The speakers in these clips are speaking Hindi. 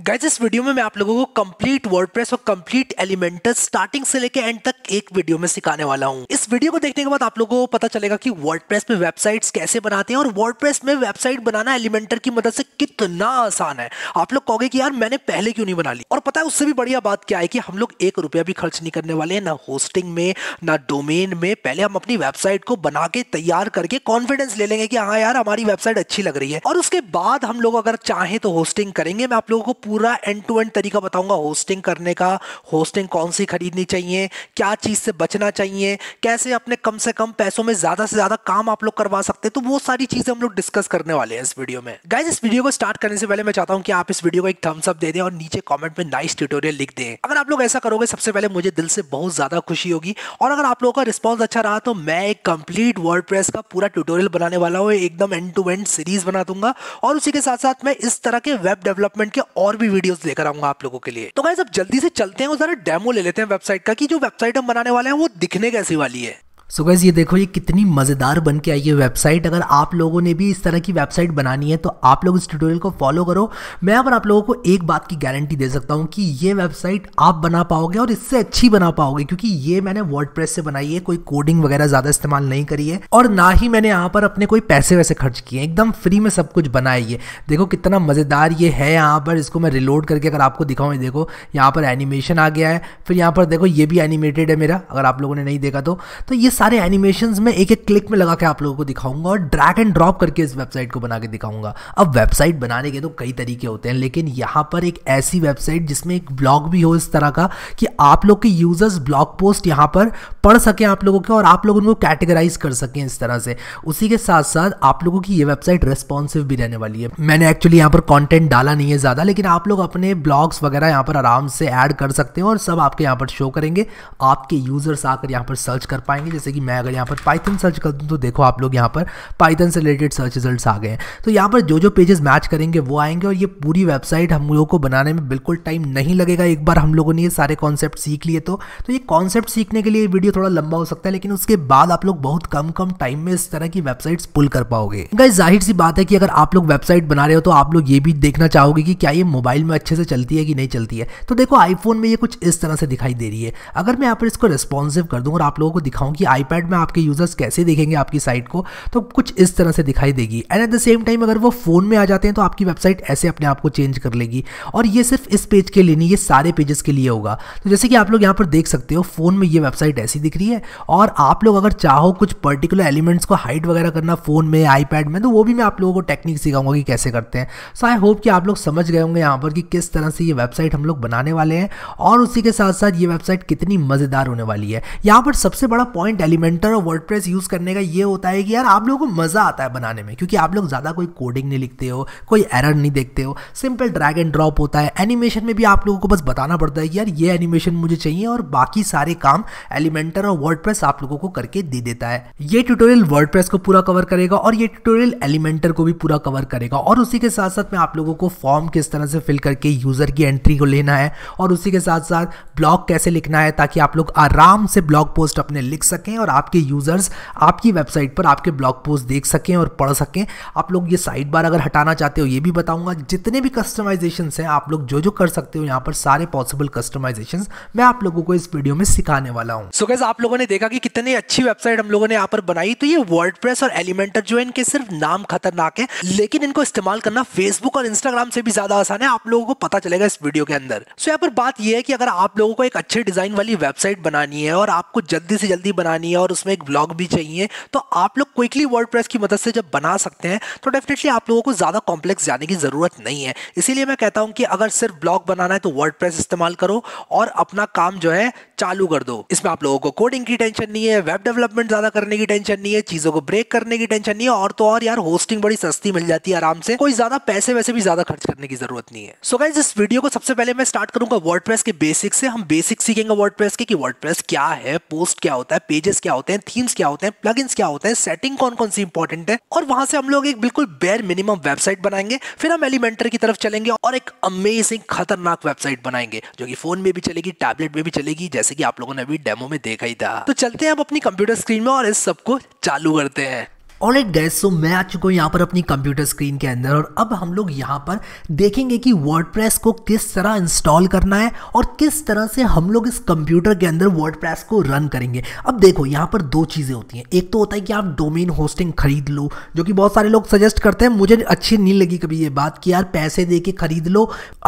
गाइज इस वीडियो में मैं आप लोगों को कंप्लीट वर्डप्रेस और कंप्लीट एलिमेंटर स्टार्टिंग से लेके एंड तक एक वीडियो में सिखाने वाला हूँ इस वीडियो को देखने के बाद आप लोगों को पता चलेगा कि वर्डप्रेस में वेबसाइट्स कैसे बनाते हैं और वर्डप्रेस में वेबसाइट बनाना एलिमेंटर की मदद से कितना आसान है आप लोग कहोगे कि यार मैंने पहले क्यों नहीं बना ली और पता है उससे भी बढ़िया बात क्या है कि हम लोग एक रुपया भी खर्च नहीं करने वाले हैं ना होस्टिंग में ना डोमेन में पहले हम अपनी वेबसाइट को बना के तैयार करके कॉन्फिडेंस ले लेंगे कि हाँ यार हमारी वेबसाइट अच्छी लग रही है और उसके बाद हम लोग अगर चाहें तो होस्टिंग करेंगे मैं आप लोगों को पूरा एंड टू एंड तरीका बताऊंगा होस्टिंग करने का होस्टिंग कौन सी खरीदनी चाहिए क्या चीज़ से बचना चाहिए कैसे अपने कम से कम पैसों में ज़्यादा से ज़्यादा काम आप लोग करवा सकते हैं तो वो सारी चीज़ें हम लोग डिस्कस करने वाले हैं इस वीडियो में गाइज इस वीडियो को स्टार्ट करने से पहले मैं चाहता हूँ कि आप इस वीडियो को एक थम्सअप दे दें और नीचे कॉमेंट में नाइस ट्यूटोरियल लिख दें अगर आप लोग ऐसा करोगे सबसे पहले मुझे दिल से बहुत ज़्यादा खुशी होगी और अगर आप लोगों का रिस्पॉन्स अच्छा रहा तो मैं एक कंप्लीट वर्ड का पूरा ट्यूटोरियल बनाने वाला हूँ एकदम एंड टू एंड सीरीज बना दूंगा और उसी के साथ साथ मैं इस तरह के वेब डेवलपमेंट के और और भी वीडियोस लेकर आऊंगा आप लोगों के लिए तो गाइस अब जल्दी से चलते हैं और जरा डेमो ले लेते हैं वेबसाइट का कि जो वेबसाइट हम बनाने वाले हैं वो दिखने कैसी वाली है सो गैस ये देखो ये कितनी मज़ेदार बन के आई है वेबसाइट अगर आप लोगों ने भी इस तरह की वेबसाइट बनानी है तो आप लोग इस ट्यूटोरियल को फॉलो करो मैं अगर आप लोगों को एक बात की गारंटी दे सकता हूँ कि ये वेबसाइट आप बना पाओगे और इससे अच्छी बना पाओगे क्योंकि ये मैंने वर्ड से बनाई है कोई कोडिंग वगैरह ज़्यादा इस्तेमाल नहीं करी है और ना ही मैंने यहाँ पर अपने कोई पैसे वैसे खर्च किए एकदम फ्री में सब कुछ बनाई है देखो कितना मज़ेदार ये है यहाँ पर इसको मैं रिलोड करके अगर आपको दिखाऊँ देखो यहाँ पर एनिमेशन आ गया है फिर यहाँ पर देखो ये भी एनिमेटेड है मेरा अगर आप लोगों ने नहीं देखा तो, तो ये सारे एनिमेशन में एक एक क्लिक में लगा के आप लोगों को दिखाऊंगा और ड्रैग एंड ड्रॉप करके इस वेबसाइट को बना के दिखाऊंगा अब वेबसाइट बनाने के तो कई तरीके होते हैं लेकिन यहाँ पर एक ऐसी वेबसाइट जिसमें एक ब्लॉग भी हो इस तरह का कि आप लोग के यूजर्स ब्लॉग पोस्ट यहाँ पर पढ़ सकें आप लोगों के और आप लोग उनको कैटेगराइज कर सकें इस तरह से उसी के साथ साथ आप लोगों की ये वेबसाइट रेस्पॉन्सिव भी रहने वाली है मैंने एक्चुअली यहाँ पर कॉन्टेंट डाला नहीं है ज़्यादा लेकिन आप लोग अपने ब्लॉग्स वगैरह यहाँ पर आराम से ऐड कर सकते हैं और सब आपके यहाँ पर शो करेंगे आपके यूजर्स आकर यहाँ पर सर्च कर पाएंगे जैसे कि मैं अगर यहाँ पर पाइथन सर्च कर दूँ तो देखो आप लोग यहाँ पर पाइथन से रिलेटेड सर्च रिजल्ट आ गए हैं तो यहाँ पर जो जो पेजेस मैच करेंगे वो आएंगे और ये पूरी वेबसाइट हम लोगों को बनाने में बिल्कुल टाइम नहीं लगेगा एक बार हम लोगों ने ये सारे कॉन्सेप्ट सीख लिए तो, तो ये कॉन्सेप्ट सीखने के लिए वीडियो थोड़ा लंबा हो सकता है लेकिन उसके बाद आप लोग बहुत कम कम टाइम में इस तरह की वेबसाइट्स पुल कर पाओगे गाइज जाहिर सी बात है कि अगर आप लोग वेबसाइट बना रहे हो तो आप लोग ये भी देखना चाहोगे कि क्या ये मोबाइल में अच्छे से चलती है कि नहीं चलती है तो देखो आईफोन में ये कुछ इस तरह से दिखाई दे रही है अगर मैं यहाँ पर इसको रिस्पॉन्सिव कर दूँ और आप लोगों को दिखाऊँ कि आईपैड में आपके यूज़र्स कैसे देखेंगे आपकी साइट को तो कुछ इस तरह से दिखाई देगी and at the same time अगर वो फ़ोन में आ जाते हैं तो आपकी वेबसाइट ऐसे अपने आप को चेंज कर लेगी और ये सिर्फ इस पेज के लिए नहीं ये सारे पेजेस के लिए होगा तो जैसे कि आप लोग यहाँ पर देख सकते हो फ़ोन में ये वेबसाइट ऐसी दिख रही है और आप लोग अगर चाहो कुछ पर्टिकुलर एलिमेंट्स को हाइट वगैरह करना फ़ोन में आईपैड में तो वो भी मैं आप लोगों को टेक्निक सिखाऊंगा कि कैसे करते हैं सो आई होप कि आप लोग समझ गए होंगे यहाँ पर कि किस तरह से ये वेबसाइट हम लोग बनाने वाले हैं और उसी के साथ साथ ये वेबसाइट कितनी मज़ेदार होने वाली है यहाँ पर सबसे बड़ा पॉइंट एलिमेंटर और प्रेस यूज़ करने का ये होता है कि यार आप लोगों को मज़ा आता है बनाने में क्योंकि आप लोग ज़्यादा कोई कोडिंग नहीं लिखते हो कोई एरर नहीं देखते हो सिंपल ड्रैग एंड ड्रॉप होता है एनिमेशन में भी आप लोगों को बस बताना पड़ता है कि यार ये एनिमेशन मुझे चाहिए और बाकी सारे काम एलिमेंटर और वर्ड आप लोगों को करके दे देता है ये ट्यूटोरियल वर्ड को पूरा कवर करेगा और ये ट्यूटोरियल एलिमेंटर को भी पूरा कवर करेगा और उसी के साथ साथ मैं आप लोगों को फॉर्म किस तरह से फिल करके यूज़र की एंट्री को लेना है और उसी के साथ साथ ब्लॉग कैसे लिखना है ताकि आप लोग आराम से ब्लॉग पोस्ट अपने लिख सकें सकें और आपके यूज़र्स आपकी वेबसाइट पर आपके ब्लॉग पोस्ट देख सकें और पढ़ सकें आप लोग ये साइड बार अगर हटाना चाहते हो ये भी बताऊंगा जितने भी कस्टमाइजेशन हैं आप लोग जो जो कर सकते हो यहाँ पर सारे पॉसिबल कस्टमाइजेशन मैं आप लोगों को इस वीडियो में सिखाने वाला हूँ सो कैसे आप लोगों ने देखा कि कितनी अच्छी वेबसाइट हम लोगों ने यहाँ पर बनाई तो ये वर्ड और एलिमेंटर जो है इनके सिर्फ नाम खतरनाक है लेकिन इनको इस्तेमाल करना फेसबुक और इंस्टाग्राम से भी ज्यादा आसान है आप लोगों को पता चलेगा इस वीडियो के अंदर सो यहाँ पर बात यह है कि अगर आप लोगों को एक अच्छे डिजाइन वाली वेबसाइट बनानी है और आपको जल्दी से जल्दी बनानी बनानी है और उसमें एक ब्लॉग भी चाहिए तो आप लोग क्विकली वर्ड की मदद से जब बना सकते हैं तो डेफिनेटली आप लोगों को ज़्यादा कॉम्प्लेक्स जाने की ज़रूरत नहीं है इसीलिए मैं कहता हूँ कि अगर सिर्फ ब्लॉग बनाना है तो वर्ड इस्तेमाल करो और अपना काम जो है चालू कर दो इसमें आप लोगों को कोडिंग की टेंशन नहीं है वेब डेवलपमेंट ज्यादा करने की टेंशन नहीं है चीजों को ब्रेक करने की टेंशन नहीं है और तो और यार होस्टिंग बड़ी सस्ती मिल जाती है आराम से कोई ज्यादा पैसे वैसे भी ज्यादा खर्च करने की जरूरत नहीं है सो गाइज इस वीडियो को सबसे पहले मैं स्टार्ट करूंगा वर्ड के बेसिक से हम बेसिक सीखेंगे वर्ड के कि वर्ड क्या है पोस्ट क्या होता है पेजेस क्या होते हैं थीम्स क्या होते हैं प्लग क्या होते हैं सेटिंग कौन कौन सी इंपॉर्टेंट है और वहां से हम लोग एक बिल्कुल बेर मिनिमम वेबसाइट बनाएंगे फिर हम एलिमेंटर की तरफ चलेंगे और एक अमेजिंग खतरनाक वेबसाइट बनाएंगे जो कि फोन में भी चलेगी टैबलेट में भी चलेगी जैसे जैसे कि आप लोगों ने अभी डेमो में देखा ही था तो चलते हैं अब अपनी कंप्यूटर स्क्रीन में और इस सबको चालू करते हैं ऑल इट गैस सो मैं आ चुका हूँ यहाँ पर अपनी कंप्यूटर स्क्रीन के अंदर और अब हम लोग यहाँ पर देखेंगे कि वर्ड को किस तरह इंस्टॉल करना है और किस तरह से हम लोग इस कंप्यूटर के अंदर वर्ड को रन करेंगे अब देखो यहाँ पर दो चीज़ें होती हैं एक तो होता है कि आप डोमेन होस्टिंग खरीद लो जो कि बहुत सारे लोग सजेस्ट करते हैं मुझे अच्छी नहीं लगी कभी ये बात कि यार पैसे दे के खरीद लो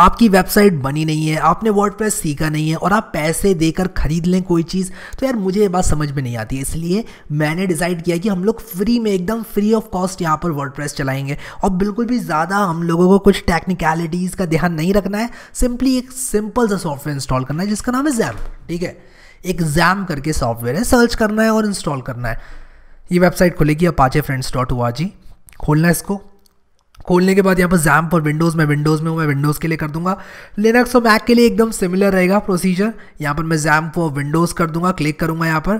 आपकी वेबसाइट बनी नहीं है आपने वर्ड सीखा नहीं है और आप पैसे देकर खरीद लें कोई चीज़ तो यार मुझे ये बात समझ में नहीं आती इसलिए मैंने डिसाइड किया कि हम लोग फ्री में एक एकदम फ्री ऑफ कॉस्ट यहाँ पर वर्ड चलाएंगे और बिल्कुल भी ज़्यादा हम लोगों को कुछ टेक्निकलिटीज़ का ध्यान नहीं रखना है सिंपली एक सिंपल सा सॉफ्टवेयर इंस्टॉल करना है जिसका नाम है जैम ठीक है एक जैम करके सॉफ्टवेयर है सर्च करना है और इंस्टॉल करना है ये वेबसाइट खुलेगी Apache friends dot O G खोलना है इसको खोलने के बाद यहाँ पर जैम पर विंडोज़ में विंडोज़ में हूँ मैं विंडोज़ के लिए कर दूंगा लिनक्स और मैक के लिए एकदम सिमिलर रहेगा प्रोसीजर यहाँ पर मैं जैम फॉर विंडोज़ कर दूंगा क्लिक करूँगा यहाँ पर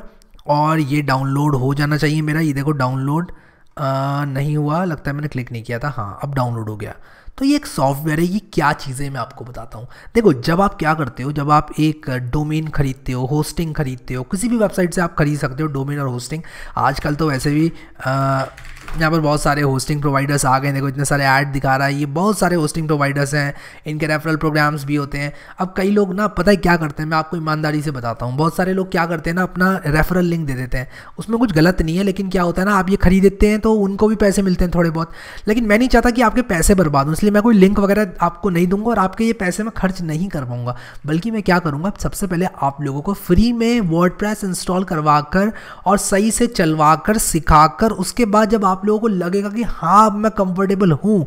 और ये डाउनलोड हो जाना चाहिए मेरा ये देखो डाउनलोड नहीं हुआ लगता है मैंने क्लिक नहीं किया था हाँ अब डाउनलोड हो गया तो ये एक सॉफ्टवेयर है ये क्या चीज़ें मैं आपको बताता हूँ देखो जब आप क्या करते हो जब आप एक डोमेन खरीदते हो होस्टिंग खरीदते हो किसी भी वेबसाइट से आप खरीद सकते हो डोमेन और होस्टिंग आजकल तो वैसे भी आ, यहाँ पर बहुत सारे होस्टिंग प्रोवाइडर्स आ गए देखो इतने सारे ऐड दिखा रहा है ये बहुत सारे होस्टिंग प्रोवाइडर्स हैं इनके रेफरल प्रोग्राम्स भी होते हैं अब कई लोग ना पता है क्या करते हैं मैं आपको ईमानदारी से बताता हूँ बहुत सारे लोग क्या करते हैं ना अपना रेफरल लिंक दे देते हैं उसमें कुछ गलत नहीं है लेकिन क्या होता है ना आप ये खरीदते हैं तो उनको भी पैसे मिलते हैं थोड़े बहुत लेकिन मैं नहीं चाहता कि आपके पैसे बर्बाद हों इसलिए मैं कोई लिंक वगैरह आपको नहीं दूंगा और आपके ये पैसे मैं खर्च नहीं कर पाऊंगा बल्कि मैं क्या करूँगा सबसे पहले आप लोगों को फ्री में वर्ड इंस्टॉल करवा कर और सही से चलवा कर सिखा कर उसके बाद जब आप लोगों को लगेगा कि हाँ अब मैं कंफर्टेबल हूँ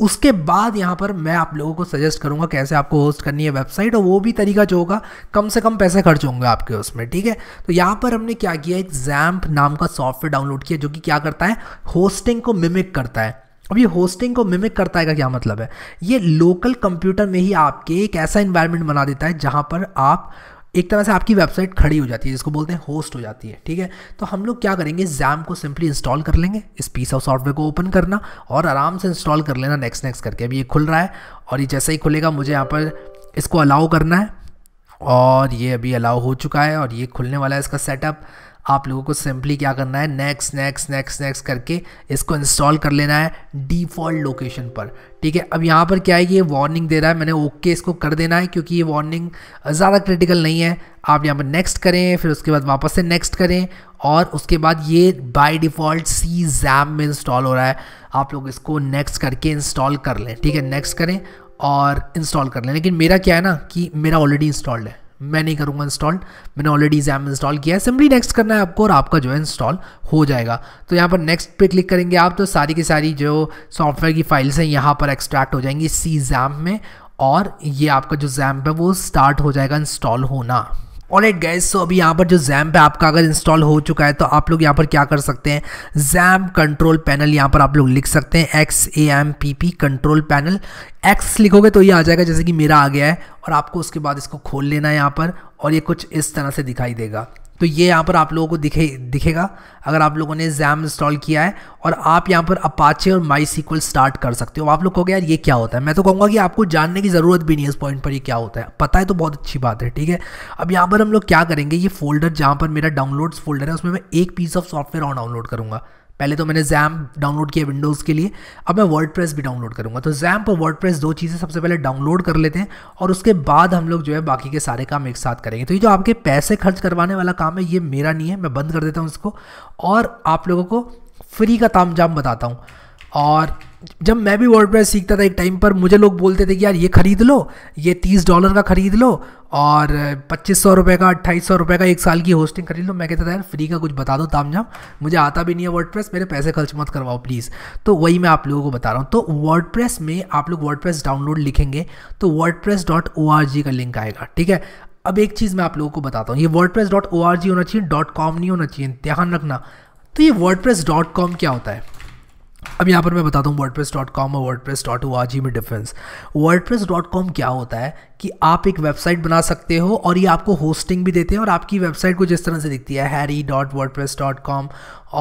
उसके बाद यहाँ पर मैं आप लोगों को सजेस्ट करूँगा कैसे आपको होस्ट करनी है वेबसाइट और वो भी तरीका जो होगा कम से कम पैसे खर्च होंगे आपके उसमें ठीक है तो यहाँ पर हमने क्या किया एक जैम्प नाम का सॉफ्टवेयर डाउनलोड किया जो कि क्या करता है होस्टिंग को मिमिक करता है अब ये होस्टिंग को मिमिक करता है का क्या मतलब है ये लोकल कंप्यूटर में ही आपके एक ऐसा इन्वायरमेंट बना देता है जहाँ पर आप एक तरह से आपकी वेबसाइट खड़ी हो जाती है जिसको बोलते हैं होस्ट हो जाती है ठीक है तो हम लोग क्या करेंगे जैम को सिंपली इंस्टॉल कर लेंगे इस पीस ऑफ सॉफ्टवेयर को ओपन करना और आराम से इंस्टॉल कर लेना नेक्स्ट नेक्स्ट करके अभी ये खुल रहा है और ये जैसे ही खुलेगा मुझे यहाँ पर इसको अलाउ करना है और ये अभी अलाउ हो चुका है और ये खुलने वाला है इसका सेटअप आप लोगों को सिंपली क्या करना है नेक्स्ट नेक्स्ट नेक्स्ट नेक्स्ट करके इसको इंस्टॉल कर लेना है डिफ़ॉल्ट लोकेशन पर ठीक है अब यहाँ पर क्या है ये वार्निंग दे रहा है मैंने ओके इसको कर देना है क्योंकि ये वार्निंग ज़्यादा क्रिटिकल नहीं है आप यहाँ पर नेक्स्ट करें फिर उसके बाद वापस से नेक्स्ट करें और उसके बाद ये बाय डिफ़ॉल्ट सी जैम में इंस्टॉल हो रहा है आप लोग इसको नेक्स्ट करके इंस्टॉल कर लें ठीक है नेक्स्ट करें और इंस्टॉल कर लें लेकिन मेरा क्या है ना कि मेरा ऑलरेडी इंस्टॉल्ड है मैं नहीं करूँगा इंस्टॉल मैंने ऑलरेडी जैम इंस्टॉल किया है सिंपली नेक्स्ट करना है आपको और आपका जो है इंस्टॉल हो जाएगा तो यहाँ पर नेक्स्ट पे क्लिक करेंगे आप तो सारी की सारी जो सॉफ्टवेयर की फाइल्स हैं यहाँ पर एक्सट्रैक्ट हो जाएंगी सी जैम में और ये आपका जो जैम्प है वो स्टार्ट हो जाएगा इंस्टॉल होना एट गैस सो अभी यहाँ पर जो जैम पे आपका अगर इंस्टॉल हो चुका है तो आप लोग यहाँ पर क्या कर सकते हैं जैम कंट्रोल पैनल यहाँ पर आप लोग लिख सकते हैं X A M P P control panel X लिखोगे तो ये आ जाएगा जैसे कि मेरा आ गया है और आपको उसके बाद इसको खोल लेना है यहाँ पर और ये कुछ इस तरह से दिखाई देगा तो ये यहाँ पर आप लोगों को दिखे दिखेगा अगर आप लोगों ने जैम इंस्टॉल किया है और आप यहाँ पर अपाचे और माई सीक्वल स्टार्ट कर सकते हो आप लोग कहोगे यार ये क्या होता है मैं तो कहूँगा कि आपको जानने की ज़रूरत भी नहीं है इस पॉइंट पर ये क्या होता है पता है तो बहुत अच्छी बात है ठीक है अब यहाँ पर हम लोग क्या करेंगे ये फोल्डर जहाँ पर मेरा डाउनलोड्स फोल्डर है उसमें मैं एक पीस ऑफ सॉफ्टवेयर और डाउनलोड करूँगा पहले तो मैंने जैम डाउनलोड किया विंडोज़ के लिए अब मैं वर्ड भी डाउनलोड करूँगा तो जैम और वर्ड दो चीज़ें सबसे पहले डाउनलोड कर लेते हैं और उसके बाद हम लोग जो है बाकी के सारे काम एक साथ करेंगे तो ये जो आपके पैसे खर्च करवाने वाला काम है ये मेरा नहीं है मैं बंद कर देता हूँ इसको और आप लोगों को फ्री का ताम जाम बताता हूँ और जब मैं भी वर्ड सीखता था एक टाइम पर मुझे लोग बोलते थे कि यार ये ख़रीद लो ये तीस डॉलर का ख़रीद लो और पच्चीस सौ रुपये का अट्ठाईस सौ रुपये का एक साल की होस्टिंग खरीद लो मैं कहता था यार फ्री का कुछ बता दो ताम जाम मुझे आता भी नहीं है वर्ड मेरे पैसे खर्च मत करवाओ प्लीज़ तो वही मैं आप लोगों को बता रहा हूँ तो वर्ड में आप लोग वर्ड डाउनलोड लिखेंगे तो वर्ड का लिंक आएगा ठीक है अब एक चीज़ मैं आप लोगों को बताता हूँ ये वर्ड होना चाहिए डॉट कॉम नहीं होना चाहिए ध्यान रखना तो ये वर्ड क्या होता है अब यहाँ पर मैं बताता हूँ प्रेस डॉट कॉम और प्रेस डॉट ओ वर्डप्रेस.org में डिफरेंस कॉम क्या होता है कि आप एक वेबसाइट बना सकते हो और ये आपको होस्टिंग भी देते हैं और आपकी वेबसाइट को जिस तरह से दिखती है Harry dot WordPress dot com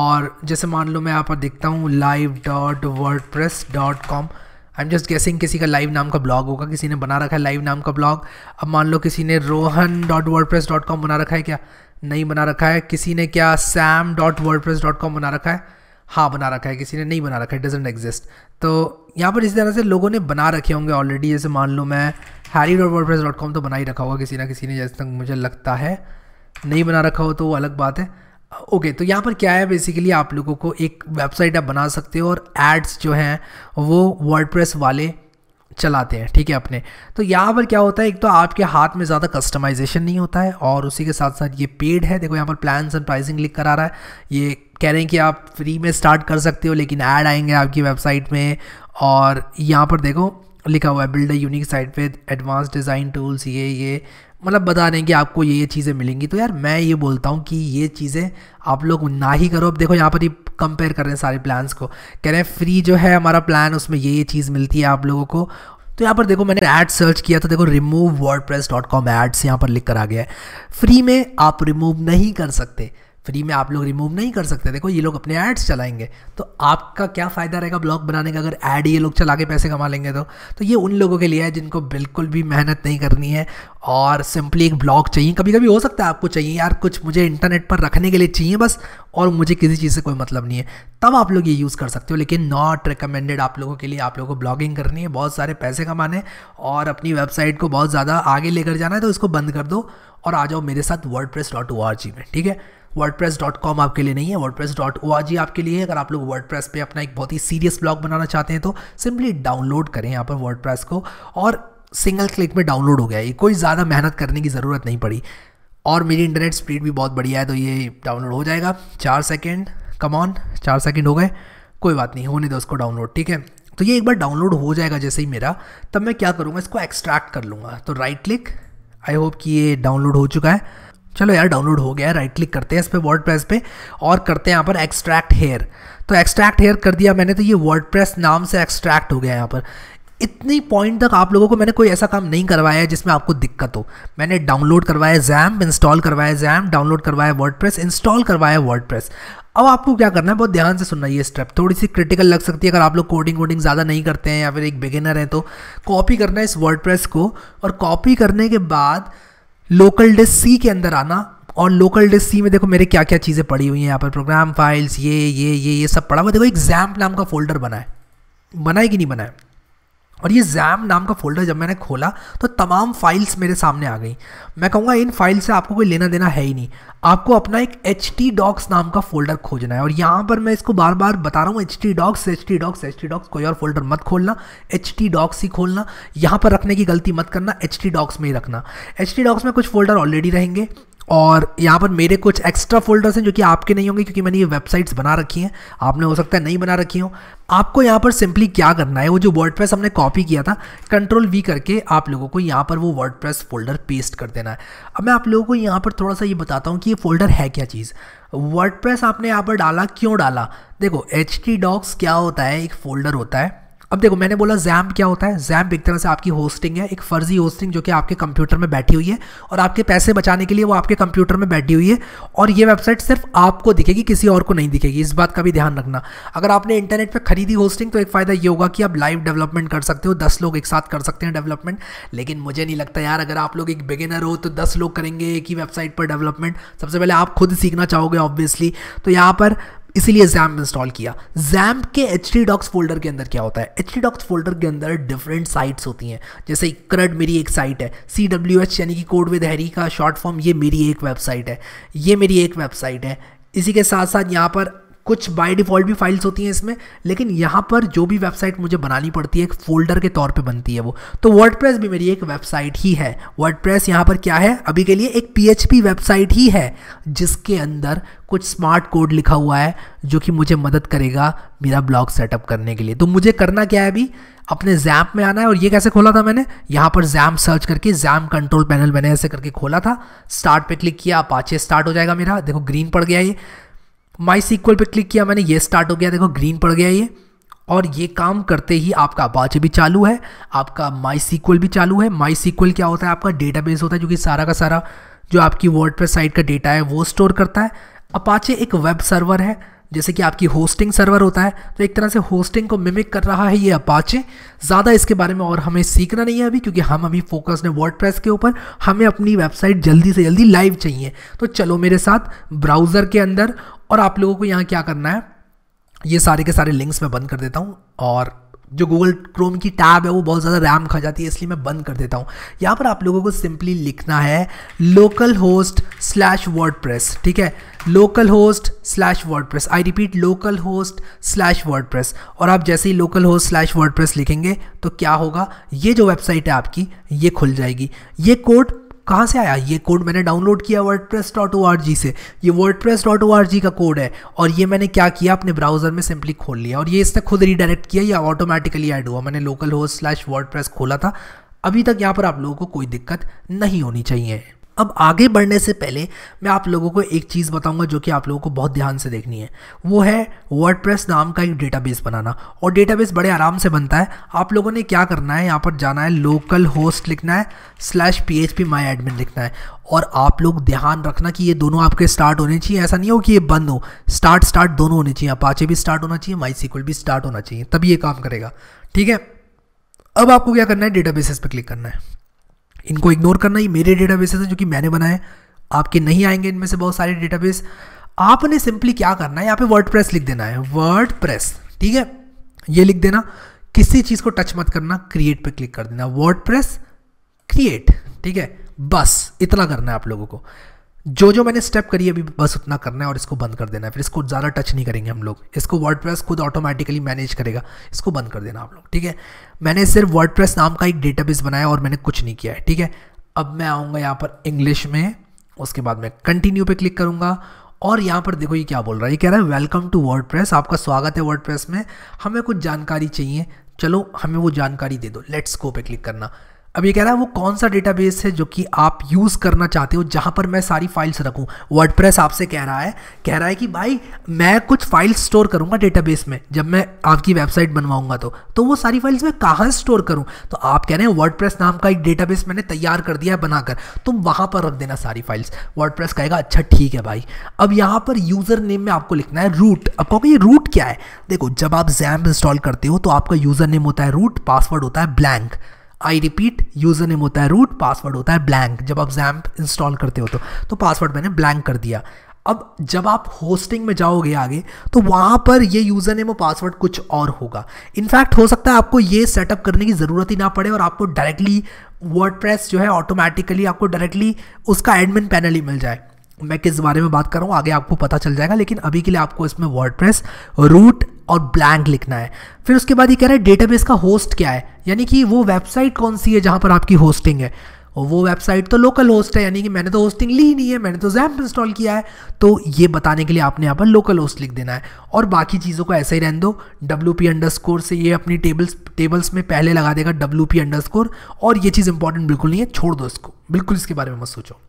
और जैसे मान लो मैं यहाँ पर देखता हूँ live dot WordPress dot com I am just guessing किसी का लाइव नाम का ब्लॉग होगा किसी ने बना रखा है लाइव नाम का ब्लॉग अब मान लो किसी ने Rohan dot WordPress dot com बना रखा है क्या नहीं बना रखा है किसी ने क्या Sam dot WordPress dot com बना रखा है हाँ बना रखा है किसी ने नहीं बना रखा है डजेंट एग्जिस्ट तो यहाँ पर इसी तरह से लोगों ने बना रखे होंगे ऑलरेडी जैसे मान लो मैं Harry dot word dot com तो बना ही रखा होगा किसी ना किसी ने जैसे तक मुझे लगता है नहीं बना रखा हो तो वो अलग बात है ओके okay, तो यहाँ पर क्या है बेसिकली आप लोगों को एक वेबसाइट आप बना सकते हो और एड्स जो हैं वो प्रेस वाले चलाते हैं ठीक है अपने तो यहाँ पर क्या होता है एक तो आपके हाथ में ज़्यादा कस्टमाइजेशन नहीं होता है और उसी के साथ साथ ये पेड है देखो यहाँ पर प्लान्स एंड प्राइसिंग लिख कर आ रहा है ये कह रहे हैं कि आप फ्री में स्टार्ट कर सकते हो लेकिन ऐड आएंगे आपकी वेबसाइट में और यहाँ पर देखो लिखा हुआ है build a unique site with advance design tools ये ये मतलब बता रहे हैं कि आपको ये ये चीज़ें मिलेंगी तो यार मैं ये बोलता हूँ कि ये चीज़ें आप लोग ना ही करो अब देखो यहाँ पर ही कंपेयर कर रहे हैं सारे प्लान्स को कह रहे हैं फ्री जो है हमारा प्लान उसमें ये ये चीज़ मिलती है आप लोगों को तो यहाँ पर देखो मैंने ऐड सर्च किया तो देखो remove WordPress dot com ads यहाँ पर लिख कर आ गया है फ्री में आप रिमूव नहीं कर सकते फ्री में आप लोग रिमूव नहीं कर सकते देखो ये लोग अपने एड्स चलाएंगे तो आपका क्या फ़ायदा रहेगा ब्लॉग बनाने का अगर ऐड ये लोग चला के पैसे कमा लेंगे तो तो ये उन लोगों के लिए है जिनको बिल्कुल भी मेहनत नहीं करनी है और सिंपली एक ब्लॉग चाहिए कभी कभी हो सकता है आपको चाहिए यार कुछ मुझे इंटरनेट पर रखने के लिए चाहिए बस और मुझे किसी चीज़ से कोई मतलब नहीं है तब आप लोग ये यूज़ कर सकते हो लेकिन नॉट रिकमेंडेड आप लोगों के लिए आप लोगों को ब्लॉगिंग करनी है बहुत सारे पैसे कमाने और अपनी वेबसाइट को बहुत ज़्यादा आगे लेकर जाना है तो इसको बंद कर दो और आ जाओ मेरे साथ वर्ड में ठीक है कॉम आपके लिए नहीं है वर्डप्रेस.org आपके लिए है अगर आप लोग प्रेस पर अपना एक बहुत ही सीरियस ब्लॉग बनाना चाहते हैं तो सिंपली डाउनलोड करें यहाँ पर प्रेस को और सिंगल क्लिक में डाउनलोड हो गया ये कोई ज़्यादा मेहनत करने की ज़रूरत नहीं पड़ी और मेरी इंटरनेट स्पीड भी बहुत बढ़िया है तो ये डाउनलोड हो जाएगा चार सेकेंड ऑन चार सेकेंड हो गए कोई बात नहीं होने दो उसको डाउनलोड ठीक है तो ये एक बार डाउनलोड हो जाएगा जैसे ही मेरा तब मैं क्या करूँगा इसको एक्सट्रैक्ट कर लूँगा तो राइट क्लिक आई होप कि ये डाउनलोड हो चुका है चलो यार डाउनलोड हो गया राइट क्लिक करते हैं इस पर वर्ड प्रेस पे और करते हैं यहाँ पर एक्सट्रैक्ट हेयर तो एक्सट्रैक्ट हेयर कर दिया मैंने तो ये वर्ड नाम से एक्सट्रैक्ट हो गया यहाँ पर इतनी पॉइंट तक आप लोगों को मैंने कोई ऐसा काम नहीं करवाया है जिसमें आपको दिक्कत हो मैंने डाउनलोड करवाया जैम इंस्टॉल करवाया जैम डाउनलोड करवाया वर्ड इंस्टॉल करवाया वर्ड अब आपको क्या करना है बहुत ध्यान से सुनना ये स्टेप थोड़ी सी क्रिटिकल लग सकती है अगर आप लोग कोडिंग वोडिंग ज़्यादा नहीं करते हैं या फिर एक बिगिनर हैं तो कॉपी करना है इस वर्ड को और कॉपी करने के बाद लोकल डिस्क सी के अंदर आना और लोकल डिस्क सी में देखो मेरे क्या क्या चीज़ें पड़ी हुई हैं यहाँ पर प्रोग्राम फाइल्स ये ये ये ये सब पड़ा हुआ देखो एग्जाम्प नाम का फोल्डर बना है कि नहीं बनाए और ये जैम नाम का फोल्डर जब मैंने खोला तो तमाम फाइल्स मेरे सामने आ गई मैं कहूँगा इन फाइल से आपको कोई लेना देना है ही नहीं आपको अपना एक एच टी डॉक्स नाम का फोल्डर खोजना है और यहाँ पर मैं इसको बार बार बता रहा हूँ H T docs H T docs H T docs कोई और फोल्डर मत खोलना एच टी डॉक्स ही खोलना यहाँ पर रखने की गलती मत करना एच टी डॉक्स में ही रखना एच टी डॉक्स में कुछ फोल्डर ऑलरेडी रहेंगे और यहाँ पर मेरे कुछ एक्स्ट्रा फोल्डर्स हैं जो कि आपके नहीं होंगे क्योंकि मैंने ये वेबसाइट्स बना रखी हैं आपने हो सकता है नहीं बना रखी हो आपको यहाँ पर सिंपली क्या करना है वो जो वर्ड हमने कॉपी किया था कंट्रोल वी करके आप लोगों को यहाँ पर वो वर्ड फोल्डर पेस्ट कर देना है अब मैं आप लोगों को यहाँ पर थोड़ा सा ये बताता हूँ कि ये फोल्डर है क्या चीज़ वर्ड आपने यहाँ पर डाला क्यों डाला देखो एच क्या होता है एक फोल्डर होता है अब देखो मैंने बोला जैम्प क्या होता है जैम्प एक तरह से आपकी होस्टिंग है एक फर्जी होस्टिंग जो कि आपके कंप्यूटर में बैठी हुई है और आपके पैसे बचाने के लिए वो आपके कंप्यूटर में बैठी हुई है और ये वेबसाइट सिर्फ आपको दिखेगी किसी और को नहीं दिखेगी इस बात का भी ध्यान रखना अगर आपने इंटरनेट पर खरीदी होस्टिंग तो एक फ़ायदा ये होगा कि आप लाइव डेवलपमेंट कर सकते हो दस लोग एक साथ कर सकते हैं डेवलपमेंट लेकिन मुझे नहीं लगता यार अगर आप लोग एक बिगिनर हो तो दस लोग करेंगे एक ही वेबसाइट पर डेवलपमेंट सबसे पहले आप खुद सीखना चाहोगे ऑब्वियसली तो यहाँ पर इसीलिए जैम इंस्टॉल किया जैम के एच डी डॉक्स फोल्डर के अंदर क्या होता है एच डी डॉक्स फोल्डर के अंदर डिफरेंट साइट्स होती हैं जैसे क्रड मेरी एक साइट है सी डब्ल्यू एच यानी कि कोड विद हैरी का शॉर्ट फॉर्म ये मेरी एक वेबसाइट है ये मेरी एक वेबसाइट है इसी के साथ साथ यहाँ पर कुछ बाय डिफ़ॉल्ट भी फाइल्स होती हैं इसमें लेकिन यहाँ पर जो भी वेबसाइट मुझे बनानी पड़ती है एक फोल्डर के तौर पे बनती है वो तो वर्ड भी मेरी एक वेबसाइट ही है वर्ड प्रेस यहाँ पर क्या है अभी के लिए एक पी वेबसाइट ही है जिसके अंदर कुछ स्मार्ट कोड लिखा हुआ है जो कि मुझे मदद करेगा मेरा ब्लॉग सेटअप करने के लिए तो मुझे करना क्या है अभी अपने जैम्प में आना है और ये कैसे खोला था मैंने यहाँ पर जैम सर्च करके जैम कंट्रोल पैनल मैंने ऐसे करके खोला था स्टार्ट पे क्लिक किया पाचे स्टार्ट हो जाएगा मेरा देखो ग्रीन पड़ गया ये माई सीक्वल पर क्लिक किया मैंने ये स्टार्ट हो गया देखो ग्रीन पड़ गया ये और ये काम करते ही आपका अपाचे भी चालू है आपका माई सीक्वल भी चालू है माई सीक्वल क्या होता है आपका डेटाबेस होता है जो कि सारा का सारा जो आपकी वर्ड साइट का डेटा है वो स्टोर करता है अपाचे एक वेब सर्वर है जैसे कि आपकी होस्टिंग सर्वर होता है तो एक तरह से होस्टिंग को मिमिक कर रहा है ये अपाचे ज़्यादा इसके बारे में और हमें सीखना नहीं है अभी क्योंकि हम अभी फोकस ने वर्ड के ऊपर हमें अपनी वेबसाइट जल्दी से जल्दी लाइव चाहिए तो चलो मेरे साथ ब्राउज़र के अंदर और आप लोगों को यहाँ क्या करना है ये सारे के सारे लिंक्स मैं बंद कर देता हूँ और जो गूगल क्रोम की टैब है वो बहुत ज़्यादा रैम खा जाती है इसलिए मैं बंद कर देता हूँ यहाँ पर आप लोगों को सिंपली लिखना है लोकल होस्ट स्लैश वर्ड ठीक है localhost slash WordPress I repeat localhost slash WordPress और आप जैसे ही localhost slash WordPress लिखेंगे तो क्या होगा ये जो वेबसाइट है आपकी ये खुल जाएगी ये कोड कहाँ से आया ये कोड मैंने डाउनलोड किया वर्ड से ये वर्ड का कोड है और ये मैंने क्या किया अपने ब्राउज़र में सिंपली खोल लिया और ये इसने खुद रिडायरेक्ट किया या ऑटोमेटिकली ऐड हुआ मैंने लोकल होस्ट स्लैश वर्ड खोला था अभी तक यहाँ पर आप लोगों को कोई दिक्कत नहीं होनी चाहिए अब आगे बढ़ने से पहले मैं आप लोगों को एक चीज़ बताऊंगा जो कि आप लोगों को बहुत ध्यान से देखनी है वो है वर्ड नाम का एक डेटाबेस बनाना और डेटाबेस बड़े आराम से बनता है आप लोगों ने क्या करना है यहाँ पर जाना है लोकल होस्ट लिखना है slash P H P my admin लिखना है और आप लोग ध्यान रखना कि ये दोनों आपके स्टार्ट होने चाहिए ऐसा नहीं हो कि ये बंद हो स्टार्ट स्टार्ट दोनों होने चाहिए अपाचे भी स्टार्ट होना चाहिए माई सीक्वल भी स्टार्ट होना चाहिए तभी ये काम करेगा ठीक है अब आपको क्या करना है डेटाबेसेस पर क्लिक करना है इनको इग्नोर करना ये मेरे डेटाबेसेस हैं जो कि मैंने बनाए आपके नहीं आएंगे इनमें से बहुत सारे डेटाबेस आपने सिंपली क्या करना है यहाँ पे वर्ड लिख देना है वर्ड ठीक है ये लिख देना किसी चीज़ को टच मत करना क्रिएट पे क्लिक कर देना वर्ड क्रिएट ठीक है बस इतना करना है आप लोगों को जो जो मैंने स्टेप करी अभी बस उतना करना है और इसको बंद कर देना है फिर इसको ज़्यादा टच नहीं करेंगे हम लोग इसको वर्ड खुद ऑटोमेटिकली मैनेज करेगा इसको बंद कर देना आप लोग ठीक है मैंने सिर्फ वर्ड नाम का एक डेटा बनाया और मैंने कुछ नहीं किया है ठीक है अब मैं आऊँगा यहाँ पर इंग्लिश में उसके बाद मैं कंटिन्यू पर क्लिक करूँगा और यहाँ पर देखो ये क्या बोल रहा है ये कह रहा है वेलकम टू वर्ड आपका स्वागत है वर्ड में हमें कुछ जानकारी चाहिए चलो हमें वो जानकारी दे दो लेट्स को पे क्लिक करना अब ये कह रहा है वो कौन सा डेटाबेस है जो कि आप यूज़ करना चाहते हो जहाँ पर मैं सारी फाइल्स रखूँ प्रेस आपसे कह रहा है कह रहा है कि भाई मैं कुछ फाइल्स स्टोर करूँगा डेटाबेस में जब मैं आपकी वेबसाइट बनवाऊँगा तो तो वो सारी फाइल्स मैं कहाँ स्टोर करूँ तो आप कह रहे हैं वर्ड नाम का एक डेटाबेस मैंने तैयार कर दिया है बनाकर तुम वहाँ पर रख देना सारी फाइल्स वर्ड कहेगा अच्छा ठीक है भाई अब यहाँ पर यूज़र नेम में आपको लिखना है रूट अब कहोगे ये रूट क्या है देखो जब आप जैम इंस्टॉल करते हो तो आपका यूज़र नेम होता है रूट पासवर्ड होता है blank I repeat user name होता है रूट पासवर्ड होता है ब्लैंक जब आप जैम्प इंस्टॉल करते हो तो तो पासवर्ड मैंने ब्लैंक कर दिया अब जब आप होस्टिंग में जाओगे आगे तो वहाँ पर ये यूज़र नेम और पासवर्ड कुछ और होगा इनफैक्ट हो सकता है आपको ये सेटअप करने की ज़रूरत ही ना पड़े और आपको डायरेक्टली वर्ड जो है ऑटोमेटिकली आपको डायरेक्टली उसका एडमिन पैनल ही मिल जाए मैं किस बारे में बात कर रहा हूँ आगे आपको पता चल जाएगा लेकिन अभी के लिए आपको इसमें वर्ड रूट और ब्लैंक लिखना है फिर उसके बाद ये कह रहा है डेटाबेस का होस्ट क्या है यानी कि वो वेबसाइट कौन सी है जहाँ पर आपकी होस्टिंग है और वो वेबसाइट तो लोकल होस्ट है यानी कि मैंने तो होस्टिंग ली नहीं है मैंने तो जैम्प इंस्टॉल किया है तो ये बताने के लिए आपने यहाँ पर लोकल होस्ट लिख देना है और बाकी चीज़ों को ऐसे ही रहने दो डब्ल्यू पी अंडर से ये अपनी टेबल्स टेबल्स में पहले लगा देगा डब्ल्यू पी अंडर और ये चीज़ इंपॉर्टेंट बिल्कुल नहीं है छोड़ दो इसको बिल्कुल इसके बारे में मत सोचो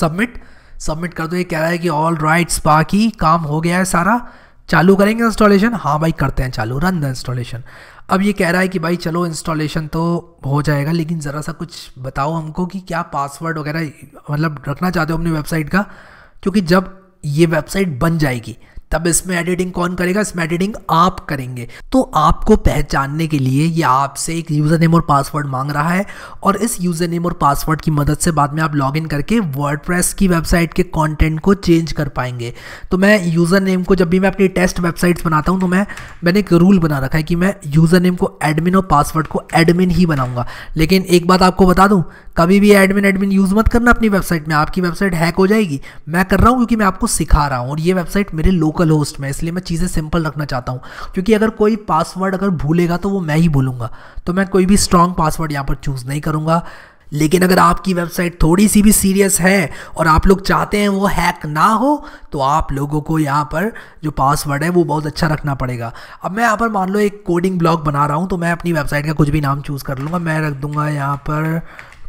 सबमिट सबमिट कर दो ये कह रहा है कि ऑल राइट्स बाकी काम हो गया है सारा चालू करेंगे इंस्टॉलेशन हाँ भाई करते हैं चालू रन द इंस्टॉलेशन अब ये कह रहा है कि भाई चलो इंस्टॉलेशन तो हो जाएगा लेकिन ज़रा सा कुछ बताओ हमको कि क्या पासवर्ड वगैरह मतलब रखना चाहते हो अपनी वेबसाइट का क्योंकि जब ये वेबसाइट बन जाएगी तब इसमें एडिटिंग कौन करेगा इसमें एडिटिंग आप करेंगे तो आपको पहचानने के लिए यह आपसे एक यूज़र नेम और पासवर्ड मांग रहा है और इस यूज़र नेम और पासवर्ड की मदद से बाद में आप इन करके प्रेस की वेबसाइट के कॉन्टेंट को चेंज कर पाएंगे तो मैं यूज़र नेम को जब भी मैं अपनी टेस्ट वेबसाइट्स बनाता हूँ तो मैं मैंने एक रूल बना रखा है कि मैं यूज़र नेम को एडमिन और पासवर्ड को एडमिन ही बनाऊंगा लेकिन एक बात आपको बता दूं कभी भी एडमिन एडमिन यूज़ मत करना अपनी वेबसाइट में आपकी वेबसाइट हैक हो जाएगी मैं कर रहा हूँ क्योंकि मैं आपको सिखा रहा हूँ और ये वेबसाइट मेरे लोकल लोकल होस्ट में इसलिए मैं चीज़ें सिंपल रखना चाहता हूँ क्योंकि अगर कोई पासवर्ड अगर भूलेगा तो वो मैं ही भूलूंगा तो मैं कोई भी स्ट्रॉन्ग पासवर्ड यहाँ पर चूज़ नहीं करूँगा लेकिन अगर आपकी वेबसाइट थोड़ी सी भी सीरियस है और आप लोग चाहते हैं वो हैक ना हो तो आप लोगों को यहाँ पर जो पासवर्ड है वो बहुत अच्छा रखना पड़ेगा अब मैं यहाँ पर मान लो एक कोडिंग ब्लॉग बना रहा हूँ तो मैं अपनी वेबसाइट का कुछ भी नाम चूज़ कर लूँगा मैं रख दूँगा यहाँ पर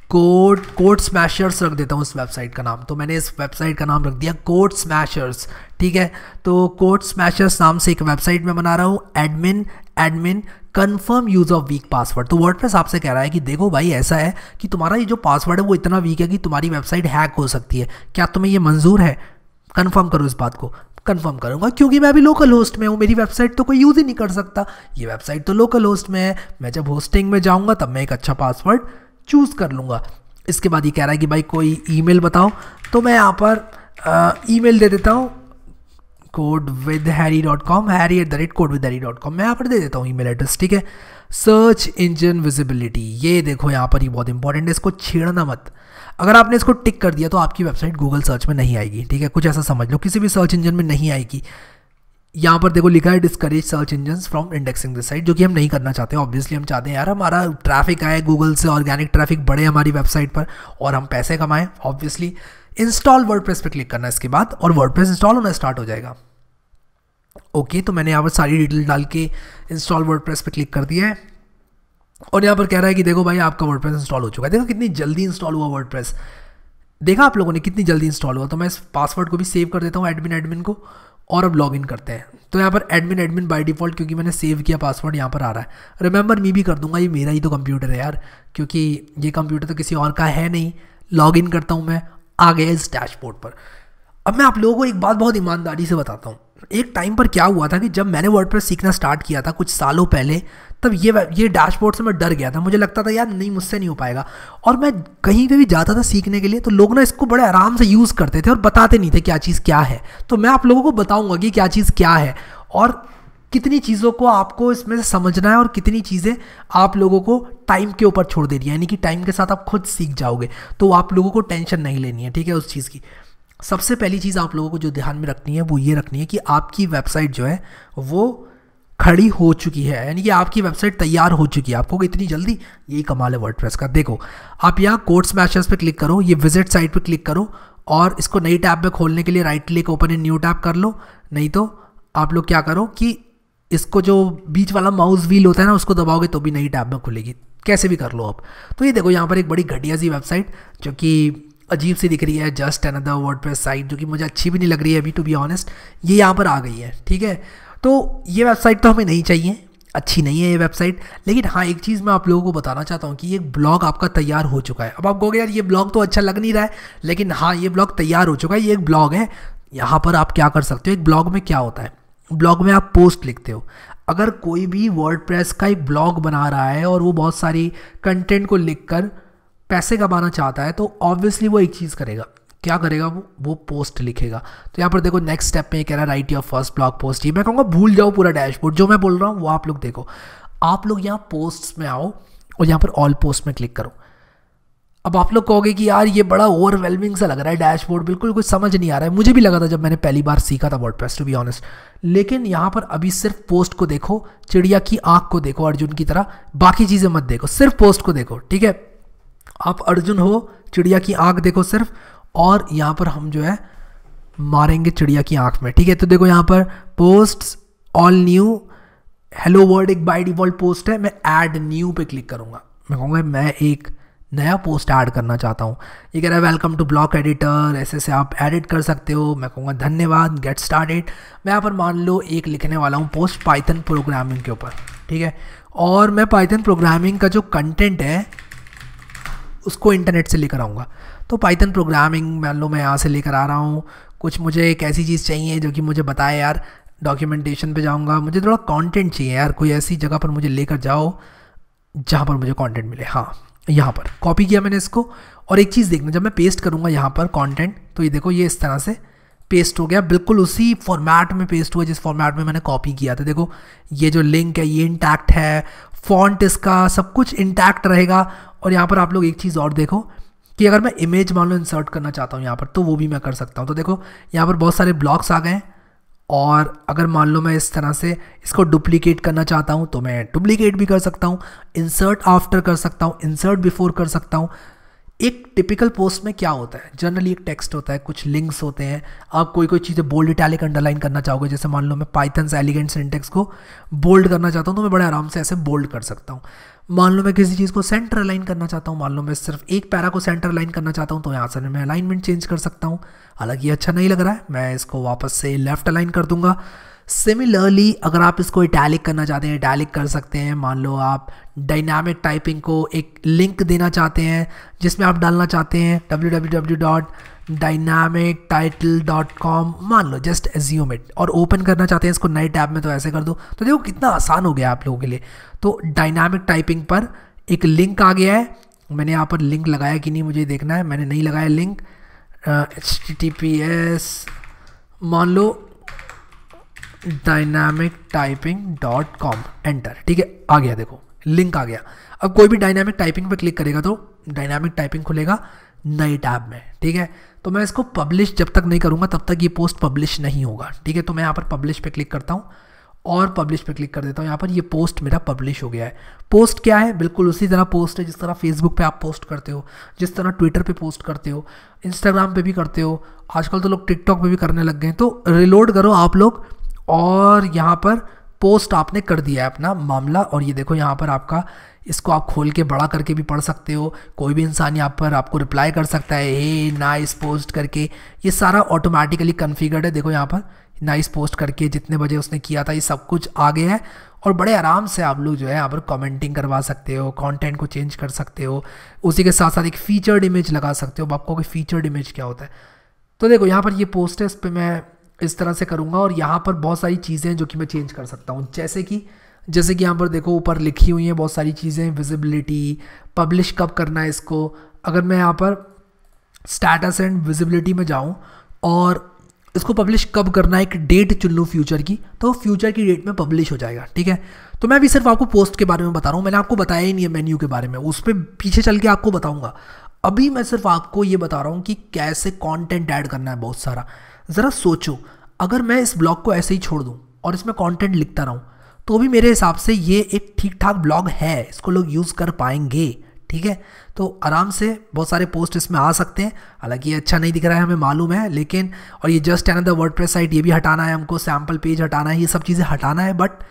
कोड कोड स्मैशर्स रख देता हूँ इस वेबसाइट का नाम तो मैंने इस वेबसाइट का नाम रख दिया कोड स्मैशर्स ठीक है तो कोड स्मैशर्स नाम से एक वेबसाइट में बना रहा हूँ admin admin confirm use of weak password तो प्रेस आपसे कह रहा है कि देखो भाई ऐसा है कि तुम्हारा ये जो पासवर्ड है वो इतना वीक है कि तुम्हारी वेबसाइट हैक हो सकती है क्या तुम्हें ये मंजूर है कन्फर्म करो इस बात को कंफर्म करूंगा क्योंकि मैं अभी लोकल होस्ट में हूँ मेरी वेबसाइट तो कोई यूज़ ही नहीं कर सकता ये वेबसाइट तो लोकल होस्ट में है मैं जब होस्टिंग में जाऊँगा तब मैं एक अच्छा पासवर्ड चूज़ कर लूँगा इसके बाद ये कह रहा है कि भाई कोई ईमेल बताओ तो मैं यहाँ पर ईमेल दे देता हूँ code with Harry dot com Harry at the rate code with Harry dot com मैं यहाँ पर दे देता हूँ ई मेल एड्रेस ठीक है सर्च इंजन विजिबिलिटी ये देखो यहाँ पर ही बहुत इंपॉर्टेंट है इसको छेड़ना मत अगर आपने इसको टिक कर दिया तो आपकी वेबसाइट गूगल सर्च में नहीं आएगी ठीक है कुछ ऐसा समझ लो किसी भी सर्च इंजन में नहीं आएगी यहाँ पर देखो लिखा है discourage search engine from indexing this site जो कि हम नहीं करना चाहते ऑब्वियसली हम चाहते हैं यार हमारा ट्रैफिक आए गूगल से ऑर्गेनिक ट्रैफिक बढ़े हमारी वेबसाइट पर और हम पैसे कमाएं ऑब्वियसली इंस्टॉल प्रेस पे क्लिक करना इसके बाद और वर्ड प्रेस इंस्टॉल होना स्टार्ट हो जाएगा ओके तो मैंने यहाँ पर सारी डिटेल डाल के इंस्टॉल प्रेस पे क्लिक कर दिया है और यहाँ पर कह रहा है कि देखो भाई आपका प्रेस इंस्टॉल हो चुका है देखो कितनी जल्दी इंस्टॉल हुआ प्रेस देखा आप लोगों ने कितनी जल्दी इंस्टॉल हुआ तो मैं इस पासवर्ड को भी सेव कर देता हूँ एडमिन एडमिन को और अब लॉगिन करते हैं तो यहाँ पर एडमिन एडमिन बाय डिफ़ॉल्ट क्योंकि मैंने सेव किया पासवर्ड यहाँ पर आ रहा है रिमेंबर मी भी कर दूंगा ये मेरा ही तो कंप्यूटर है यार क्योंकि ये कंप्यूटर तो किसी और का है नहीं लॉगिन करता हूँ मैं आ गया इस डैशबोर्ड पर अब मैं आप लोगों को एक बात बहुत ईमानदारी से बताता हूँ एक टाइम पर क्या हुआ था कि जब मैंने वर्ड सीखना स्टार्ट किया था कुछ सालों पहले तब ये ये डैशबोर्ड से मैं डर गया था मुझे लगता था यार नहीं मुझसे नहीं हो पाएगा और मैं कहीं पे भी जाता था सीखने के लिए तो लोग ना इसको बड़े आराम से यूज़ करते थे और बताते नहीं थे क्या चीज़ क्या है तो मैं आप लोगों को बताऊँगा कि क्या चीज़ क्या है और कितनी चीज़ों को आपको इसमें से समझना है और कितनी चीज़ें आप लोगों को टाइम के ऊपर छोड़ रही है यानी कि टाइम के साथ आप खुद सीख जाओगे तो आप लोगों को टेंशन नहीं लेनी है ठीक है उस चीज़ की सबसे पहली चीज़ आप लोगों को जो ध्यान में रखनी है वो ये रखनी है कि आपकी वेबसाइट जो है वो खड़ी हो चुकी है यानी कि आपकी वेबसाइट तैयार हो चुकी है आपको इतनी जल्दी यही कमाल है वर्ड का देखो आप यहाँ कोर्ट्स मैचर्स पर क्लिक करो ये विजिट साइट पर क्लिक करो और इसको नई टैब में खोलने के लिए right click open in new tab कर लो नहीं तो आप लोग क्या करो कि इसको जो बीच वाला माउस व्हील होता है ना उसको दबाओगे तो भी नई टैब में खुलेगी कैसे भी कर लो आप तो ये देखो यहाँ पर एक बड़ी घटिया सी वेबसाइट जो कि अजीब सी दिख रही है just another WordPress site जो कि मुझे अच्छी भी नहीं लग रही है अभी टू बी ऑनेस्ट ये यहाँ पर आ गई है ठीक है तो ये वेबसाइट तो हमें नहीं चाहिए अच्छी नहीं है ये वेबसाइट लेकिन हाँ एक चीज़ मैं आप लोगों को बताना चाहता हूँ कि ये ब्लॉग आपका तैयार हो चुका है अब आप कहोगे यार ये ब्लॉग तो अच्छा लग नहीं रहा है लेकिन हाँ ये ब्लॉग तैयार हो चुका है ये एक ब्लॉग है यहाँ पर आप क्या कर सकते हो एक ब्लॉग में क्या होता है ब्लॉग में आप पोस्ट लिखते हो अगर कोई भी वर्ड का एक ब्लॉग बना रहा है और वो बहुत सारी कंटेंट को लिख कर पैसे कमाना चाहता है तो ऑब्वियसली वो एक चीज़ करेगा क्या करेगा वो वो पोस्ट लिखेगा तो यहाँ पर देखो नेक्स्ट स्टेप में कह रहा है write your first blog post ये मैं कहूँगा भूल जाओ पूरा डैशबोर्ड जो मैं बोल रहा हूँ वो आप लोग देखो आप लोग यहाँ पोस्ट में आओ और यहाँ पर ऑल पोस्ट में क्लिक करो अब आप लोग कहोगे कि यार ये बड़ा ओवरवेलमिंग सा लग रहा है डैशबोर्ड बिल्कुल कुछ समझ नहीं आ रहा है मुझे भी लगा था जब मैंने पहली बार सीखा था वर्ड टू बी ऑनेस्ट लेकिन यहाँ पर अभी सिर्फ पोस्ट को देखो चिड़िया की आँख को देखो अर्जुन की तरह बाकी चीज़ें मत देखो सिर्फ पोस्ट को देखो ठीक है आप अर्जुन हो चिड़िया की आँख देखो सिर्फ और यहाँ पर हम जो है मारेंगे चिड़िया की आँख में ठीक है तो देखो यहाँ पर post all new hello world एक बाई डिफॉल्ट पोस्ट है मैं ऐड न्यू पे क्लिक करूँगा मैं कहूँगा मैं एक नया पोस्ट ऐड करना चाहता हूँ ये कह रहा है वेलकम टू ब्लॉक एडिटर ऐसे ऐसे आप एडिट कर सकते हो मैं कहूँगा धन्यवाद गेट स्टार्टेड मैं यहाँ पर मान लो एक लिखने वाला हूँ पोस्ट पाइथन प्रोग्रामिंग के ऊपर ठीक है और मैं पाइथन प्रोग्रामिंग का जो कंटेंट है उसको इंटरनेट से लेकर आऊँगा तो पाइथन प्रोग्रामिंग मान लो मैं यहाँ से लेकर आ रहा हूँ कुछ मुझे एक ऐसी चीज़ चाहिए जो कि मुझे बताए यार डॉक्यूमेंटेशन पे जाऊँगा मुझे थोड़ा कंटेंट चाहिए यार कोई ऐसी जगह पर मुझे लेकर जाओ जहाँ पर मुझे कंटेंट मिले हाँ यहाँ पर कॉपी किया मैंने इसको और एक चीज़ देखना जब मैं पेस्ट करूँगा यहाँ पर कॉन्टेंट तो ये देखो ये इस तरह से पेस्ट हो गया बिल्कुल उसी फॉर्मेट में पेस्ट हुआ जिस फॉर्मेट में मैंने कॉपी किया था देखो ये जो लिंक है ये इंटैक्ट है फॉन्ट इसका सब कुछ इंटैक्ट रहेगा और यहाँ पर आप लोग एक चीज़ और देखो कि अगर मैं इमेज मान लो इंसर्ट करना चाहता हूँ यहाँ पर तो वो भी मैं कर सकता हूँ तो देखो यहाँ पर बहुत सारे ब्लॉक्स आ गए हैं और अगर मान लो मैं इस तरह से इसको डुप्लीकेट करना चाहता हूँ तो मैं डुप्लीकेट भी कर सकता हूँ इंसर्ट आफ्टर कर सकता हूँ इंसर्ट बिफोर कर सकता हूँ एक टिपिकल पोस्ट में क्या होता है जनरली एक टेक्स्ट होता है कुछ लिंक्स होते हैं आप कोई कोई चीज़ें बोल्ड इटैलिक अंडरलाइन करना चाहोगे जैसे मान लो मैं पाइथन एलिगेंट सिंटेक्स को बोल्ड करना चाहता हूँ तो मैं बड़े आराम से ऐसे बोल्ड कर सकता हूँ मान लो मैं किसी चीज़ को सेंटर अलाइन करना चाहता हूँ मान लो मैं सिर्फ एक पैरा को सेंटर अलाइन करना चाहता हूँ तो यहाँ से मैं अलाइनमेंट चेंज कर सकता हूँ हालांकि अच्छा नहीं लग रहा है मैं इसको वापस से लेफ़्ट अलाइन कर दूंगा सिमिलरली अगर आप इसको इटैलिक करना चाहते हैं इटैलिक कर सकते हैं मान लो आप डायनामिक टाइपिंग को एक लिंक देना चाहते हैं जिसमें आप डालना चाहते हैं W W W dot dynamic title dot com मान लो जस्ट एज्यूम इट और ओपन करना चाहते हैं इसको नए टैब में तो ऐसे कर दो तो देखो कितना आसान हो गया आप लोगों के लिए तो डायनामिक टाइपिंग पर एक लिंक आ गया है मैंने यहाँ पर लिंक लगाया कि नहीं मुझे देखना है मैंने नहीं लगाया link H T P S मान लो dynamic typing dot com enter ठीक है आ गया देखो लिंक आ गया अब कोई भी डायनामिक टाइपिंग पर क्लिक करेगा तो डायनामिक टाइपिंग खुलेगा नए टैब में ठीक है तो मैं इसको पब्लिश जब तक नहीं करूँगा तब तक ये पोस्ट पब्लिश नहीं होगा ठीक है तो मैं यहाँ पर पब्लिश पे क्लिक करता हूँ और पब्लिश पे क्लिक कर देता हूँ यहाँ पर ये पोस्ट मेरा पब्लिश हो गया है पोस्ट क्या है बिल्कुल उसी तरह पोस्ट है जिस तरह फेसबुक पे आप पोस्ट करते हो जिस तरह ट्विटर पे पोस्ट करते हो इंस्टाग्राम पे भी करते हो आजकल तो लोग टिकटॉक पे भी करने लग गए हैं तो रिलोड करो आप लोग और यहाँ पर पोस्ट आपने कर दिया है अपना मामला और ये देखो यहाँ पर आपका इसको आप खोल के बड़ा करके भी पढ़ सकते हो कोई भी इंसान यहाँ पर आपको रिप्लाई कर सकता है हे नाइस पोस्ट करके ये सारा ऑटोमेटिकली कन्फिगर्ड है देखो यहाँ पर नाइस पोस्ट करके जितने बजे उसने किया था ये सब कुछ आ गया है और बड़े आराम से आप लोग जो है यहाँ पर कमेंटिंग करवा सकते हो कंटेंट को चेंज कर सकते हो उसी के साथ साथ एक फीचर्ड इमेज लगा सकते हो आपको कोई फीचर्ड इमेज क्या होता है तो देखो यहाँ पर ये पोस्ट है इस पर मैं इस तरह से करूँगा और यहाँ पर बहुत सारी चीज़ें हैं जो कि मैं चेंज कर सकता हूँ जैसे कि जैसे कि यहाँ पर देखो ऊपर लिखी हुई हैं बहुत सारी चीज़ें विजिबिलिटी पब्लिश कब करना है इसको अगर मैं यहाँ पर स्टेटस एंड विजिबिलिटी में जाऊँ और इसको पब्लिश कब करना है एक डेट चुन लूँ फ्यूचर की तो फ्यूचर की डेट में पब्लिश हो जाएगा ठीक है तो मैं भी सिर्फ आपको पोस्ट के बारे में बता रहा हूँ मैंने आपको बताया ही नहीं है मेन्यू के बारे में उस पर पीछे चल के आपको बताऊँगा अभी मैं सिर्फ आपको ये बता रहा हूँ कि कैसे कॉन्टेंट ऐड करना है बहुत सारा ज़रा सोचो अगर मैं इस ब्लॉग को ऐसे ही छोड़ दूँ और इसमें कॉन्टेंट लिखता रहूँ तो भी मेरे हिसाब से ये एक ठीक ठाक ब्लॉग है इसको लोग यूज़ कर पाएंगे ठीक है तो आराम से बहुत सारे पोस्ट इसमें आ सकते हैं हालांकि ये अच्छा नहीं दिख रहा है हमें मालूम है लेकिन और ये just another word site ये भी हटाना है हमको सैम्पल पेज हटाना है ये सब चीज़ें हटाना है बट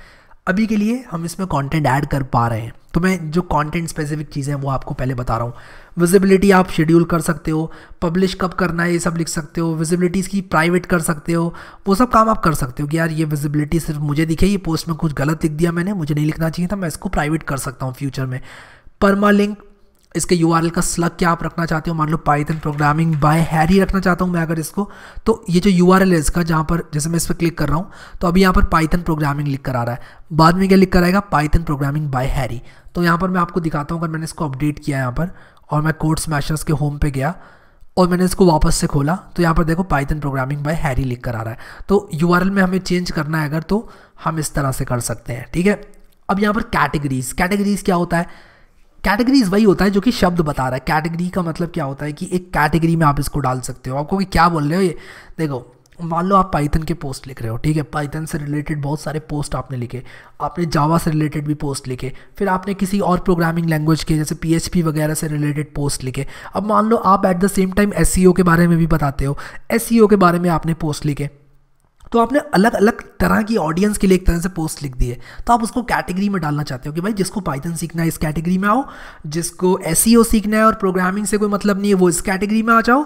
अभी के लिए हम इसमें कंटेंट ऐड कर पा रहे हैं तो मैं जो कंटेंट स्पेसिफिक चीज़ें हैं वो आपको पहले बता रहा हूँ विजिबिलिटी आप शेड्यूल कर सकते हो पब्लिश कब करना है ये सब लिख सकते हो विजिबिलिटीज़ की प्राइवेट कर सकते हो वो सब काम आप कर सकते हो कि यार ये विजिबिलिटी सिर्फ मुझे दिखे ये पोस्ट में कुछ गलत लिख दिया मैंने मुझे नहीं लिखना चाहिए था मैं इसको प्राइवेट कर सकता हूँ फ्यूचर में परमा लिंक इसके यू का स्लग क्या आप रखना चाहते हो मान लो पाइथन प्रोग्रामिंग बाय हैरी रखना चाहता हूँ मैं अगर इसको तो ये जो यू है इसका जहाँ पर जैसे मैं इस पर क्लिक कर रहा हूँ तो अभी यहाँ पर पाइथन प्रोग्रामिंग लिख कर आ रहा है बाद में क्या लिख कर आएगा पाइथन प्रोग्रामिंग बाय हैरी तो यहाँ पर मैं आपको दिखाता हूँ अगर मैंने इसको अपडेट किया यहाँ पर और मैं कोड स्मैशर्स के होम पर गया और मैंने इसको वापस से खोला तो यहाँ पर देखो पाइथन प्रोग्रामिंग बाय हैरी लिख कर आ रहा है तो यू में हमें चेंज करना है अगर तो हम इस तरह से कर सकते हैं ठीक है अब यहाँ पर कैटेगरीज कैटेगरीज क्या होता है कैटेगरीज वही होता है जो कि शब्द बता रहा है कैटेगरी का मतलब क्या होता है कि एक कैटेगरी में आप इसको डाल सकते हो आपको क्या बोल रहे हो ये देखो मान लो आप पाइथन के पोस्ट लिख रहे हो ठीक है पाइथन से रिलेटेड बहुत सारे पोस्ट आपने लिखे आपने जावा से रिलेटेड भी पोस्ट लिखे फिर आपने किसी और प्रोग्रामिंग लैंग्वेज के जैसे पी वगैरह से रिलेटेड पोस्ट लिखे अब मान लो आप at the same time S के बारे में भी बताते हो एस e के बारे में आपने पोस्ट लिखे तो आपने अलग अलग तरह की ऑडियंस के लिए एक तरह से पोस्ट लिख दी है तो आप उसको कैटेगरी में डालना चाहते हो कि भाई जिसको पाइथन सीखना है इस कैटेगरी में आओ जिसको एस e सीखना है और प्रोग्रामिंग से कोई मतलब नहीं है वो इस कैटेगरी में आ जाओ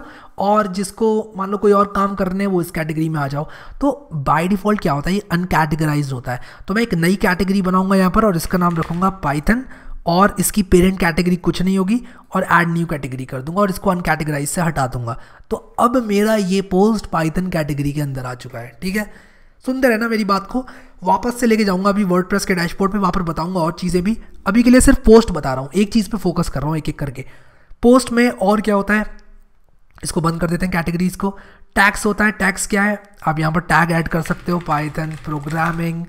और जिसको मान लो कोई और काम करने है वो इस कैटेगरी में आ जाओ तो बाय डिफ़ॉल्ट क्या होता है ये अनकैटेगराइज होता है तो मैं एक नई कैटेगरी बनाऊंगा यहाँ पर और इसका नाम रखूँगा पाइथन और इसकी पेरेंट कैटेगरी कुछ नहीं होगी और ऐड न्यू कैटेगरी कर दूंगा और इसको अनकैटेगराइज से हटा दूंगा तो अब मेरा ये पोस्ट पाइथन कैटेगरी के अंदर आ चुका है ठीक है सुंदर है ना मेरी बात को वापस से लेके जाऊंगा अभी वर्ड के डैशबोर्ड पर वहाँ पर बताऊंगा और चीज़ें भी अभी के लिए सिर्फ पोस्ट बता रहा हूँ एक चीज़ पे फोकस कर रहा हूँ एक एक करके पोस्ट में और क्या होता है इसको बंद कर देते हैं कैटेगरीज को टैक्स होता है टैक्स क्या है आप यहाँ पर टैग ऐड कर सकते हो पाइथन प्रोग्रामिंग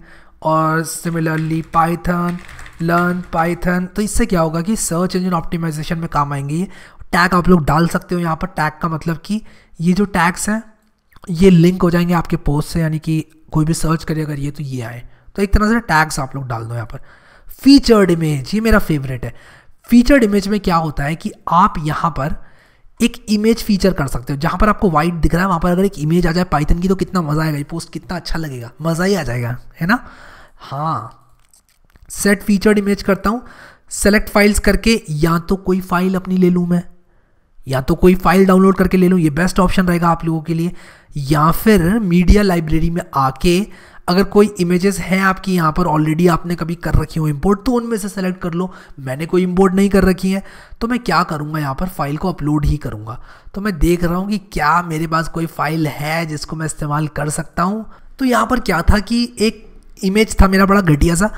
और सिमिलरली पाइथन लर्न पाइथन तो इससे क्या होगा कि सर्च इंजन ऑप्टिमाइजेशन में काम आएंगे ये टैग आप लोग डाल सकते हो यहाँ पर टैग का मतलब कि ये जो टैग्स हैं ये लिंक हो जाएंगे आपके पोस्ट से यानी कि कोई भी सर्च करे अगर ये तो ये आए तो एक तरह से टैग्स आप लोग डाल दो यहाँ पर फीचर्ड इमेज ये मेरा फेवरेट है फीचर्ड इमेज में क्या होता है कि आप यहाँ पर एक इमेज फीचर कर सकते हो जहाँ पर आपको वाइट दिख रहा है वहाँ पर अगर एक इमेज आ जाए पाइथन की तो कितना मज़ा आएगा ये पोस्ट कितना अच्छा लगेगा मज़ा ही आ जाएगा है ना हाँ सेट फीचर्ड इमेज करता हूँ सेलेक्ट फाइल्स करके या तो कोई फाइल अपनी ले लूँ मैं या तो कोई फाइल डाउनलोड करके ले लूँ ये बेस्ट ऑप्शन रहेगा आप लोगों के लिए या फिर मीडिया लाइब्रेरी में आके अगर कोई इमेजेस हैं आपकी यहाँ पर ऑलरेडी आपने कभी कर रखी हो इम्पोर्ट तो उनमें से सेलेक्ट कर लो मैंने कोई इम्पोर्ट नहीं कर रखी है तो मैं क्या करूँगा यहाँ पर फाइल को अपलोड ही करूँगा तो मैं देख रहा हूँ कि क्या मेरे पास कोई फाइल है जिसको मैं इस्तेमाल कर सकता हूँ तो यहाँ पर क्या था कि एक इमेज था मेरा बड़ा घटिया सा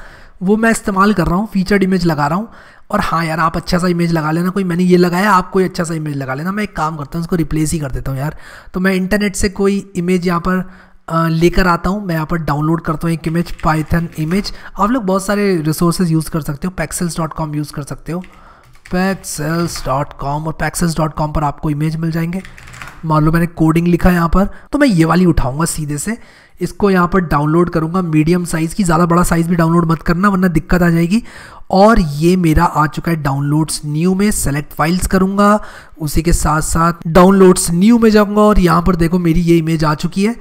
वो मैं इस्तेमाल कर रहा हूँ फीचर्ड इमेज लगा रहा हूँ और हाँ यार आप अच्छा सा इमेज लगा लेना कोई मैंने ये लगाया आप कोई अच्छा सा इमेज लगा लेना मैं एक काम करता हूँ उसको रिप्लेस ही कर देता हूँ यार तो मैं इंटरनेट से कोई इमेज यहाँ पर लेकर आता हूँ मैं यहाँ पर डाउनलोड करता हूँ एक इमेज पाइथन इमेज आप लोग बहुत सारे रिसोर्सेज यूज़ कर सकते हो पैक्सल्स डॉट कॉम यूज़ कर सकते हो पैक्सल्स डॉट कॉम और पैक्सल्स डॉट कॉम पर आपको इमेज मिल जाएंगे मान लो मैंने कोडिंग लिखा है यहाँ पर तो मैं ये वाली उठाऊँगा सीधे से इसको यहाँ पर डाउनलोड करूँगा मीडियम साइज़ की ज़्यादा बड़ा साइज़ भी डाउनलोड मत करना वरना दिक्कत आ जाएगी और ये मेरा आ चुका है डाउनलोड्स न्यू में सेलेक्ट फाइल्स करूँगा उसी के साथ साथ डाउनलोड्स न्यू में जाऊँगा और यहाँ पर देखो मेरी ये इमेज आ चुकी है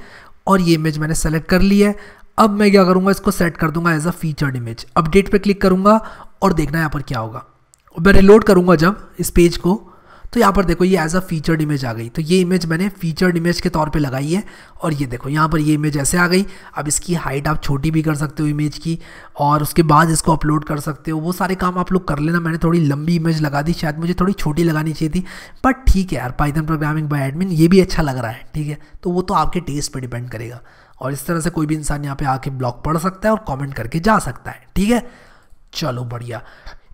और ये इमेज मैंने सेलेक्ट कर ली है अब मैं क्या करूँगा इसको सेट कर दूंगा as a featured image update पर क्लिक करूँगा और देखना यहाँ पर क्या होगा मैं रिलोड करूँगा जब इस पेज को तो यहाँ पर देखो ये एज अ फीचर्ड इमेज आ गई तो ये इमेज मैंने फीचर्ड इमेज के तौर पे लगाई है और ये देखो यहाँ पर ये इमेज ऐसे आ गई अब इसकी हाइट आप छोटी भी कर सकते हो इमेज की और उसके बाद इसको अपलोड कर सकते हो वो सारे काम आप लोग कर लेना मैंने थोड़ी लंबी इमेज लगा दी शायद मुझे थोड़ी छोटी लगानी चाहिए थी बट ठीक है यार पाइथन प्रोग्रामिंग बाय एडमिन ये भी अच्छा लग रहा है ठीक है तो वो तो आपके टेस्ट पर डिपेंड करेगा और इस तरह से कोई भी इंसान यहाँ पे आके ब्लॉग पढ़ सकता है और कमेंट करके जा सकता है ठीक है चलो बढ़िया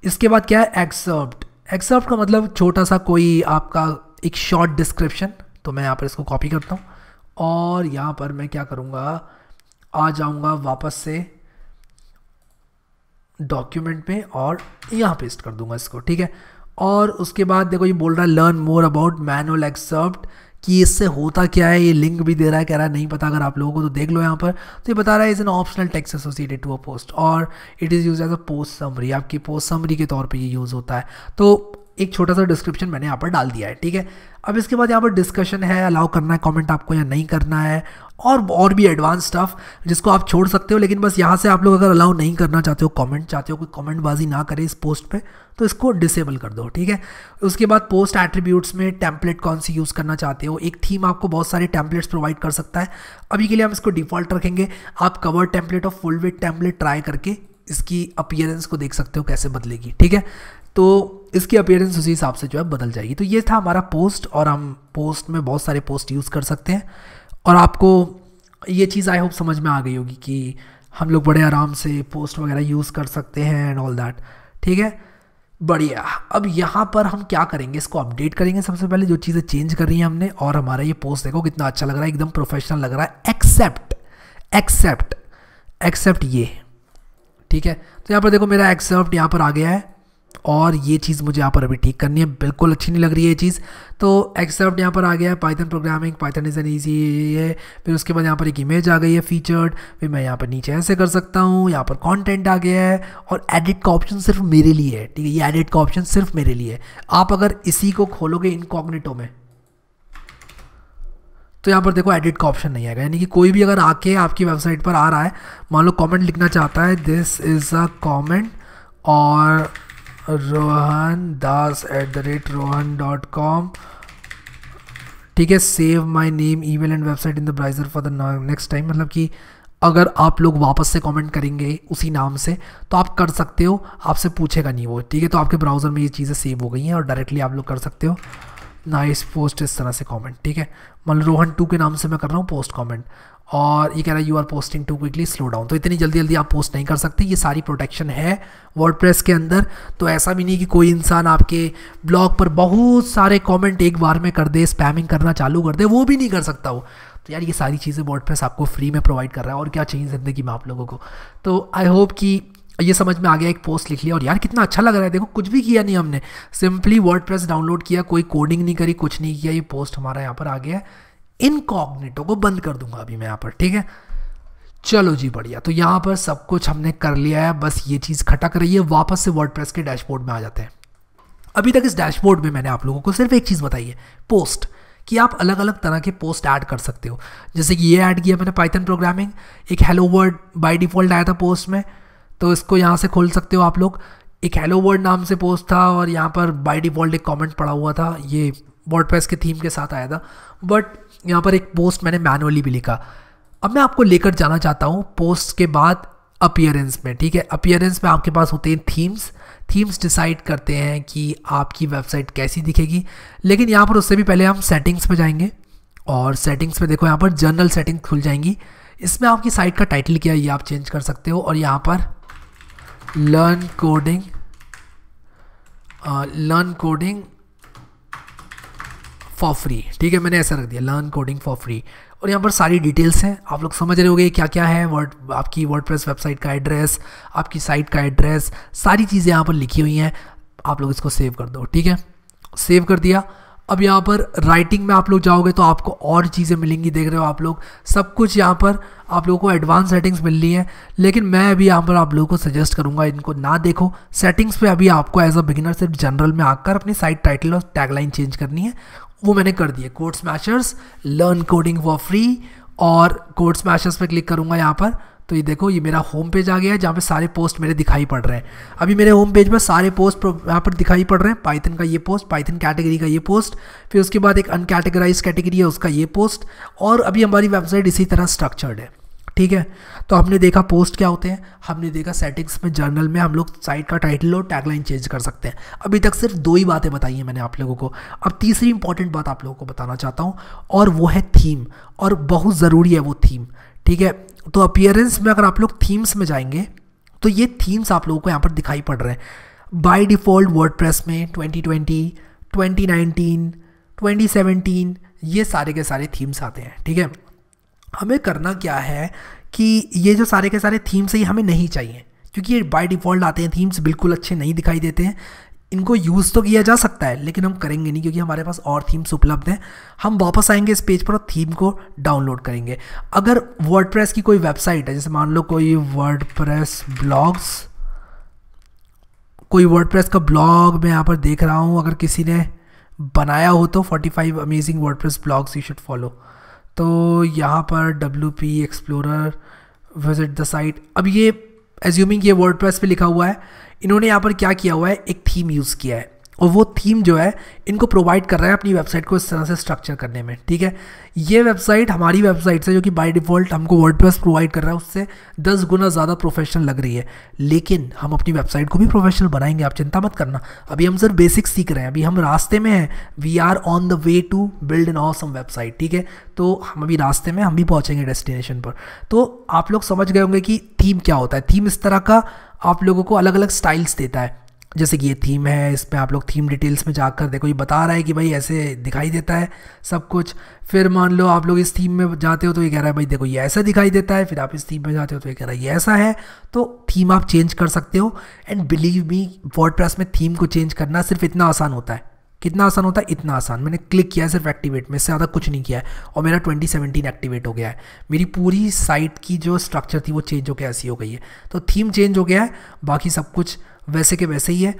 इसके बाद क्या है एक्सेप्ट एक्सर्प्ट का मतलब छोटा सा कोई आपका एक शॉर्ट डिस्क्रिप्शन तो मैं यहाँ पर इसको कॉपी करता हूँ और यहाँ पर मैं क्या करूँगा आ जाऊँगा वापस से डॉक्यूमेंट में और यहाँ पेस्ट कर दूंगा इसको ठीक है और उसके बाद देखो ये बोल रहा है learn more about manual excerpt कि इससे होता क्या है ये लिंक भी दे रहा है कह रहा है नहीं पता अगर आप लोगों को तो देख लो यहाँ पर तो ये बता रहा है is an optional text associated to a post और it is use as a post summary आपकी पोस्ट समरी के तौर पर ये यूज़ होता है तो एक छोटा सा डिस्क्रिप्शन मैंने यहाँ पर डाल दिया है ठीक है अब इसके बाद यहाँ पर डिस्कशन है अलाउ करना है कमेंट आपको या नहीं करना है और और भी एडवांस स्टफ जिसको आप छोड़ सकते हो लेकिन बस यहाँ से आप लोग अगर अलाउ नहीं करना चाहते हो कमेंट चाहते हो कोई कमेंटबाजी ना करे इस पोस्ट पे तो इसको डिसेबल कर दो ठीक है उसके बाद पोस्ट एट्रीब्यूट्स में टैंपलेट कौन सी यूज़ करना चाहते हो एक थीम आपको बहुत सारे टैंपलेट्स प्रोवाइड कर सकता है अभी के लिए हम इसको डिफ़ॉल्ट रखेंगे आप कवर टैंपलेट और फुल वेट टैंपलेट ट्राई करके इसकी अपियरेंस को देख सकते हो कैसे बदलेगी ठीक है तो इसकी अपियरेंस उसी हिसाब से जो है बदल जाएगी तो ये था हमारा पोस्ट और हम पोस्ट में बहुत सारे पोस्ट यूज़ कर सकते हैं और आपको ये चीज़ आई होप समझ में आ गई होगी कि हम लोग बड़े आराम से पोस्ट वगैरह यूज़ कर सकते हैं एंड ऑल दैट ठीक है बढ़िया अब यहाँ पर हम क्या करेंगे इसको अपडेट करेंगे सबसे पहले जो चीज़ें चेंज कर रही हैं हमने और हमारा ये पोस्ट देखो कितना अच्छा लग रहा है एकदम प्रोफेशनल लग रहा है एक्सेप्ट एक्सेप्ट एक्सेप्ट ये ठीक है तो यहाँ पर देखो मेरा एक्सेप्ट यहाँ पर आ गया है और ये चीज़ मुझे यहाँ पर अभी ठीक करनी है बिल्कुल अच्छी नहीं लग रही है ये चीज़ तो एक्सेप्ट यहाँ पर आ गया है Python programming Python is an easy है फिर उसके बाद यहाँ पर एक इमेज आ गई है फीचर्ड फिर मैं यहाँ पर नीचे ऐसे कर सकता हूँ यहाँ पर कॉन्टेंट आ गया है और एडिट का ऑप्शन सिर्फ मेरे लिए है ठीक है ये एडिट का ऑप्शन सिर्फ मेरे लिए है आप अगर इसी को खोलोगे इनकॉग्निटो में तो यहाँ पर देखो एडिट का ऑप्शन नहीं आएगा यानी कि कोई भी अगर आके आपकी वेबसाइट पर आ रहा है मान लो कॉमेंट लिखना चाहता है दिस इज़ अ कॉमेंट और Rohan Das at the rate Rohan dot com ठीक है save my name email and website in the browser for the next time मतलब कि अगर आप लोग वापस से कमेंट करेंगे उसी नाम से तो आप कर सकते हो आपसे पूछेगा नहीं वो ठीक है तो आपके ब्राउज़र में ये चीज़ें सेव हो गई हैं और डायरेक्टली आप लोग कर सकते हो नाइस पोस्ट इस तरह से कमेंट ठीक है मतलब रोहन टू के नाम से मैं कर रहा हूँ पोस्ट कमेंट और ये कह रहा है you are posting too quickly slow down तो इतनी जल्दी जल्दी आप पोस्ट नहीं कर सकते ये सारी प्रोटेक्शन है वर्डप्रेस के अंदर तो ऐसा भी नहीं कि कोई इंसान आपके ब्लॉग पर बहुत सारे कमेंट एक बार में कर दे स्पैमिंग करना चालू कर दे वो भी नहीं कर सकता वो तो यार ये सारी चीज़ें वर्ड आपको फ्री में प्रोवाइड कर रहा है और क्या चाहिए ज़िंदगी में आप लोगों को तो आई होप कि ये समझ में आ गया एक पोस्ट लिख लिया और यार कितना अच्छा लग रहा है देखो कुछ भी किया नहीं हमने सिंपली वर्ड डाउनलोड किया कोई कोडिंग नहीं करी कुछ नहीं किया ये पोस्ट हमारा यहाँ पर आ गया है इनकॉग्निटो को बंद कर दूंगा अभी मैं यहाँ पर ठीक है चलो जी बढ़िया तो यहाँ पर सब कुछ हमने कर लिया है बस ये चीज़ खटक रही है वापस से वर्ड के डैशबोर्ड में आ जाते हैं अभी तक इस डैशबोर्ड में मैंने आप लोगों को सिर्फ एक चीज़ बताई है पोस्ट कि आप अलग अलग तरह के पोस्ट ऐड कर सकते हो जैसे कि ये ऐड किया मैंने पाइथन प्रोग्रामिंग एक हेलो वर्ड बाय डिफ़ॉल्ट आया था पोस्ट में तो इसको यहाँ से खोल सकते हो आप लोग एक हेलो वर्ड नाम से पोस्ट था और यहाँ पर बाय डिफ़ॉल्ट एक कमेंट पड़ा हुआ था ये वर्ड के थीम के साथ आया था बट यहाँ पर एक पोस्ट मैंने मैनुअली भी लिखा अब मैं आपको लेकर जाना चाहता हूँ पोस्ट के बाद अपियरेंस में ठीक है अपियरेंस में आपके पास होते हैं थीम्स थीम्स डिसाइड करते हैं कि आपकी वेबसाइट कैसी दिखेगी लेकिन यहाँ पर उससे भी पहले हम सेटिंग्स में जाएंगे और सेटिंग्स में देखो यहाँ पर जनरल सेटिंग खुल जाएंगी इसमें आपकी साइट का टाइटल क्या है ये आप चेंज कर सकते हो और यहाँ पर learn coding learn coding for free ठीक है मैंने ऐसा रख दिया लर्न कोडिंग फॉर फ्री और यहाँ पर सारी डिटेल्स हैं आप लोग समझ रहे होंगे क्या क्या है वर्ड आपकी वर्ड वेबसाइट का एड्रेस आपकी साइट का एड्रेस सारी चीज़ें यहाँ पर लिखी हुई हैं आप लोग इसको सेव कर दो ठीक है सेव कर दिया अब यहाँ पर राइटिंग में आप लोग जाओगे तो आपको और चीज़ें मिलेंगी देख रहे हो आप लोग सब कुछ यहाँ पर आप लोगों को एडवांस सेटिंग्स मिल रही हैं लेकिन मैं अभी यहाँ पर आप लोगों को सजेस्ट करूँगा इनको ना देखो सेटिंग्स पे अभी आपको एज अ बिगिनर सिर्फ जनरल में आकर अपनी साइट टाइटल और टैगलाइन चेंज करनी है वो मैंने कर दिए code smashers learn coding for free और कोड स्मैशर्स पे क्लिक करूँगा यहाँ पर तो ये देखो ये मेरा होम पेज आ गया है जहाँ पे सारे पोस्ट मेरे दिखाई पड़ रहे हैं अभी मेरे होम पेज पर सारे पोस्ट यहाँ पर दिखाई पड़ रहे हैं पाइथन का ये पोस्ट पाइथन कैटेगरी का ये पोस्ट फिर उसके बाद एक अनकैटेगराइज कैटेगरी है उसका ये पोस्ट और अभी हमारी वेबसाइट इसी तरह स्ट्रक्चर्ड है ठीक है तो हमने देखा पोस्ट क्या होते हैं हमने देखा सेटिंग्स में जर्नल में हम लोग साइट का टाइटल और टैगलाइन चेंज कर सकते हैं अभी तक सिर्फ दो ही बातें बताई हैं मैंने आप लोगों को अब तीसरी इंपॉर्टेंट बात आप लोगों को बताना चाहता हूँ और वो है थीम और बहुत ज़रूरी है वो थीम ठीक है तो अपियरेंस में अगर आप लोग थीम्स में जाएंगे तो ये थीम्स आप लोगों को यहाँ पर दिखाई पड़ रहे हैं बाई डिफ़ॉल्ट वर्ड में twenty twenty twenty nineteen twenty seventeen ये सारे के सारे थीम्स आते हैं ठीक है हमें करना क्या है कि ये जो सारे के सारे थीम्स है ये हमें नहीं चाहिए क्योंकि ये बाय डिफ़ॉल्ट आते हैं थीम्स बिल्कुल अच्छे नहीं दिखाई देते हैं इनको यूज़ तो किया जा सकता है लेकिन हम करेंगे नहीं क्योंकि हमारे पास और थीम्स उपलब्ध हैं हम वापस आएंगे इस पेज पर और थीम को डाउनलोड करेंगे अगर वर्ड की कोई वेबसाइट है जैसे मान लो कोई वर्ड ब्लॉग्स कोई वर्ड का ब्लॉग मैं यहाँ पर देख रहा हूँ अगर किसी ने बनाया हो तो 45 amazing WordPress blogs you should follow तो यहाँ पर W P explorer visit the site अब ये एज्यूमिंग ये वर्ड पे लिखा हुआ है इन्होंने यहाँ पर क्या किया हुआ है एक थीम यूज़ किया है और वो थीम जो है इनको प्रोवाइड कर रहा है अपनी वेबसाइट को इस तरह से स्ट्रक्चर करने में ठीक है ये वेबसाइट हमारी वेबसाइट से जो कि बाय डिफ़ॉल्ट हमको वर्ड प्रोवाइड कर रहा है उससे दस गुना ज़्यादा प्रोफेशनल लग रही है लेकिन हम अपनी वेबसाइट को भी प्रोफेशनल बनाएंगे आप चिंता मत करना अभी हम सर बेसिक सीख रहे हैं अभी हम रास्ते में हैं we are on the way to build an awesome website ठीक है तो हम अभी रास्ते में हम भी पहुँचेंगे डेस्टिनेशन पर तो आप लोग समझ गए होंगे कि थीम क्या होता है थीम इस तरह का आप लोगों को अलग अलग स्टाइल्स देता है जैसे कि ये थीम है इस पर आप लोग थीम डिटेल्स में जाकर देखो ये बता रहा है कि भाई ऐसे दिखाई देता है सब कुछ फिर मान लो आप लोग इस थीम में जाते हो तो ये कह रहा है भाई देखो ये ऐसा दिखाई देता है फिर आप इस थीम में जाते हो तो ये कह रहा है ये ऐसा है तो थीम आप चेंज कर सकते हो एंड बिलीव मी वर्ड में थीम को चेंज करना सिर्फ इतना आसान होता है कितना आसान होता है इतना आसान मैंने क्लिक किया है सिर्फ एक्टिवेट में इससे ज़्यादा कुछ नहीं किया है और मेरा 2017 एक्टिवेट हो गया है मेरी पूरी साइट की जो स्ट्रक्चर थी वो चेंज होकर ऐसी हो गई है तो थीम चेंज हो गया है बाकी सब कुछ वैसे के वैसे ही है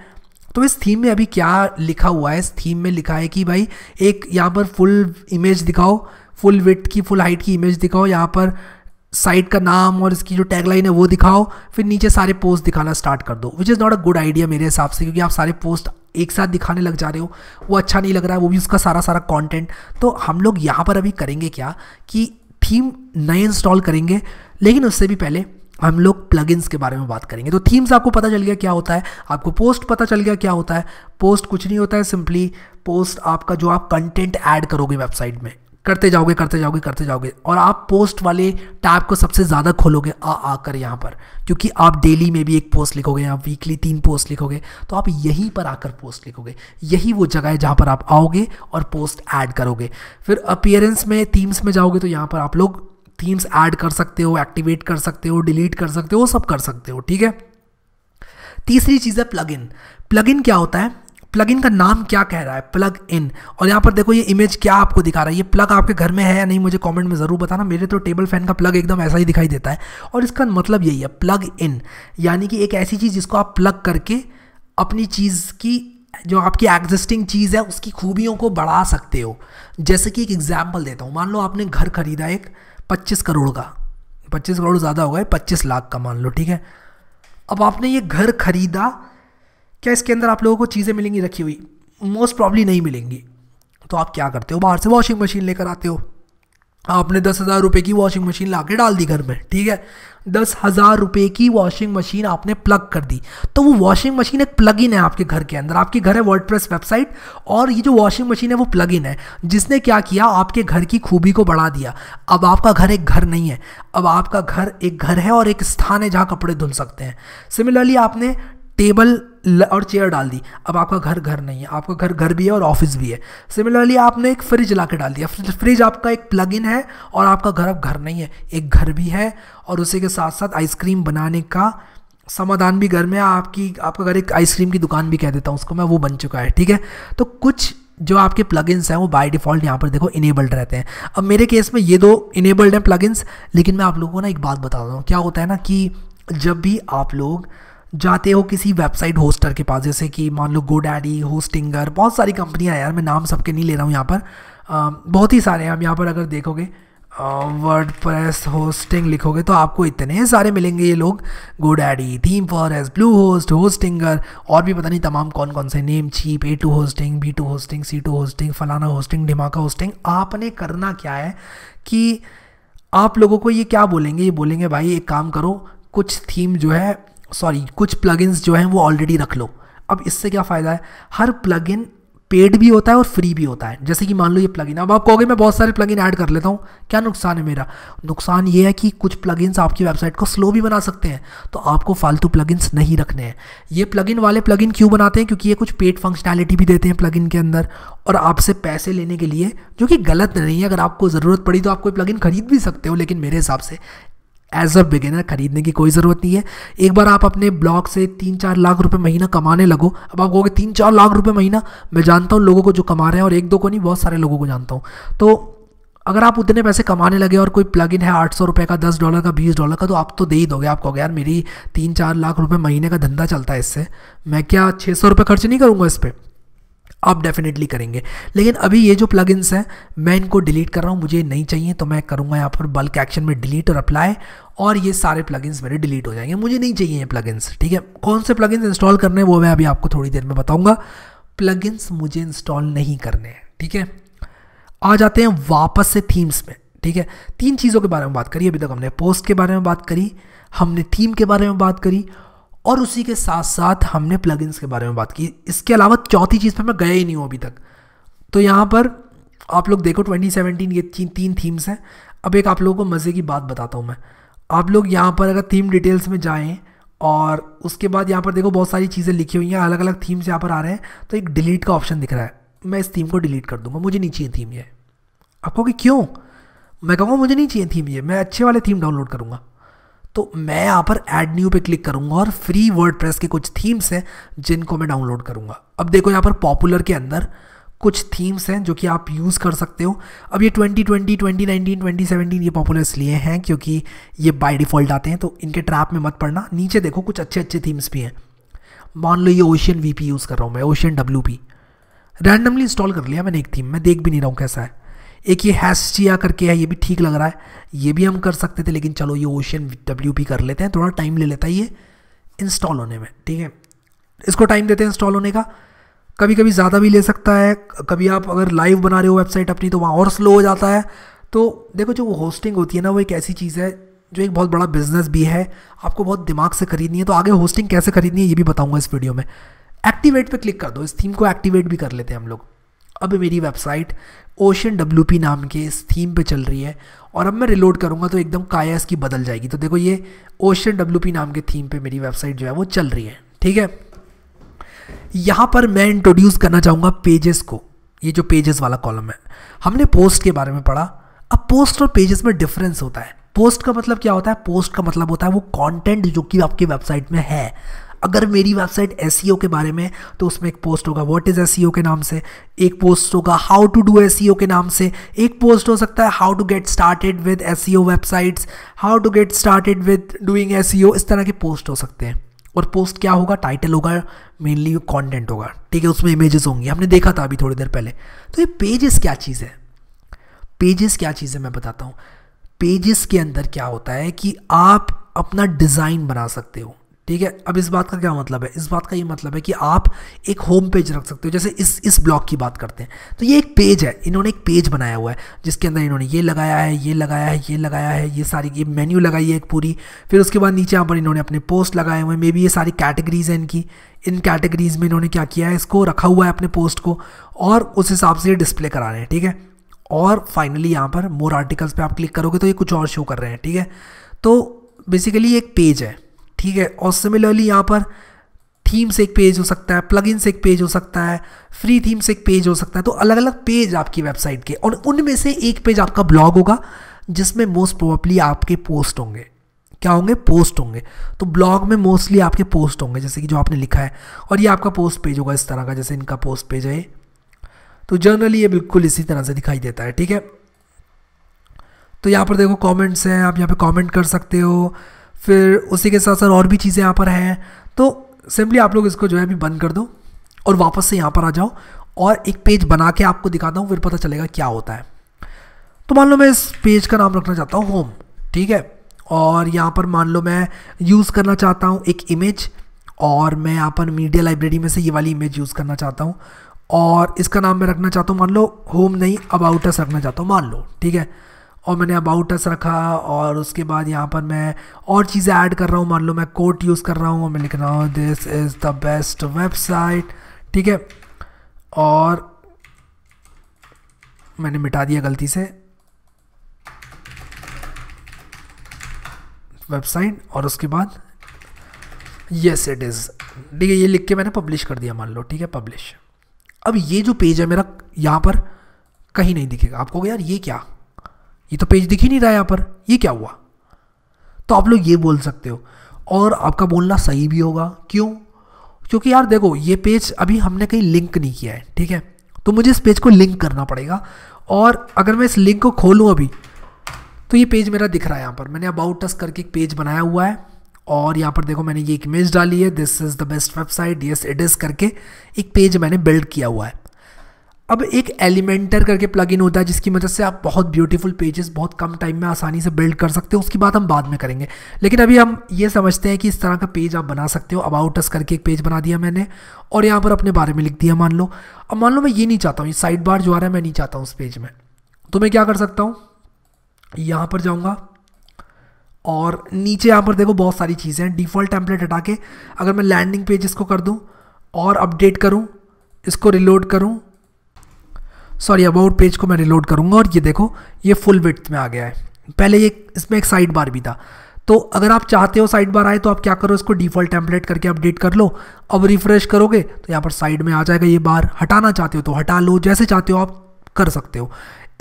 तो इस थीम में अभी क्या लिखा हुआ है इस थीम में लिखा है कि भाई एक यहाँ पर फुल इमेज दिखाओ फुल विथ की फुल हाइट की इमेज दिखाओ यहाँ पर साइट का नाम और इसकी जो टैगलाइन है वो दिखाओ फिर नीचे सारे पोस्ट दिखाना स्टार्ट कर दो which is not a good idea मेरे हिसाब से क्योंकि आप सारे पोस्ट एक साथ दिखाने लग जा रहे हो वो अच्छा नहीं लग रहा है वो भी उसका सारा सारा कॉन्टेंट तो हम लोग यहाँ पर अभी करेंगे क्या कि थीम नए इंस्टॉल करेंगे लेकिन उससे भी पहले हम लोग प्लगइन्स के बारे में बात करेंगे तो थीम्स आपको पता चल गया क्या होता है आपको पोस्ट पता चल गया क्या होता है पोस्ट कुछ नहीं होता है सिंपली पोस्ट आपका जो आप कंटेंट ऐड करोगे वेबसाइट में करते जाओगे करते जाओगे करते जाओगे और आप पोस्ट वाले टैब को सबसे ज़्यादा खोलोगे आ आकर यहाँ पर क्योंकि आप डेली में भी एक पोस्ट लिखोगे या वीकली तीन पोस्ट लिखोगे तो आप यहीं पर आकर पोस्ट लिखोगे यही वो जगह है जहाँ पर आप आओगे और पोस्ट ऐड करोगे फिर अपियरेंस में थीम्स में जाओगे तो यहाँ पर आप लोग थीम्स ऐड कर सकते हो एक्टिवेट कर सकते हो डिलीट कर सकते हो सब कर सकते हो ठीक है तीसरी चीज़ है प्लग इन प्लग इन क्या होता है प्लग इन का नाम क्या कह रहा है प्लग इन और यहाँ पर देखो ये इमेज क्या आपको दिखा रहा है ये प्लग आपके घर में है या नहीं मुझे कमेंट में ज़रूर बताना मेरे तो टेबल फैन का प्लग एकदम ऐसा ही दिखाई देता है और इसका मतलब यही है प्लग इन यानी कि एक ऐसी चीज़ जिसको आप प्लग करके अपनी चीज़ की जो आपकी एग्जिस्टिंग चीज़ है उसकी खूबियों को बढ़ा सकते हो जैसे कि एक एग्जाम्पल देता हूँ मान लो आपने घर खरीदा एक पच्चीस करोड़ का पच्चीस करोड़ ज़्यादा हो गए पच्चीस लाख का मान लो ठीक है अब आपने ये घर खरीदा क्या इसके अंदर आप लोगों को चीज़ें मिलेंगी रखी हुई मोस्ट प्रॉब्ली नहीं मिलेंगी तो आप क्या करते हो बाहर से वॉशिंग मशीन लेकर आते हो आपने दस हज़ार रुपये की वॉशिंग मशीन ला के डाल दी घर में ठीक है दस हज़ार रुपये की वॉशिंग मशीन आपने प्लग कर दी तो वो वॉशिंग मशीन एक प्लग इन है आपके घर के अंदर आपके घर है वर्ड वेबसाइट और ये जो वॉशिंग मशीन है वो प्लग इन है जिसने क्या किया आपके घर की खूबी को बढ़ा दिया अब आपका घर एक घर नहीं है अब आपका घर एक घर है और एक स्थान है जहाँ कपड़े धुल सकते हैं सिमिलरली आपने टेबल और चेयर डाल दी अब आपका घर घर नहीं है आपका घर घर भी है और ऑफिस भी है सिमिलरली आपने एक फ्रिज ला के डाल दिया फ्रिज आपका एक प्लग इन है और आपका घर अब घर नहीं है एक घर भी है और उसी के साथ साथ आइसक्रीम बनाने का समाधान भी घर में आपकी आपका घर एक आइसक्रीम की दुकान भी कह देता हूँ उसको मैं वो बन चुका है ठीक है तो कुछ जो आपके प्लगइन्स हैं वो बाय डिफ़ॉल्ट यहाँ पर देखो इनेबल्ड रहते हैं अब मेरे केस में ये दो इनेबल्ड हैं प्लगइन्स लेकिन मैं आप लोगों को ना एक बात बता दूँ हूँ क्या होता है ना कि जब भी आप लोग जाते हो किसी वेबसाइट होस्टर के पास जैसे कि मान लो गो डैडी होस्टिंगर बहुत सारी हैं यार मैं नाम सबके नहीं ले रहा हूँ यहाँ पर आ, बहुत ही सारे हैं आप यहाँ पर अगर देखोगे वर्ड प्रेस होस्टिंग लिखोगे तो आपको इतने सारे मिलेंगे ये लोग GoDaddy ThemeForest Bluehost Hostinger और भी पता नहीं तमाम कौन कौन से Namecheap A two hosting B two hosting C two hosting फलाना होस्टिंग ढिमाका होस्टिंग आपने करना क्या है कि आप लोगों को ये क्या बोलेंगे ये बोलेंगे भाई एक काम करो कुछ थीम जो है सॉरी कुछ प्लगइन्स जो हैं वो ऑलरेडी रख लो अब इससे क्या फ़ायदा है हर प्लगइन पेड भी होता है और फ्री भी होता है जैसे कि मान लो ये प्लगइन अब आप कहोगे मैं बहुत सारे प्लगइन ऐड कर लेता हूँ क्या नुकसान है मेरा नुकसान ये है कि कुछ प्लगइन्स आपकी वेबसाइट को स्लो भी बना सकते हैं तो आपको फालतू प्लगइन्स नहीं रखने हैं ये प्लगइन वाले प्लगइन क्यों बनाते हैं क्योंकि ये कुछ पेड फंक्शनैलिटी भी देते हैं प्लगइन के अंदर और आपसे पैसे लेने के लिए जो कि गलत नहीं है अगर आपको ज़रूरत पड़ी तो आप कोई प्लगइन खरीद भी सकते हो लेकिन मेरे हिसाब से एज अ बिगिनर खरीदने की कोई ज़रूरत नहीं है एक बार आप अपने ब्लॉग से तीन चार लाख रुपए महीना कमाने लगो अब आप कहोगे तीन चार लाख रुपए महीना मैं जानता हूँ लोगों को जो कमा रहे हैं और एक दो को नहीं बहुत सारे लोगों को जानता हूँ तो अगर आप उतने पैसे कमाने लगे और कोई प्लग इन है आठ सौ रुपये का दस डॉलर का बीस डॉलर का तो आप तो दे ही दोगे आप कहोगे यार मेरी तीन चार लाख रुपये महीने का धंधा चलता है इससे मैं क्या छः सौ रुपये खर्च नहीं करूँगा इस पर आप डेफिनेटली करेंगे लेकिन अभी ये जो प्लगइन्स हैं मैं इनको डिलीट कर रहा हूँ मुझे नहीं चाहिए तो मैं करूँगा यहाँ पर बल्क एक्शन में डिलीट और अप्लाई और ये सारे प्लगइन्स मेरे डिलीट हो जाएंगे मुझे नहीं चाहिए ये प्लगइन्स ठीक है कौन से प्लगइन्स इंस्टॉल करने वो मैं अभी आपको थोड़ी देर में बताऊँगा प्लगइन्स मुझे इंस्टॉल नहीं करने हैं ठीक है आ जाते हैं वापस से थीम्स में ठीक है तीन चीज़ों के बारे में बात करी अभी तक हमने पोस्ट के बारे में बात करी हमने थीम के बारे में बात करी और उसी के साथ साथ हमने प्लगइन्स के बारे में बात की इसके अलावा चौथी चीज़ पर मैं गया ही नहीं हूँ अभी तक तो यहाँ पर आप लोग देखो 2017 ये तीन थीम्स हैं अब एक आप लोगों को मज़े की बात बताता हूँ मैं आप लोग यहाँ पर अगर थीम डिटेल्स में जाएँ और उसके बाद यहाँ पर देखो बहुत सारी चीज़ें लिखी हुई हैं अलग अलग थीम्स यहाँ पर आ रहे हैं तो एक डिलीट का ऑप्शन दिख रहा है मैं इस थीम को डिलीट कर दूंगा मुझे नहीं चाहिए थीम ये आप कहोगे क्यों मैं कहूँगा मुझे नहीं चाहिए थीम ये मैं अच्छे वाले थीम डाउनलोड करूँगा तो मैं यहाँ पर ऐड न्यू पे क्लिक करूँगा और फ्री वर्ड के कुछ थीम्स हैं जिनको मैं डाउनलोड करूँगा अब देखो यहाँ पर पॉपुलर के अंदर कुछ थीम्स हैं जो कि आप यूज़ कर सकते हो अब ये 2020, 2019, 2017 ये पॉपुलर इसलिए हैं क्योंकि ये बाय डिफ़ॉल्ट आते हैं तो इनके ट्रैप में मत पड़ना नीचे देखो कुछ अच्छे अच्छे थीम्स भी हैं मान लो ये ओशियन वी यूज़ कर रहा हूँ मैं ओशियन डब्ल्यू रैंडमली इंस्टॉल कर लिया मैंने एक थीम मैं देख भी नहीं रहा हूँ कैसा है एक ये हैसिया करके है ये भी ठीक लग रहा है ये भी हम कर सकते थे लेकिन चलो ये ओशियन डब्ल्यू पी कर लेते हैं थोड़ा टाइम ले लेता है ये इंस्टॉल होने में ठीक है इसको टाइम देते हैं इंस्टॉल होने का कभी कभी ज़्यादा भी ले सकता है कभी आप अगर लाइव बना रहे हो वेबसाइट अपनी तो वहाँ और स्लो हो जाता है तो देखो जो होस्टिंग होती है ना वो एक ऐसी चीज़ है जो एक बहुत बड़ा बिजनेस भी है आपको बहुत दिमाग से खरीदनी है तो आगे होस्टिंग कैसे खरीदनी है ये भी बताऊँगा इस वीडियो में एक्टिवेट पे क्लिक कर दो इस थीम को एक्टिवेट भी कर लेते हैं हम लोग अब मेरी वेबसाइट ओशन डब्ल्यू पी नाम के इस थीम पे चल रही है और अब मैं रिलोड करूँगा तो एकदम काया इसकी बदल जाएगी तो देखो ये ओशन डब्ल्यू पी नाम के थीम पे मेरी वेबसाइट जो है वो चल रही है ठीक है यहाँ पर मैं इंट्रोड्यूस करना चाहूँगा पेजेस को ये जो पेजेस वाला कॉलम है हमने पोस्ट के बारे में पढ़ा अब पोस्ट और पेजेस में डिफरेंस होता है पोस्ट का मतलब क्या होता है पोस्ट का मतलब होता है वो कंटेंट जो कि आपकी वेबसाइट में है अगर मेरी वेबसाइट एस e के बारे में तो उसमें एक पोस्ट होगा वॉट इज़ एस के नाम से एक पोस्ट होगा हाउ टू डू एस के नाम से एक पोस्ट हो सकता है how to get started with S websites how to get started with doing S इस तरह के पोस्ट हो सकते हैं और पोस्ट क्या होगा टाइटल होगा मेनली कॉन्टेंट होगा ठीक है उसमें इमेजेस होंगी हमने देखा था अभी थोड़ी देर पहले तो ये पेजेस क्या चीज़ है पेजेस क्या चीज़ है मैं बताता हूँ पेजेस के अंदर क्या होता है कि आप अपना डिज़ाइन बना सकते हो ठीक है अब इस बात का क्या मतलब है इस बात का ये मतलब है कि आप एक होम पेज रख सकते हो जैसे इस इस ब्लॉग की बात करते हैं तो ये एक पेज है इन्होंने एक पेज बनाया हुआ है जिसके अंदर इन्होंने ये लगाया है ये लगाया है ये लगाया है ये सारी ये मेन्यू लगाई है एक पूरी फिर उसके बाद नीचे यहाँ पर इन्होंने अपने पोस्ट लगाए हुए हैं मे बी ये सारी कैटेगरीज हैं इनकी इन कैटेगरीज में इन्होंने क्या किया है इसको रखा हुआ है अपने पोस्ट को और उस हिसाब से ये डिस्प्ले करा रहे हैं ठीक है और फाइनली यहाँ पर मोर आर्टिकल्स पे आप क्लिक करोगे तो ये कुछ और शो कर रहे हैं ठीक है तो बेसिकली एक पेज है ठीक है और सिमिलरली यहाँ पर थीम से एक पेज हो सकता है प्लगइन से एक पेज हो सकता है फ्री थीम से एक पेज हो सकता है तो अलग अलग पेज आपकी वेबसाइट के और उनमें से एक पेज आपका ब्लॉग होगा जिसमें मोस्ट प्रोबली आपके पोस्ट होंगे क्या होंगे पोस्ट होंगे तो ब्लॉग में मोस्टली आपके पोस्ट होंगे जैसे कि जो आपने लिखा है और ये आपका पोस्ट पेज होगा इस तरह का जैसे इनका पोस्ट पेज है तो जनरली ये बिल्कुल इसी तरह से दिखाई देता है ठीक है तो यहाँ पर देखो कमेंट्स हैं आप यहाँ पे कमेंट कर सकते हो फिर उसी के साथ साथ और भी चीज़ें यहाँ पर हैं तो सिंपली आप लोग इसको जो है अभी बंद कर दो और वापस से यहाँ पर आ जाओ और एक पेज बना के आपको दिखाता हूँ फिर पता चलेगा क्या होता है तो मान लो मैं इस पेज का नाम रखना चाहता हूँ होम ठीक है और यहाँ पर मान लो मैं यूज़ करना चाहता हूँ एक इमेज और मैं यहाँ पर मीडिया लाइब्रेरी में से ये वाली इमेज यूज़ करना चाहता हूँ और इसका नाम मैं रखना चाहता हूँ मान लो होम नहीं अबाउटस रखना चाहता हूँ मान लो ठीक है और मैंने अबाउट अस रखा और उसके बाद यहाँ पर मैं और चीज़ें ऐड कर रहा हूँ मान लो मैं कोट यूज़ कर रहा हूँ और मैं लिख रहा हूँ this is the best website ठीक है और मैंने मिटा दिया गलती से वेबसाइट और उसके बाद येस इट इज़ ठीक है ये लिख के मैंने पब्लिश कर दिया मान लो ठीक है पब्लिश अब ये जो पेज है मेरा यहाँ पर कहीं नहीं दिखेगा आपको यार ये क्या ये तो पेज दिख ही नहीं रहा यहाँ पर ये क्या हुआ तो आप लोग ये बोल सकते हो और आपका बोलना सही भी होगा क्यों क्योंकि यार देखो ये पेज अभी हमने कहीं लिंक नहीं किया है ठीक है तो मुझे इस पेज को लिंक करना पड़ेगा और अगर मैं इस लिंक को खोलूँ अभी तो ये पेज मेरा दिख रहा है यहाँ पर मैंने अबाउट टस करके एक पेज बनाया हुआ है और यहाँ पर देखो मैंने ये एक इमेज डाली है this is the best website yes it is करके एक पेज मैंने बिल्ड किया हुआ है अब एक एलिमेंटर करके प्लग इन होता है जिसकी मदद से आप बहुत ब्यूटीफुल पेजेस बहुत कम टाइम में आसानी से बिल्ड कर सकते हो उसकी बात हम बाद में करेंगे लेकिन अभी हम ये समझते हैं कि इस तरह का पेज आप बना सकते हो अबाउट अस करके एक पेज बना दिया मैंने और यहाँ पर अपने बारे में लिख दिया मान लो अब मान लो मैं ये नहीं चाहता हूँ ये साइड बार जो आ रहा है मैं नहीं चाहता हूँ उस पेज में तो मैं क्या कर सकता हूँ यहाँ पर जाऊँगा और नीचे यहाँ पर देखो बहुत सारी चीज़ें हैं डिफ़ॉल्ट टेम्पलेट हटा के अगर मैं लैंडिंग पेज इसको कर दूँ और अपडेट करूँ इसको रिलोड करूँ सॉरी अबाउट पेज को मैं रिलोड करूँगा और ये देखो ये फुल विथ में आ गया है पहले ये इसमें एक साइड बार भी था तो अगर आप चाहते हो साइड बार आए तो आप क्या करो इसको डिफ़ॉल्ट टेम्पलेट करके अपडेट कर लो अब रिफ्रेश करोगे तो यहाँ पर साइड में आ जाएगा ये बार हटाना चाहते हो तो हटा लो जैसे चाहते हो आप कर सकते हो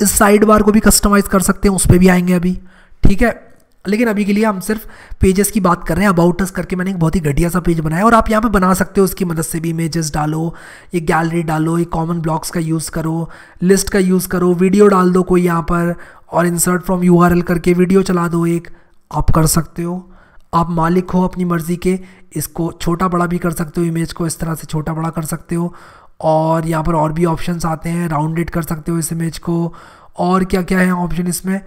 इस साइड बार को भी कस्टमाइज़ कर सकते हैं उस पर भी आएंगे अभी ठीक है लेकिन अभी के लिए हम सिर्फ पेजेस की बात कर रहे हैं अबाउट अस करके मैंने एक बहुत ही घटिया सा पेज बनाया और आप यहाँ पे बना सकते हो उसकी मदद से भी इमेजेस डालो एक गैलरी डालो एक कॉमन ब्लॉक्स का यूज़ करो लिस्ट का यूज़ करो वीडियो डाल दो कोई यहाँ पर और इंसर्ट फ्रॉम यू करके वीडियो चला दो एक आप कर सकते हो आप मालिक हो अपनी मर्ज़ी के इसको छोटा बड़ा भी कर सकते हो इमेज को इस तरह से छोटा बड़ा कर सकते हो और यहाँ पर और भी ऑप्शंस आते हैं राउंडेड कर सकते हो इस इमेज को और क्या क्या है ऑप्शन इसमें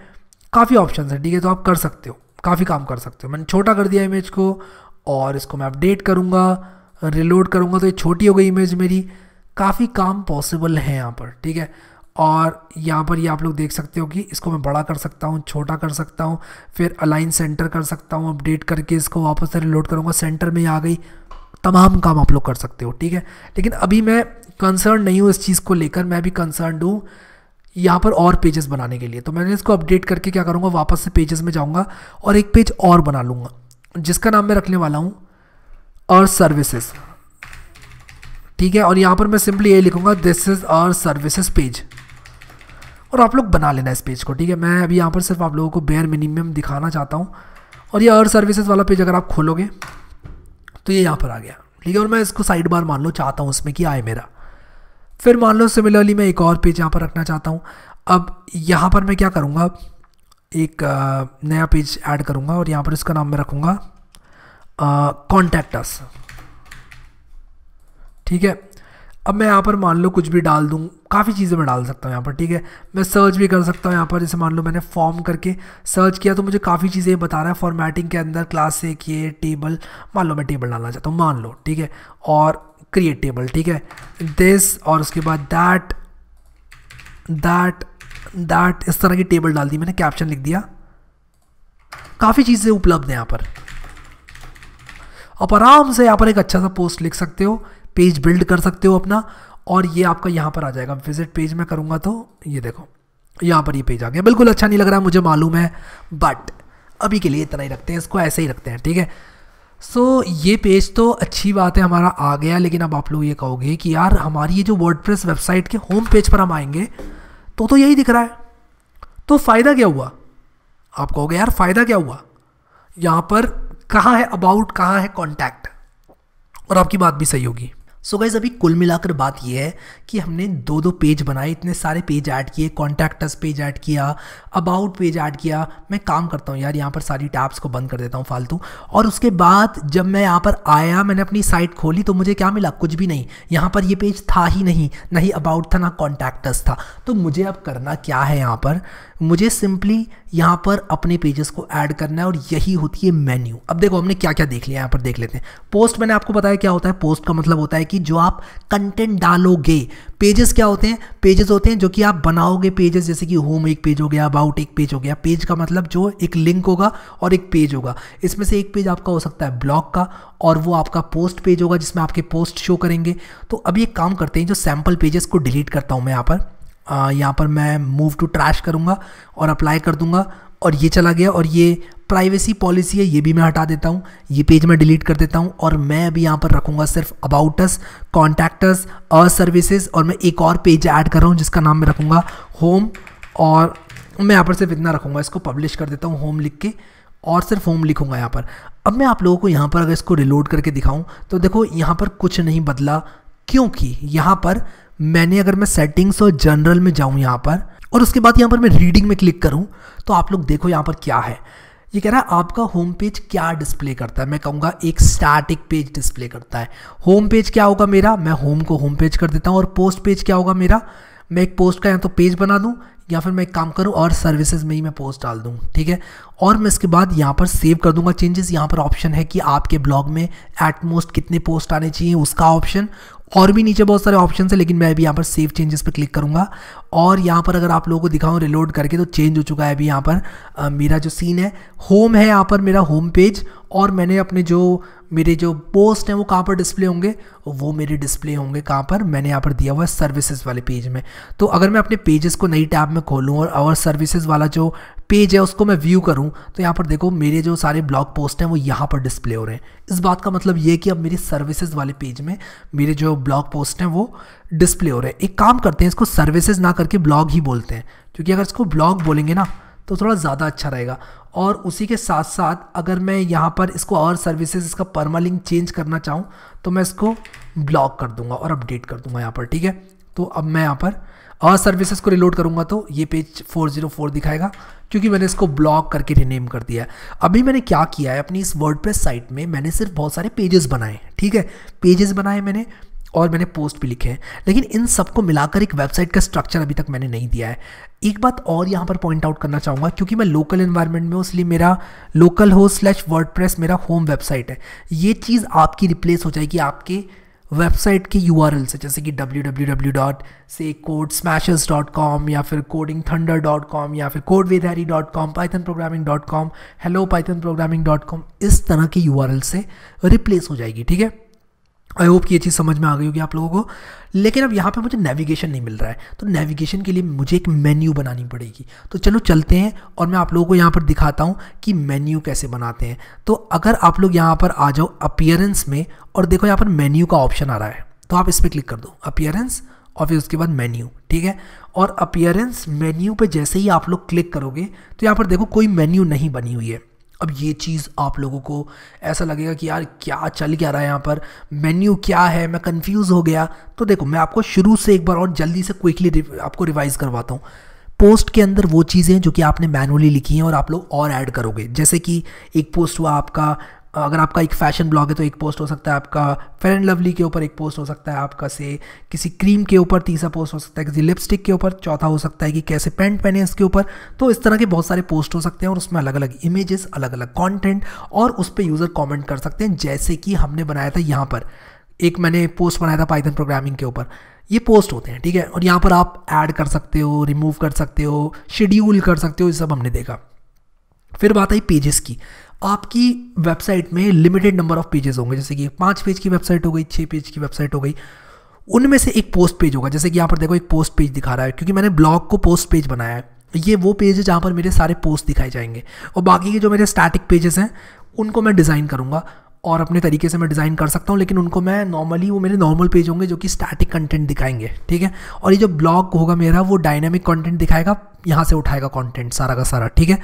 काफ़ी ऑप्शन है ठीक है तो आप कर सकते हो काफ़ी काम कर सकते हो मैंने छोटा कर दिया इमेज को और इसको मैं अपडेट करूँगा रिलोड करूँगा तो ये छोटी हो गई इमेज मेरी काफ़ी काम पॉसिबल है यहाँ पर ठीक है और यहाँ पर ये यह आप लोग देख सकते हो कि इसको मैं बड़ा कर सकता हूँ छोटा कर सकता हूँ फिर अलाइन सेंटर कर सकता हूँ अपडेट करके इसको वापस से रिलोड करूँगा सेंटर में आ गई तमाम काम आप लोग कर सकते हो ठीक है लेकिन अभी मैं कंसर्न नहीं हूँ इस चीज़ को लेकर मैं भी कंसर्न हूँ यहाँ पर और पेजेस बनाने के लिए तो मैंने इसको अपडेट करके क्या करूँगा वापस से पेजेस में जाऊँगा और एक पेज और बना लूँगा जिसका नाम मैं रखने वाला हूँ और सर्विसेज ठीक है और यहाँ पर मैं सिंपली ये लिखूँगा this is our services page और आप लोग बना लेना इस पेज को ठीक है मैं अभी यहाँ पर सिर्फ आप लोगों को बेयर मिनिमम दिखाना चाहता हूँ और ये अर्थ सर्विसेज वाला पेज अगर आप खोलोगे तो ये यहाँ पर आ गया ठीक है और मैं इसको साइड बार मान लो चाहता हूँ उसमें कि आए मेरा फिर मान लो सिमिलरली मैं एक और पेज यहाँ पर रखना चाहता हूँ अब यहाँ पर मैं क्या करूँगा एक नया पेज ऐड करूँगा और यहाँ पर इसका नाम मैं रखूँगा कॉन्टैक्टस ठीक है अब मैं यहाँ पर मान लो कुछ भी डाल दूँ काफ़ी चीज़ें मैं डाल सकता हूँ यहाँ पर ठीक है मैं सर्च भी कर सकता हूँ यहाँ पर जैसे मान लो मैंने फॉर्म करके सर्च किया तो मुझे काफ़ी चीज़ें बता रहा है फॉर्मेटिंग के अंदर क्लास से किए टेबल मान लो मैं टेबल डालना चाहता हूँ मान लो ठीक है और क्रिएट टेबल ठीक है दिस और उसके बाद दैट दैट दैट इस तरह की टेबल डाल दी मैंने कैप्शन लिख दिया काफ़ी चीज़ें उपलब्ध हैं यहाँ पर आप आराम से यहाँ पर एक अच्छा सा पोस्ट लिख सकते हो पेज बिल्ड कर सकते हो अपना और ये आपका यहाँ पर आ जाएगा विजिट पेज में करूँगा तो ये देखो यहाँ पर ये पेज आ गया बिल्कुल अच्छा नहीं लग रहा मुझे मालूम है बट अभी के लिए इतना ही रखते हैं इसको ऐसे ही रखते हैं ठीक है सो so, ये पेज तो अच्छी बात है हमारा आ गया लेकिन अब आप लोग ये कहोगे कि यार हमारी ये जो वर्ड वेबसाइट के होम पेज पर हम आएंगे तो तो यही दिख रहा है तो फ़ायदा क्या हुआ आप कहोगे यार फ़ायदा क्या हुआ यहाँ पर कहाँ है अबाउट कहाँ है कॉन्टैक्ट और आपकी बात भी सही होगी सो so गाइज़ अभी कुल मिलाकर बात यह है कि हमने दो दो पेज बनाए इतने सारे पेज ऐड किए कॉन्टैक्टस पेज ऐड किया अबाउट पेज ऐड किया मैं काम करता हूँ यार यहाँ पर सारी टैब्स को बंद कर देता हूँ फालतू और उसके बाद जब मैं यहाँ पर आया मैंने अपनी साइट खोली तो मुझे क्या मिला कुछ भी नहीं यहाँ पर ये पेज था ही नहीं ना ही अबाउट था ना कॉन्टैक्टस था तो मुझे अब करना क्या है यहाँ पर मुझे सिंपली यहाँ पर अपने पेजेस को ऐड करना है और यही होती है मेन्यू अब देखो हमने क्या क्या देख लिया यहाँ पर देख लेते हैं पोस्ट मैंने आपको बताया क्या होता है पोस्ट का मतलब होता है कि जो आप कंटेंट डालोगे पेजेस क्या होते हैं पेजेस होते हैं जो कि आप बनाओगे पेजेस जैसे कि होम एक पेज हो गया अबाउट एक पेज हो गया पेज का मतलब जो एक लिंक होगा और एक पेज होगा इसमें से एक पेज आपका हो सकता है ब्लॉग का और वो आपका पोस्ट पेज होगा जिसमें आपके पोस्ट शो करेंगे तो अब ये काम करते हैं जो सैम्पल पेजेस को डिलीट करता हूँ मैं यहाँ पर यहाँ पर मैं मूव टू ट्रैश करूँगा और अप्लाई कर दूँगा और ये चला गया और ये प्राइवेसी पॉलिसी है ये भी मैं हटा देता हूँ ये पेज मैं डिलीट कर देता हूँ और मैं अभी यहाँ पर रखूँगा सिर्फ अबाउट अस अ सर्विसेज और मैं एक और पेज ऐड कर रहा हूँ जिसका नाम मैं रखूँगा होम और मैं यहाँ पर सिर्फ इतना रखूँगा इसको पब्लिश कर देता हूँ होम लिख के और सिर्फ होम लिखूँगा यहाँ पर अब मैं आप लोगों को यहाँ पर अगर इसको रिलोड करके दिखाऊँ तो देखो यहाँ पर कुछ नहीं बदला क्योंकि यहाँ पर मैंने अगर मैं सेटिंग्स और जनरल में जाऊँ यहाँ पर और उसके बाद यहाँ पर मैं रीडिंग में क्लिक करूँ तो आप लोग देखो यहाँ पर क्या है ये कह रहा है आपका होम पेज क्या डिस्प्ले करता है मैं कहूँगा एक स्टैटिक पेज डिस्प्ले करता है होम पेज क्या होगा मेरा मैं होम को होम पेज कर देता हूँ और पोस्ट पेज क्या होगा मेरा मैं एक पोस्ट का या तो पेज बना दूँ या फिर मैं एक काम करूँ और सर्विसेज में ही मैं पोस्ट डाल दूँ ठीक है और मैं इसके बाद यहाँ पर सेव कर दूंगा चेंजेस यहाँ पर ऑप्शन है कि आपके ब्लॉग में एटमोस्ट कितने पोस्ट आने चाहिए उसका ऑप्शन और भी नीचे बहुत सारे ऑप्शन है लेकिन मैं अभी यहाँ पर सेव चेंजेस पर क्लिक करूँगा और यहाँ पर अगर आप लोगों को दिखाऊँ रिलोड करके तो चेंज हो चुका है अभी यहाँ पर आ, मेरा जो सीन है होम है यहाँ पर मेरा होम पेज और मैंने अपने जो मेरे जो पोस्ट हैं वो कहाँ पर डिस्प्ले होंगे वो मेरे डिस्प्ले होंगे कहाँ पर मैंने यहाँ पर दिया हुआ है सर्विसेज वाले पेज में तो अगर मैं अपने पेजेस को नई टैब में खोलूँ और अवर सर्विसेज वाला जो पेज है उसको मैं व्यू करूँ तो यहाँ पर देखो मेरे जो सारे ब्लॉग पोस्ट हैं वो यहाँ पर डिस्प्ले हो रहे हैं इस बात का मतलब ये कि अब मेरी सर्विसेज वाले पेज में मेरे जो ब्लॉग पोस्ट हैं वो डिस्प्ले हो रहे हैं एक काम करते हैं इसको सर्विसेज ना करके ब्लॉग ही बोलते हैं क्योंकि अगर इसको ब्लॉग बोलेंगे ना तो थोड़ा ज़्यादा अच्छा रहेगा और उसी के साथ साथ अगर मैं यहाँ पर इसको और सर्विसेज इसका परमा लिंक चेंज करना चाहूँ तो मैं इसको ब्लॉक कर दूंगा और अपडेट कर दूंगा यहाँ पर ठीक है तो अब मैं यहाँ पर और सर्विसेज को रिलोड करूँगा तो ये पेज 404 दिखाएगा क्योंकि मैंने इसको ब्लॉक करके रिनेम कर दिया है अभी मैंने क्या किया है अपनी इस वर्डप्रेस साइट में मैंने सिर्फ बहुत सारे पेजेस बनाए ठीक है पेजेस बनाए मैंने और मैंने पोस्ट भी लिखे हैं लेकिन इन सबको मिलाकर एक वेबसाइट का स्ट्रक्चर अभी तक मैंने नहीं दिया है एक बात और यहाँ पर पॉइंट आउट करना चाहूँगा क्योंकि मैं लोकल इन्वायरमेंट में हूँ इसलिए मेरा लोकल हो स्लैश वर्ड मेरा होम वेबसाइट है ये चीज़ आपकी रिप्लेस हो जाएगी आपके वेबसाइट के यू से जैसे कि डब्ल्यू से कोड स्मैशर्स डॉट कॉम या फिर कोडिंग थंडर डॉट कॉम या फिर code with Harry dot com Python programming dot com hello Python programming dot com इस तरह के यू से रिप्लेस हो जाएगी ठीक है आई होप कि ये चीज़ समझ में आ गई होगी आप लोगों को लेकिन अब यहाँ पे मुझे नेविगेशन नहीं मिल रहा है तो नेविगेशन के लिए मुझे एक मेन्यू बनानी पड़ेगी तो चलो चलते हैं और मैं आप लोगों को यहाँ पर दिखाता हूँ कि मेन्यू कैसे बनाते हैं तो अगर आप लोग यहाँ पर आ जाओ अपियरेंस में और देखो यहाँ पर मेन्यू का ऑप्शन आ रहा है तो आप इस पर क्लिक कर दो अपियरेंस और फिर उसके बाद मेन्यू ठीक है और अपियरेंस मेन्यू पर जैसे ही आप लोग क्लिक करोगे तो यहाँ पर देखो कोई मेन्यू नहीं बनी हुई है अब ये चीज़ आप लोगों को ऐसा लगेगा कि यार क्या चल क्या रहा है यहाँ पर मेन्यू क्या है मैं कंफ्यूज हो गया तो देखो मैं आपको शुरू से एक बार और जल्दी से क्विकली आपको रिवाइज़ करवाता हूँ पोस्ट के अंदर वो चीज़ें जो कि आपने मैनुअली लिखी हैं और आप लोग और ऐड करोगे जैसे कि एक पोस्ट हुआ आपका अगर आपका एक फैशन ब्लॉग है तो एक पोस्ट हो सकता है आपका फेयर एंड लवली के ऊपर एक पोस्ट हो सकता है आपका से किसी क्रीम के ऊपर तीसरा पोस्ट हो सकता है किसी लिपस्टिक के ऊपर चौथा हो सकता है कि कैसे पेंट पहने इसके ऊपर तो इस तरह के बहुत सारे पोस्ट हो सकते हैं और उसमें अलग अलग इमेजेस अलग अलग कॉन्टेंट और उस पर यूज़र कॉमेंट कर सकते हैं जैसे कि हमने बनाया था यहाँ पर एक मैंने पोस्ट बनाया था पाइथन प्रोग्रामिंग के ऊपर ये पोस्ट होते हैं ठीक है और यहाँ पर आप ऐड कर सकते हो रिमूव कर सकते हो शेड्यूल कर सकते हो ये सब हमने देखा फिर बात आई पेजेस की आपकी वेबसाइट में लिमिटेड नंबर ऑफ पेजेस होंगे जैसे कि पाँच पेज की वेबसाइट हो गई छः पेज की वेबसाइट हो गई उनमें से एक पोस्ट पेज होगा जैसे कि यहाँ पर देखो एक पोस्ट पेज दिखा रहा है क्योंकि मैंने ब्लॉग को पोस्ट पेज बनाया है ये वो पेज है जहाँ पर मेरे सारे पोस्ट दिखाए जाएंगे और बाकी के जो मेरे स्टैटिक पेजेस हैं उनको मैं डिज़ाइन करूँगा और अपने तरीके से मैं डिज़ाइन कर सकता हूँ लेकिन उनको मैं नॉर्मली वो मेरे नॉर्मल पेज होंगे जो कि स्टैटिक कंटेंट दिखाएंगे ठीक है और ये जो ब्लॉग होगा मेरा वो डायनेमिक कंटेंट दिखाएगा यहाँ से उठाएगा कंटेंट सारा का सारा ठीक है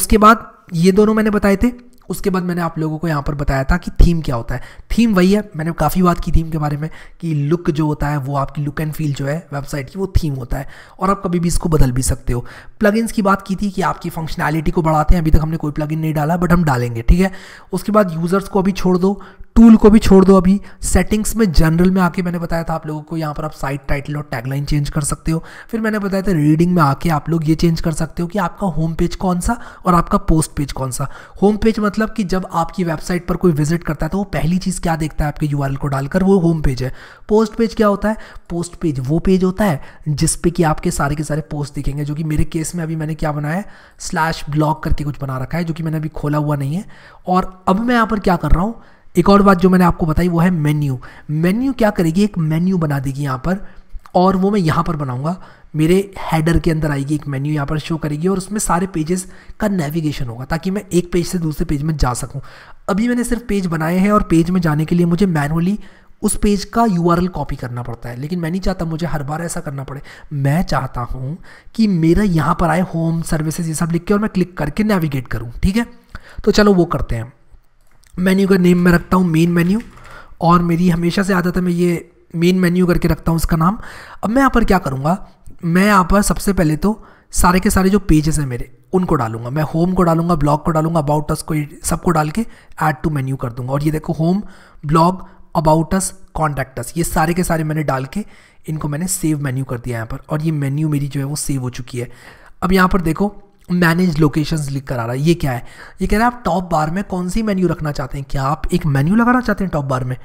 उसके बाद ये दोनों मैंने बताए थे उसके बाद मैंने आप लोगों को यहाँ पर बताया था कि थीम क्या होता है थीम वही है मैंने काफ़ी बात की थीम के बारे में कि लुक जो होता है वो आपकी लुक एंड फील जो है वेबसाइट की वो थीम होता है और आप कभी भी इसको बदल भी सकते हो प्लगइन्स की बात की थी कि आपकी फंक्शनैलिटी को बढ़ाते हैं अभी तक हमने कोई प्लगइन नहीं डाला बट हम डालेंगे ठीक है उसके बाद यूज़र्स को अभी छोड़ दो टूल को भी छोड़ दो अभी सेटिंग्स में जनरल में आके मैंने बताया था आप लोगों को यहाँ पर आप साइट टाइटल और टैगलाइन चेंज कर सकते हो फिर मैंने बताया था रीडिंग में आके आप लोग ये चेंज कर सकते हो कि आपका होम पेज कौन सा और आपका पोस्ट पेज कौन सा होम पेज मतलब कि जब आपकी वेबसाइट पर कोई विजिट करता है तो वो पहली चीज़ क्या देखता है आपके यू को डालकर वो होम पेज है पोस्ट पेज क्या होता है पोस्ट पेज वो पेज होता है जिसपे कि आपके सारे के सारे पोस्ट दिखेंगे जो कि मेरे केस में अभी मैंने क्या बनाया है स्लैश ब्लॉग करके कुछ बना रखा है जो कि मैंने अभी खोला हुआ नहीं है और अब मैं यहाँ पर क्या कर रहा हूँ एक और बात जो मैंने आपको बताई वो है मेन्यू मेन्यू क्या करेगी एक मेन्यू बना देगी यहाँ पर और वो मैं यहाँ पर बनाऊँगा मेरे हेडर के अंदर आएगी एक मेन्यू यहाँ पर शो करेगी और उसमें सारे पेजेस का नेविगेशन होगा ताकि मैं एक पेज से दूसरे पेज में जा सकूँ अभी मैंने सिर्फ पेज बनाए हैं और पेज में जाने के लिए मुझे मैनुअली उस पेज का यू कॉपी करना पड़ता है लेकिन मैं नहीं चाहता मुझे हर बार ऐसा करना पड़े मैं चाहता हूँ कि मेरा यहाँ पर आए होम सर्विसेज ये सब लिख के और मैं क्लिक करके नेविगेट करूँ ठीक है तो चलो वो करते हैं मेन्यू का नेम मैं रखता हूँ मेन मेन्यू और मेरी हमेशा से आदत है मैं ये मेन मेन्यू करके रखता हूँ उसका नाम अब मैं यहाँ पर क्या करूँगा मैं यहाँ पर सबसे पहले तो सारे के सारे जो पेजेस हैं मेरे उनको डालूंगा मैं होम को डालूंगा ब्लॉग को डालूंगा अबाउट अस को सबको डाल के ऐड टू मेन्यू कर दूंगा और ये देखो home blog about us contact us ये सारे के सारे मैंने डाल के इनको मैंने सेव मेन्यू कर दिया यहाँ पर और ये मेन्यू मेरी जो है वो सेव हो चुकी है अब यहाँ पर देखो मैनेज लोकेशन लिख कर आ रहा है ये क्या है ये कह रहा है आप टॉप बार में कौन सी मेन्यू रखना चाहते हैं क्या आप एक मेन्यू लगाना चाहते हैं टॉप बार में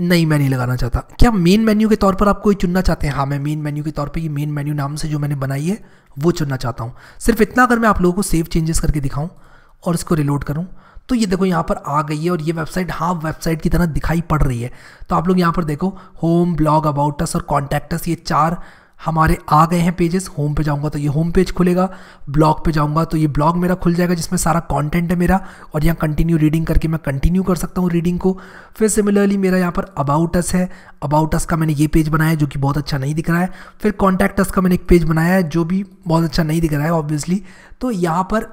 नहीं मैं नहीं लगाना चाहता क्या मेन मेन्यू के तौर पर आप कोई चुनना चाहते हैं हाँ मैं मेन मेन्यू के तौर पर ये मेन मेन्यू नाम से जो मैंने बनाई है वो चुनना चाहता हूँ सिर्फ इतना अगर मैं आप लोगों को सेव चेंजेस करके दिखाऊँ और इसको रिलोड करूँ तो ये देखो यहाँ पर आ गई है और ये वेबसाइट हाँ वेबसाइट की तरह दिखाई पड़ रही है तो आप लोग यहाँ पर देखो होम ब्लॉग अबाउट अस और कॉन्टैक्टस ये चार हमारे आ गए हैं पेजेस होम पे जाऊँगा तो ये होम पेज खुलेगा ब्लॉग पे जाऊँगा तो ये ब्लॉग मेरा खुल जाएगा जिसमें सारा कंटेंट है मेरा और यहाँ कंटिन्यू रीडिंग करके मैं कंटिन्यू कर सकता हूँ रीडिंग को फिर सिमिलरली मेरा यहाँ पर अबाउट अस है अबाउट अस का मैंने ये पेज बनाया है जो कि बहुत अच्छा नहीं दिख रहा है फिर कॉन्टैक्ट अस का मैंने एक पेज बनाया है जो भी बहुत अच्छा नहीं दिख रहा है ऑब्वियसली तो यहाँ पर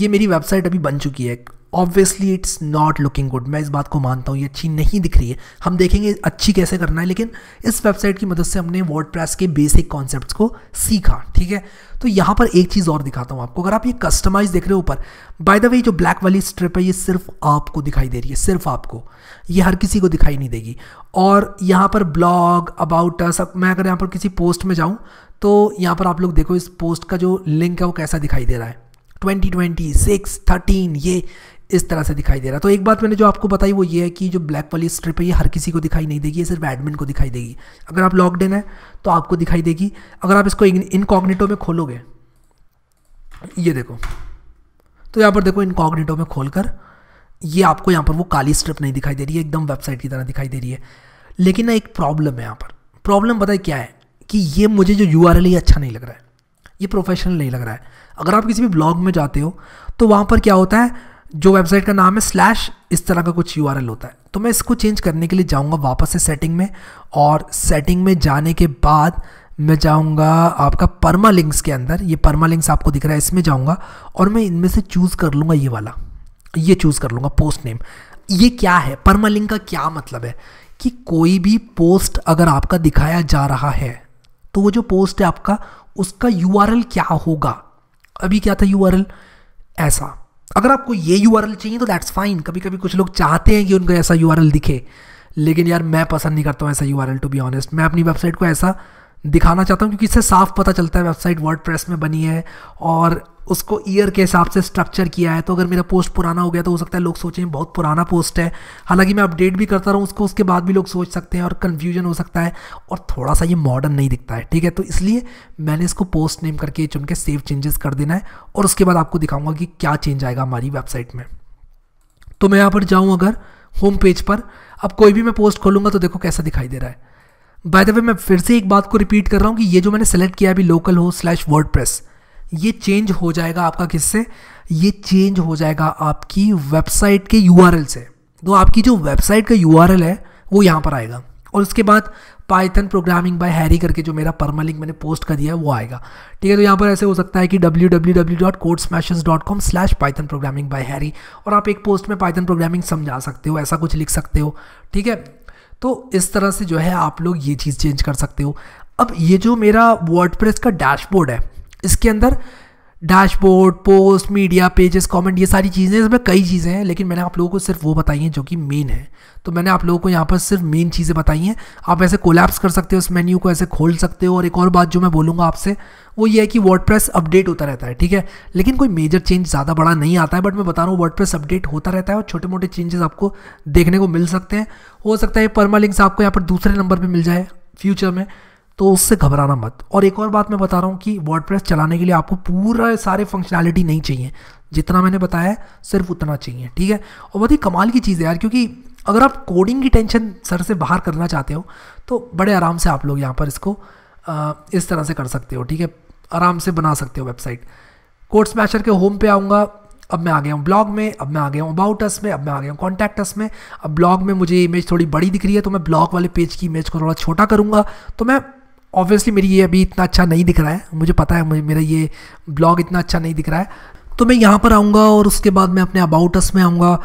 ये मेरी वेबसाइट अभी बन चुकी है obviously it's not looking good मैं इस बात को मानता हूँ ये अच्छी नहीं दिख रही है हम देखेंगे अच्छी कैसे करना है लेकिन इस वेबसाइट की मदद से हमने वर्ड के बेसिक कॉन्सेप्ट को सीखा ठीक है तो यहाँ पर एक चीज़ और दिखाता हूँ आपको अगर आप ये कस्टमाइज देख रहे हो ऊपर बाय द वे जो ब्लैक वाली स्ट्रिप है ये सिर्फ आपको दिखाई दे रही है सिर्फ आपको ये हर किसी को दिखाई नहीं देगी और यहाँ पर ब्लॉग अबाउट सब मैं अगर यहाँ पर किसी पोस्ट में जाऊँ तो यहाँ पर आप लोग देखो इस पोस्ट का जो लिंक है वो कैसा दिखाई दे रहा है ट्वेंटी ट्वेंटी सिक्स थर्टीन ये इस तरह से दिखाई दे रहा है तो एक बात मैंने जो आपको बताई वो ये है कि जो ब्लैक वाली स्ट्रिप है ये हर किसी को दिखाई नहीं देगी ये सिर्फ एडमिन को दिखाई देगी अगर आप लॉकड इन है तो आपको दिखाई देगी अगर आप इसको इनकॉग्निटो में खोलोगे ये देखो तो यहाँ पर देखो इनकॉग्निटो में खोल कर ये आपको यहाँ पर वो काली स्ट्रिप नहीं दिखाई दे रही है एकदम वेबसाइट की तरह दिखाई दे रही है लेकिन ना एक प्रॉब्लम है यहाँ पर प्रॉब्लम पता है क्या है कि ये मुझे जो यू आर एल ये अच्छा नहीं लग रहा है ये प्रोफेशनल नहीं लग रहा है अगर आप किसी भी ब्लॉग में जाते हो तो वहाँ पर क्या होता है जो वेबसाइट का नाम है स्लैश इस तरह का कुछ यू होता है तो मैं इसको चेंज करने के लिए जाऊँगा वापस से सेटिंग में और सेटिंग में जाने के बाद मैं जाऊँगा आपका परमा लिंक्स के अंदर ये परमा लिंक्स आपको दिख रहा है इसमें जाऊँगा और मैं इनमें से चूज़ कर लूँगा ये वाला ये चूज़ कर लूँगा पोस्ट नेम ये क्या है परमा लिंक का क्या मतलब है कि कोई भी पोस्ट अगर आपका दिखाया जा रहा है तो वो जो पोस्ट है आपका उसका यू क्या होगा अभी क्या था यू ऐसा अगर आपको ये यू चाहिए तो दैट्स फाइन कभी कभी कुछ लोग चाहते हैं कि उनका ऐसा यू दिखे लेकिन यार मैं पसंद नहीं करता हूँ ऐसा यू टू बी ऑनेस्ट मैं अपनी वेबसाइट को ऐसा दिखाना चाहता हूँ क्योंकि इससे साफ पता चलता है वेबसाइट वर्ड में बनी है और उसको ईयर के हिसाब से स्ट्रक्चर किया है तो अगर मेरा पोस्ट पुराना हो गया तो हो सकता है लोग सोचें बहुत पुराना पोस्ट है हालांकि मैं अपडेट भी करता रहूँ उसको उसके बाद भी लोग सोच सकते हैं और कन्फ्यूजन हो सकता है और थोड़ा सा ये मॉडर्न नहीं दिखता है ठीक है तो इसलिए मैंने इसको पोस्ट नेम करके चुन के सेव चेंजेस कर देना है और उसके बाद आपको दिखाऊंगा कि क्या चेंज आएगा हमारी वेबसाइट में तो मैं यहाँ पर जाऊँ अगर होम पेज पर अब कोई भी मैं पोस्ट खोलूँगा तो देखो कैसा दिखाई दे रहा है बाय द वे मैं फिर से एक बात को रिपीट कर रहा हूँ कि ये जो मैंने सेलेक्ट किया अभी लोकल हो स्लैश वर्ड प्रेस ये चेंज हो जाएगा आपका किससे ये चेंज हो जाएगा आपकी वेबसाइट के यू से तो आपकी जो वेबसाइट का यू है वो यहाँ पर आएगा और उसके बाद पाइथन प्रोग्रामिंग बाय हैरी करके जो मेरा पर्मा लिंक मैंने पोस्ट कर दिया है वो आएगा ठीक है तो यहाँ पर ऐसे हो सकता है कि W W W dot code smashes dot com slash python programming by Harry और आप एक पोस्ट में पाइथन प्रोग्रामिंग समझा सकते हो ऐसा कुछ लिख सकते हो ठीक है तो इस तरह से जो है आप लोग ये चीज़ चेंज कर सकते हो अब ये जो मेरा वर्ड का डैशबोर्ड है इसके अंदर dashboard post media pages comment ये सारी चीज़ें इसमें कई चीज़ें हैं लेकिन मैंने आप लोगों को सिर्फ वो बताई हैं जो कि मेन है तो मैंने आप लोगों को यहाँ पर सिर्फ मेन चीज़ें बताई हैं आप ऐसे कोलैप्स कर सकते हो उस मेन्यू को ऐसे खोल सकते हो और एक और बात जो मैं बोलूँगा आपसे वो ये है कि वर्ड अपडेट होता रहता है ठीक है लेकिन कोई मेजर चेंज ज़्यादा बड़ा नहीं आता है बट मैं बता रहा हूँ वर्डप्रेस अपडेट होता रहता है और छोटे मोटे चेंजेस आपको देखने को मिल सकते हैं हो सकता है परमा लिंक्स आपको यहाँ पर दूसरे नंबर पर मिल जाए फ्यूचर में तो उससे घबराना मत और एक और बात मैं बता रहा हूँ कि वर्ड चलाने के लिए आपको पूरा सारे फंक्शनैलिटी नहीं चाहिए जितना मैंने बताया सिर्फ उतना चाहिए ठीक है और बहुत ही कमाल की चीज़ है यार क्योंकि अगर आप कोडिंग की टेंशन सर से बाहर करना चाहते हो तो बड़े आराम से आप लोग यहाँ पर इसको आ, इस तरह से कर सकते हो ठीक है आराम से बना सकते हो वेबसाइट कोड स्मैशर के होम पे आऊँगा अब मैं आ गया हूँ ब्लॉग में अब मैं आ गया हूँ अबाउट अस में अब मैं आ गया हूँ कॉन्टैक्ट अस में अब ब्लॉग में मुझे इमेज थोड़ी बड़ी दिख रही है तो मैं ब्लॉग वाले पेज की इमेज को थोड़ा छोटा करूँगा तो मैं ऑब्वियसली मेरी ये अभी इतना अच्छा नहीं दिख रहा है मुझे पता है मुझे मेरा ये ब्लॉग इतना अच्छा नहीं दिख रहा है तो मैं यहाँ पर आऊँगा और उसके बाद मैं अपने अबाउट अस में आऊँगा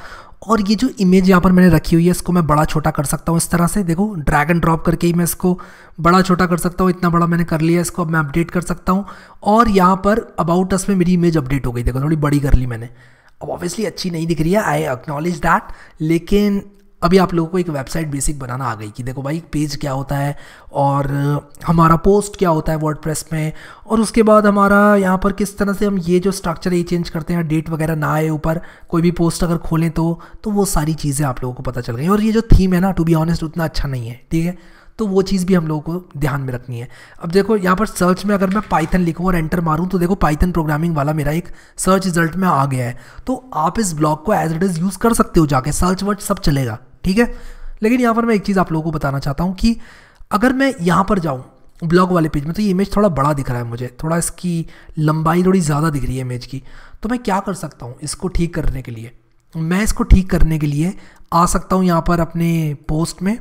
और ये जो इमेज यहाँ पर मैंने रखी हुई है इसको मैं बड़ा छोटा कर सकता हूँ इस तरह से देखो ड्रैग एंड ड्रॉप करके ही मैं इसको बड़ा छोटा कर सकता हूँ इतना बड़ा मैंने कर लिया इसको अब मैं अपडेट कर सकता हूँ और यहाँ पर अबाउट अस में मेरी इमेज अपडेट हो गई देखो थोड़ी बड़ी कर ली मैंने अब ऑब्वियसली अच्छी नहीं दिख रही है आई एक्नॉलेज दैट लेकिन अभी आप लोगों को एक वेबसाइट बेसिक बनाना आ गई कि देखो भाई पेज क्या होता है और हमारा पोस्ट क्या होता है वर्ड में और उसके बाद हमारा यहाँ पर किस तरह से हम ये जो स्ट्रक्चर ये चेंज करते हैं डेट वगैरह ना आए ऊपर कोई भी पोस्ट अगर खोलें तो तो वो सारी चीज़ें आप लोगों को पता चल गई और ये जो थीम है ना टू बी ऑनेस्ट उतना अच्छा नहीं है ठीक है तो वो चीज़ भी हम लोगों को ध्यान में रखनी है अब देखो यहाँ पर सर्च में अगर मैं पाइथन लिखूँ और एंटर मारूँ तो देखो पाइथन प्रोग्रामिंग वाला मेरा एक सर्च रिजल्ट में आ गया है तो आप इस ब्लॉग को एज इट इज़ यूज़ कर सकते हो जाके सर्च वर्च सब चलेगा ठीक है लेकिन यहाँ पर मैं एक चीज़ आप लोगों को बताना चाहता हूँ कि अगर मैं यहाँ पर जाऊँ ब्लॉग वाले पेज में तो ये इमेज थोड़ा बड़ा दिख रहा है मुझे थोड़ा इसकी लंबाई थोड़ी ज़्यादा दिख रही है इमेज की तो मैं क्या कर सकता हूँ इसको ठीक करने के लिए मैं इसको ठीक करने के लिए आ सकता हूँ यहाँ पर अपने पोस्ट में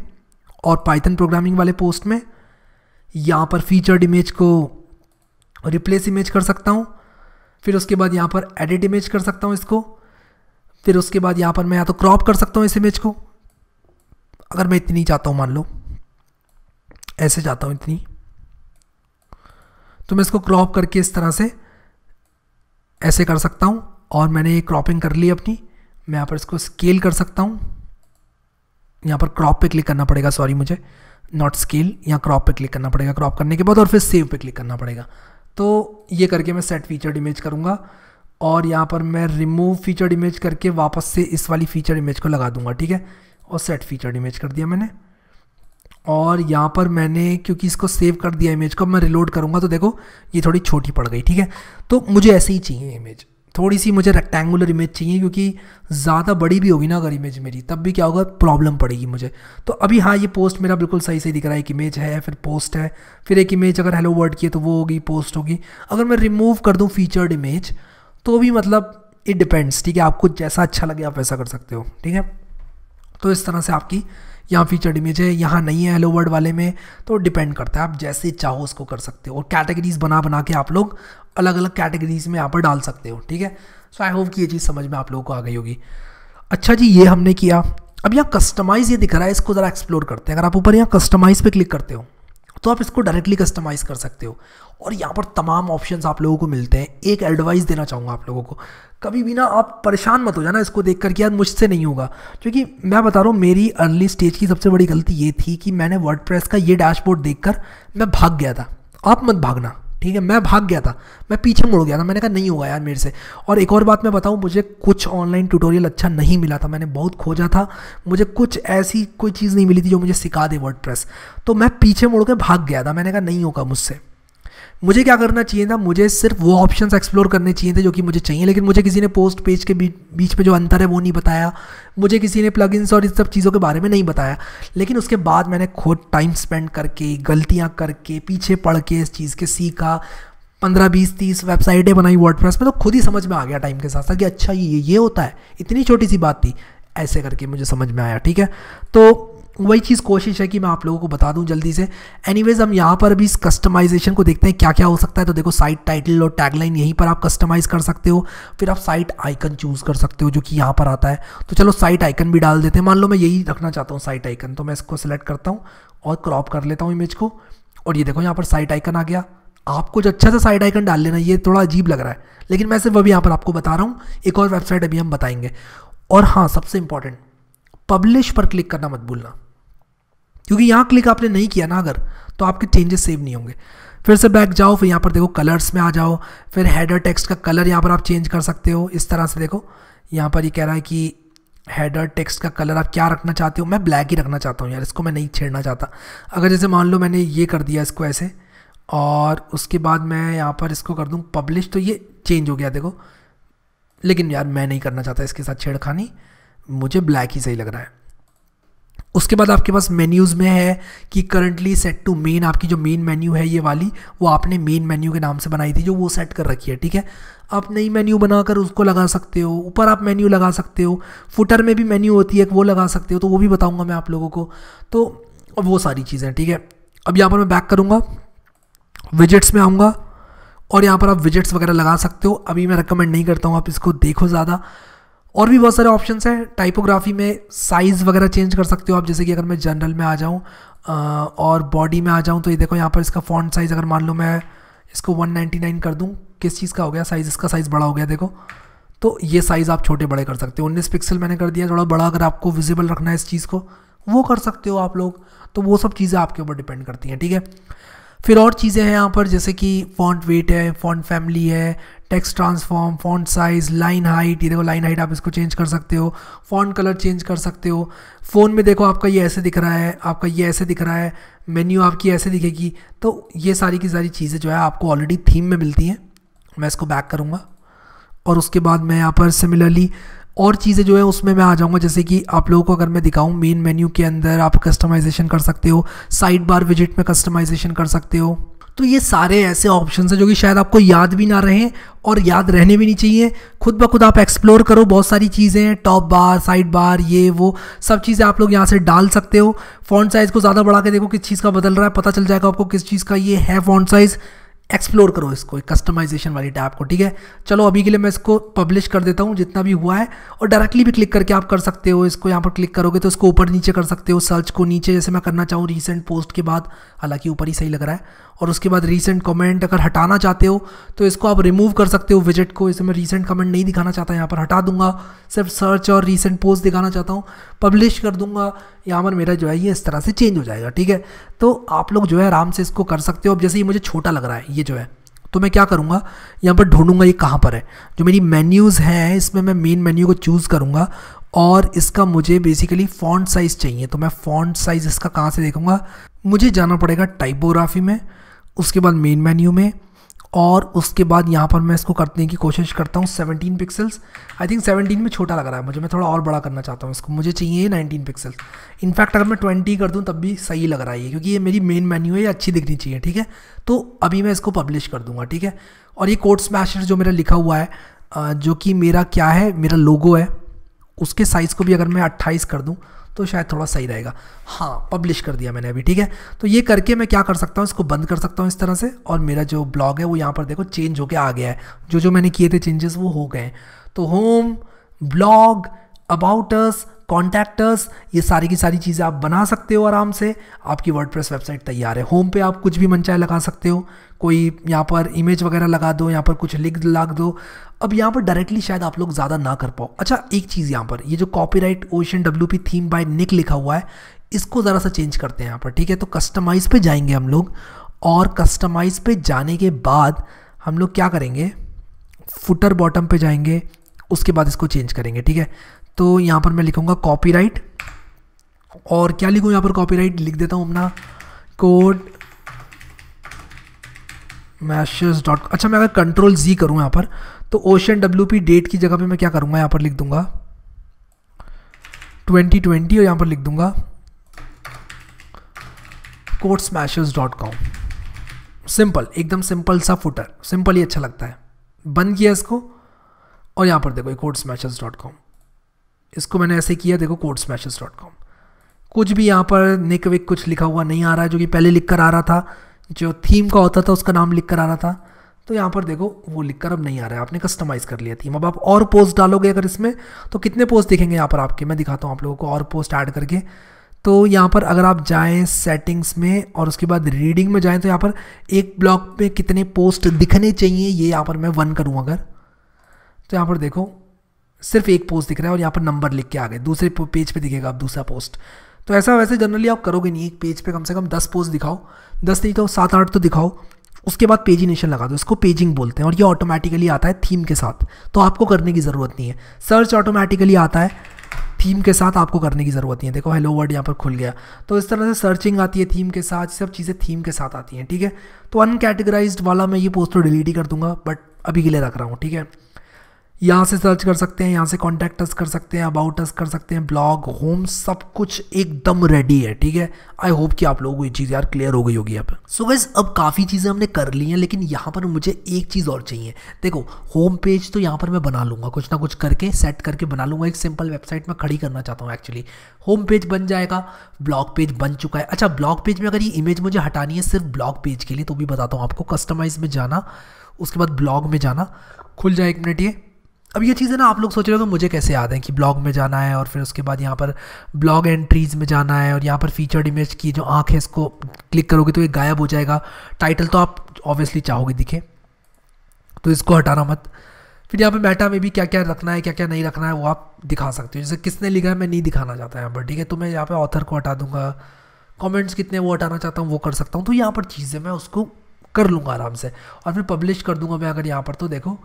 और पाइथन प्रोग्रामिंग वाले पोस्ट में यहाँ पर फीचर्ड इमेज को रिप्लेस इमेज कर सकता हूँ फिर उसके बाद यहाँ पर एडिट इमेज कर सकता हूँ इसको फिर उसके बाद यहाँ पर मैं या तो क्रॉप कर सकता हूँ इस इमेज को अगर मैं इतनी चाहता हूँ मान लो ऐसे चाहता हूँ इतनी तो मैं इसको क्रॉप करके इस तरह से ऐसे कर सकता हूँ और मैंने ये क्रॉपिंग कर ली अपनी मैं यहाँ पर इसको स्केल कर सकता हूँ यहाँ पर क्रॉप पे क्लिक करना पड़ेगा सॉरी मुझे नॉट स्केल यहाँ क्रॉप पे क्लिक करना पड़ेगा क्रॉप करने के बाद और फिर सेव पे क्लिक करना पड़ेगा तो ये करके मैं सेट फीचर्ड इमेज करूँगा और यहाँ पर मैं रिमूव फीचर्ड इमेज करके वापस से इस वाली फीचर इमेज को लगा दूंगा ठीक है और सेट फीचर्ड इमेज कर दिया मैंने और यहाँ पर मैंने क्योंकि इसको सेव कर दिया इमेज को मैं रिलोड करूँगा तो देखो ये थोड़ी छोटी पड़ गई ठीक है तो मुझे ऐसे ही चाहिए इमेज थोड़ी सी मुझे रेक्टेंगुलर इमेज चाहिए क्योंकि ज़्यादा बड़ी भी होगी ना अगर इमेज मेरी तब भी क्या होगा प्रॉब्लम पड़ेगी मुझे तो अभी हाँ ये पोस्ट मेरा बिल्कुल सही सही दिख रहा है एक इमेज है फिर पोस्ट है फिर एक इमेज अगर हेलो वर्ड की है तो वो होगी पोस्ट होगी अगर मैं रिमूव कर दूँ फीचर्ड इमेज तो भी मतलब इट डिपेंड्स ठीक है आपको जैसा अच्छा लगे आप वैसा कर सकते हो ठीक है तो इस तरह से आपकी यहाँ फीचर्ड इमेज है यहाँ नहीं है हेलो वर्ड वाले में तो डिपेंड करता है आप जैसे चाहो उसको कर सकते हो और कैटेगरीज बना बना के आप लोग अलग अलग कैटेगरीज में यहाँ पर डाल सकते हो ठीक है सो आई होप कि ये चीज़ समझ में आप लोगों को आ गई होगी अच्छा जी ये हमने किया अब यहाँ कस्टमाइज़ ये दिख रहा है इसको ज़रा एक्सप्लोर करते हैं अगर आप ऊपर यहाँ कस्टमाइज़ पर क्लिक करते हो तो आप इसको डायरेक्टली कस्टमाइज कर सकते हो और यहाँ पर तमाम ऑप्शन आप लोगों को मिलते हैं एक एडवाइस देना चाहूँगा आप लोगों को कभी भी ना आप परेशान मत हो जाना इसको देख कर कि यार मुझसे नहीं होगा क्योंकि मैं बता रहा हूँ मेरी अर्ली स्टेज की सबसे बड़ी गलती ये थी कि मैंने वर्ड का ये डैशबोर्ड देख कर मैं भाग गया था आप मत भागना ठीक है मैं भाग गया था मैं पीछे मुड़ गया था मैंने कहा नहीं होगा यार मेरे से और एक और बात मैं बताऊँ मुझे कुछ ऑनलाइन ट्यूटोरियल अच्छा नहीं मिला था मैंने बहुत खोजा था मुझे कुछ ऐसी कोई चीज़ नहीं मिली थी जो मुझे सिखा दे वर्ड तो मैं पीछे मुड़ के भाग गया था मैंने कहा नहीं होगा मुझसे मुझे क्या करना चाहिए था मुझे सिर्फ वो ऑप्शन एक्सप्लोर करने चाहिए थे जो कि मुझे चाहिए लेकिन मुझे किसी ने पोस्ट पेज के बीच में जो अंतर है वो नहीं बताया मुझे किसी ने प्लग और इन सब चीज़ों के बारे में नहीं बताया लेकिन उसके बाद मैंने खुद टाइम स्पेंड करके गलतियाँ करके पीछे पढ़ के इस चीज़ के सीखा पंद्रह बीस तीस वेबसाइटें बनाई वर्ड में तो खुद ही समझ में आ गया टाइम के साथ साथ कि अच्छा ये ये होता है इतनी छोटी सी बात थी ऐसे करके मुझे समझ में आया ठीक है तो वही चीज़ कोशिश है कि मैं आप लोगों को बता दूं जल्दी से एनीवेज हम यहाँ पर भी इस कस्टमाइजेशन को देखते हैं क्या क्या हो सकता है तो देखो साइट टाइटल और टैगलाइन यहीं पर आप कस्टमाइज़ कर सकते हो फिर आप साइट आइकन चूज़ कर सकते हो जो कि यहाँ पर आता है तो चलो साइट आइकन भी डाल देते हैं मान लो मैं यही रखना चाहता हूँ साइट आइकन तो मैं इसको सिलेक्ट करता हूँ और क्रॉप कर लेता हूँ इमेज को और ये देखो यहाँ पर साइट आइकन आ गया आपको जो अच्छा सा साइड आइकन डाल लेना ये थोड़ा अजीब लग रहा है लेकिन मैं सिर्फ अभी यहाँ पर आपको बता रहा हूँ एक और वेबसाइट अभी हम बताएंगे और हाँ सबसे इम्पॉर्टेंट पब्लिश पर क्लिक करना मत भूलना क्योंकि यहाँ क्लिक आपने नहीं किया ना अगर तो आपके चेंजेस सेव नहीं होंगे फिर से बैक जाओ फिर यहाँ पर देखो कलर्स में आ जाओ फिर हैडर टेक्स्ट का कलर यहाँ पर आप चेंज कर सकते हो इस तरह से देखो यहाँ पर ये यह कह रहा है कि हैडर टेक्स्ट का कलर आप क्या रखना चाहते हो मैं ब्लैक ही रखना चाहता हूँ यार इसको मैं नहीं छेड़ना चाहता अगर जैसे मान लो मैंने ये कर दिया इसको ऐसे और उसके बाद मैं यहाँ पर इसको कर दूँ पब्लिश तो ये चेंज हो गया देखो लेकिन यार मैं नहीं करना चाहता इसके साथ छेड़खानी मुझे ब्लैक ही सही लग रहा है उसके बाद आपके पास मेन्यूज़ में है कि करंटली सेट टू मेन आपकी जो मेन मेन्यू है ये वाली वो आपने मेन मेन्यू के नाम से बनाई थी जो वो सेट कर रखी है ठीक है आप नई मेन्यू बनाकर उसको लगा सकते हो ऊपर आप मेन्यू लगा सकते हो फुटर में भी मेन्यू होती है वो लगा सकते हो तो वो भी बताऊँगा मैं आप लोगों को तो अब वो सारी चीज़ें ठीक है अब यहाँ पर मैं बैक करूँगा विजिट्स में आऊँगा और यहाँ पर आप विजिट्स वगैरह लगा सकते हो अभी मैं रिकमेंड नहीं करता हूँ आप इसको देखो ज़्यादा और भी बहुत सारे ऑप्शन हैं टाइपोग्राफी में साइज़ वगैरह चेंज कर सकते हो आप जैसे कि अगर मैं जनरल में आ जाऊँ और बॉडी में आ जाऊँ तो ये देखो यहाँ पर इसका फॉन्ट साइज़ अगर मान लो मैं इसको 199 कर दूँ किस चीज़ का हो गया साइज़ इसका साइज़ बड़ा हो गया देखो तो ये साइज़ आप छोटे बड़े कर सकते हो उन्नीस पिक्सल मैंने कर दिया थोड़ा बड़ा अगर आपको विजिबल रखना है इस चीज़ को वो कर सकते हो आप लोग तो वो सब चीज़ें आपके ऊपर डिपेंड करती हैं ठीक है फिर और चीज़ें हैं यहाँ पर जैसे कि फॉन्ट वेट है फॉन्ट फैमिली है text transform font size line height ये देखो लाइन हाइट आप इसको चेंज कर सकते हो फॉन्ट कलर चेंज कर सकते हो फ़ोन में देखो आपका ये ऐसे दिख रहा है आपका ये ऐसे दिख रहा है मेन्यू आपकी ऐसे दिखेगी तो ये सारी की सारी चीज़ें जो है आपको ऑलरेडी थीम में मिलती हैं मैं इसको बैक करूँगा और उसके बाद मैं यहाँ पर सिमिलरली और चीज़ें जो है उसमें मैं आ जाऊँगा जैसे कि आप लोगों को अगर मैं दिखाऊँ मेन मेन्यू के अंदर आप कस्टमाइजेशन कर सकते हो साइड बार विजिट में कस्टमाइजेशन कर सकते हो तो ये सारे ऐसे ऑप्शन हैं जो कि शायद आपको याद भी ना रहें और याद रहने भी नहीं चाहिए खुद ब खुद आप एक्सप्लोर करो बहुत सारी चीज़ें टॉप बार साइड बार ये वो सब चीज़ें आप लोग यहाँ से डाल सकते हो फॉन्ट साइज़ को ज़्यादा बढ़ा के देखो किस चीज़ का बदल रहा है पता चल जाएगा आपको किस चीज़ का ये है फॉन्ट साइज़ एक्सप्लोर करो इसको एक कस्टमाइजेशन वाली टैब को ठीक है चलो अभी के लिए मैं इसको पब्लिश कर देता हूँ जितना भी हुआ है और डायरेक्टली भी क्लिक करके आप कर सकते हो इसको यहाँ पर क्लिक करोगे तो इसको ऊपर नीचे कर सकते हो सर्च को नीचे जैसे मैं करना चाहूँ रिसेंट पोस्ट के बाद हालांकि ऊपर ही सही लग रहा है और उसके बाद रीसेंट कमेंट अगर हटाना चाहते हो तो इसको आप रिमूव कर सकते हो विजिट को इसे मैं रीसेंट कमेंट नहीं दिखाना चाहता यहाँ पर हटा दूंगा सिर्फ सर्च और रीसेंट पोस्ट दिखाना चाहता हूँ पब्लिश कर दूंगा यहाँ पर मेरा जो है ये इस तरह से चेंज हो जाएगा ठीक है तो आप लोग जो है आराम से इसको कर सकते हो अब जैसे ये मुझे छोटा लग रहा है ये जो है तो मैं क्या करूँगा यहाँ पर ढूंढूंगा ये कहाँ पर है जो मेरी मेन्यूज़ हैं इसमें मैं मेन मेन्यू को चूज़ करूँगा और इसका मुझे बेसिकली फ़ॉन्ट साइज़ चाहिए तो मैं फ़ॉन्ट साइज़ इसका कहाँ से देखूँगा मुझे जाना पड़ेगा टाइपोग्राफी में उसके बाद मेन मेन्यू में और उसके बाद यहाँ पर मैं इसको करने की कोशिश करता हूँ 17 पिक्सल्स आई थिंक 17 में छोटा लग रहा है मुझे मैं थोड़ा और बड़ा करना चाहता हूँ इसको मुझे चाहिए 19 पिक्सल्स इनफैक्ट अगर मैं 20 कर दूँ तब भी सही लग रहा है ये क्योंकि ये मेरी मेन मेन्यू है ये अच्छी दिखनी चाहिए ठीक है तो अभी मैं इसको पब्लिश कर दूँगा ठीक है और ये कोड स्मैशर जो मेरा लिखा हुआ है जो कि मेरा क्या है मेरा लोगो है उसके साइज़ को भी अगर मैं अट्ठाईस कर दूँ तो शायद थोड़ा सही रहेगा हाँ पब्लिश कर दिया मैंने अभी ठीक है तो ये करके मैं क्या कर सकता हूँ इसको बंद कर सकता हूँ इस तरह से और मेरा जो ब्लॉग है वो यहाँ पर देखो चेंज होकर आ गया है जो जो मैंने किए थे चेंजेस वो हो गए तो होम ब्लॉग अबाउटस कॉन्टैक्टर्स ये सारी की सारी चीज़ें आप बना सकते हो आराम से आपकी वर्ड वेबसाइट तैयार है होम पे आप कुछ भी मनचाहे लगा सकते हो कोई यहाँ पर इमेज वगैरह लगा दो यहाँ पर कुछ लिख लाग दो अब यहाँ पर डायरेक्टली शायद आप लोग ज़्यादा ना कर पाओ अच्छा एक चीज़ यहाँ पर ये जो copyright ocean W P theme by Nick लिखा हुआ है इसको ज़रा सा चेंज करते हैं यहाँ पर ठीक है तो कस्टमाइज़ पे जाएंगे हम लोग और कस्टमाइज़ पे जाने के बाद हम लोग क्या करेंगे फुटर बॉटम पे जाएंगे उसके बाद इसको चेंज करेंगे ठीक है तो यहाँ पर मैं लिखूँगा कॉपी और क्या लिखूँ यहाँ पर कॉपी लिख देता हूँ अपना कोड मैशेज डॉट अच्छा मैं अगर कंट्रोल जी करूँ यहाँ पर तो ओशन डब्ल्यू पी डेट की जगह पे मैं क्या करूँगा यहाँ पर लिख दूँगा ट्वेंटी ट्वेंटी और यहाँ पर लिख दूँगा code smashes dot com simple एकदम सिंपल सा फुटर सिंपल ही अच्छा लगता है बंद किया इसको और यहाँ पर देखो कोड स्मैशेज डॉट कॉम इसको मैंने ऐसे किया देखो कोड स्मैशेस डॉट कॉम कुछ भी यहाँ पर निक विक कुछ लिखा हुआ नहीं आ रहा है जो कि पहले लिख कर आ रहा था जो थीम का होता था उसका नाम लिख कर आ रहा था तो यहाँ पर देखो वो लिख कर अब नहीं आ रहा है आपने कस्टमाइज़ कर लिया थीम अब आप और पोस्ट डालोगे अगर इसमें तो कितने पोस्ट दिखेंगे यहाँ पर आपके मैं दिखाता हूँ आप लोगों को और पोस्ट ऐड करके तो यहाँ पर अगर आप जाएँ सेटिंग्स में और उसके बाद रीडिंग में जाएँ तो यहाँ पर एक ब्लॉग में कितने पोस्ट दिखने चाहिए ये यहाँ पर मैं वन करूँ अगर तो यहाँ पर देखो सिर्फ एक पोस्ट दिख रहा है और यहाँ पर नंबर लिख के आ गए दूसरे पेज पे दिखेगा आप दूसरा पोस्ट तो ऐसा वैसे जनरली आप करोगे नहीं एक पेज पे कम से कम दस पोस्ट दिखाओ दस नहीं तो सात आठ तो दिखाओ उसके बाद पेजिनेशन लगा दो इसको पेजिंग बोलते हैं और ये ऑटोमेटिकली आता है थीम के साथ तो आपको करने की ज़रूरत नहीं है सर्च ऑटोमेटिकली आता है थीम के साथ आपको करने की ज़रूरत नहीं है देखो हेलो वर्ड यहाँ पर खुल गया तो इस तरह से सर्चिंग आती है थीम के साथ सब चीज़ें थीम के साथ आती हैं ठीक है तो अनकेटेगराइज वाला मैं ये पोस्ट तो डिलीट ही कर दूंगा बट अभी के लिए रख रहा हूँ ठीक है यहाँ से सर्च कर सकते हैं यहाँ से कॉन्टैक्ट अस कर सकते हैं अबाउट अस कर सकते हैं ब्लॉग होम सब कुछ एकदम रेडी है ठीक है आई होप कि आप लोगों को ये चीज़ यार क्लियर हो गई होगी यहाँ पर सो गैस अब काफ़ी चीज़ें हमने कर ली हैं लेकिन यहाँ पर मुझे एक चीज़ और चाहिए देखो होम पेज तो यहाँ पर मैं बना लूँगा कुछ ना कुछ करके सेट करके बना लूँगा एक सिंपल वेबसाइट में खड़ी करना चाहता हूँ एक्चुअली होम पेज बन जाएगा ब्लॉग पेज बन चुका है अच्छा ब्लॉग पेज में अगर ये इमेज मुझे हटानी है सिर्फ ब्लॉग पेज के लिए तो भी बताता हूँ आपको कस्टमाइज में जाना उसके बाद ब्लॉग में जाना खुल जाए एक मिनट ये अब ये चीज़ें ना आप लोग सोच रहे हो मुझे कैसे याद है कि ब्लॉग में जाना है और फिर उसके बाद यहाँ पर ब्लॉग एंट्रीज़ में जाना है और यहाँ पर फीचर्ड इमेज की जो आँख है इसको क्लिक करोगे तो ये गायब हो जाएगा टाइटल तो आप ऑब्वियसली चाहोगे दिखे तो इसको हटाना मत फिर यहाँ पर मेटा में भी क्या क्या रखना है क्या क्या नहीं रखना है वो आप दिखा सकते हो जैसे किसने लिखा है मैं नहीं दिखाना चाहता यहाँ पर ठीक है तो मैं यहाँ पर ऑथर को हटा दूँगा कमेंट्स कितने वो हटाना चाहता हूँ वो कर सकता हूँ तो यहाँ पर चीज़ें मैं उसको कर लूँगा आराम से और फिर पब्लिश कर दूँगा मैं अगर यहाँ पर तो देखो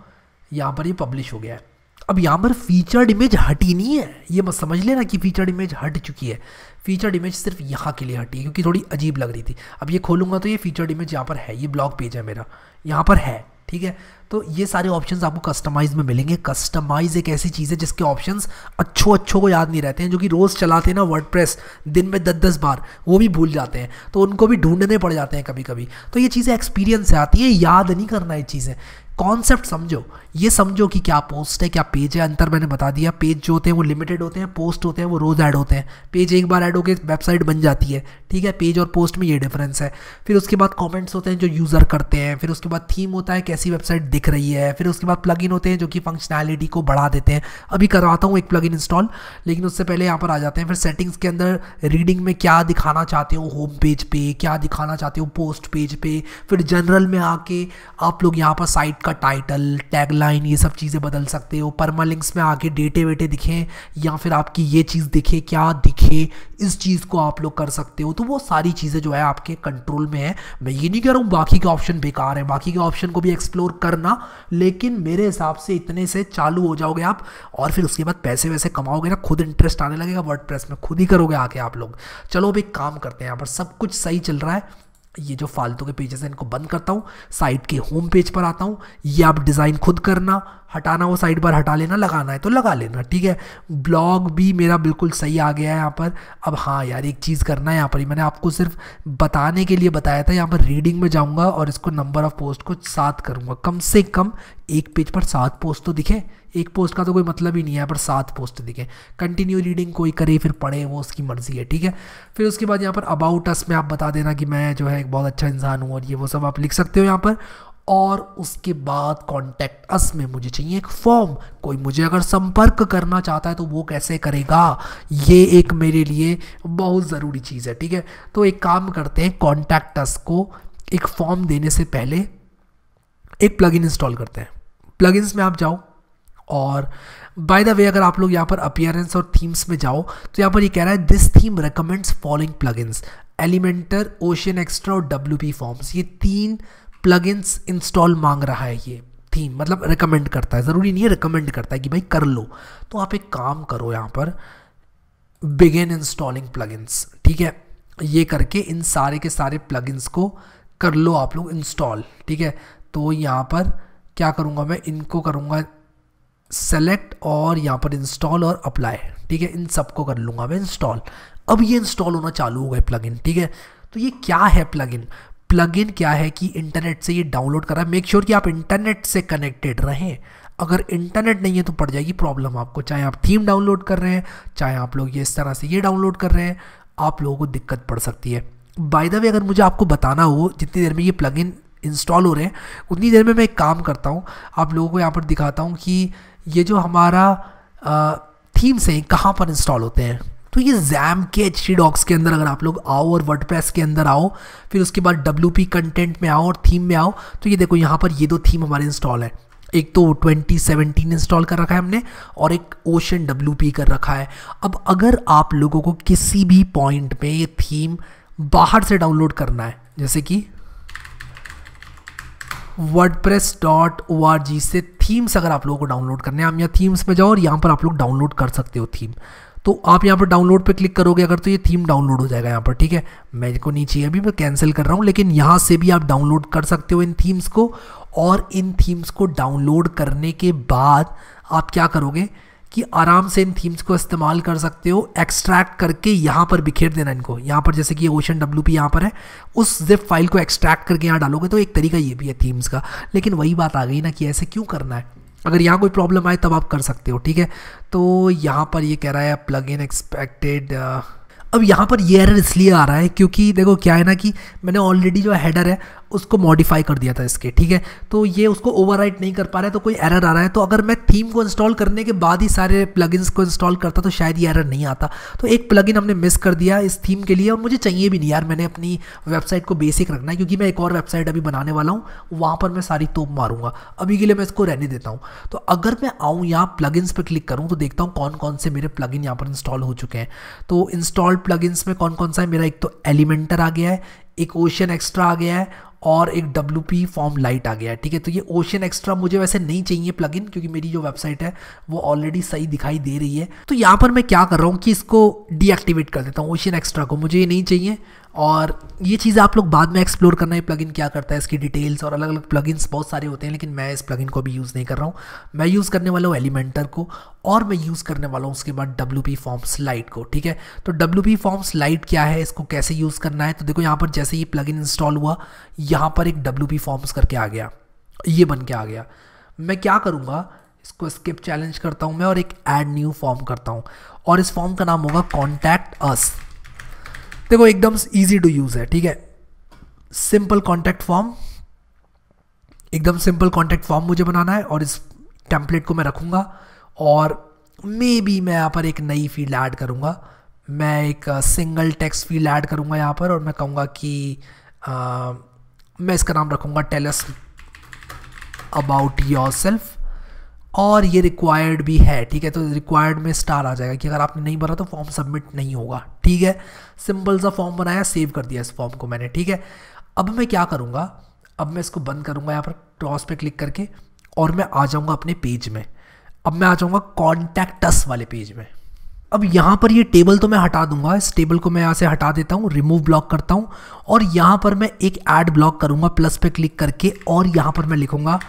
यहाँ पर ये पब्लिश हो गया है अब यहाँ पर फीचर्ड इमेज हटी नहीं है ये मत समझ लेना कि फीचर्ड इमेज हट चुकी है फीचर्ड इमेज सिर्फ यहाँ के लिए हटी है क्योंकि थोड़ी अजीब लग रही थी अब ये खोलूँगा तो ये फीचर्ड इमेज यहाँ पर है ये ब्लॉग पेज है मेरा यहाँ पर है ठीक है तो ये सारे ऑप्शंस आपको कस्टमाइज में मिलेंगे कस्टमाइज एक ऐसी चीज़ है जिसके ऑप्शंस अच्छो अच्छो को याद नहीं रहते हैं जो कि रोज़ चलाते हैं ना वर्ड दिन में दस दस बार वो भी भूल जाते हैं तो उनको भी ढूंढने पड़ जाते हैं कभी कभी तो ये चीज़ें एक्सपीरियंस से आती है याद नहीं करना ये चीज़ें कॉन्सेप्ट समझो ये समझो कि क्या पोस्ट है क्या पेज है अंतर मैंने बता दिया पेज जो होते हैं वो लिमिटेड होते हैं पोस्ट होते हैं वो रोज़ ऐड होते हैं पेज एक बार ऐड होकर वेबसाइट बन जाती है ठीक है पेज और पोस्ट में ये डिफरेंस है फिर उसके बाद कमेंट्स होते हैं जो यूज़र करते हैं फिर उसके बाद थीम होता है कैसी वेबसाइट दिख रही है फिर उसके बाद प्लग होते हैं जो कि फंक्शनैलिटी को बढ़ा देते हैं अभी करवाता हूँ एक प्लग इंस्टॉल लेकिन उससे पहले यहाँ पर आ जाते हैं फिर सेटिंग्स के अंदर रीडिंग में क्या दिखाना चाहते हो होम पेज पर क्या दिखाना चाहते हो पोस्ट पेज पर फिर जनरल में आके आप लोग यहाँ पर साइट का टाइटल टैगलाइन ये सब चीज़ें बदल सकते हो परमा लिंक्स में आगे डेटे वेटे दिखें या फिर आपकी ये चीज़ दिखे क्या दिखे इस चीज़ को आप लोग कर सकते हो तो वो सारी चीज़ें जो है आपके कंट्रोल में है मैं ये नहीं कह रहा हूँ बाकी के ऑप्शन बेकार है बाकी के ऑप्शन को भी एक्सप्लोर करना लेकिन मेरे हिसाब से इतने से चालू हो जाओगे आप और फिर उसके बाद पैसे वैसे कमाओगे ना खुद इंटरेस्ट आने लगेगा वर्ड में खुद ही करोगे आके आप लोग चलो अब एक काम करते हैं यहाँ पर सब कुछ सही चल रहा है ये जो फालतू के पेजेस हैं इनको बंद करता हूँ साइट के होम पेज पर आता हूँ ये आप डिज़ाइन खुद करना हटाना वो साइड बार हटा लेना लगाना है तो लगा लेना ठीक है ब्लॉग भी मेरा बिल्कुल सही आ गया है यहाँ पर अब हाँ यार एक चीज़ करना है यहाँ पर मैंने आपको सिर्फ बताने के लिए बताया था यहाँ पर रीडिंग में जाऊँगा और इसको नंबर ऑफ़ पोस्ट को सात करूँगा कम से कम एक पेज पर सात पोस्ट तो दिखे एक पोस्ट का तो कोई मतलब ही नहीं है पर सात पोस्ट दिखे कंटिन्यू रीडिंग कोई करे फिर पढ़े वो उसकी मर्ज़ी है ठीक है फिर उसके बाद यहाँ पर अबाउट अस में आप बता देना कि मैं जो है एक बहुत अच्छा इंसान हूँ और ये वो सब आप लिख सकते हो यहाँ पर और उसके बाद कॉन्टैक्ट अस में मुझे चाहिए एक फॉर्म कोई मुझे अगर संपर्क करना चाहता है तो वो कैसे करेगा ये एक मेरे लिए बहुत ज़रूरी चीज़ है ठीक है तो एक काम करते हैं कॉन्टैक्ट अस को एक फॉर्म देने से पहले एक प्लगइन इंस्टॉल करते हैं प्लगइन्स में आप जाओ और बाय द वे अगर आप लोग यहाँ पर अपियरेंस और थीम्स में जाओ तो यहाँ पर ये कह रहा है this theme recommends following plugins Elementor ocean extra और डब्ल्यू पी फॉर्म्स ये तीन प्लगइन्स इंस्टॉल मांग रहा है ये थीम मतलब रिकमेंड करता है ज़रूरी नहीं है रिकमेंड करता है कि भाई कर लो तो आप एक काम करो यहाँ पर बिगेन इंस्टॉलिंग प्लगइन्स ठीक है ये करके इन सारे के सारे प्लगइन्स को कर लो आप लोग इंस्टॉल ठीक है तो यहाँ पर क्या करूँगा मैं इनको करूँगा सेलेक्ट और यहाँ पर इंस्टॉल और अप्लाई ठीक है इन सबको कर लूँगा मैं इंस्टॉल अब ये इंस्टॉल होना चालू हो गए प्लगइन ठीक है तो ये क्या है प्लगइन प्लगइन क्या है कि इंटरनेट से ये डाउनलोड करा मेक श्योर sure कि आप इंटरनेट से कनेक्टेड रहें अगर इंटरनेट नहीं है तो पड़ जाएगी प्रॉब्लम आपको चाहे आप थीम डाउनलोड कर रहे हैं चाहे आप लोग ये इस तरह से ये डाउनलोड कर रहे हैं आप लोगों को दिक्कत पड़ सकती है बाय द वे अगर मुझे आपको बताना हो जितनी देर में ये प्लग इंस्टॉल हो रहे हैं उतनी देर में मैं एक काम करता हूँ आप लोगों को यहाँ पर दिखाता हूँ कि ये जो हमारा थीम्स हैं कहाँ पर इंस्टॉल होते हैं तो ये जैम के एच डी डॉक्स के अंदर अगर आप लोग आओ और वर्ड के अंदर आओ फिर उसके बाद डब्ल्यू पी कंटेंट में आओ और थीम में आओ तो ये देखो यहाँ पर ये दो थीम हमारे इंस्टॉल है एक तो 2017 इंस्टॉल कर रखा है हमने और एक ओशन डब्ल्यू पी कर रखा है अब अगर आप लोगों को किसी भी पॉइंट पे ये थीम बाहर से डाउनलोड करना है जैसे कि press dot O R G से थीम्स अगर आप लोगों को डाउनलोड करने हैं आप यहाँ थीम्स में जाओ और यहाँ पर आप लोग डाउनलोड कर सकते हो थीम तो आप यहाँ पर डाउनलोड पर क्लिक करोगे अगर तो ये थीम डाउनलोड हो जाएगा यहाँ पर ठीक है मैं को नीचे अभी मैं कैंसिल कर रहा हूँ लेकिन यहाँ से भी आप डाउनलोड कर सकते हो इन थीम्स को और इन थीम्स को डाउनलोड करने के बाद आप क्या करोगे कि आराम से इन थीम्स को इस्तेमाल कर सकते हो एक्सट्रैक्ट करके यहाँ पर बिखेर देना इनको यहाँ पर जैसे कि ओशन डब्ल्यू पी यहाँ पर है उस जिप फाइल को एक्सट्रैक्ट करके यहाँ डालोगे तो एक तरीका ये भी है थीम्स का लेकिन वही बात आ गई ना कि ऐसे क्यों करना है अगर यहाँ कोई प्रॉब्लम आए तब आप कर सकते हो ठीक है तो यहाँ पर ये कह रहा है प्लग इन एक्सपेक्टेड अब यहाँ पर ये एरर इसलिए आ रहा है क्योंकि देखो क्या है ना कि मैंने ऑलरेडी जो हैडर है उसको मॉडिफाई कर दिया था इसके ठीक है तो ये उसको ओवर नहीं कर पा रहा है तो कोई एरर आ रहा है तो अगर मैं थीम को इंस्टॉल करने के बाद ही सारे प्लगइन्स को इंस्टॉल करता तो शायद ये एरर नहीं आता तो एक प्लगइन हमने मिस कर दिया इस थीम के लिए और मुझे चाहिए भी नहीं यार मैंने अपनी वेबसाइट को बेसिक रखना है क्योंकि मैं एक और वेबसाइट अभी बनाने वाला हूँ वहाँ पर मैं सारी तोप मारूंगा अभी के लिए मैं इसको रहने देता हूँ तो अगर मैं आऊँ यहाँ प्लगइन्स पर क्लिक करूँ तो देखता हूँ कौन कौन से मेरे प्लगइन यहाँ पर इंस्टॉल हो चुके हैं तो इंस्टॉल प्लगइन्स में कौन कौन सा है मेरा एक तो एलिमेंटर आ गया है एक ओशन एक्स्ट्रा आ गया है और एक डब्ल्यू पी फॉर्म लाइट आ गया है ठीक है तो ये ओशन एक्स्ट्रा मुझे वैसे नहीं चाहिए प्लगइन क्योंकि मेरी जो वेबसाइट है वो ऑलरेडी सही दिखाई दे रही है तो यहाँ पर मैं क्या कर रहा हूँ कि इसको डीएक्टिवेट कर देता हूँ ओशन एक्स्ट्रा को मुझे ये नहीं चाहिए और ये चीज़ आप लोग बाद में एक्सप्लोर करना है प्लगइन क्या करता है इसकी डिटेल्स और अलग अलग प्लगइन्स बहुत सारे होते हैं लेकिन मैं इस प्लगइन को भी यूज़ नहीं कर रहा हूँ मैं यूज़ करने वाला हूँ एलिमेंटर को और मैं यूज़ करने वाला हूँ उसके बाद डब्ल्यू पी फॉर्म स्लाइड को ठीक है तो डब्ल्यू पी फॉर्म स्लाइड क्या है इसको कैसे यूज़ करना है तो देखो यहाँ पर जैसे ये प्लगइन इंस्टॉल हुआ यहाँ पर एक डब्ल्यू पी फॉर्म्स करके आ गया ये बन के आ गया मैं क्या करूँगा इसको स्किप चैलेंज करता हूँ मैं और एक एड न्यू फॉर्म करता हूँ और इस फॉर्म का नाम होगा कॉन्टैक्ट अस देखो एकदम ईजी टू यूज़ है ठीक है सिंपल कॉन्टैक्ट फॉर्म एकदम सिंपल कॉन्टैक्ट फॉर्म मुझे बनाना है और इस टेम्पलेट को मैं रखूंगा और मे बी मैं यहाँ पर एक नई फील्ड ऐड करूँगा मैं एक सिंगल टेक्स्ट फील्ड ऐड करूँगा यहाँ पर और मैं कहूँगा कि आ, uh, मैं इसका नाम रखूँगा टेलस अबाउट योर सेल्फ और ये रिक्वायर्ड भी है ठीक है तो रिक्वायर्ड में स्टार आ जाएगा कि अगर आपने नहीं भरा तो फॉर्म सबमिट नहीं होगा ठीक है सिंपल सा फॉर्म बनाया सेव कर दिया इस फॉर्म को मैंने ठीक है अब मैं क्या करूँगा अब मैं इसको बंद करूँगा यहाँ पर क्रॉस पे क्लिक करके और मैं आ जाऊँगा अपने पेज में अब मैं आ जाऊँगा कॉन्टैक्टस वाले पेज में अब यहाँ पर ये टेबल तो मैं हटा दूंगा इस टेबल को मैं यहाँ से हटा देता हूँ रिमूव ब्लॉक करता हूँ और यहाँ पर मैं एक ऐड ब्लॉक करूँगा प्लस पे क्लिक करके और यहाँ पर मैं लिखूँगा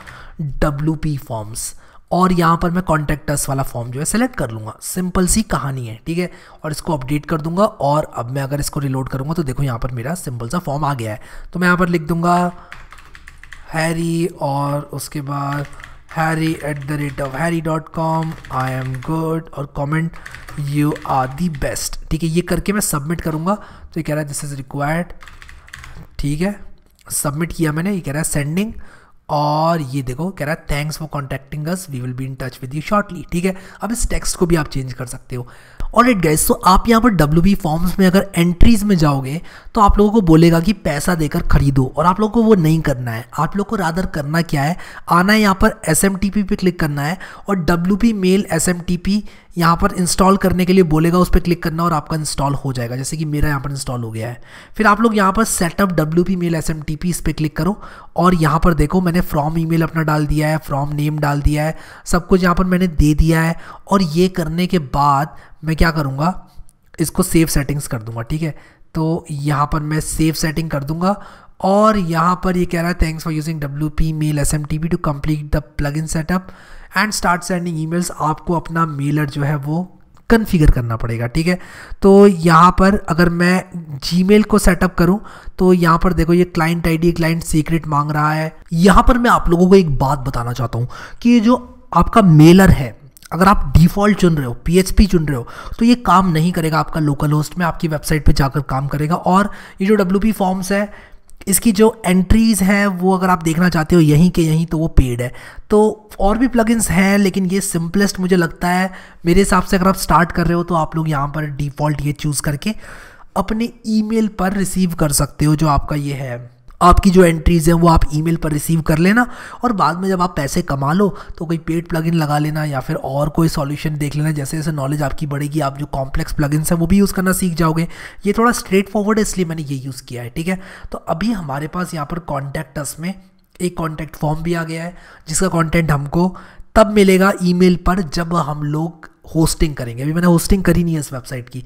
डब्ल्यू पी फॉर्म्स और यहाँ पर मैं कॉन्टैक्टर्स वाला फॉर्म जो है सेलेक्ट कर लूँगा सिंपल सी कहानी है ठीक है और इसको अपडेट कर दूंगा और अब मैं अगर इसको रिलोड करूँगा तो देखो यहाँ पर मेरा सिंपल सा फॉर्म आ गया है तो मैं यहाँ पर लिख दूँगा हैरी और उसके बाद Harry at the rate of Harry dot com I am good और comment you are the best ठीक है ये करके मैं सबमिट करूँगा तो ये कह रहा है दिस इज़ रिक्वायर्ड ठीक है सबमिट किया मैंने ये कह रहा है सेंडिंग और ये देखो कह रहा है thanks for contacting us we will be in touch with you shortly ठीक है अब इस टेक्स्ट को भी आप चेंज कर सकते हो और इट गाइज तो आप यहाँ पर डब्ल्यू बी फॉर्म्स में अगर एंट्रीज में जाओगे तो आप लोगों को बोलेगा कि पैसा देकर खरीदो और आप लोगों को वो नहीं करना है आप लोग को रादर करना क्या है आना है यहाँ पर एस एम टी पी पे क्लिक करना है और W B mail S M T P यहाँ पर इंस्टॉल करने के लिए बोलेगा उस पर क्लिक करना और आपका इंस्टॉल हो जाएगा जैसे कि मेरा यहाँ पर इंस्टॉल हो गया है फिर आप लोग यहाँ पर setup W P mail S M T P इस पर क्लिक करो और यहाँ पर देखो मैंने फ्रॉम ई मेल अपना डाल दिया है फ्रॉम नेम डाल दिया है सब कुछ यहाँ पर मैंने दे दिया है और ये करने के बाद मैं क्या करूँगा इसको सेव सेटिंग्स कर दूँगा ठीक है तो यहाँ पर मैं सेव सेटिंग कर दूँगा और यहाँ पर ये कह रहा है thanks for using W P mail S M T P to complete the plug in setup and start sending emails आपको अपना मेलर जो है वो कन्फिगर करना पड़ेगा ठीक है तो यहाँ पर अगर मैं जी को सेटअप करूँ तो यहाँ पर देखो ये क्लाइंट आईडी क्लाइंट सीक्रेट मांग रहा है यहाँ पर मैं आप लोगों को एक बात बताना चाहता हूँ कि ये जो आपका मेलर है अगर आप डिफ़ॉल्ट चुन रहे हो पी चुन रहे हो तो ये काम नहीं करेगा आपका लोकल होस्ट में आपकी वेबसाइट पे जाकर काम करेगा और ये जो डब्ल्यू फॉर्म्स है इसकी जो एंट्रीज़ हैं वो अगर आप देखना चाहते हो यहीं के यहीं तो वो पेड है तो और भी प्लगइन्स हैं लेकिन ये सिंपलेस्ट मुझे लगता है मेरे हिसाब से अगर आप स्टार्ट कर रहे हो तो आप लोग यहाँ पर डिफ़ॉल्ट ये चूज़ करके अपने ईमेल पर रिसीव कर सकते हो जो आपका ये है आपकी जो एंट्रीज हैं वो आप ईमेल पर रिसीव कर लेना और बाद में जब आप पैसे कमा लो तो कोई पेड प्लगइन लगा लेना या फिर और कोई सॉल्यूशन देख लेना जैसे जैसे नॉलेज आपकी बढ़ेगी आप जो कॉम्प्लेक्स प्लगइन्स हैं वो भी यूज़ करना सीख जाओगे ये थोड़ा स्ट्रेट फॉरवर्ड है इसलिए मैंने ये यूज़ किया है ठीक है तो अभी हमारे पास यहाँ पर कॉन्टैक्ट अस में एक कॉन्टैक्ट फॉर्म भी आ गया है जिसका कॉन्टेंट हमको तब मिलेगा ई पर जब हम लोग होस्टिंग करेंगे अभी मैंने होस्टिंग करी नहीं है इस वेबसाइट की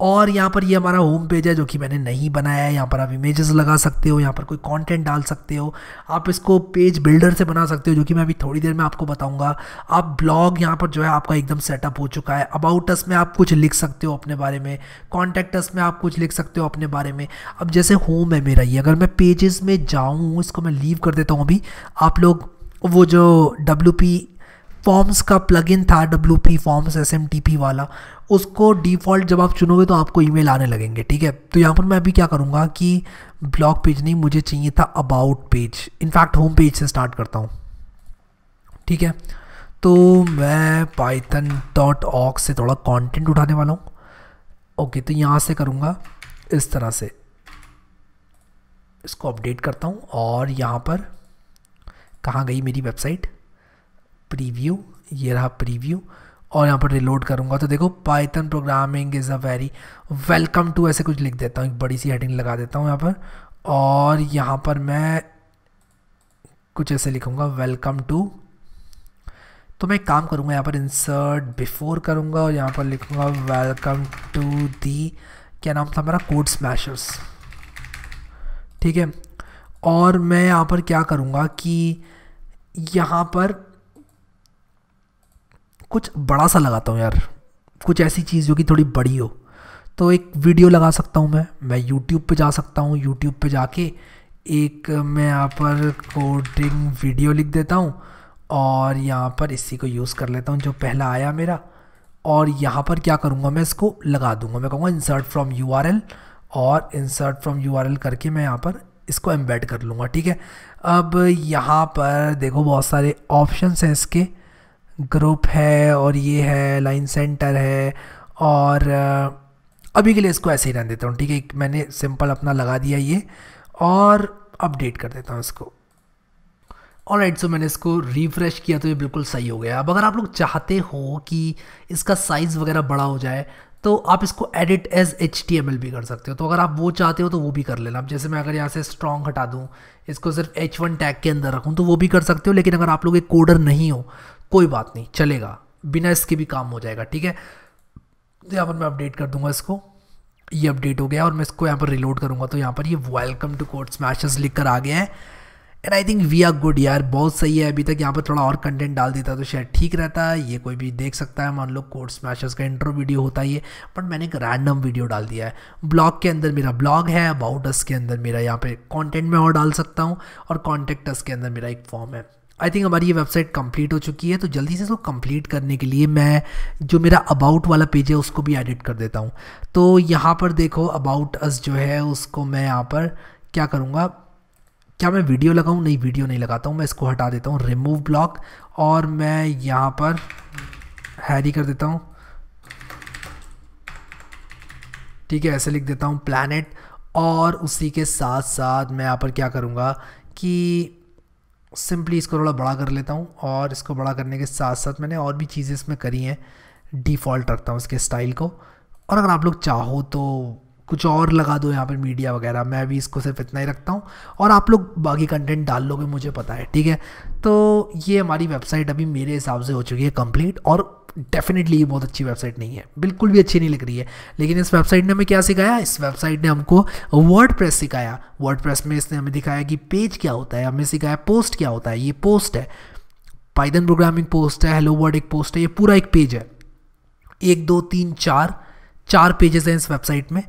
और यहाँ पर ये यह हमारा होम पेज है जो कि मैंने नहीं बनाया है यहाँ पर आप इमेजेस लगा सकते हो यहाँ पर कोई कंटेंट डाल सकते हो आप इसको पेज बिल्डर से बना सकते हो जो कि मैं अभी थोड़ी देर में आपको बताऊंगा आप ब्लॉग यहाँ पर जो है आपका एकदम सेटअप हो चुका है अबाउट अस में आप कुछ लिख सकते हो अपने बारे में कॉन्टैक्ट अस में आप कुछ लिख सकते हो अपने बारे में अब जैसे होम है मेरा ये अगर मैं पेजेस में जाऊँ इसको मैं लीव कर देता हूँ अभी आप लोग वो जो डब्ल्यू पी फॉर्म्स का प्लग था W P forms S M T P वाला उसको डिफ़ॉल्ट जब आप चुनोगे तो आपको ई आने लगेंगे ठीक है तो यहाँ पर मैं अभी क्या करूँगा कि ब्लॉग पेज नहीं मुझे चाहिए था about page in fact home page से स्टार्ट करता हूँ ठीक है तो मैं पाइथन डॉट ऑक से थोड़ा कंटेंट उठाने वाला हूँ ओके तो यहाँ से करूँगा इस तरह से इसको अपडेट करता हूँ और यहाँ पर कहाँ गई मेरी वेबसाइट प्रीव्यू ये रहा प्रीव्यू और यहाँ पर रिलोड करूँगा तो देखो python programming is a very welcome to ऐसे कुछ लिख देता हूँ एक बड़ी सी हेडिंग लगा देता हूँ यहाँ पर और यहाँ पर मैं कुछ ऐसे लिखूँगा वेलकम टू तो मैं काम करूँगा यहाँ पर इंसर्ट बिफोर करूँगा और यहाँ पर लिखूँगा वेलकम टू दी क्या नाम था मेरा कोड स्मैशर्स ठीक है और मैं यहाँ पर क्या करूँगा कि यहाँ पर कुछ बड़ा सा लगाता हूँ यार कुछ ऐसी चीज़ जो कि थोड़ी बड़ी हो तो एक वीडियो लगा सकता हूँ मैं मैं यूट्यूब पे जा सकता हूँ यूट्यूब पे जाके एक मैं यहाँ पर कोडिंग वीडियो लिख देता हूँ और यहाँ पर इसी को यूज़ कर लेता हूँ जो पहला आया मेरा और यहाँ पर क्या करूँगा मैं इसको लगा दूँगा मैं कहूँगा इंसर्ट फ्रॉम यू और इंसर्ट फ्रॉम यू करके मैं यहाँ पर इसको एम्बेड कर लूँगा ठीक है अब यहाँ पर देखो बहुत सारे ऑप्शंस हैं इसके ग्रुप है और ये है लाइन सेंटर है और अभी के लिए इसको ऐसे ही रहने देता हूँ ठीक है मैंने सिंपल अपना लगा दिया ये और अपडेट कर देता हूँ इसको और राइट सो मैंने इसको रिफ्रेश किया तो ये बिल्कुल सही हो गया अब अगर आप लोग चाहते हो कि इसका साइज़ वगैरह बड़ा हो जाए तो आप इसको एडिट एज एच भी कर सकते हो तो अगर आप वो चाहते हो तो वो भी कर लेना अब जैसे मैं अगर यहाँ से स्ट्रॉन्ग हटा दूँ इसको सिर्फ एच वन टैग के अंदर रखूँ तो वो भी कर सकते हो लेकिन अगर आप लोग एक कोडर नहीं हो कोई बात नहीं चलेगा बिना इसके भी काम हो जाएगा ठीक है तो यहाँ पर मैं अपडेट कर दूंगा इसको ये अपडेट हो गया और मैं इसको यहाँ पर रिलोड करूँगा तो यहाँ पर ये वेलकम टू कोर्ट स्मैशेस लिख कर आ गया है and I think we are good यार बहुत सही है अभी तक यहाँ पर थोड़ा और कंटेंट डाल देता तो शायद ठीक रहता है ये कोई भी देख सकता है मान लो कोर्ट स्मैशेस का इंट्रो वीडियो होता ही है बट मैंने एक रैंडम वीडियो डाल दिया है ब्लॉग के अंदर मेरा ब्लॉग है अबाउट अस के अंदर मेरा यहाँ पे कॉन्टेंट में और डाल सकता हूँ और कॉन्टेक्ट अस के अंदर मेरा एक फॉर्म है आई थिंक हमारी ये वेबसाइट कंप्लीट हो चुकी है तो जल्दी से इसको कंप्लीट करने के लिए मैं जो मेरा अबाउट वाला पेज है उसको भी एडिट कर देता हूँ तो यहाँ पर देखो अबाउट अस जो है उसको मैं यहाँ पर क्या करूँगा क्या मैं वीडियो लगाऊँ नहीं वीडियो नहीं लगाता हूँ मैं इसको हटा देता हूँ रिमूव ब्लॉक और मैं यहाँ पर हैरी कर देता हूँ ठीक है ऐसे लिख देता हूँ प्लानट और उसी के साथ साथ मैं यहाँ पर क्या करूँगा कि सिंपली इसको थोड़ा बड़ा कर लेता हूँ और इसको बड़ा करने के साथ साथ मैंने और भी चीज़ें इसमें करी हैं डिफ़ॉल्ट रखता हूँ इसके स्टाइल को और अगर आप लोग चाहो तो कुछ और लगा दो यहाँ पर मीडिया वगैरह मैं अभी इसको सिर्फ इतना ही रखता हूँ और आप लोग बाकी कंटेंट डाल लोगे मुझे पता है ठीक है तो ये हमारी वेबसाइट अभी मेरे हिसाब से हो चुकी है कंप्लीट और डेफिनेटली ये बहुत अच्छी वेबसाइट नहीं है बिल्कुल भी अच्छी नहीं लग रही है लेकिन इस वेबसाइट ने हमें क्या सिखाया इस वेबसाइट ने हमको वर्ड सिखाया वर्ड में इसने हमें दिखाया कि पेज क्या होता है हमें सिखाया पोस्ट क्या होता है ये पोस्ट है पाइथन प्रोग्रामिंग पोस्ट है हेलो वर्ड एक पोस्ट है ये पूरा एक पेज है एक दो तीन चार चार पेजेस हैं इस वेबसाइट में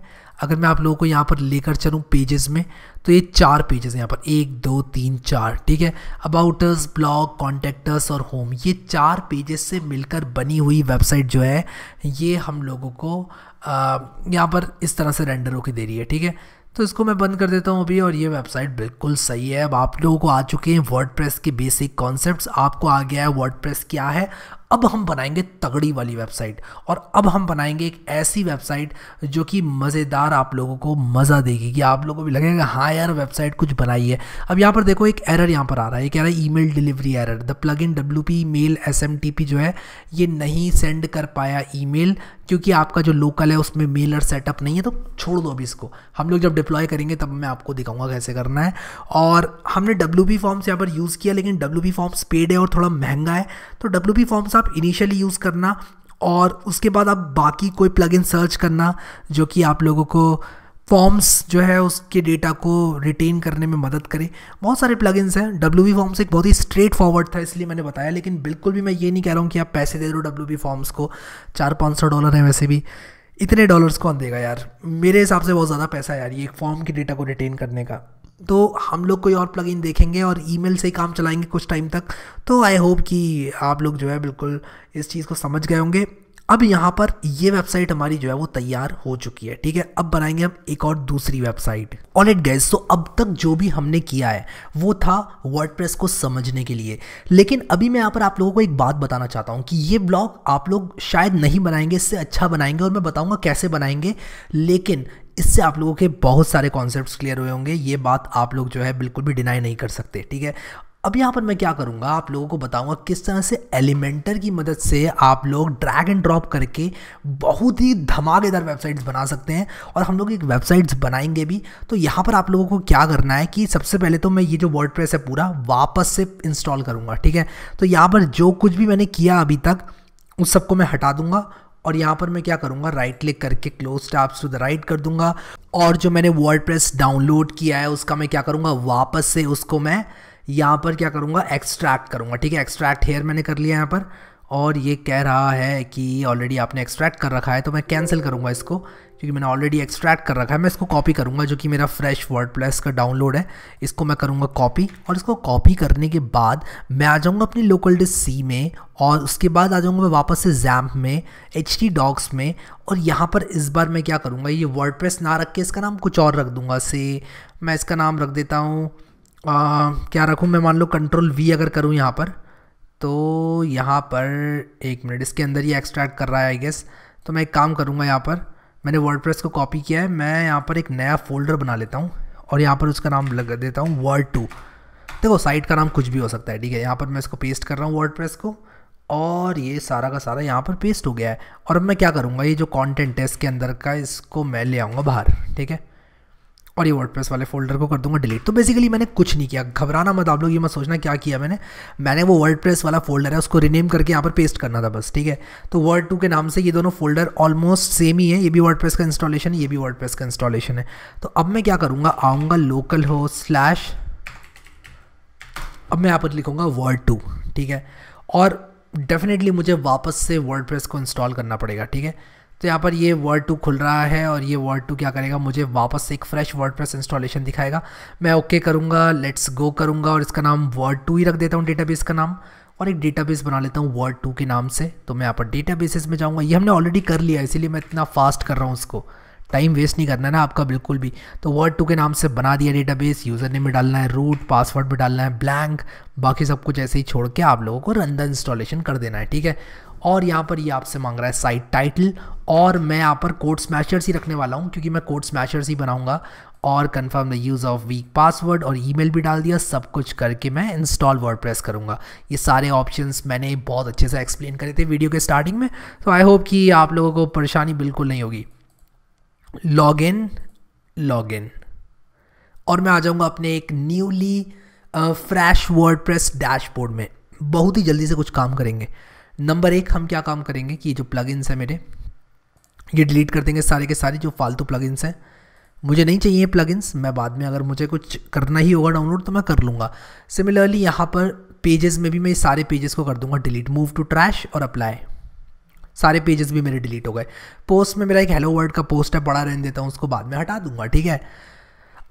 अगर मैं आप लोगों को यहाँ पर लेकर चलूँ पेजेस में तो ये चार पेजेस हैं यहाँ पर एक दो तीन चार ठीक है अबाउटर्स ब्लॉग कॉन्टेक्टर्स और होम ये चार पेजेस से मिलकर बनी हुई वेबसाइट जो है ये हम लोगों को यहाँ पर इस तरह से रेंडर होकर दे रही है ठीक है तो इसको मैं बंद कर देता हूँ अभी और ये वेबसाइट बिल्कुल सही है अब आप लोगों को आ चुके हैं वर्डप्रेस के बेसिक कॉन्सेप्ट्स आपको आ गया है वर्डप्रेस क्या है अब हम बनाएंगे तगड़ी वाली वेबसाइट और अब हम बनाएंगे एक ऐसी वेबसाइट जो कि मज़ेदार आप लोगों को मज़ा देगी कि आप लोगों को भी लगेगा हाँ यार वेबसाइट कुछ बनाई है अब यहाँ पर देखो एक एरर यहाँ पर आ रहा है कह रहा है email delivery error the plug in W P mail S M T P जो है ये नहीं सेंड कर पाया ई मेल क्योंकि आपका जो लोकल है उसमें मेलर सेटअप नहीं है तो छोड़ दो अभी इसको हम लोग जब डिप्लॉय करेंगे तब मैं आपको दिखाऊंगा कैसे करना है और हमने डब्ल्यू बी फॉर्म्स यहाँ पर यूज़ किया लेकिन डब्ल्यू बी फॉर्म्स पेड है और थोड़ा महंगा है तो डब्ल्यू बी फॉर्म्स आप इनिशियली यूज़ करना और उसके बाद आप बाकी कोई इन सर्च करना जो कि आप लोगों को फॉर्म्स जो है उसके डेटा को रिटेन करने में मदद करे बहुत सारे प्लगइन्स हैं डब्ल्यू बी फॉर्म्स एक बहुत ही स्ट्रेट फॉरवर्ड था इसलिए मैंने बताया लेकिन बिल्कुल भी मैं ये नहीं कह रहा हूँ कि आप पैसे दे दो डब्ल्यू बी फॉर्म्स को चार पाँच सौ डॉलर हैं वैसे भी इतने डॉलर्स कौन देगा यार मेरे हिसाब से बहुत ज़्यादा पैसा है यार ये एक फॉर्म के डेटा को रिटेन करने का तो हम लोग कोई और प्लगइन देखेंगे और ईमेल से ही काम चलाएंगे कुछ टाइम तक तो आई होप कि आप लोग जो है बिल्कुल इस चीज़ को समझ गए होंगे अब यहाँ पर ये वेबसाइट हमारी जो है वो तैयार हो चुकी है ठीक है अब बनाएंगे हम एक और दूसरी वेबसाइट ऑल इट गैस तो अब तक जो भी हमने किया है वो था वर्ड को समझने के लिए लेकिन अभी मैं यहाँ पर आप लोगों को एक बात बताना चाहता हूँ कि ये ब्लॉग आप लोग शायद नहीं बनाएंगे इससे अच्छा बनाएंगे और मैं बताऊँगा कैसे बनाएंगे लेकिन इससे आप लोगों के बहुत सारे कॉन्सेप्ट्स क्लियर हुए होंगे ये बात आप लोग जो है बिल्कुल भी डिनाई नहीं कर सकते ठीक है अब यहाँ पर मैं क्या करूँगा आप लोगों को बताऊँगा किस तरह से एलिमेंटर की मदद से आप लोग ड्रैग एंड ड्रॉप करके बहुत ही धमाकेदार वेबसाइट्स बना सकते हैं और हम लोग एक वेबसाइट्स बनाएंगे भी तो यहाँ पर आप लोगों को क्या करना है कि सबसे पहले तो मैं ये जो वर्ड है पूरा वापस से इंस्टॉल करूँगा ठीक है तो यहाँ पर जो कुछ भी मैंने किया अभी तक उस सबको मैं हटा दूंगा और यहाँ पर मैं क्या करूँगा राइट क्लिक करके close tabs to the right कर दूंगा और जो मैंने वर्ड डाउनलोड किया है उसका मैं क्या करूँगा वापस से उसको मैं यहाँ पर क्या करूँगा एक्सट्रैक्ट करूँगा ठीक है एक्सट्रैक्ट हेयर मैंने कर लिया यहाँ पर और ये कह रहा है कि ऑलरेडी आपने एक्सट्रैक्ट कर रखा है तो मैं कैंसिल करूँगा इसको क्योंकि मैंने ऑलरेडी एक्सट्रैक्ट कर रखा है मैं इसको कॉपी करूँगा जो कि मेरा फ्रेश वर्ड प्लस का डाउनलोड है इसको मैं करूँगा कॉपी और इसको कॉपी करने के बाद मैं आ जाऊँगा अपनी लोकल डिस सी में और उसके बाद आ जाऊँगा मैं वापस से जैम्प में एच टी डॉक्स में और यहाँ पर इस बार मैं क्या करूँगा ये वर्ड ना रख के इसका नाम कुछ और रख दूँगा से मैं इसका नाम रख देता हूँ आ, क्या रखूँ मैं मान लो कंट्रोल वी अगर करूँ यहाँ पर तो यहाँ पर एक मिनट इसके अंदर ही एक्सट्रैक्ट कर रहा है आई गेस तो मैं एक काम करूँगा यहाँ पर मैंने वर्ड को कॉपी किया है मैं यहाँ पर एक नया फोल्डर बना लेता हूँ और यहाँ पर उसका नाम लग देता हूँ वर्ड टू देखो साइट का नाम कुछ भी हो सकता है ठीक है यहाँ पर मैं इसको पेस्ट कर रहा हूँ वर्ड को और ये सारा का सारा यहाँ पर पेस्ट हो गया है और अब मैं क्या करूँगा ये जो कॉन्टेंट है इसके अंदर का इसको मैं ले आऊँगा बाहर ठीक है और ये वर्ड वाले फोल्डर को कर दूंगा डिलीट तो बेसिकली मैंने कुछ नहीं किया घबराना मत आप लोग ये मत सोचना क्या किया मैंने मैंने वो वर्ड वाला फोल्डर है उसको रिनेम करके यहाँ पर पेस्ट करना था बस ठीक है तो वर्ड टू के नाम से ये दोनों फोल्डर ऑलमोस्ट सेम ही है ये भी वर्ड का इंस्टॉलेशन है ये भी वर्ड का इंस्टॉलेशन है तो अब मैं क्या करूँगा आऊँगा लोकल हो स्लैश अब मैं यहाँ पर लिखूँगा वर्ड टू ठीक है और डेफिनेटली मुझे वापस से वर्ड को इंस्टॉल करना पड़ेगा ठीक है तो यहाँ पर ये वर्ड टू खुल रहा है और ये वर्ड टू क्या करेगा मुझे वापस एक फ्रेश वर्ड इंस्टॉलेशन दिखाएगा मैं ओके okay करूँगा लेट्स गो करूँगा और इसका नाम वर्ड टू ही रख देता हूँ डेटा का नाम और एक डेटाबेस बना लेता हूँ वर्ड टू के नाम से तो मैं यहाँ पर डेटा में जाऊँगा ये हमने ऑलरेडी कर लिया इसीलिए मैं इतना फास्ट कर रहा हूँ उसको टाइम वेस्ट नहीं करना है ना आपका बिल्कुल भी तो वर्ड टू के नाम से बना दिया डेटाबेस यूज़र नेम में डालना है रूट पासवर्ड भी डालना है ब्लैंक बाकी सब कुछ ऐसे ही छोड़ के आप लोगों को रंदा इंस्टॉलेशन कर देना है ठीक है और यहाँ पर ये आपसे मांग रहा है साइट टाइटल और मैं यहाँ पर कोड स्मैशर्स ही रखने वाला हूँ क्योंकि मैं कोड स्मैशर्स ही बनाऊँगा और confirm the use of weak password और ईमेल भी डाल दिया सब कुछ करके मैं इंस्टॉल वर्ड प्रेस करूँगा ये सारे ऑप्शंस मैंने बहुत अच्छे से एक्सप्लेन करे थे वीडियो के स्टार्टिंग में तो आई होप कि आप लोगों को परेशानी बिल्कुल नहीं होगी लॉग इन लॉग इन और मैं आ जाऊँगा अपने एक newly fresh WordPress dashboard में बहुत ही जल्दी से कुछ काम करेंगे नंबर एक हम क्या काम करेंगे कि जो प्लगइन्स हैं मेरे ये डिलीट कर देंगे सारे के सारे जो फालतू प्लगइन्स हैं मुझे नहीं चाहिए प्लगइन्स मैं बाद में अगर मुझे कुछ करना ही होगा डाउनलोड तो मैं कर लूँगा सिमिलरली यहाँ पर पेजेस में भी मैं सारे पेजेस को कर दूंगा डिलीट मूव टू ट्रैश और अप्लाई सारे पेजेस भी मेरे डिलीट हो गए पोस्ट में मेरा एक हेलो वर्ड का पोस्ट है पड़ा रहने देता हूँ उसको बाद में हटा दूंगा ठीक है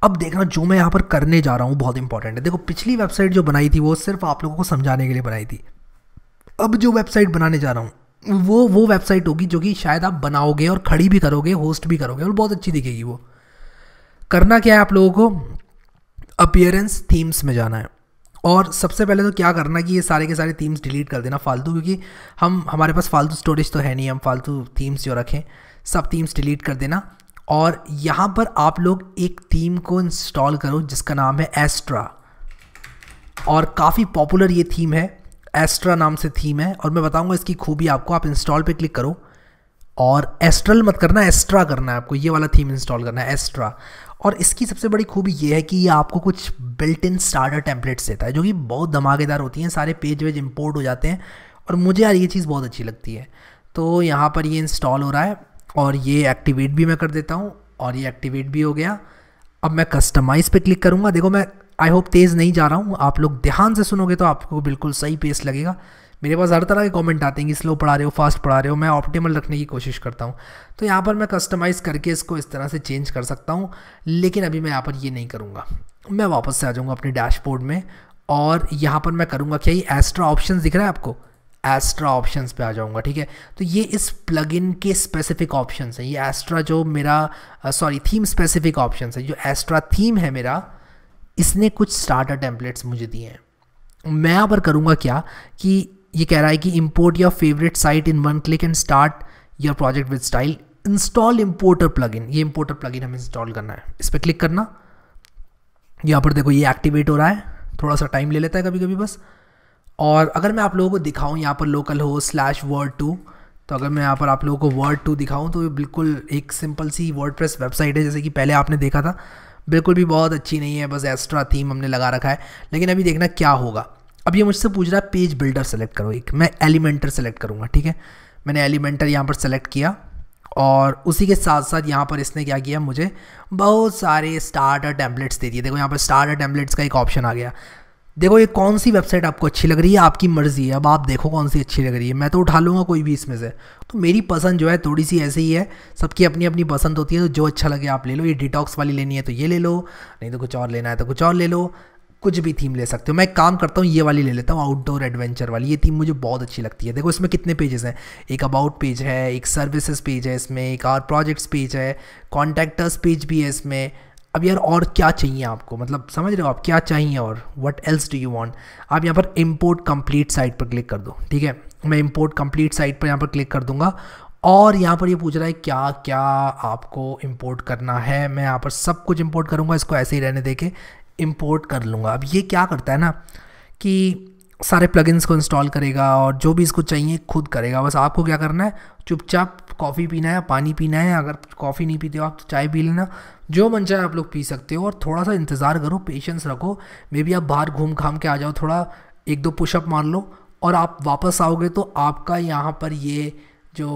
अब देखना जो मैं यहाँ पर करने जा रहा हूँ बहुत इंपॉर्टेंट है देखो पिछली वेबसाइट जो बनाई थी वो सिर्फ आप लोगों को समझाने के लिए बनाई थी अब जो वेबसाइट बनाने जा रहा हूँ वो वो वेबसाइट होगी जो कि शायद आप बनाओगे और खड़ी भी करोगे होस्ट भी करोगे और बहुत अच्छी दिखेगी वो करना क्या है आप लोगों को अपियरेंस थीम्स में जाना है और सबसे पहले तो क्या करना कि ये सारे के सारे थीम्स डिलीट कर देना फालतू क्योंकि हम हमारे पास फालतू स्टोरेज तो है नहीं हम फालतू थीम्स जो रखें सब थीम्स डिलीट कर देना और यहाँ पर आप लोग एक थीम को इंस्टॉल करो जिसका नाम है एस्ट्रा और काफ़ी पॉपुलर ये थीम है एस्ट्रा नाम से थीम है और मैं बताऊंगा इसकी खूबी आपको आप इंस्टॉल पे क्लिक करो और एस्ट्रल मत करना एस्ट्रा करना है आपको ये वाला थीम इंस्टॉल करना है एस्ट्रा और इसकी सबसे बड़ी खूबी ये है कि ये आपको कुछ बिल्ट इन स्टार्टर टेम्पलेट्स देता है जो कि बहुत धमाकेदार होती हैं सारे पेज वेज इम्पोर्ट हो जाते हैं और मुझे यार ये चीज़ बहुत अच्छी लगती है तो यहाँ पर ये इंस्टॉल हो रहा है और ये एक्टिवेट भी मैं कर देता हूँ और ये एक्टिवेट भी हो गया अब मैं कस्टमाइज़ पे क्लिक करूँगा देखो मैं आई होप तेज़ नहीं जा रहा हूँ आप लोग ध्यान से सुनोगे तो आपको बिल्कुल सही पेस लगेगा मेरे पास हर तरह के कमेंट आते हैं कि स्लो पढ़ा रहे हो फास्ट पढ़ा रहे हो मैं ऑप्टिमल रखने की कोशिश करता हूँ तो यहाँ पर मैं कस्टमाइज़ करके इसको इस तरह से चेंज कर सकता हूँ लेकिन अभी मैं यहाँ पर ये नहीं करूँगा मैं वापस से आ जाऊँगा अपने डैशबोर्ड में और यहाँ पर मैं करूँगा क्या ये एस्ट्रा ऑप्शन दिख रहा है आपको एस्ट्रा ऑप्शंस पे आ जाऊँगा ठीक है तो ये इस प्लगइन के स्पेसिफिक ऑप्शंस हैं ये एस्ट्रा जो मेरा सॉरी थीम स्पेसिफिक ऑप्शंस है जो एस्ट्रा थीम है मेरा इसने कुछ स्टार्टर टेम्पलेट्स मुझे दिए हैं मैं यहाँ पर करूँगा क्या कि ये कह रहा है कि import your favourite site in one click and start your project with style install importer plug in ये इम्पोर्टर प्लग इन हमें इंस्टॉल करना है इस पर क्लिक करना यहाँ पर देखो ये एक्टिवेट हो रहा है थोड़ा सा टाइम ले लेता है कभी कभी बस और अगर मैं आप लोगों को दिखाऊँ यहाँ पर लोकल हो स्लैश वर्ड टू तो अगर मैं यहाँ पर आप लोगों को वर्ड टू दिखाऊँ तो ये बिल्कुल एक सिंपल सी वर्ड वेबसाइट है जैसे कि पहले आपने देखा था बिल्कुल भी बहुत अच्छी नहीं है बस एक्स्ट्रा थीम हमने लगा रखा है लेकिन अभी देखना क्या होगा अब ये मुझसे पूछ रहा है पेज बिल्डर सेलेक्ट करो एक मैं एलिमेंटर सेलेक्ट करूँगा ठीक है मैंने एलिमेंटर यहाँ पर सेलेक्ट किया और उसी के साथ साथ यहाँ पर इसने क्या किया मुझे बहुत सारे स्टार्टर टेम्पलेट्स दे दिए देखो यहाँ पर स्टार्टर टेम्पलेट्स का एक ऑप्शन आ गया देखो ये कौन सी वेबसाइट आपको अच्छी लग रही है आपकी मर्ज़ी है अब आप देखो कौन सी अच्छी लग रही है मैं तो उठा लूँगा कोई भी इसमें से तो मेरी पसंद जो है थोड़ी सी ऐसे ही है सबकी अपनी अपनी पसंद होती है तो जो अच्छा लगे आप ले लो ये डिटॉक्स वाली लेनी है तो ये ले लो नहीं तो कुछ और लेना है तो कुछ और ले लो कुछ भी थीम ले सकते हो मैं एक काम करता हूँ ये वाली ले लेता हूँ आउटडोर एडवेंचर वाली ये थीम मुझे बहुत अच्छी लगती है देखो इसमें कितने पेजेस हैं एक अबाउट पेज है एक सर्विसेज पेज है इसमें एक और प्रोजेक्ट्स पेज है कॉन्टैक्टर्स पेज भी है इसमें अब यार और क्या चाहिए आपको मतलब समझ रहे हो आप क्या चाहिए और what else do you want आप यहाँ पर इम्पोर्ट कम्प्लीट साइट पर क्लिक कर दो ठीक है मैं इम्पोर्ट कम्प्लीट साइट पर यहाँ पर क्लिक कर दूंगा और यहाँ पर ये यह पूछ रहा है क्या क्या आपको इम्पोर्ट करना है मैं यहाँ पर सब कुछ इम्पोर्ट करूँगा इसको ऐसे ही रहने दे के इम्पोर्ट कर लूँगा अब ये क्या करता है ना कि सारे प्लगइन्स को इंस्टॉल करेगा और जो भी इसको चाहिए खुद करेगा बस आपको क्या करना है चुपचाप कॉफ़ी पीना है पानी पीना है अगर कॉफ़ी नहीं पीते हो आप तो चाय पी लेना जो मन चाहे आप लोग पी सकते हो और थोड़ा सा इंतज़ार करो पेशेंस रखो मे बी आप बाहर घूम घाम के आ जाओ थोड़ा एक दो पुशअप मार लो और आप वापस आओगे तो आपका यहाँ पर ये जो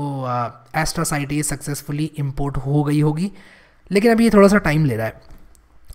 एस्ट्रासाइट ये सक्सेसफुली इम्पोर्ट हो गई होगी लेकिन अभी ये थोड़ा सा टाइम ले रहा है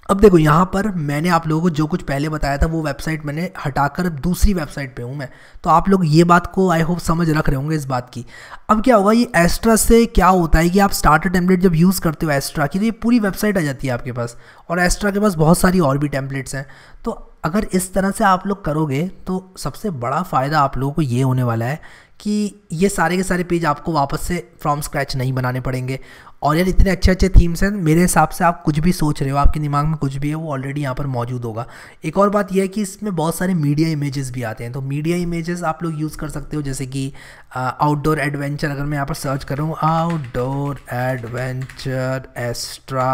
अब देखो यहाँ पर मैंने आप लोगों को जो कुछ पहले बताया था वो वेबसाइट मैंने हटाकर दूसरी वेबसाइट पे हूँ मैं तो आप लोग ये बात को आई होप समझ रख रहे होंगे इस बात की अब क्या होगा ये एस्ट्रा से क्या होता है कि आप स्टार्टर टेम्पलेट जब यूज़ करते हो एस्ट्रा की तो ये पूरी वेबसाइट आ जाती है आपके पास और एस्ट्रा के पास बहुत सारी और भी टेम्पलेट्स हैं तो अगर इस तरह से आप लोग करोगे तो सबसे बड़ा फ़ायदा आप लोगों को ये होने वाला है कि ये सारे के सारे पेज आपको वापस से फ्रॉम स्क्रैच नहीं बनाने पड़ेंगे और यार इतने अच्छे अच्छे थीम्स हैं मेरे हिसाब से आप कुछ भी सोच रहे हो आपके दिमाग में कुछ भी है वो ऑलरेडी यहाँ पर मौजूद होगा एक और बात यह है कि इसमें बहुत सारे मीडिया इमेजेस भी आते हैं तो मीडिया इमेजेस आप लोग यूज़ कर सकते हो जैसे कि आउटडोर एडवेंचर अगर मैं यहाँ पर सर्च कर रहा हूँ आउटडोर एडवेंचर एस्ट्रा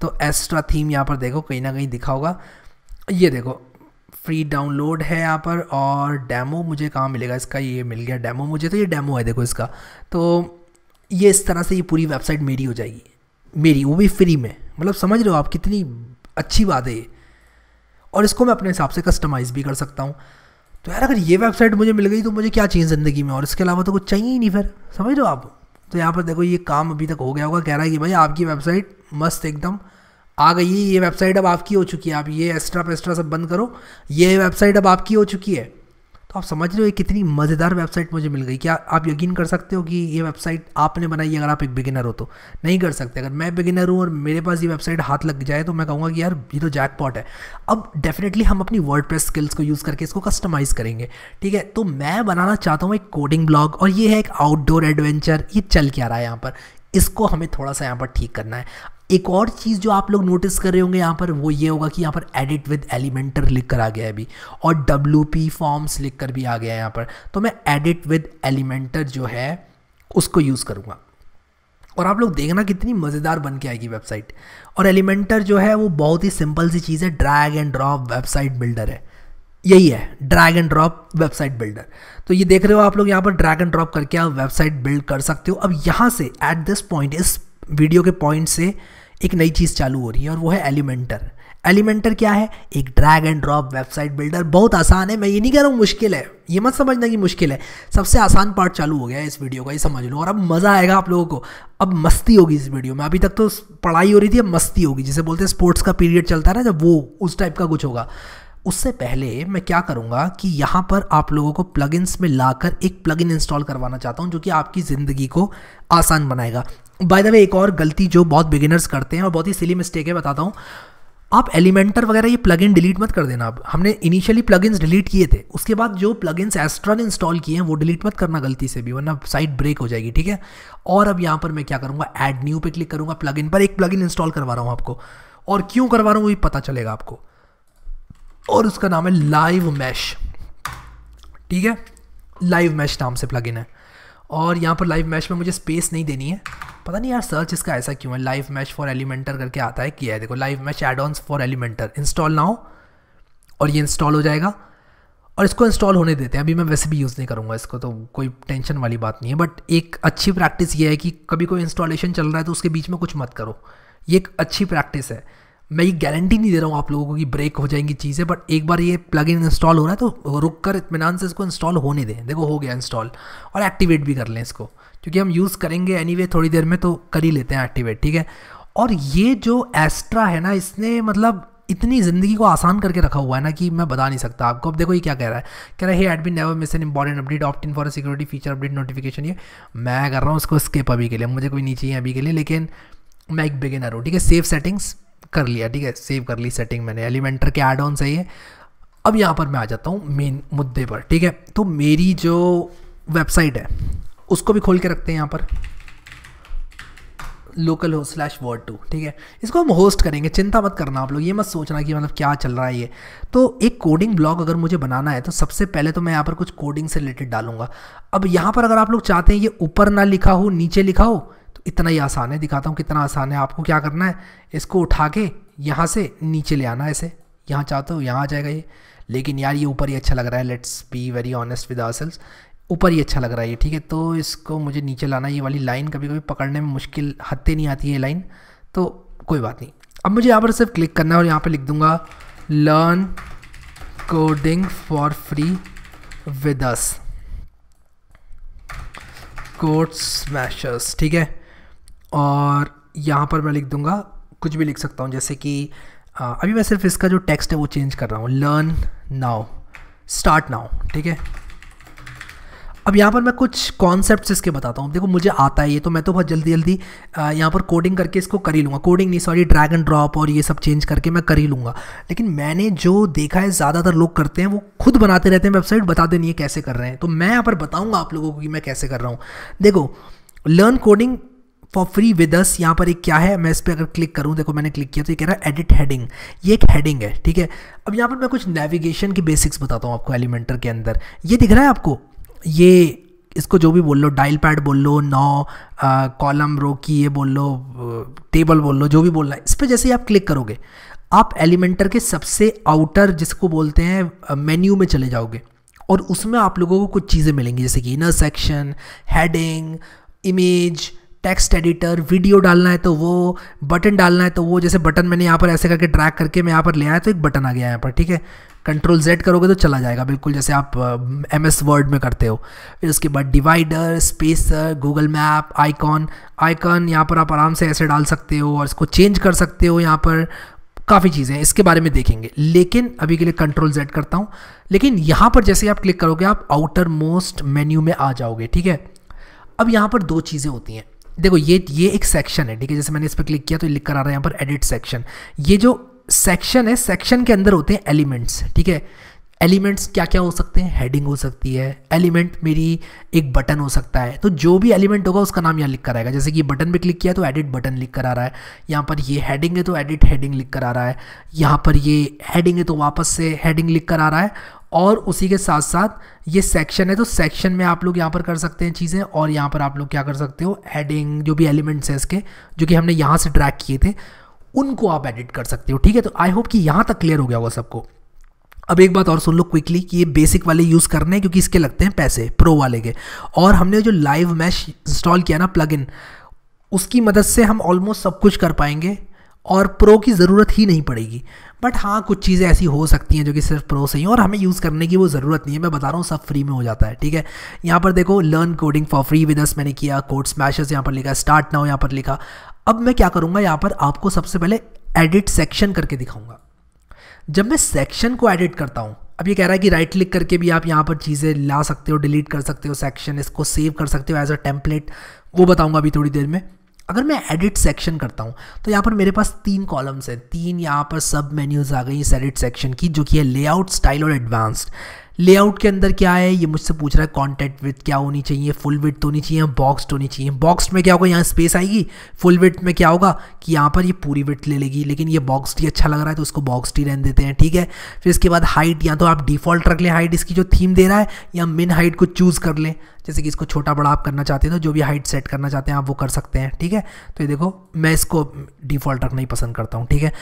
तो एस्ट्रा थीम यहाँ पर देखो कहीं ना कहीं दिखा होगा ये देखो फ्री डाउनलोड है यहाँ पर और डेमो मुझे कहाँ मिलेगा इसका ये मिल गया डेमो मुझे तो ये डेमो है देखो इसका तो ये इस तरह से ये पूरी वेबसाइट मेरी हो जाएगी मेरी वो भी फ्री में मतलब समझ रहे हो आप कितनी अच्छी बात है ये और इसको मैं अपने हिसाब से कस्टमाइज़ भी कर सकता हूँ तो यार अगर ये वेबसाइट मुझे मिल गई तो मुझे क्या चाहिए ज़िंदगी में और इसके अलावा तो कुछ चाहिए ही नहीं फिर समझ रहे हो आप तो यहाँ पर देखो ये काम अभी तक हो गया होगा कह रहा है कि भाई आपकी वेबसाइट मस्त एकदम आ गई ये वेबसाइट अब आपकी हो चुकी है आप ये एक्स्ट्रा पेस्ट्रा सब बंद करो ये वेबसाइट अब आपकी हो चुकी है तो आप समझ रहे हो ये कितनी मज़ेदार वेबसाइट मुझे मिल गई क्या आप यकीन कर सकते हो कि ये वेबसाइट आपने बनाई अगर आप एक बिगिनर हो तो नहीं कर सकते अगर मैं बिगिनर हूँ और मेरे पास ये वेबसाइट हाथ लग जाए तो मैं कहूँगा कि यार ये तो जैक है अब डेफिनेटली हम अपनी वर्ड स्किल्स को यूज़ करके इसको कस्टमाइज़ करेंगे ठीक है तो मैं बनाना चाहता हूँ एक कोडिंग ब्लॉग और ये है एक आउटडोर एडवेंचर ये चल क्या रहा है यहाँ पर इसको हमें थोड़ा सा यहाँ पर ठीक करना है एक और चीज़ जो आप लोग नोटिस कर रहे होंगे यहाँ पर वो ये होगा कि यहाँ पर एडिट विद एलिमेंटर लिख कर आ गया है अभी और डब्ल्यू पी फॉर्म्स लिख कर भी आ गया है यहाँ पर तो मैं एडिट विद एलिमेंटर जो है उसको यूज़ करूँगा और आप लोग देखना कितनी मज़ेदार बन के आएगी वेबसाइट और एलिमेंटर जो है वो बहुत ही सिंपल सी चीज़ है drag and drop website builder है यही है drag and drop website builder तो ये देख रहे हो आप लोग यहाँ पर ड्रैग एंड ड्रॉप करके आप वेबसाइट बिल्ड कर सकते हो अब यहाँ से एट दिस पॉइंट इस वीडियो के पॉइंट से एक नई चीज़ चालू हो रही है और वो है एलिमेंटर एलिमेंटर क्या है एक drag and drop website builder बहुत आसान है मैं ये नहीं कह रहा हूँ मुश्किल है ये मत समझना कि मुश्किल है सबसे आसान पार्ट चालू हो गया है इस वीडियो का ये समझ लो और अब मज़ा आएगा आप लोगों को अब मस्ती होगी इस वीडियो में अभी तक तो पढ़ाई हो रही थी अब मस्ती होगी जिसे बोलते हैं स्पोर्ट्स का पीरियड चलता है ना जब वो उस टाइप का कुछ होगा उससे पहले मैं क्या करूँगा कि यहाँ पर आप लोगों को प्लगइन्स में लाकर एक प्लगइन इंस्टॉल करवाना चाहता हूँ जो कि आपकी ज़िंदगी को आसान बनाएगा बाय द वे एक और गलती जो बहुत बिगिनर्स करते हैं और बहुत ही सिली मिस्टेक है बताता हूँ आप एलिमेंटर वगैरह ये प्लगइन डिलीट मत कर देना आप हमने इनिशियली प्लग डिलीट किए थे उसके बाद जो प्लग एस्ट्रा ने इंस्टॉल किए हैं वो डिलीट मत करना गलती से भी वरना साइट ब्रेक हो जाएगी ठीक है और अब यहाँ पर मैं क्या करूँगा एड न्यू पे क्लिक करूँगा प्लग पर एक प्लग इंस्टॉल करवा रहा हूँ आपको और क्यों करवा रहा हूँ वही पता चलेगा आपको और उसका नाम है लाइव मैश ठीक है लाइव मैश नाम से प्लगइन है और यहाँ पर लाइव मैच में मुझे स्पेस नहीं देनी है पता नहीं यार सर्च इसका ऐसा क्यों है लाइव मैच फॉर एलिमेंटर करके आता है किया है देखो live mesh add for Elementor install ना हो और ये इंस्टॉल हो जाएगा और इसको इंस्टॉल होने देते हैं अभी मैं वैसे भी यूज़ नहीं करूँगा इसको तो कोई टेंशन वाली बात नहीं है बट एक अच्छी प्रैक्टिस ये है कि कभी कोई इंस्टॉलेशन चल रहा है तो उसके बीच में कुछ मत करो ये एक अच्छी प्रैक्टिस है मैं ये गारंटी नहीं दे रहा हूँ आप लोगों को कि ब्रेक हो जाएंगी चीज़ें बट एक बार ये प्लग इन इंस्टॉल हो रहा है तो रुक कर इतमान से इसको इंस्टॉल होने दें देखो हो गया इंस्टॉल और एक्टिवेट भी कर लें इसको क्योंकि हम यूज़ करेंगे एनी anyway, थोड़ी देर में तो कर ही लेते हैं एक्टिवेट ठीक है और ये जो एस्ट्रा है ना इसने मतलब इतनी ज़िंदगी को आसान करके रखा हुआ है ना कि मैं बता नहीं सकता आपको अब देखो ये क्या कह रहा है कह रहा है admin never miss an important update opt in for security feature update notification ये मैं कर रहा हूँ उसको स्किप अभी के लिए मुझे कोई नहीं चाहिए अभी के लिए लेकिन मैं एक बिगिनर हूँ ठीक है सेफ सेटिंग्स कर लिया ठीक है सेव कर ली सेटिंग मैंने एलिमेंटर के एड ऑन सही है अब यहाँ पर मैं आ जाता हूँ मेन मुद्दे पर ठीक है तो मेरी जो वेबसाइट है उसको भी खोल के रखते हैं यहाँ पर लोकल हो स्लैश वर्ड टू ठीक है इसको हम होस्ट करेंगे चिंता मत करना आप लोग ये मत सोचना कि मतलब क्या चल रहा है ये तो एक कोडिंग ब्लॉग अगर मुझे बनाना है तो सबसे पहले तो मैं यहाँ पर कुछ कोडिंग से रिलेटेड डालूंगा अब यहाँ पर अगर आप लोग चाहते हैं ये ऊपर ना लिखा हो नीचे लिखा हो इतना ही आसान है दिखाता हूँ कितना आसान है आपको क्या करना है इसको उठा के यहाँ से नीचे ले आना ऐसे यहाँ चाहते हो यहाँ आ जाएगा ये लेकिन यार ये ऊपर ही अच्छा लग रहा है let's be very honest with our ऊपर ही अच्छा लग रहा है ये ठीक है तो इसको मुझे नीचे लाना ये वाली लाइन कभी कभी पकड़ने में मुश्किल हत्ते नहीं आती है लाइन तो कोई बात नहीं अब मुझे यहाँ पर सिर्फ क्लिक करना है और यहाँ पर लिख दूँगा learn coding for free with us code smashers ठीक है और यहाँ पर मैं लिख दूँगा कुछ भी लिख सकता हूँ जैसे कि अभी मैं सिर्फ इसका जो टेक्स्ट है वो चेंज कर रहा हूँ लर्न नाउ स्टार्ट नाउ ठीक है अब यहाँ पर मैं कुछ कॉन्सेप्ट्स इसके बताता हूँ देखो मुझे आता है ये तो मैं तो बहुत जल्दी जल्दी यहाँ पर कोडिंग करके इसको कर ही लूँगा कोडिंग नहीं सॉरी ड्रैग एंड ड्रॉप और ये सब चेंज करके मैं कर ही लूँगा लेकिन मैंने जो देखा है ज़्यादातर लोग करते हैं वो खुद बनाते रहते हैं वेबसाइट बता देनी है कैसे कर रहे हैं तो मैं यहाँ पर बताऊँगा आप लोगों को कि मैं कैसे कर रहा हूँ देखो learn coding for free with us यहाँ पर एक क्या है मैं इस पर अगर क्लिक करूँ देखो मैंने क्लिक किया तो ये कह रहा है एडिट हेडिंग ये एक हेडिंग है ठीक है अब यहाँ पर मैं कुछ नेविगेशन की बेसिक्स बताता हूँ आपको एलिमेंटर के अंदर ये दिख रहा है आपको ये इसको जो भी बोल लो डायल पैड बोल लो नौ कॉलम रो की ये बोल लो टेबल बोल लो जो भी बोलना है इस पर जैसे ही आप क्लिक करोगे आप एलिमेंटर के सबसे आउटर जिसको बोलते हैं मेन्यू में चले जाओगे और उसमें आप लोगों को कुछ चीज़ें मिलेंगी जैसे कि inner section heading image text editor video डालना है तो वो बटन डालना है तो वो जैसे बटन मैंने यहाँ पर ऐसे करके ड्रैग करके मैं यहाँ पर ले आया तो एक बटन आ गया यहाँ पर ठीक है कंट्रोल जेड करोगे तो चला जाएगा बिल्कुल जैसे आप एम एस वर्ड में करते हो फिर उसके बाद divider spacer Google map icon icon यहाँ पर आप आराम से ऐसे डाल सकते हो और इसको चेंज कर सकते हो यहाँ पर काफ़ी चीज़ें हैं इसके बारे में देखेंगे लेकिन अभी के लिए कंट्रोल जेड करता हूँ लेकिन यहाँ पर जैसे आप क्लिक करोगे आप आउटर मोस्ट मेन्यू में आ जाओगे ठीक है अब यहाँ पर दो चीज़ें होती हैं देखो ये ये एक सेक्शन है ठीक है जैसे मैंने इस पर क्लिक किया तो लिख कर आ रहा है यहाँ पर एडिट सेक्शन ये जो सेक्शन है सेक्शन के अंदर होते हैं एलिमेंट्स ठीक है एलिमेंट्स क्या क्या हो सकते हैं हेडिंग हो सकती है एलिमेंट मेरी एक बटन हो सकता है तो जो भी एलिमेंट होगा उसका नाम यहाँ लिख कर आएगा जैसे कि बटन पे क्लिक किया तो एडिट बटन लिख कर आ रहा है यहाँ पर ये हेडिंग है तो एडिट हेडिंग लिख कर आ रहा है यहाँ पर ये हेडिंग है तो वापस से हेडिंग लिख कर आ रहा है और उसी के साथ साथ ये सेक्शन है तो सेक्शन में आप लोग यहाँ पर कर सकते हैं चीज़ें और यहाँ पर आप लोग क्या कर सकते हो हेडिंग जो भी एलिमेंट्स हैं इसके जो कि हमने यहाँ से ट्रैक किए थे उनको आप एडिट कर सकते हो ठीक है तो आई होप कि यहाँ तक क्लियर हो गया होगा सबको अब एक बात और सुन लो क्विकली कि ये बेसिक वाले यूज़ करने हैं क्योंकि इसके लगते हैं पैसे प्रो वाले के और हमने जो लाइव मैश इंस्टॉल किया ना प्लग उसकी मदद से हम ऑलमोस्ट सब कुछ कर पाएंगे और प्रो की ज़रूरत ही नहीं पड़ेगी बट हाँ कुछ चीज़ें ऐसी हो सकती हैं जो कि सिर्फ प्रो से ही और हमें यूज़ करने की वो ज़रूरत नहीं है मैं बता रहा हूँ सब फ्री में हो जाता है ठीक है यहाँ पर देखो learn coding for free with us मैंने किया कोड स्मैशेस यहाँ पर लिखा स्टार्ट नाउ यहाँ पर लिखा अब मैं क्या करूँगा यहाँ पर आपको सबसे पहले एडिट सेक्शन करके दिखाऊँगा जब मैं सेक्शन को एडिट करता हूँ अब ये कह रहा है कि राइट क्लिक करके भी आप यहाँ पर चीज़ें ला सकते हो डिलीट कर सकते हो सेक्शन इसको सेव कर सकते हो एज अ टेम्पलेट वो बताऊँगा अभी थोड़ी देर में अगर मैं एडिट सेक्शन करता हूँ तो यहाँ पर मेरे पास तीन कॉलम्स हैं तीन यहाँ पर सब मेन्यूज़ आ गई इस एडिट सेक्शन की जो कि है लेआउट स्टाइल और एडवांस्ड लेआउट के अंदर क्या है ये मुझसे पूछ रहा है कॉन्टैक्ट विथ क्या होनी चाहिए फुल विथ तो होनी चाहिए बॉक्सड होनी चाहिए बॉक्सड में क्या होगा यहाँ स्पेस आएगी फुल विथ में क्या होगा कि यहाँ पर ये पूरी विथ ले लेगी लेकिन ये बॉक्सड ही अच्छा लग रहा है तो उसको बॉक्सड ही रहने देते हैं ठीक है फिर इसके बाद हाइट या तो आप डिफॉल्ट रख लें हाइट इसकी जो थीम दे रहा है या मिन हाइट को चूज़ कर लें जैसे कि इसको छोटा बड़ा आप करना चाहते हैं तो जो भी हाइट सेट करना चाहते हैं आप वो कर सकते हैं ठीक है तो ये देखो मैं इसको डिफ़ॉल्ट रखना ही पसंद करता हूँ ठीक है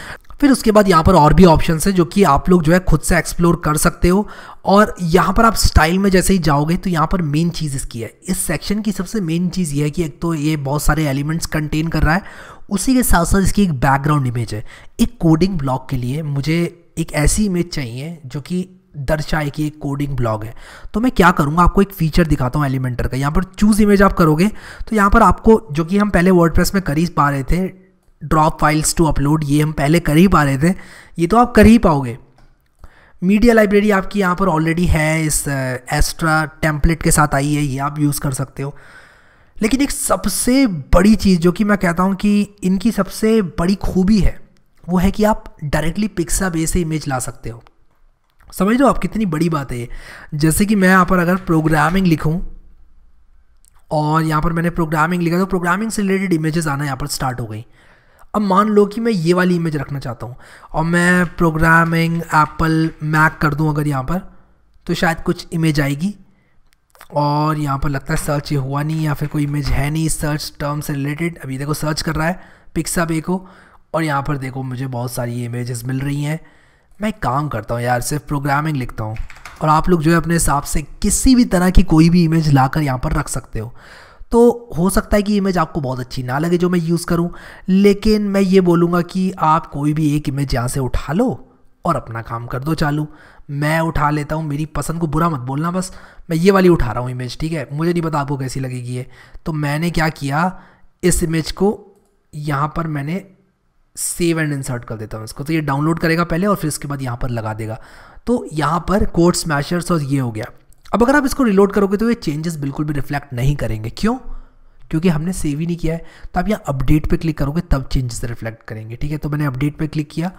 फिर उसके बाद यहाँ पर और भी ऑप्शन है जो कि आप लोग जो है खुद से एक्सप्लोर कर सकते हो और यहाँ पर आप स्टाइल में जैसे ही जाओगे तो यहाँ पर मेन चीज़ इसकी है इस सेक्शन की सबसे मेन चीज़ ये है कि एक तो ये बहुत सारे एलिमेंट्स कंटेन कर रहा है उसी के साथ साथ इसकी एक बैकग्राउंड इमेज है एक कोडिंग ब्लॉक के लिए मुझे एक ऐसी इमेज चाहिए जो कि दर्शाए कि एक कोडिंग ब्लॉग है तो मैं क्या करूँगा आपको एक फीचर दिखाता हूँ एलिमेंटर का यहाँ पर चूज़ इमेज आप करोगे तो यहाँ पर आपको जो कि हम पहले वर्ड में कर ही पा रहे थे ड्रॉप फाइल्स टू अपलोड ये हम पहले कर ही पा रहे थे ये तो आप कर ही पाओगे मीडिया लाइब्रेरी आपकी यहाँ पर ऑलरेडी है इस एस्ट्रा uh, टेम्पलेट के साथ आई है ये आप यूज़ कर सकते हो लेकिन एक सबसे बड़ी चीज़ जो कि मैं कहता हूँ कि इनकी सबसे बड़ी खूबी है वो है कि आप डायरेक्टली पिक्सा बेस से इमेज ला सकते हो समझ लो आप कितनी बड़ी बात है जैसे कि मैं यहाँ पर अगर प्रोग्रामिंग लिखूँ और यहाँ पर मैंने प्रोग्रामिंग लिखा तो प्रोग्रामिंग से रिलेटेड इमेजेस आना यहाँ पर स्टार्ट हो गई अब मान लो कि मैं ये वाली इमेज रखना चाहता हूँ और मैं प्रोग्रामिंग एप्पल मैक कर दूँ अगर यहाँ पर तो शायद कुछ इमेज आएगी और यहाँ पर लगता है सर्च ये हुआ नहीं या फिर कोई इमेज है नहीं सर्च टर्म से रिलेटेड अभी देखो सर्च कर रहा है पिक्सा बे को और यहाँ पर देखो मुझे बहुत सारी इमेजेस मिल रही हैं मैं काम करता हूँ यार सिर्फ प्रोग्रामिंग लिखता हूँ और आप लोग जो है अपने हिसाब से किसी भी तरह की कोई भी इमेज ला कर यहाँ पर रख सकते हो तो हो सकता है कि इमेज आपको बहुत अच्छी ना लगे जो मैं यूज़ करूँ लेकिन मैं ये बोलूँगा कि आप कोई भी एक इमेज यहाँ से उठा लो और अपना काम कर दो चालू मैं उठा लेता हूँ मेरी पसंद को बुरा मत बोलना बस मैं ये वाली उठा रहा हूँ इमेज ठीक है मुझे नहीं पता आपको कैसी लगेगी ये तो मैंने क्या किया इस इमेज को यहाँ पर मैंने सेव एंड इंसर्ट कर देता हूँ इसको तो ये डाउनलोड करेगा पहले और फिर इसके बाद यहाँ पर लगा देगा तो यहाँ पर कोड स्मैशर्स और ये हो गया अब अगर आप इसको रिलोड करोगे तो ये चेंजेस बिल्कुल भी रिफ्लेक्ट नहीं करेंगे क्यों क्योंकि हमने सेव ही नहीं किया है तो आप यहाँ अपडेट पर क्लिक करोगे तब चेंजेस रिफ्लेक्ट करेंगे ठीक है तो मैंने अपडेट पर क्लिक किया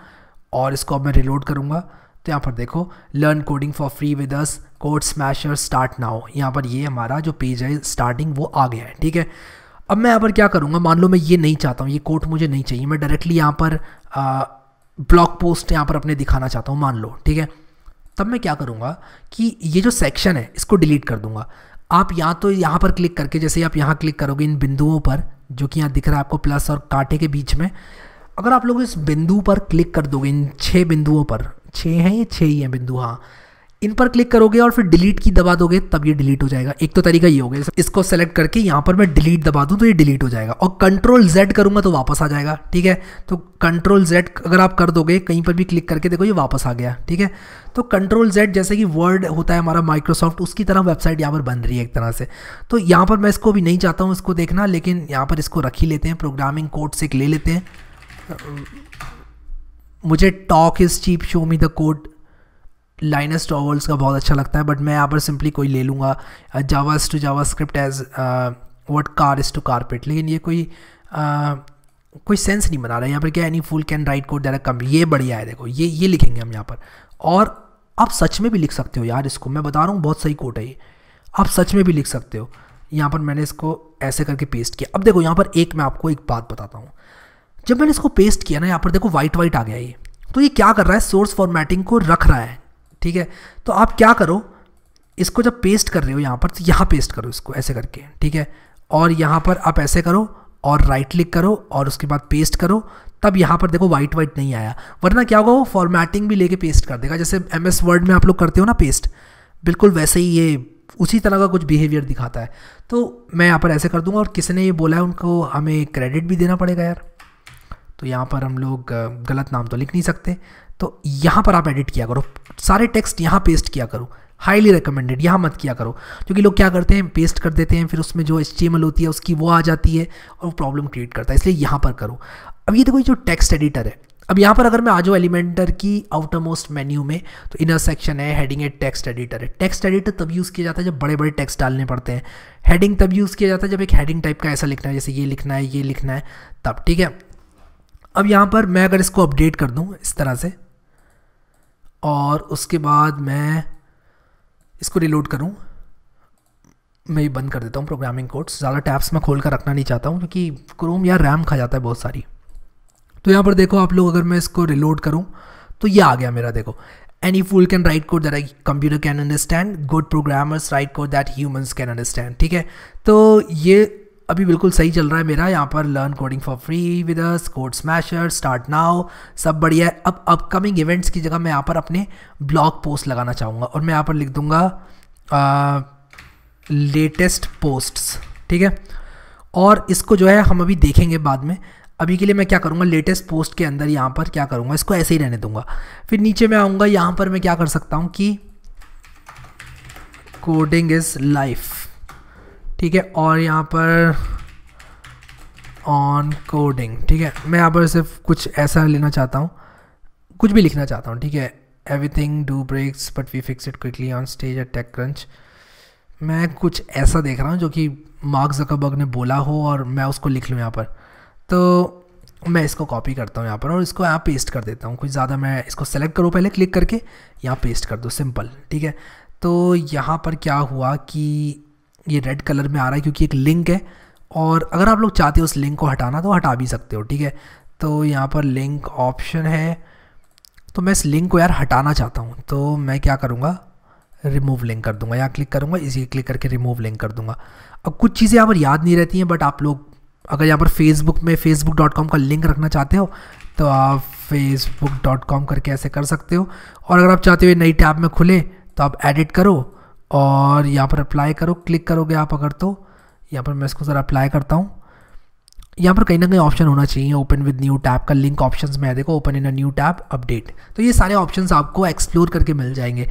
और इसको अब मैं रिलोड करूँगा तो यहाँ पर देखो learn coding for free with us code smasher start now यहाँ पर ये हमारा जो पेज है स्टार्टिंग वो आ गया है ठीक है अब मैं यहाँ पर क्या करूँगा मान लो मैं ये नहीं चाहता हूँ ये कोट मुझे नहीं चाहिए मैं डायरेक्टली यहाँ पर ब्लॉग पोस्ट यहाँ पर अपने दिखाना चाहता हूँ मान लो ठीक है तब मैं क्या करूँगा कि ये जो सेक्शन है इसको डिलीट कर दूँगा आप या तो यहाँ पर क्लिक करके जैसे आप यहाँ क्लिक करोगे इन बिंदुओं पर जो कि यहाँ दिख रहा है आपको प्लस और कांटे के बीच में अगर आप लोग इस बिंदु पर क्लिक कर दोगे इन छः बिंदुओं पर छः हैं ये छः ही हैं बिंदु हाँ इन पर क्लिक करोगे और फिर डिलीट की दबा दोगे तब ये डिलीट हो जाएगा एक तो तरीका ये हो गया इसको सेलेक्ट करके यहाँ पर मैं डिलीट दबा दूँ तो ये डिलीट हो जाएगा और कंट्रोल जेड करूँगा तो वापस आ जाएगा ठीक है तो कंट्रोल जेड अगर आप कर दोगे कहीं पर भी क्लिक करके देखो ये वापस आ गया ठीक है तो कंट्रोल जेड जैसे कि वर्ड होता है हमारा माइक्रोसॉफ्ट उसकी तरह वेबसाइट यहाँ पर बन रही है एक तरह से तो यहाँ पर मैं इसको भी नहीं चाहता हूँ इसको देखना लेकिन यहाँ पर इसको रख ही लेते हैं प्रोग्रामिंग कोड से ले लेते हैं मुझे talk is cheap show me the code Linus Torvalds का बहुत अच्छा लगता है बट मैं यहाँ पर सिंपली कोई ले लूँगा Java is to JavaScript as what car is to carpet लेकिन ये कोई uh, कोई सेंस नहीं बना रहा है यहाँ पर क्या any fool can write code direct come ये बढ़िया है देखो ये ये लिखेंगे हम यहाँ पर और आप सच में भी लिख सकते हो यार इसको मैं बता रहा हूँ बहुत सही कोट है ये आप सच में भी लिख सकते हो यहाँ पर मैंने इसको ऐसे करके पेस्ट किया अब देखो यहाँ पर एक मैं आपको एक बात बताता हूँ जब मैंने इसको पेस्ट किया ना यहाँ पर देखो वाइट वाइट आ गया ये तो ये क्या कर रहा है सोर्स फॉर्मेटिंग को रख रहा है ठीक है तो आप क्या करो इसको जब पेस्ट कर रहे हो यहाँ पर तो यहाँ पेस्ट करो इसको ऐसे करके ठीक है और यहाँ पर आप ऐसे करो और राइट क्लिक करो और उसके बाद पेस्ट करो तब यहाँ पर देखो वाइट वाइट नहीं आया वरना क्या होगा वो फॉर्मेटिंग भी लेके पेस्ट कर देगा जैसे एम एस वर्ड में आप लोग करते हो ना पेस्ट बिल्कुल वैसे ही ये उसी तरह का कुछ बिहेवियर दिखाता है तो मैं यहाँ पर ऐसे कर दूंगा और किसने ये बोला है उनको हमें क्रेडिट भी देना पड़ेगा यार तो यहाँ पर हम लोग गलत नाम तो लिख नहीं सकते तो यहाँ पर आप एडिट किया करो सारे टेक्स्ट यहाँ पेस्ट किया करो हाईली रिकमेंडेड यहाँ मत किया करो क्योंकि लोग क्या करते हैं पेस्ट कर देते हैं फिर उसमें जो एच होती है उसकी वो आ जाती है और प्रॉब्लम क्रिएट करता है इसलिए यहाँ पर करो अब ये देखो जो टेक्स्ट एडिटर है अब यहाँ पर अगर मैं आ जाऊँ एलिमेंटर की आउटर मोस्ट मेन्यू में तो इनर सेक्शन है हेडिंग है टेक्स्ट एडिटर है टेक्स्ट एडिटर तब यूज़ किया जाता है जब बड़े बड़े टेक्स्ट डालने पड़ते हैं हेडिंग तब यूज़ किया जाता है जब एक हेडिंग टाइप का ऐसा लिखना है जैसे ये लिखना है ये लिखना है तब ठीक है अब यहाँ पर मैं अगर इसको अपडेट कर दूँ इस तरह से और उसके बाद मैं इसको रिलोड करूँ मैं ये बंद कर देता हूँ प्रोग्रामिंग कोड्स ज़्यादा टैब्स मैं खोल कर रखना नहीं चाहता हूँ क्योंकि क्रोम या रैम खा जाता है बहुत सारी तो यहाँ पर देखो आप लोग अगर मैं इसको रिलोड करूँ तो ये आ गया मेरा देखो any fool can write code that computer can understand good programmers write code that humans can understand ठीक है तो ये अभी बिल्कुल सही चल रहा है मेरा यहाँ पर learn coding for free with us code smasher start now सब बढ़िया है अब अपकमिंग इवेंट्स की जगह मैं यहाँ पर अपने ब्लॉग पोस्ट लगाना चाहूँगा और मैं यहाँ पर लिख दूँगा लेटेस्ट पोस्ट्स ठीक है और इसको जो है हम अभी देखेंगे बाद में अभी के लिए मैं क्या करूँगा लेटेस्ट पोस्ट के अंदर यहाँ पर क्या करूँगा इसको ऐसे ही रहने दूंगा फिर नीचे मैं आऊँगा यहाँ पर मैं क्या कर सकता हूँ कि कोडिंग इज़ लाइफ ठीक है और यहाँ पर ऑन कोडिंग ठीक है मैं यहाँ पर सिर्फ कुछ ऐसा लेना चाहता हूँ कुछ भी लिखना चाहता हूँ ठीक है everything do breaks but we fix it quickly on stage at tech crunch मैं कुछ ऐसा देख रहा हूँ जो कि मार्क जकबर्ग ने बोला हो और मैं उसको लिख लूँ यहाँ पर तो मैं इसको कॉपी करता हूँ यहाँ पर और इसको यहाँ पेस्ट कर देता हूँ कुछ ज़्यादा मैं इसको सेलेक्ट करूँ पहले क्लिक करके यहाँ पेस्ट कर दो सिंपल ठीक है तो यहाँ पर क्या हुआ कि ये रेड कलर में आ रहा है क्योंकि एक लिंक है और अगर आप लोग चाहते हो उस लिंक को हटाना तो हटा भी सकते हो ठीक है तो यहाँ पर लिंक ऑप्शन है तो मैं इस लिंक को यार हटाना चाहता हूँ तो मैं क्या करूँगा रिमूव लिंक कर दूँगा यहाँ क्लिक करूँगा इसी क्लिक करके रिमूव लिंक कर दूँगा अब कुछ चीज़ें यहाँ पर याद नहीं रहती हैं बट आप लोग अगर यहाँ पर फेसबुक में फेसबुक डॉट कॉम का लिंक रखना चाहते हो तो आप फेसबुक डॉट कॉम करके ऐसे कर सकते हो और अगर आप चाहते हो नई टैब में खुले तो आप एडिट करो और यहाँ पर अप्लाई करो क्लिक करोगे आप अगर तो यहाँ पर मैं इसको ज़रा अप्लाई करता हूँ यहाँ पर कहीं ना कहीं ऑप्शन होना चाहिए ओपन विद न्यू टैब का लिंक ऑप्शन में है देखो open in a new tab update तो ये सारे ऑप्शन आपको एक्सप्लोर करके मिल जाएंगे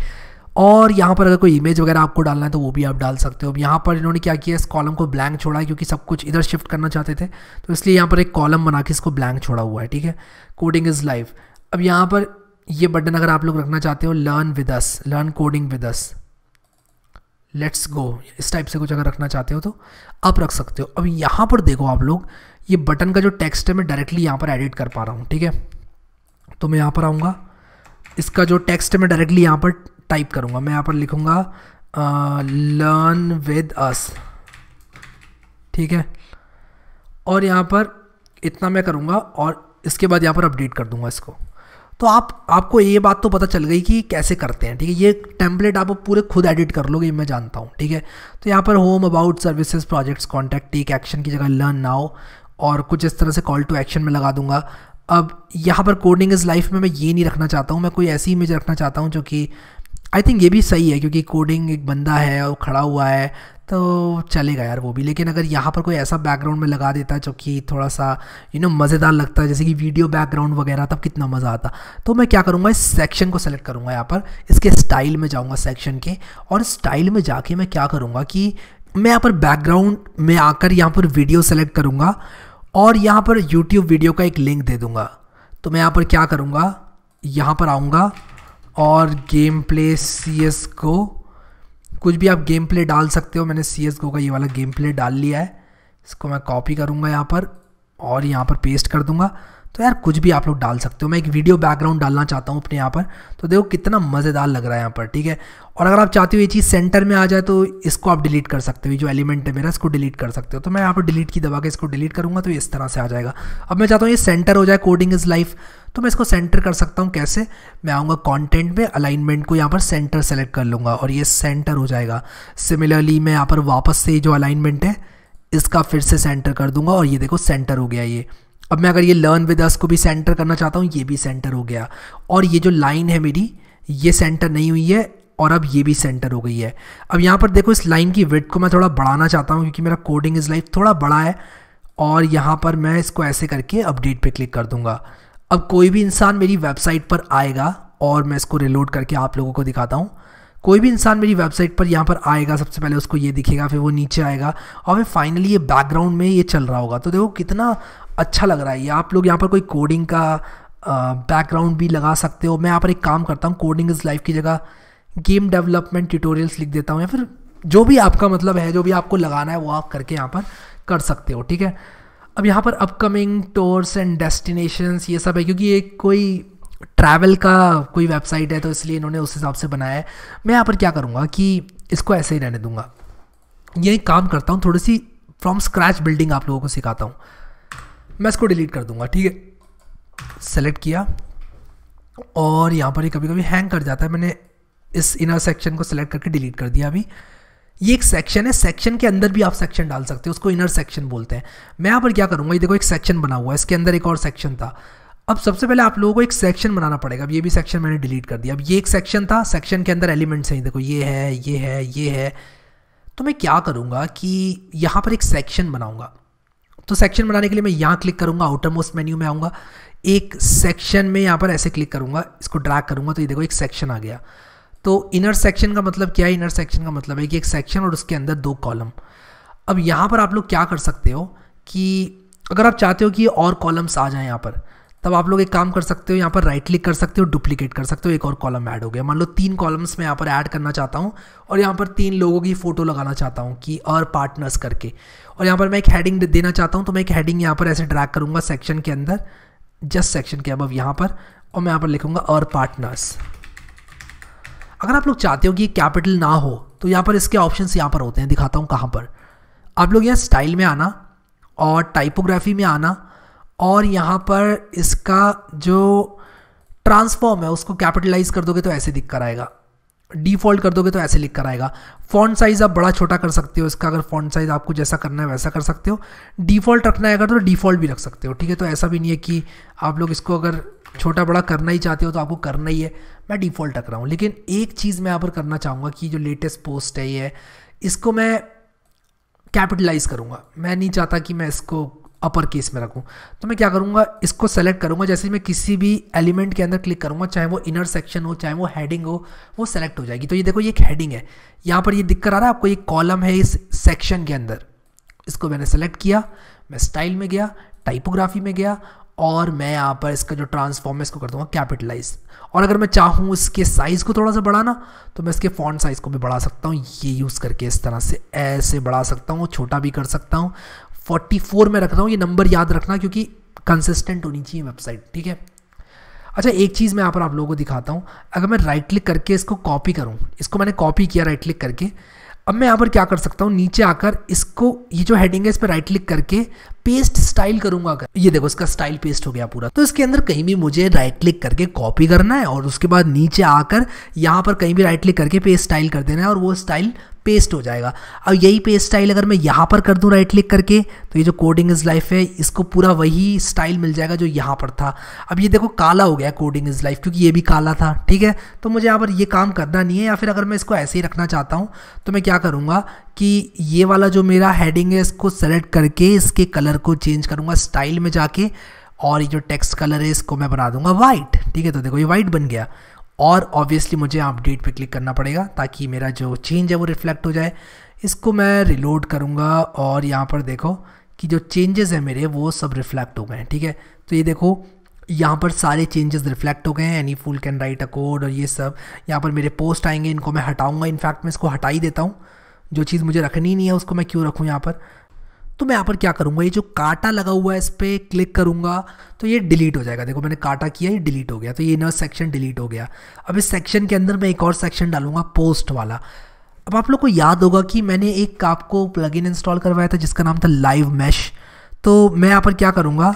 और यहाँ पर अगर कोई इमेज वगैरह आपको डालना है तो वो भी आप डाल सकते हो अब यहाँ पर इन्होंने क्या किया इस कॉलम को ब्लैंक छोड़ा क्योंकि सब कुछ इधर शिफ्ट करना चाहते थे तो इसलिए यहाँ पर एक कॉलम बना के इसको ब्लैंक छोड़ा हुआ है ठीक है कोडिंग इज़ लाइफ अब यहाँ पर ये बटन अगर आप लोग रखना चाहते हो learn with us learn coding with us let's go इस टाइप से कुछ अगर रखना चाहते हो तो आप रख सकते हो अब यहाँ पर देखो आप लोग ये बटन का जो टेक्स्ट है मैं डायरेक्टली यहाँ पर एडिट कर पा रहा हूँ ठीक है तो मैं यहाँ पर आऊँगा इसका जो टेक्स्ट है मैं डायरेक्टली यहाँ पर टाइप करूँगा मैं यहाँ पर लिखूँगा लर्न विद अस ठीक है और यहाँ पर इतना मैं करूँगा और इसके बाद यहाँ पर अपडेट कर दूँगा इसको तो आप आपको ये बात तो पता चल गई कि कैसे करते हैं ठीक है ये टेम्पलेट आप पूरे खुद एडिट कर लोगे मैं जानता हूँ ठीक है तो यहाँ पर home about services projects contact take action की जगह लर्न नाउ और कुछ इस तरह से कॉल टू एक्शन में लगा दूंगा अब यहाँ पर कोडिंग इज़ लाइफ में मैं ये नहीं रखना चाहता हूँ मैं कोई ऐसी इमेज रखना चाहता हूँ जो कि आई थिंक ये भी सही है क्योंकि कोडिंग एक बंदा है और खड़ा हुआ है तो चलेगा यार वो भी लेकिन अगर यहाँ पर कोई ऐसा बैकग्राउंड में लगा देता जो कि थोड़ा सा यू नो मज़ेदार लगता है जैसे कि वीडियो बैकग्राउंड वगैरह तब कितना मज़ा आता तो मैं क्या करूँगा इस सेक्शन को सेलेक्ट करूँगा यहाँ पर इसके स्टाइल में जाऊँगा सेक्शन के और स्टाइल में जाके मैं क्या करूँगा कि मैं यहाँ पर बैकग्राउंड में आकर यहाँ पर वीडियो सेलेक्ट करूँगा और यहाँ पर यूट्यूब वीडियो का एक लिंक दे दूँगा तो मैं यहाँ पर क्या करूँगा यहाँ पर आऊँगा और गेम प्ले सी एस को कुछ भी आप गेम प्ले डाल सकते हो मैंने सी एस गो का ये वाला गेम प्ले डाल लिया है इसको मैं कॉपी करूँगा यहाँ पर और यहाँ पर पेस्ट कर दूँगा तो यार कुछ भी आप लोग डाल सकते हो मैं एक वीडियो बैकग्राउंड डालना चाहता हूँ अपने यहाँ पर तो देखो कितना मज़ेदार लग रहा है यहाँ पर ठीक है और अगर आप चाहते हो ये चीज़ सेंटर में आ जाए तो इसको आप डिलीट कर सकते हो जो एलिमेंट है मेरा इसको डिलीट कर सकते हो तो मैं यहाँ पर डिलीट की दबा के इसको डिलीट करूँगा तो इस तरह से आ जाएगा अब मैं चाहता हूँ ये सेंटर हो जाए कोडिंग इज़ लाइफ तो मैं इसको सेंटर कर सकता हूँ कैसे मैं आऊँगा कॉन्टेंट में अलाइनमेंट को यहाँ पर सेंटर सेलेक्ट कर लूँगा और ये सेंटर हो जाएगा सिमिलरली मैं यहाँ पर वापस से जो अलाइनमेंट है इसका फिर से सेंटर कर दूँगा और ये देखो सेंटर हो गया ये अब मैं अगर ये लर्न विद अस को भी सेंटर करना चाहता हूँ ये भी सेंटर हो गया और ये जो लाइन है मेरी ये सेंटर नहीं हुई है और अब ये भी सेंटर हो गई है अब यहाँ पर देखो इस लाइन की वेट को मैं थोड़ा बढ़ाना चाहता हूँ क्योंकि मेरा कोडिंग इज़ लाइफ थोड़ा बड़ा है और यहाँ पर मैं इसको ऐसे करके अपडेट पे क्लिक कर दूँगा अब कोई भी इंसान मेरी वेबसाइट पर आएगा और मैं इसको रिलोड करके आप लोगों को दिखाता हूँ कोई भी इंसान मेरी वेबसाइट पर यहाँ पर आएगा सबसे पहले उसको ये दिखेगा फिर वो नीचे आएगा और फिर फाइनली ये बैकग्राउंड में ये चल रहा होगा तो देखो कितना अच्छा लग रहा है ये आप लोग यहाँ पर कोई कोडिंग का बैकग्राउंड भी लगा सकते हो मैं यहाँ पर एक काम करता हूँ कोडिंग इज़ लाइफ की जगह गेम डेवलपमेंट ट्यूटोरियल्स लिख देता हूँ या फिर जो भी आपका मतलब है जो भी आपको लगाना है वो आप करके यहाँ पर कर सकते हो ठीक है अब यहाँ पर अपकमिंग टूर्स एंड डेस्टिनेशंस ये सब है क्योंकि ये कोई ट्रैवल का कोई वेबसाइट है तो इसलिए इन्होंने उस हिसाब से बनाया है मैं यहाँ पर क्या करूँगा कि इसको ऐसे ही रहने दूँगा ये काम करता हूँ थोड़ी सी फ्रॉम स्क्रैच बिल्डिंग आप लोगों को सिखाता हूँ मैं इसको डिलीट कर दूँगा ठीक है सेलेक्ट किया और यहाँ पर ये कभी कभी हैंग कर जाता है मैंने इस इनर सेक्शन को सिलेक्ट करके डिलीट कर दिया अभी ये एक सेक्शन है सेक्शन के अंदर भी आप सेक्शन डाल सकते हो उसको इनर सेक्शन बोलते हैं मैं यहाँ पर क्या करूँगा ये देखो एक सेक्शन बना हुआ है इसके अंदर एक और सेक्शन था अब सबसे पहले आप लोगों को एक सेक्शन बनाना पड़ेगा अब ये भी सेक्शन मैंने डिलीट कर दिया अब ये एक सेक्शन था सेक्शन के अंदर एलिमेंट्स हैं देखो ये है ये है ये है तो मैं क्या करूँगा कि यहाँ पर एक सेक्शन बनाऊँगा तो सेक्शन बनाने के लिए मैं यहाँ क्लिक करूँगा आउटर मोस्ट मेन्यू में आऊँगा एक सेक्शन में यहाँ पर ऐसे क्लिक करूँगा इसको ड्रैग करूँगा तो ये देखो एक सेक्शन आ गया तो इनर सेक्शन का मतलब क्या है इनर सेक्शन का मतलब है कि एक सेक्शन और उसके अंदर दो कॉलम अब यहाँ पर आप लोग क्या कर सकते हो कि अगर आप चाहते हो कि और कॉलम्स आ जाएं यहाँ पर तब आप लोग एक काम कर सकते हो यहाँ पर राइट क्लिक कर सकते हो डुप्लीकेट कर सकते हो एक और कॉलम ऐड हो गया मान लो तीन कॉलम्स मैं यहाँ पर ऐड करना चाहता हूँ और यहाँ पर तीन लोगों की फ़ोटो लगाना चाहता हूँ कि और पार्टनर्स करके और यहाँ पर मैं एक हेडिंग देना चाहता हूँ तो मैं एक हेडिंग यहाँ पर ऐसे ड्रैग करूँगा सेक्शन के अंदर जस्ट सेक्शन के अब यहाँ पर और मैं यहाँ पर लिखूँगा और पार्टनर्स अगर आप लोग चाहते हो कि कैपिटल ना हो तो यहाँ पर इसके ऑप्शन यहाँ पर होते हैं दिखाता हूँ कहाँ पर आप लोग यहाँ स्टाइल में आना और टाइपोग्राफी में आना और यहाँ पर इसका जो ट्रांसफॉर्म है उसको कैपिटलाइज कर दोगे तो ऐसे दिख कर आएगा डिफ़ॉल्ट कर दोगे तो ऐसे लिख कर आएगा फ़ॉन्ट साइज़ आप बड़ा छोटा कर सकते हो इसका अगर फ़ॉन्ट साइज़ आपको जैसा करना है वैसा कर सकते हो डिफ़ॉल्ट रखना है अगर तो डिफ़ॉल्ट भी रख सकते हो ठीक है तो ऐसा भी नहीं है कि आप लोग इसको अगर छोटा बड़ा करना ही चाहते हो तो आपको करना ही है मैं डिफ़ॉल्ट रख रहा हूँ लेकिन एक चीज़ मैं यहाँ पर करना चाहूँगा कि जो लेटेस्ट पोस्ट है ये इसको मैं कैपिटलाइज़ करूँगा मैं नहीं चाहता कि मैं इसको अपर केस में रखूँ तो मैं क्या करूँगा इसको सेलेक्ट करूँगा जैसे मैं किसी भी एलिमेंट के अंदर क्लिक करूँगा चाहे वो इनर सेक्शन हो चाहे वो हेडिंग हो वो सेलेक्ट हो जाएगी तो ये देखो ये एक हेडिंग है यहाँ पर ये दिक्कत आ रहा है आपको ये कॉलम है इस सेक्शन के अंदर इसको मैंने सेलेक्ट किया मैं स्टाइल में गया टाइपोग्राफी में गया और मैं यहाँ पर इसका जो ट्रांसफॉर्म है इसको कर दूँगा कैपिटलाइज और अगर मैं चाहूँ इसके साइज़ को थोड़ा सा बढ़ाना तो मैं इसके फ़ॉन्ट साइज़ को भी बढ़ा सकता हूँ ये यूज़ करके इस तरह से ऐसे बढ़ा सकता हूँ छोटा भी कर सकता हूँ 44 में रख रहा हूँ ये नंबर याद रखना क्योंकि कंसिस्टेंट होनी चाहिए वेबसाइट ठीक है अच्छा एक चीज़ मैं यहाँ पर आप लोगों को दिखाता हूँ अगर मैं राइट क्लिक करके इसको कॉपी करूँ इसको मैंने कॉपी किया राइट क्लिक करके अब मैं यहाँ पर क्या कर सकता हूँ नीचे आकर इसको ये जो हेडिंग है इस पर राइट क्लिक करके पेस्ट स्टाइल करूंगा कर। ये देखो इसका स्टाइल पेस्ट हो गया पूरा तो इसके अंदर कहीं भी मुझे राइट क्लिक करके कॉपी करना है और उसके बाद नीचे आकर यहाँ पर कहीं भी राइट क्लिक करके पेस्ट स्टाइल कर देना है और वो स्टाइल पेस्ट हो जाएगा अब यही पेस्ट स्टाइल अगर मैं यहाँ पर कर दूँ राइट क्लिक करके तो ये जो कोडिंग इज़ लाइफ है इसको पूरा वही स्टाइल मिल जाएगा जो यहाँ पर था अब ये देखो काला हो गया कोडिंग इज़ लाइफ क्योंकि ये भी काला था ठीक है तो मुझे यहाँ पर ये काम करना नहीं है या फिर अगर मैं इसको ऐसे ही रखना चाहता हूँ तो मैं क्या करूँगा कि ये वाला जो मेरा हेडिंग है इसको सेलेक्ट करके इसके कलर को चेंज करूँगा स्टाइल में जाके और ये जो टेक्स्ट कलर है इसको मैं बना दूंगा वाइट ठीक है तो देखो ये वाइट बन गया और ऑब्वियसली मुझे अपडेट पे क्लिक करना पड़ेगा ताकि मेरा जो चेंज है वो रिफ्लेक्ट हो जाए इसको मैं रिलोड करूँगा और यहाँ पर देखो कि जो चेंजेस हैं मेरे वो सब रिफ्लेक्ट हो गए हैं ठीक है तो ये देखो यहाँ पर सारे चेंजेस रिफ्लेक्ट हो गए हैं any fool can write a code और ये सब यहाँ पर मेरे पोस्ट आएंगे इनको मैं हटाऊंगा इनफैक्ट मैं इसको हटा ही देता हूँ जो चीज़ मुझे रखनी नहीं है उसको मैं क्यों रखूँ यहाँ पर तो मैं यहाँ पर क्या करूँगा ये जो काटा लगा हुआ है इस पर क्लिक करूँगा तो ये डिलीट हो जाएगा देखो मैंने काटा किया ये डिलीट हो गया तो ये इनर सेक्शन डिलीट हो गया अब इस सेक्शन के अंदर मैं एक और सेक्शन डालूंगा पोस्ट वाला अब आप लोग को याद होगा कि मैंने एक आपको प्लगइन इंस्टॉल करवाया था जिसका नाम था लाइव मैश तो मैं यहाँ पर क्या करूँगा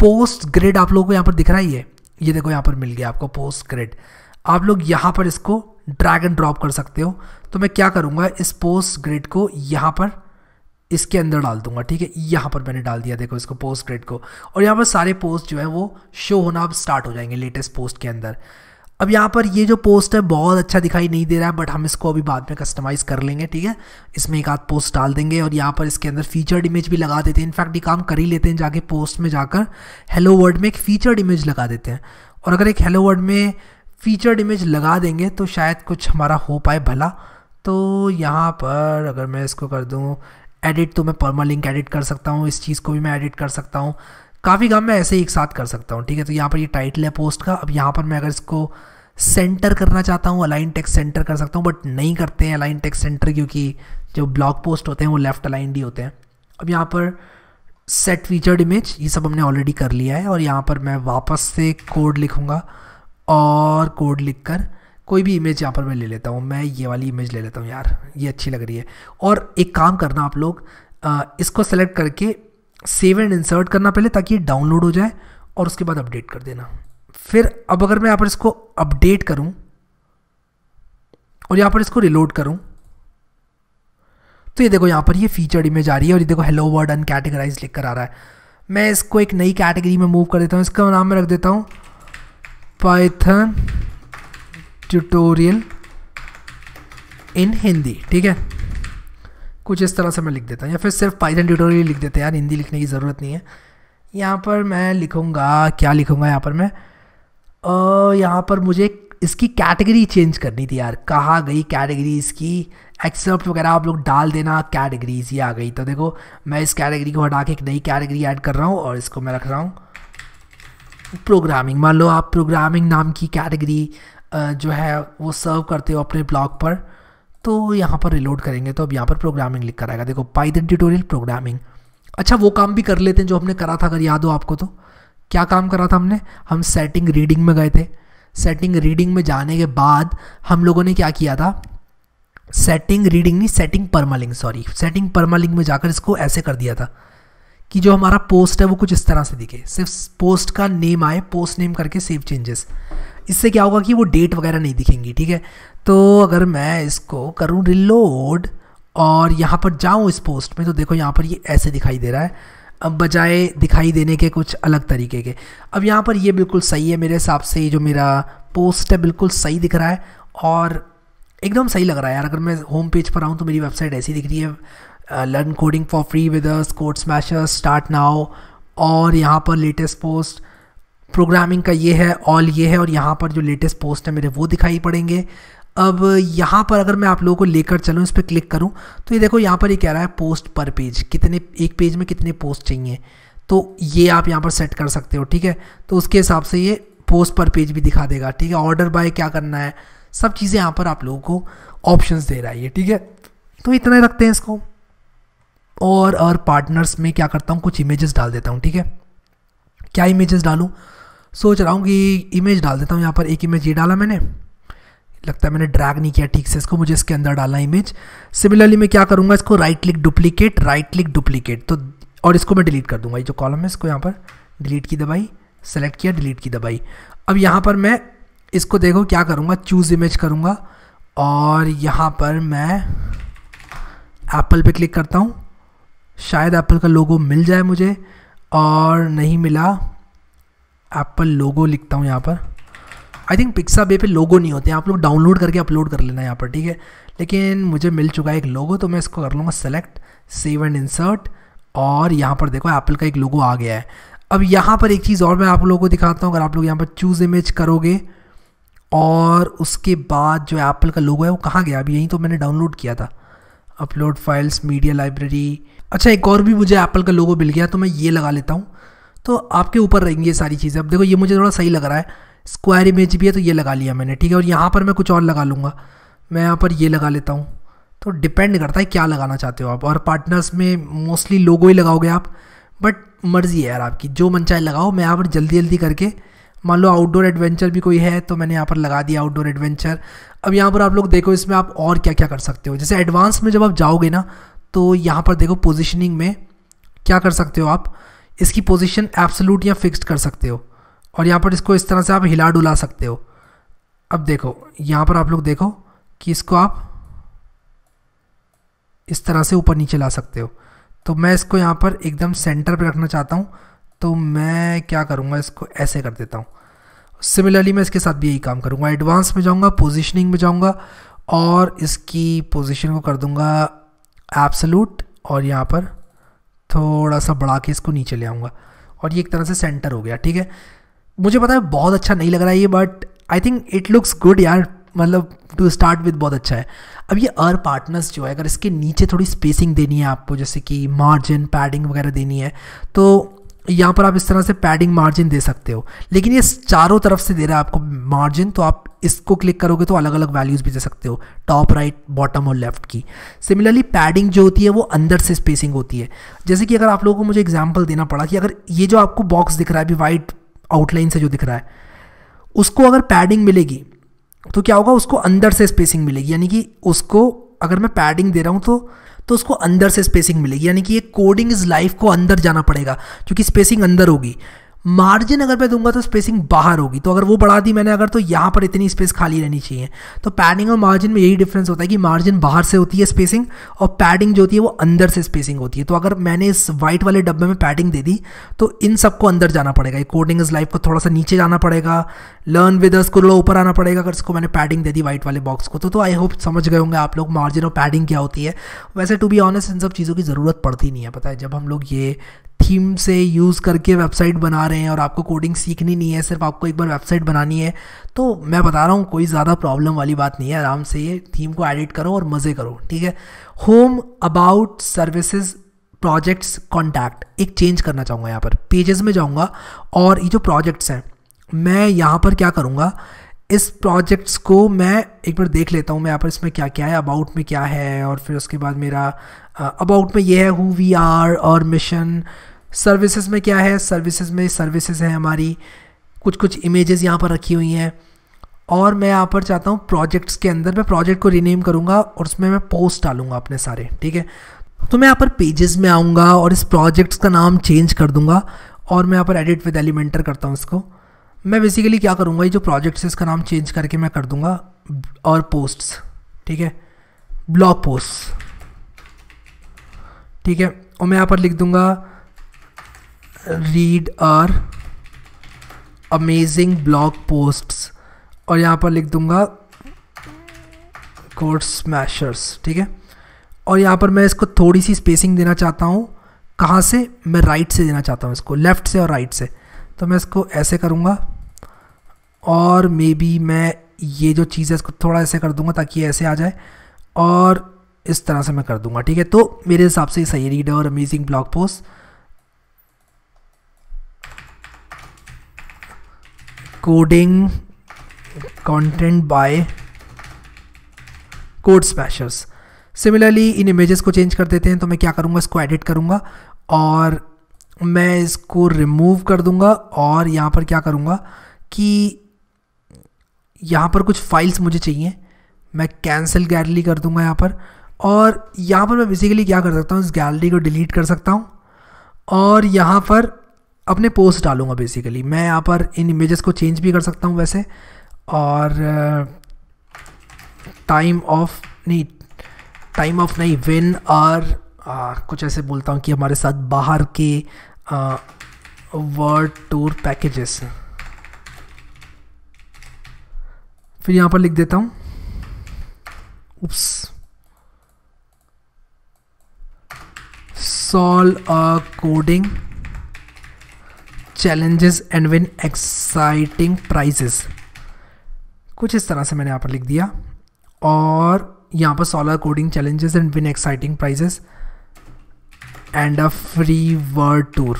पोस्ट ग्रेड आप लोगों को यहाँ पर दिख रहा है ये ये देखो यहाँ पर मिल गया आपको पोस्ट ग्रेड आप लोग यहाँ पर इसको ड्रैग एंड ड्रॉप कर सकते हो तो मैं क्या करूँगा इस पोस्ट ग्रेड को यहाँ पर इसके अंदर डाल दूंगा ठीक है यहाँ पर मैंने डाल दिया देखो इसको पोस्ट ग्रेड को और यहाँ पर सारे पोस्ट जो है वो शो होना अब स्टार्ट हो जाएंगे लेटेस्ट पोस्ट के अंदर अब यहाँ पर ये जो पोस्ट है बहुत अच्छा दिखाई नहीं दे रहा है बट हम इसको अभी बाद में कस्टमाइज़ कर लेंगे ठीक है इसमें एक आध पोस्ट डाल देंगे और यहाँ पर इसके अंदर फीचर्ड इमेज भी लगा देते हैं इनफैक्ट ये काम कर ही लेते हैं जाके पोस्ट में जाकर हेलो वर्ड में एक फीचर्ड इमेज लगा देते हैं और अगर एक हेलो वर्ड में फीचर्ड इमेज लगा देंगे तो शायद कुछ हमारा हो पाए भला तो यहाँ पर अगर मैं इसको कर दूँ एडिट तो मैं परमा लिंक एडिट कर सकता हूँ इस चीज़ को भी मैं एडिट कर सकता हूँ काफ़ी काम मैं ऐसे ही एक साथ कर सकता हूँ ठीक है तो यहाँ पर ये टाइटल है पोस्ट का अब यहाँ पर मैं अगर इसको सेंटर करना चाहता हूँ अलाइन टेक्स सेंटर कर सकता हूँ बट नहीं करते हैं अलाइन टेक्स सेंटर क्योंकि जो ब्लॉग पोस्ट होते हैं वो लेफ्ट अलाइंड ही होते हैं अब यहाँ पर सेट फीचर्ड इमेज ये सब हमने ऑलरेडी कर लिया है और यहाँ पर मैं वापस से कोड लिखूँगा और कोड लिख कर कोई भी इमेज यहाँ पर मैं ले लेता हूँ मैं ये वाली इमेज ले लेता हूँ यार ये अच्छी लग रही है और एक काम करना आप लोग इसको सेलेक्ट करके सेव एंड इंसर्ट करना पहले ताकि ये डाउनलोड हो जाए और उसके बाद अपडेट कर देना फिर अब अगर मैं यहाँ पर इसको अपडेट करूँ और यहाँ पर इसको रिलोड करूँ तो ये देखो यहाँ पर ये फीचर्ड इमेज आ रही है और ये देखो हेलो वर्ड अन कैटेगराइज लिख कर आ रहा है मैं इसको एक नई कैटेगरी में मूव कर देता हूँ इसका नाम मैं रख देता हूँ पाइथन ट्यूटोरियल इन हिंदी ठीक है कुछ इस तरह से मैं लिख देता हूँ या फिर सिर्फ पाइथन ट्यूटोरियल लिख देते हैं यार हिंदी लिखने की ज़रूरत नहीं है यहाँ पर मैं लिखूँगा क्या लिखूँगा यहाँ पर मैं यहाँ पर मुझे इसकी कैटेगरी चेंज करनी थी यार कहाँ गई कैटेगरीज़ की एक्सेप्ट वगैरह आप लोग डाल देना कैटेगरीज ये आ गई तो देखो मैं इस कैटेगरी को हटा के एक नई कैटेगरी ऐड कर रहा हूँ और इसको मैं रख रहा हूँ प्रोग्रामिंग मान लो आप प्रोग्रामिंग नाम की कैटेगरी जो है वो सर्व करते हो अपने ब्लॉग पर तो यहाँ पर रिलोड करेंगे तो अब यहाँ पर प्रोग्रामिंग लिख कर आएगा देखो पाइथन ट्यूटोरियल प्रोग्रामिंग अच्छा वो काम भी कर लेते हैं जो हमने करा था अगर याद हो आपको तो क्या काम करा था हमने हम सेटिंग रीडिंग में गए थे सेटिंग रीडिंग में जाने के बाद हम लोगों ने क्या किया था सेटिंग रीडिंग नहीं setting permalink sorry setting permalink में जाकर इसको ऐसे कर दिया था कि जो हमारा पोस्ट है वो कुछ इस तरह से दिखे सिर्फ पोस्ट का नेम आए पोस्ट नेम करके सेव चेंजेस इससे क्या होगा कि वो डेट वगैरह नहीं दिखेंगी ठीक है तो अगर मैं इसको करूँ रिलोड और यहाँ पर जाऊँ इस पोस्ट में तो देखो यहाँ पर ये ऐसे दिखाई दे रहा है अब बजाय दिखाई देने के कुछ अलग तरीके के अब यहाँ पर ये बिल्कुल सही है मेरे हिसाब से जो मेरा पोस्ट है बिल्कुल सही दिख रहा है और एकदम सही लग रहा है यार अगर मैं होम पेज पर आऊँ तो मेरी वेबसाइट ऐसी दिख रही है learn coding for free with us code smasher start now और यहाँ पर लेटेस्ट पोस्ट प्रोग्रामिंग का ये है ऑल ये है और यहाँ पर जो लेटेस्ट पोस्ट है मेरे वो दिखाई पड़ेंगे अब यहाँ पर अगर मैं आप लोगों को लेकर चलूँ इस पर क्लिक करूँ तो ये देखो यहाँ पर ये कह रहा है पोस्ट पर पेज कितने एक पेज में कितने पोस्ट चाहिए तो ये आप यहाँ पर सेट कर सकते हो ठीक है तो उसके हिसाब से ये पोस्ट पर पेज भी दिखा देगा ठीक है ऑर्डर बाय क्या करना है सब चीज़ें यहाँ पर आप लोगों को ऑप्शंस दे रहा है ये ठीक है तो इतना ही रखते हैं इसको और और पार्टनर्स में क्या करता हूँ कुछ इमेजेस डाल देता हूँ ठीक है क्या इमेजेस डालूँ सोच रहा हूँ कि इमेज डाल देता हूँ यहाँ पर एक इमेज ये डाला मैंने लगता है मैंने ड्रैग नहीं किया ठीक से इसको मुझे इसके अंदर डालना इमेज सिमिलरली मैं क्या करूँगा इसको right click duplicate right click duplicate तो और इसको मैं डिलीट कर दूँगा ये जो कॉलम है इसको यहाँ पर डिलीट की दबाई सेलेक्ट किया डिलीट की दबाई अब यहाँ पर मैं इसको देखो क्या करूँगा चूज़ इमेज करूँगा और यहाँ पर मैं एप्पल पे क्लिक करता हूँ शायद एप्पल का लोगो मिल जाए मुझे और नहीं मिला एप्पल लोगो लिखता हूँ यहाँ पर आई थिंक पिक्सा बे पे लोगो नहीं होते हैं आप लोग डाउनलोड करके अपलोड कर लेना यहाँ पर ठीक है लेकिन मुझे मिल चुका है एक लोगो तो मैं इसको कर लूँगा सेलेक्ट सेव एंड इंसर्ट और यहाँ पर देखो एप्पल का एक लोगो आ गया है अब यहाँ पर एक चीज़ और मैं आप लोगों को दिखाता हूँ अगर आप लोग यहाँ पर चूज़ इमेज करोगे और उसके बाद जो एप्पल का लोगो है वो कहाँ गया अभी यहीं तो मैंने डाउनलोड किया था अपलोड फाइल्स मीडिया लाइब्रेरी अच्छा एक और भी मुझे एप्पल का लोगो मिल गया तो मैं ये लगा लेता हूँ तो आपके ऊपर रहेंगी ये सारी चीज़ें अब देखो ये मुझे थोड़ा सही लग रहा है स्क्वायर इमेज भी है तो ये लगा लिया मैंने ठीक है और यहाँ पर मैं कुछ और लगा लूँगा मैं यहाँ पर ये लगा लेता हूँ तो डिपेंड करता है क्या लगाना चाहते हो आप और पार्टनर्स में मोस्टली लोगो ही लगाओगे आप बट मर्ज़ी है यार आपकी जो मन चाहे लगाओ मैं यहाँ पर जल्दी जल्दी करके मान लो आउटडोर एडवेंचर भी कोई है तो मैंने यहाँ पर लगा दिया आउटडोर एडवेंचर अब यहाँ पर आप लोग देखो इसमें आप और क्या क्या कर सकते हो जैसे एडवांस में जब आप जाओगे ना तो यहाँ पर देखो पोजिशनिंग में क्या कर सकते हो आप इसकी पोजीशन एब्सोल्यूट या फिक्स्ड कर सकते हो और यहाँ पर इसको इस तरह से आप हिला डुला सकते हो अब देखो यहाँ पर आप लोग देखो कि इसको आप इस तरह से ऊपर नीचे ला सकते हो तो मैं इसको यहाँ पर एकदम सेंटर पर रखना चाहता हूँ तो मैं क्या करूँगा इसको ऐसे कर देता हूँ सिमिलरली मैं इसके साथ भी यही काम करूँगा एडवांस में जाऊँगा पोजिशनिंग में जाऊँगा और इसकी पोजिशन को कर दूँगा एप्सलूट और यहाँ पर थोड़ा सा बढ़ा के इसको नीचे ले आऊँगा और ये एक तरह से सेंटर हो गया ठीक है मुझे पता है बहुत अच्छा नहीं लग रहा है ये but I think it looks good यार मतलब टू स्टार्ट विद बहुत अच्छा है अब ये अर पार्टनर्स जो है अगर इसके नीचे थोड़ी स्पेसिंग देनी है आपको जैसे कि मार्जिन पैडिंग वगैरह देनी है तो यहाँ पर आप इस तरह से पैडिंग मार्जिन दे सकते हो लेकिन ये चारों तरफ से दे रहा है आपको मार्जिन तो आप इसको क्लिक करोगे तो अलग अलग वैल्यूज़ भी दे सकते हो टॉप राइट बॉटम और लेफ्ट की सिमिलरली पैडिंग जो होती है वो अंदर से स्पेसिंग होती है जैसे कि अगर आप लोगों को मुझे एग्जाम्पल देना पड़ा कि अगर ये जो आपको बॉक्स दिख रहा है अभी वाइट आउटलाइन से जो दिख रहा है उसको अगर पैडिंग मिलेगी तो क्या होगा उसको अंदर से स्पेसिंग मिलेगी यानी कि उसको अगर मैं पैडिंग दे रहा हूँ तो तो उसको अंदर से स्पेसिंग मिलेगी यानी कि ये कोडिंग इज लाइफ को अंदर जाना पड़ेगा क्योंकि स्पेसिंग अंदर होगी मार्जिन अगर मैं दूंगा तो स्पेसिंग बाहर होगी तो अगर वो बढ़ा दी मैंने अगर तो यहाँ पर इतनी स्पेस खाली रहनी चाहिए तो पैडिंग और मार्जिन में यही डिफरेंस होता है कि मार्जिन बाहर से होती है स्पेसिंग और पैडिंग जो होती है वो अंदर से स्पेसिंग होती है तो अगर मैंने इस वाइट वाले डब्बे में पैडिंग दे दी तो इन सबको अंदर जाना पड़ेगा कोडिंग इज लाइफ को थोड़ा सा नीचे जाना पड़ेगा लर्न विद अस को ऊपर आना पड़ेगा अगर इसको मैंने पैडिंग दे दी वाइट वाले बॉक्स को तो आई तो होप समझ गए होंगे आप लोग मार्जिन और पैडिंग क्या होती है वैसे टू बी ऑनेस्ट इन सब चीज़ों की ज़रूरत पड़ती नहीं है पता है जब हम लोग ये थीम से यूज़ करके वेबसाइट बना रहे हैं और आपको कोडिंग सीखनी नहीं है सिर्फ आपको एक बार वेबसाइट बनानी है तो मैं बता रहा हूँ कोई ज़्यादा प्रॉब्लम वाली बात नहीं है आराम से ये थीम को एडिट करो और मज़े करो ठीक है home about services projects contact एक चेंज करना चाहूँगा यहाँ पर पेजेस में जाऊँगा और ये जो प्रोजेक्ट्स हैं मैं यहाँ पर क्या करूँगा इस प्रोजेक्ट्स को मैं एक बार देख लेता हूँ मैं यहाँ पर इसमें क्या क्या है अबाउट में क्या है और फिर उसके बाद मेरा अबाउट में ये है हु वी आर और मिशन सर्विसेज में क्या है सर्विसेज में सर्विसेज हैं हमारी कुछ कुछ इमेजेस यहाँ पर रखी हुई हैं और मैं यहाँ पर चाहता हूँ प्रोजेक्ट्स के अंदर मैं प्रोजेक्ट को रीनेम करूँगा और उसमें मैं पोस्ट डालूंगा अपने सारे ठीक है तो मैं यहाँ पर पेजेस में आऊँगा और इस प्रोजेक्ट्स का नाम चेंज कर दूँगा और मैं यहाँ पर एडिट विद एलिमेंटर करता हूँ इसको मैं बेसिकली क्या करूँगा ये जो प्रोजेक्ट्स इसका नाम चेंज करके मैं कर दूँगा और पोस्ट्स ठीक है ब्लॉग पोस्ट ठीक है और मैं यहाँ पर लिख दूँगा read our amazing blog posts और यहाँ पर लिख दूँगा कोड स्मैशर्स ठीक है और यहाँ पर मैं इसको थोड़ी सी स्पेसिंग देना चाहता हूँ कहाँ से मैं राइट से देना चाहता हूँ इसको लेफ़्ट से और राइट से तो मैं इसको ऐसे करूँगा और मे बी मैं ये जो चीज़ है इसको थोड़ा ऐसे कर दूँगा ताकि ऐसे आ जाए और इस तरह से मैं कर दूँगा ठीक है तो मेरे हिसाब से सही रीड और amazing blog post coding content by code smashers similarly इन इमेजेस को चेंज कर देते हैं तो मैं क्या करूँगा इसको एडिट करूँगा और मैं इसको रिमूव कर दूँगा और यहाँ पर क्या करूँगा कि यहाँ पर कुछ फाइल्स मुझे चाहिए मैं कैंसिल गैलरी कर दूँगा यहाँ पर और यहाँ पर मैं बेसिकली क्या कर सकता हूँ इस गैलरी को डिलीट कर सकता हूँ और यहाँ पर अपने पोस्ट डालूंगा बेसिकली मैं यहाँ पर इन इमेजेस को चेंज भी कर सकता हूँ वैसे और टाइम uh, ऑफ नहीं टाइम ऑफ नहीं वेन आर uh, कुछ ऐसे बोलता हूँ कि हमारे साथ बाहर के वर्ड टूर पैकेजेस फिर यहाँ पर लिख देता हूँ oops a coding challenges and win exciting prizes कुछ इस तरह से मैंने यहाँ पर लिख दिया और यहाँ पर solve coding challenges and win exciting prizes and a free world tour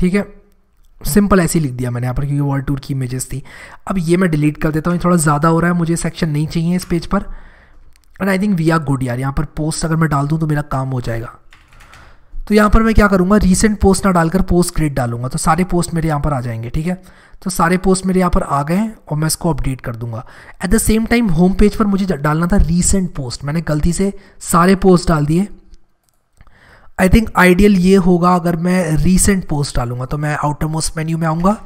ठीक है सिंपल ऐसे ही लिख दिया मैंने यहाँ पर क्योंकि वर्ल्ड टूर की इमेजेस थी अब ये मैं डिलीट कर देता हूँ थोड़ा ज़्यादा हो रहा है मुझे सेक्शन नहीं चाहिए इस पेज पर and I think we are good यार यहाँ पर पोस्ट अगर मैं डाल दूँ तो मेरा काम हो जाएगा तो यहाँ पर मैं क्या करूँगा रीसेंट पोस्ट ना डालकर पोस्ट ग्रेड डालूंगा तो सारे पोस्ट मेरे यहाँ पर आ जाएंगे ठीक है तो सारे पोस्ट मेरे यहाँ पर आ गए हैं और मैं इसको अपडेट कर दूंगा at the same time home page पर मुझे डालना था रीसेंट पोस्ट मैंने गलती से सारे पोस्ट डाल दिए आई थिंक आइडियल ये होगा अगर मैं रीसेंट पोस्ट डालूंगा तो मैं आउटर मोस्ट मेन्यू में आऊँगा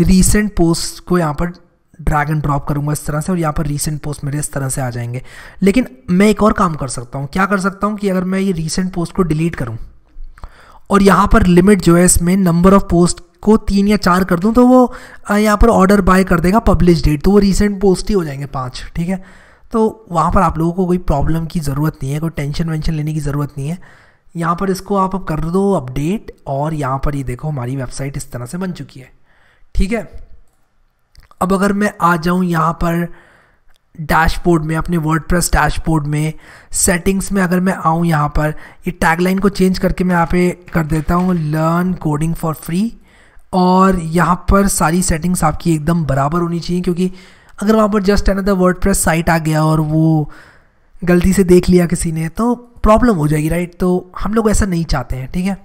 रीसेंट पोस्ट को यहाँ पर ड्रैग एंड ड्रॉप करूँगा इस तरह से और यहाँ पर रीसेंट पोस्ट मेरे इस तरह से आ जाएंगे लेकिन मैं एक और काम कर सकता हूँ क्या कर सकता हूँ कि अगर मैं ये रीसेंट पोस्ट को डिलीट करूँ और यहाँ पर लिमिट जो है इसमें नंबर ऑफ़ पोस्ट को तीन या चार कर दूँ तो वो यहाँ पर ऑर्डर बाय कर देगा पब्लिश डेट तो वो रीसेंट पोस्ट ही हो जाएंगे पाँच ठीक है तो वहाँ पर आप लोगों को कोई प्रॉब्लम की ज़रूरत नहीं है कोई टेंशन वेंशन लेने की ज़रूरत नहीं है यहाँ पर इसको आप अब कर दो अपडेट और यहाँ पर ये देखो हमारी वेबसाइट इस तरह से बन चुकी है ठीक है अब अगर मैं आ जाऊँ यहाँ पर डैशबोर्ड में अपने वर्डप्रेस डैशबोर्ड में सेटिंग्स में अगर मैं आऊँ यहाँ पर ये टैगलाइन को चेंज करके मैं यहाँ पे कर देता हूँ लर्न कोडिंग फॉर फ्री और यहाँ पर सारी सेटिंग्स आपकी एकदम बराबर होनी चाहिए क्योंकि अगर वहाँ पर just an another press site आ गया और वो गलती से देख लिया किसी ने तो प्रॉब्लम हो जाएगी राइट तो हम लोग ऐसा नहीं चाहते हैं ठीक है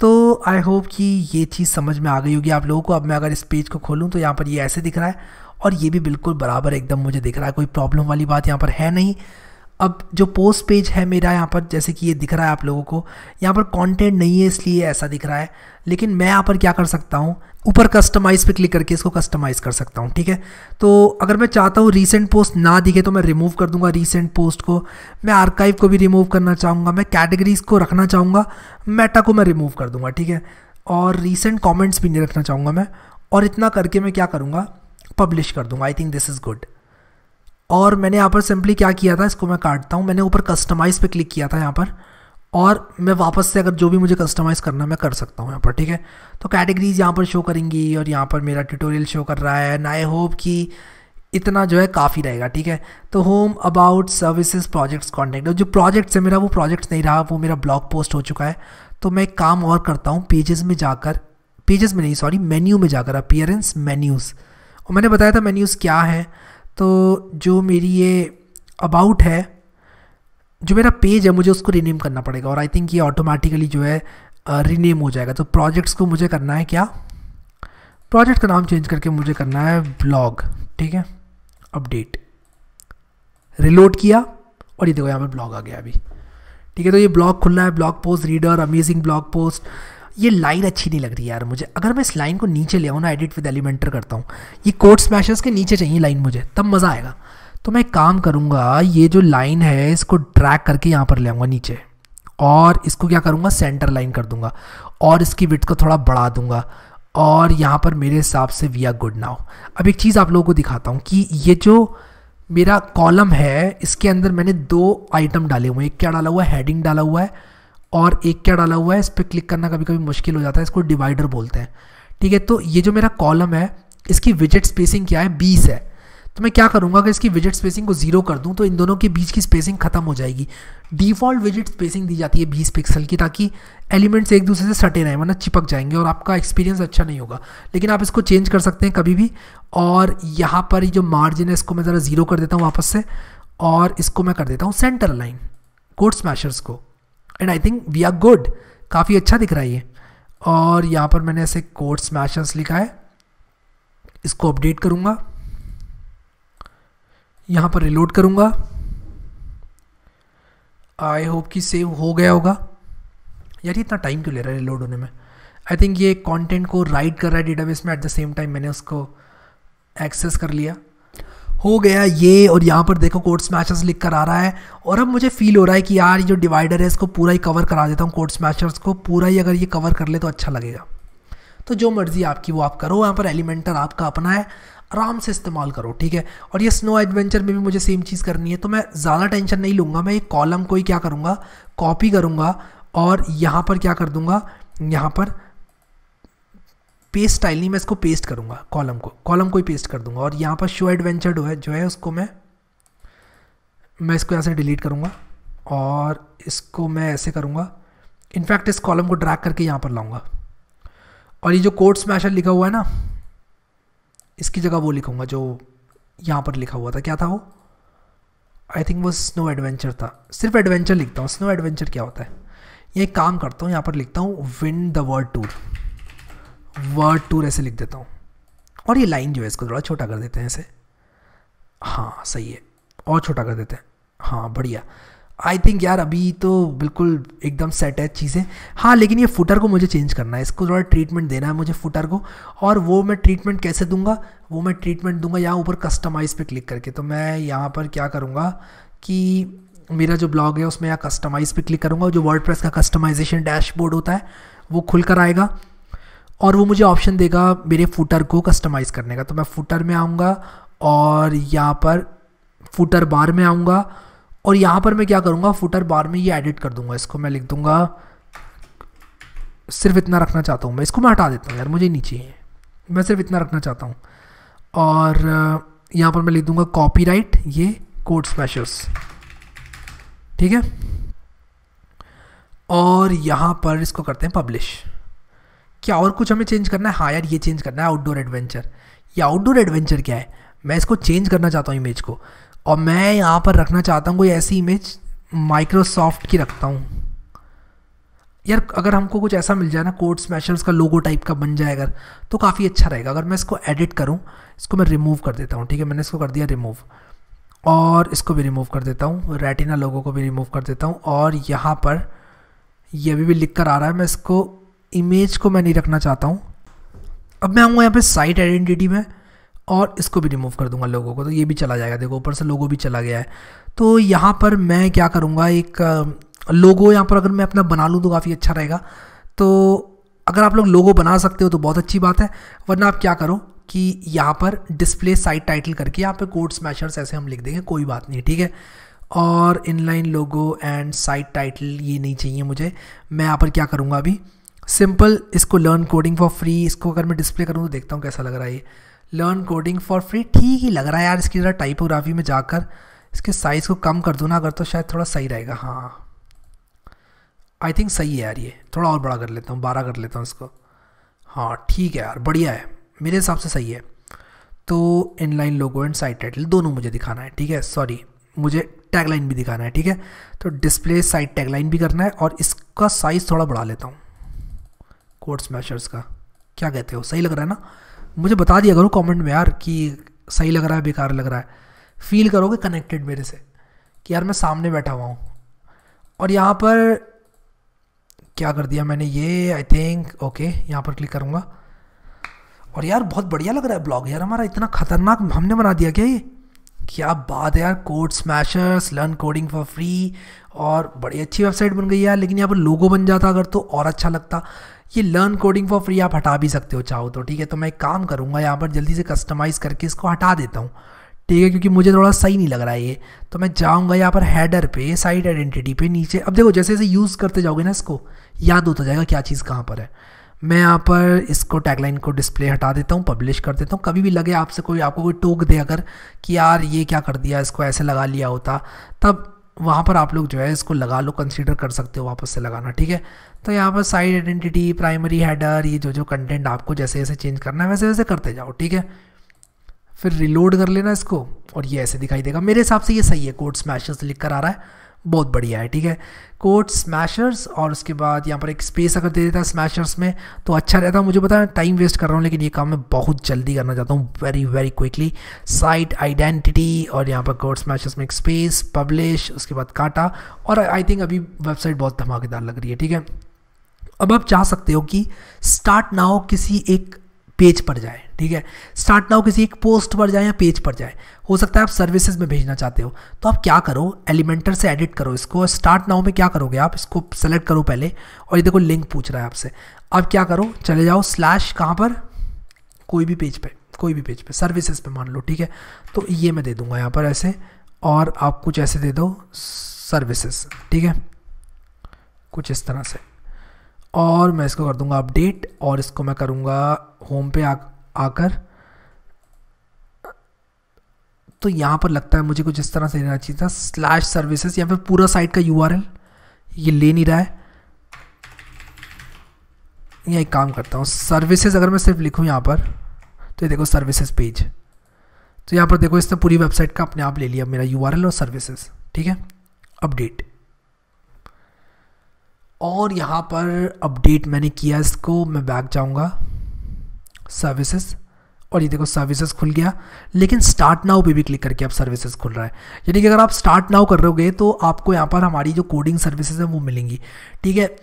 तो आई होप कि ये चीज़ समझ में आ गई होगी आप लोगों को अब मैं अगर इस पेज को खोलूँ तो यहाँ पर ये ऐसे दिख रहा है और ये भी बिल्कुल बराबर एकदम मुझे दिख रहा है कोई प्रॉब्लम वाली बात यहाँ पर है नहीं अब जो पोस्ट पेज है मेरा यहाँ पर जैसे कि ये दिख रहा है आप लोगों को यहाँ पर कंटेंट नहीं है इसलिए ऐसा दिख रहा है लेकिन मैं यहाँ पर क्या कर सकता हूँ ऊपर कस्टमाइज़ पे क्लिक करके इसको कस्टमाइज़ कर सकता हूँ ठीक है तो अगर मैं चाहता हूँ रीसेंट पोस्ट ना दिखे तो मैं रिमूव कर दूंगा रीसेंट पोस्ट को मैं आर्काइव को भी रिमूव करना चाहूँगा मैं कैटेगरीज़ को रखना चाहूँगा मेटा को मैं रिमूव कर दूंगा ठीक है और रीसेंट कॉमेंट्स भी नहीं रखना चाहूँगा मैं और इतना करके मैं क्या करूँगा पब्लिश कर दूँगा I think this is good और मैंने यहाँ पर सिंपली क्या किया था इसको मैं काटता हूँ मैंने ऊपर कस्टमाइज़ पे क्लिक किया था यहाँ पर और मैं वापस से अगर जो भी मुझे कस्टमाइज़ करना मैं कर सकता हूँ यहाँ पर ठीक है तो कैटेगरीज यहाँ पर शो करेंगी और यहाँ पर मेरा ट्यूटोरियल शो कर रहा है एंड आई होप कि इतना जो है काफ़ी रहेगा ठीक है तो home about services projects contact जो प्रोजेक्ट्स है मेरा वो प्रोजेक्ट्स नहीं रहा वो मेरा ब्लॉग पोस्ट हो चुका है तो मैं एक काम और करता हूँ पेजेस में जाकर पेजेस में नहीं सॉरी मेन्यू में जाकर अपियरेंस मेन्यूज़ और मैंने बताया था मेन्यूज़ क्या है तो जो मेरी ये अबाउट है जो मेरा पेज है मुझे उसको रीनेम करना पड़ेगा और आई थिंक ये ऑटोमेटिकली जो है रीनेम हो जाएगा तो प्रोजेक्ट्स को मुझे करना है क्या प्रोजेक्ट का नाम चेंज करके मुझे करना है ब्लॉग ठीक है अपडेट रिलोड किया और ये देखो यहाँ पर ब्लॉग आ गया अभी ठीक है तो ये ब्लॉग खुलना है blog post reader amazing blog post ये लाइन अच्छी नहीं लग रही यार मुझे अगर मैं इस लाइन को नीचे ले आऊँ ना एडिट विद एलिमेंटर करता हूँ ये कोड स्मैशर्स के नीचे चाहिए लाइन मुझे तब मज़ा आएगा तो मैं काम करूँगा ये जो लाइन है इसको ड्रैक करके यहाँ पर ले आऊँगा नीचे और इसको क्या करूँगा सेंटर लाइन कर दूँगा और इसकी विथ को थोड़ा बढ़ा दूँगा और यहाँ पर मेरे हिसाब से वी आर गुड नाउ अब एक चीज़ आप लोगों को दिखाता हूँ कि ये जो मेरा कॉलम है इसके अंदर मैंने दो आइटम डाले हुए हैं एक क्या डाला हुआ है हेडिंग डाला हुआ है और एक क्या डाला हुआ है इस पर क्लिक करना कभी कभी मुश्किल हो जाता है इसको डिवाइडर बोलते हैं ठीक है तो ये जो मेरा कॉलम है इसकी विजिट स्पेसिंग क्या है बीस है तो मैं क्या करूँगा अगर इसकी विजिट स्पेसिंग को जीरो कर दूँ तो इन दोनों के बीच की स्पेसिंग खत्म हो जाएगी डिफ़ॉल्ट विजिट स्पेसिंग दी जाती है बीस पिक्सल की ताकि एलिमेंट्स एक दूसरे से सटे रहें वरना चिपक जाएंगे और आपका एक्सपीरियंस अच्छा नहीं होगा लेकिन आप इसको चेंज कर सकते हैं कभी भी और यहाँ पर जो मार्जिन है इसको मैं ज़रा ज़ीरो कर देता हूँ वापस से और इसको मैं कर देता हूँ सेंटर लाइन कोड स्मैशर्स को and I think we are good काफ़ी अच्छा दिख रहा है ये और यहाँ पर मैंने ऐसे कोड स्मैशर्स लिखा है इसको अपडेट करूँगा यहाँ पर रिलोड करूँगा आई होप कि सेव हो गया होगा यार ये इतना टाइम क्यों ले रहा है रिलोड होने में आई थिंक ये कंटेंट को राइट कर रहा है डेटाबेस में एट द सेम टाइम मैंने उसको एक्सेस कर लिया हो गया ये और यहाँ पर देखो कोर्ट स्मैचर्स लिख कर आ रहा है और अब मुझे फील हो रहा है कि यार ये जो डिवाइडर है इसको पूरा ही कवर करा देता हूँ कोर्ट स्मैचर्स को पूरा ही अगर ये कवर कर ले तो अच्छा लगेगा तो जो मर्ज़ी आपकी वो आप करो यहाँ पर एलिमेंटर आपका अपना है आराम से इस्तेमाल करो ठीक है और ये स्नो एडवेंचर में भी मुझे सेम चीज़ करनी है तो मैं ज़्यादा टेंशन नहीं लूँगा मैं ये कॉलम को ही क्या करूँगा कॉपी करूँगा और यहाँ पर क्या कर दूँगा यहाँ पर पेस्ट स्टाइल नहीं मैं इसको पेस्ट करूँगा कॉलम को कॉलम को ही पेस्ट कर दूंगा और यहाँ पर शो एडवेंचर जो है जो है उसको मैं मैं इसको यहाँ से डिलीट करूँगा और इसको मैं ऐसे करूँगा इनफैक्ट इस कॉलम को ड्रैग करके यहाँ पर लाऊंगा और ये जो में आशा लिखा हुआ है ना इसकी जगह वो लिखूँगा जो यहाँ पर लिखा हुआ था क्या था वो आई थिंक वो स्नो एडवेंचर था सिर्फ एडवेंचर लिखता हूँ स्नो एडवेंचर क्या होता है ये काम करता हूँ यहाँ पर लिखता हूँ win the world tour world tour ऐसे लिख देता हूँ और ये लाइन जो है इसको थोड़ा छोटा कर देते हैं ऐसे हाँ सही है और छोटा कर देते हैं हाँ बढ़िया आई थिंक यार अभी तो बिल्कुल एकदम सेट है चीज़ें हाँ लेकिन ये फुटर को मुझे चेंज करना है इसको थोड़ा ट्रीटमेंट देना है मुझे फुटर को और वो मैं ट्रीटमेंट कैसे दूंगा वो मैं ट्रीटमेंट दूंगा यहाँ ऊपर कस्टमाइज़ पे क्लिक करके तो मैं यहाँ पर क्या करूँगा कि मेरा जो ब्लॉग है उसमें यहाँ कस्टमाइज़ पे क्लिक करूँगा जो वर्ड का कस्टमाइजेशन डैशबोर्ड होता है वो खुल कर आएगा और वो मुझे ऑप्शन देगा मेरे फूटर को कस्टमाइज़ करने का तो मैं फूटर में आऊँगा और यहाँ पर फूटर बार में आऊँगा और यहाँ पर मैं क्या करूँगा फूटर बार में ये एडिट कर दूँगा इसको मैं लिख दूँगा सिर्फ इतना रखना चाहता हूँ मैं इसको मैं हटा देता हूँ यार मुझे नीचे है मैं सिर्फ इतना रखना चाहता हूँ और यहाँ पर मैं लिख दूँगा कॉपी ये कोड स्पेशल्स ठीक है और यहाँ पर इसको करते हैं पब्लिश क्या और कुछ हमें चेंज करना है हाँ यार ये चेंज करना है आउटडोर एडवेंचर ये आउटडोर एडवेंचर क्या है मैं इसको चेंज करना चाहता हूँ इमेज को और मैं यहाँ पर रखना चाहता हूँ कोई ऐसी इमेज माइक्रोसॉफ्ट की रखता हूँ यार अगर हमको कुछ ऐसा मिल जाए ना कोड स्मैशर्स का लोगो टाइप का बन जाए अगर तो काफ़ी अच्छा रहेगा अगर मैं इसको एडिट करूँ इसको मैं रिमूव कर देता हूँ ठीक है मैंने इसको कर दिया रिमूव और इसको भी रिमूव कर देता हूँ रेटिना लोगों को भी रिमूव कर देता हूँ और यहाँ पर ये अभी भी लिख कर आ रहा है मैं इसको इमेज को मैं नहीं रखना चाहता हूँ अब मैं आऊँगा यहाँ पे साइट आइडेंटिटी में और इसको भी रिमूव कर दूंगा लोगों को तो ये भी चला जाएगा देखो ऊपर से लोगो भी चला गया है तो यहाँ पर मैं क्या करूँगा एक लोगो यहाँ पर अगर मैं अपना बना लूँ तो काफ़ी अच्छा रहेगा तो अगर आप लोग लोगो बना सकते हो तो बहुत अच्छी बात है वरना आप क्या करो कि यहाँ पर डिस्प्ले साइट टाइटल करके यहाँ पे कोड स्मैशर्स ऐसे हम लिख देंगे कोई बात नहीं ठीक है और inline logo and site title ये नहीं चाहिए मुझे मैं यहाँ पर क्या करूँगा अभी सिंपल इसको लर्न कोडिंग फॉर फ्री इसको अगर मैं डिस्प्ले करूँ तो देखता हूँ कैसा लग रहा है ये लर्न कोडिंग फॉर फ्री ठीक ही लग रहा है यार इसकी ज़रा टाइपोग्राफी में जाकर इसके साइज़ को कम कर दूँ ना अगर तो शायद थोड़ा सही रहेगा हाँ आई थिंक सही है यार ये थोड़ा और बड़ा कर लेता हूँ बारह कर लेता हूँ इसको हाँ ठीक है यार बढ़िया है मेरे हिसाब से सही है तो inline logo and site title दोनों मुझे दिखाना है ठीक है सॉरी मुझे टैगलाइन भी दिखाना है ठीक है तो डिस्प्ले साइड टैगलाइन भी करना है और इसका साइज़ थोड़ा बढ़ा लेता हूँ कोड स्मैशर्स का क्या कहते हो सही लग रहा है ना मुझे बता दिया करो कमेंट में यार कि सही लग रहा है बेकार लग रहा है फील करोगे कनेक्टेड मेरे से कि यार मैं सामने बैठा हुआ हूँ और यहाँ पर क्या कर दिया मैंने ये आई थिंक ओके यहाँ पर क्लिक करूँगा और यार बहुत बढ़िया लग रहा है ब्लॉग यार हमारा इतना खतरनाक हमने बना दिया क्या ये क्या बात है यार code smashers learn coding for free और बड़ी अच्छी वेबसाइट बन गई यार लेकिन यहाँ पर लोगो बन जाता अगर तो और अच्छा लगता ये लर्न कोडिंग फॉर फ्री आप हटा भी सकते हो चाहो तो ठीक है तो मैं एक काम करूँगा यहाँ पर जल्दी से कस्टमाइज़ करके इसको हटा देता हूँ ठीक है क्योंकि मुझे थोड़ा सही नहीं लग रहा है ये तो मैं जाऊँगा यहाँ पर हैडर पे साइड आइडेंटिटी पे नीचे अब देखो जैसे जैसे यूज़ करते जाओगे ना इसको याद होता जाएगा क्या चीज़ कहाँ पर है मैं यहाँ पर इसको टैगलाइन को डिस्प्ले हटा देता हूँ पब्लिश कर देता हूँ कभी भी लगे आपसे कोई आपको कोई टोक दे अगर कि यार ये क्या कर दिया इसको ऐसे लगा लिया होता तब वहाँ पर आप लोग जो है इसको लगा लो कंसीडर कर सकते हो वापस से लगाना ठीक है तो यहाँ पर साइड आइडेंटिटी प्राइमरी हैडर ये जो जो कंटेंट आपको जैसे जैसे चेंज करना है वैसे वैसे करते जाओ ठीक है फिर रिलोड कर लेना इसको और ये ऐसे दिखाई देगा मेरे हिसाब से ये सही है कोड स्मैशेस लिख कर आ रहा है बहुत बढ़िया है ठीक है कोट स्मैशर्स और उसके बाद यहाँ पर एक स्पेस अगर दे देता है स्मैशर्स में तो अच्छा रहता मुझे पता है टाइम वेस्ट कर रहा हूँ लेकिन ये काम मैं बहुत जल्दी करना चाहता हूँ very very quickly site identity और यहाँ पर कोट स्मैशर्स में एक स्पेस पब्लिश उसके बाद काटा और आई थिंक अभी वेबसाइट बहुत धमाकेदार लग रही है ठीक है अब आप चाह सकते हो कि स्टार्ट ना हो किसी एक पेज पर जाए ठीक है स्टार्ट नाउ किसी एक पोस्ट पर जाए या पेज पर जाए हो सकता है आप सर्विसेज में भेजना चाहते हो तो आप क्या करो एलिमेंटर से एडिट करो इसको स्टार्ट नाउ में क्या करोगे आप इसको सेलेक्ट करो पहले और ये देखो लिंक पूछ रहा है आपसे अब क्या करो चले जाओ स्लैश कहाँ पर कोई भी पेज पे कोई भी पेज पे सर्विसेज पर मान लो ठीक है तो ये मैं दे दूंगा यहाँ पर ऐसे और आप कुछ ऐसे दे दो सर्विसेज ठीक है कुछ इस तरह से और मैं इसको कर दूंगा अपडेट और इसको मैं करूँगा होम पे आ आकर तो यहाँ पर लगता है मुझे कुछ इस तरह से लेना चाहिए था स्लैश सर्विसेज या फिर पूरा साइट का यू ये ले नहीं रहा है यहाँ एक काम करता हूँ सर्विसेज अगर मैं सिर्फ लिखूँ यहाँ पर तो ये देखो सर्विसेज पेज तो यहाँ पर देखो इसने पूरी वेबसाइट का अपने आप ले लिया मेरा यू और सर्विसेज ठीक है अपडेट और यहाँ पर अपडेट मैंने किया इसको मैं बैक जाऊँगा सर्विसेज और ये देखो सर्विसेज खुल गया लेकिन स्टार्ट नाउ पे भी क्लिक करके अब सर्विसेज खुल रहा है यानी कि अगर आप स्टार्ट नाउ कर रहे रहोगे तो आपको यहाँ पर हमारी जो कोडिंग सर्विसेज हैं वो मिलेंगी ठीक है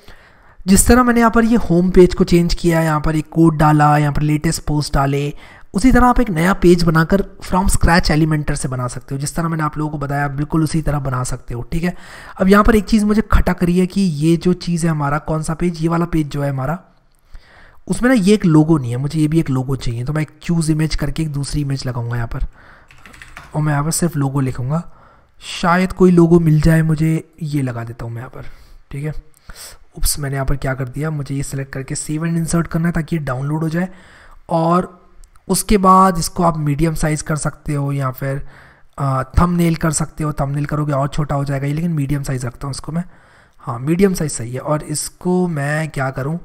जिस तरह मैंने यहाँ पर ये होम पेज को चेंज किया यहाँ पर एक कोड डाला यहाँ पर लेटेस्ट पोस्ट डाले उसी तरह आप एक नया पेज बनाकर फ्रॉम स्क्रैच एलिमेंटर से बना सकते हो जिस तरह मैंने आप लोगों को बताया बिल्कुल उसी तरह बना सकते हो ठीक है अब यहाँ पर एक चीज़ मुझे खटक रही है कि ये जो चीज़ है हमारा कौन सा पेज ये वाला पेज जो है हमारा उसमें ना ये एक लोगो नहीं है मुझे ये भी एक लोगो चाहिए तो मैं एक चूज़ इमेज करके एक दूसरी इमेज लगाऊंगा यहाँ पर और मैं यहाँ पर सिर्फ लोगो लिखूँगा शायद कोई लोगो मिल जाए मुझे ये लगा देता हूँ मैं यहाँ पर ठीक है उप्स मैंने यहाँ पर क्या कर दिया मुझे ये सिलेक्ट करके सेव एंड इंसर्ट करना है ताकि ये डाउनलोड हो जाए और उसके बाद इसको आप मीडियम साइज़ कर सकते हो या फिर थम नेल कर सकते हो थम नेल करोगे और छोटा हो जाएगा ये लेकिन मीडियम साइज़ रखता हूँ इसको मैं हाँ मीडियम साइज़ सही है और इसको मैं क्या करूँ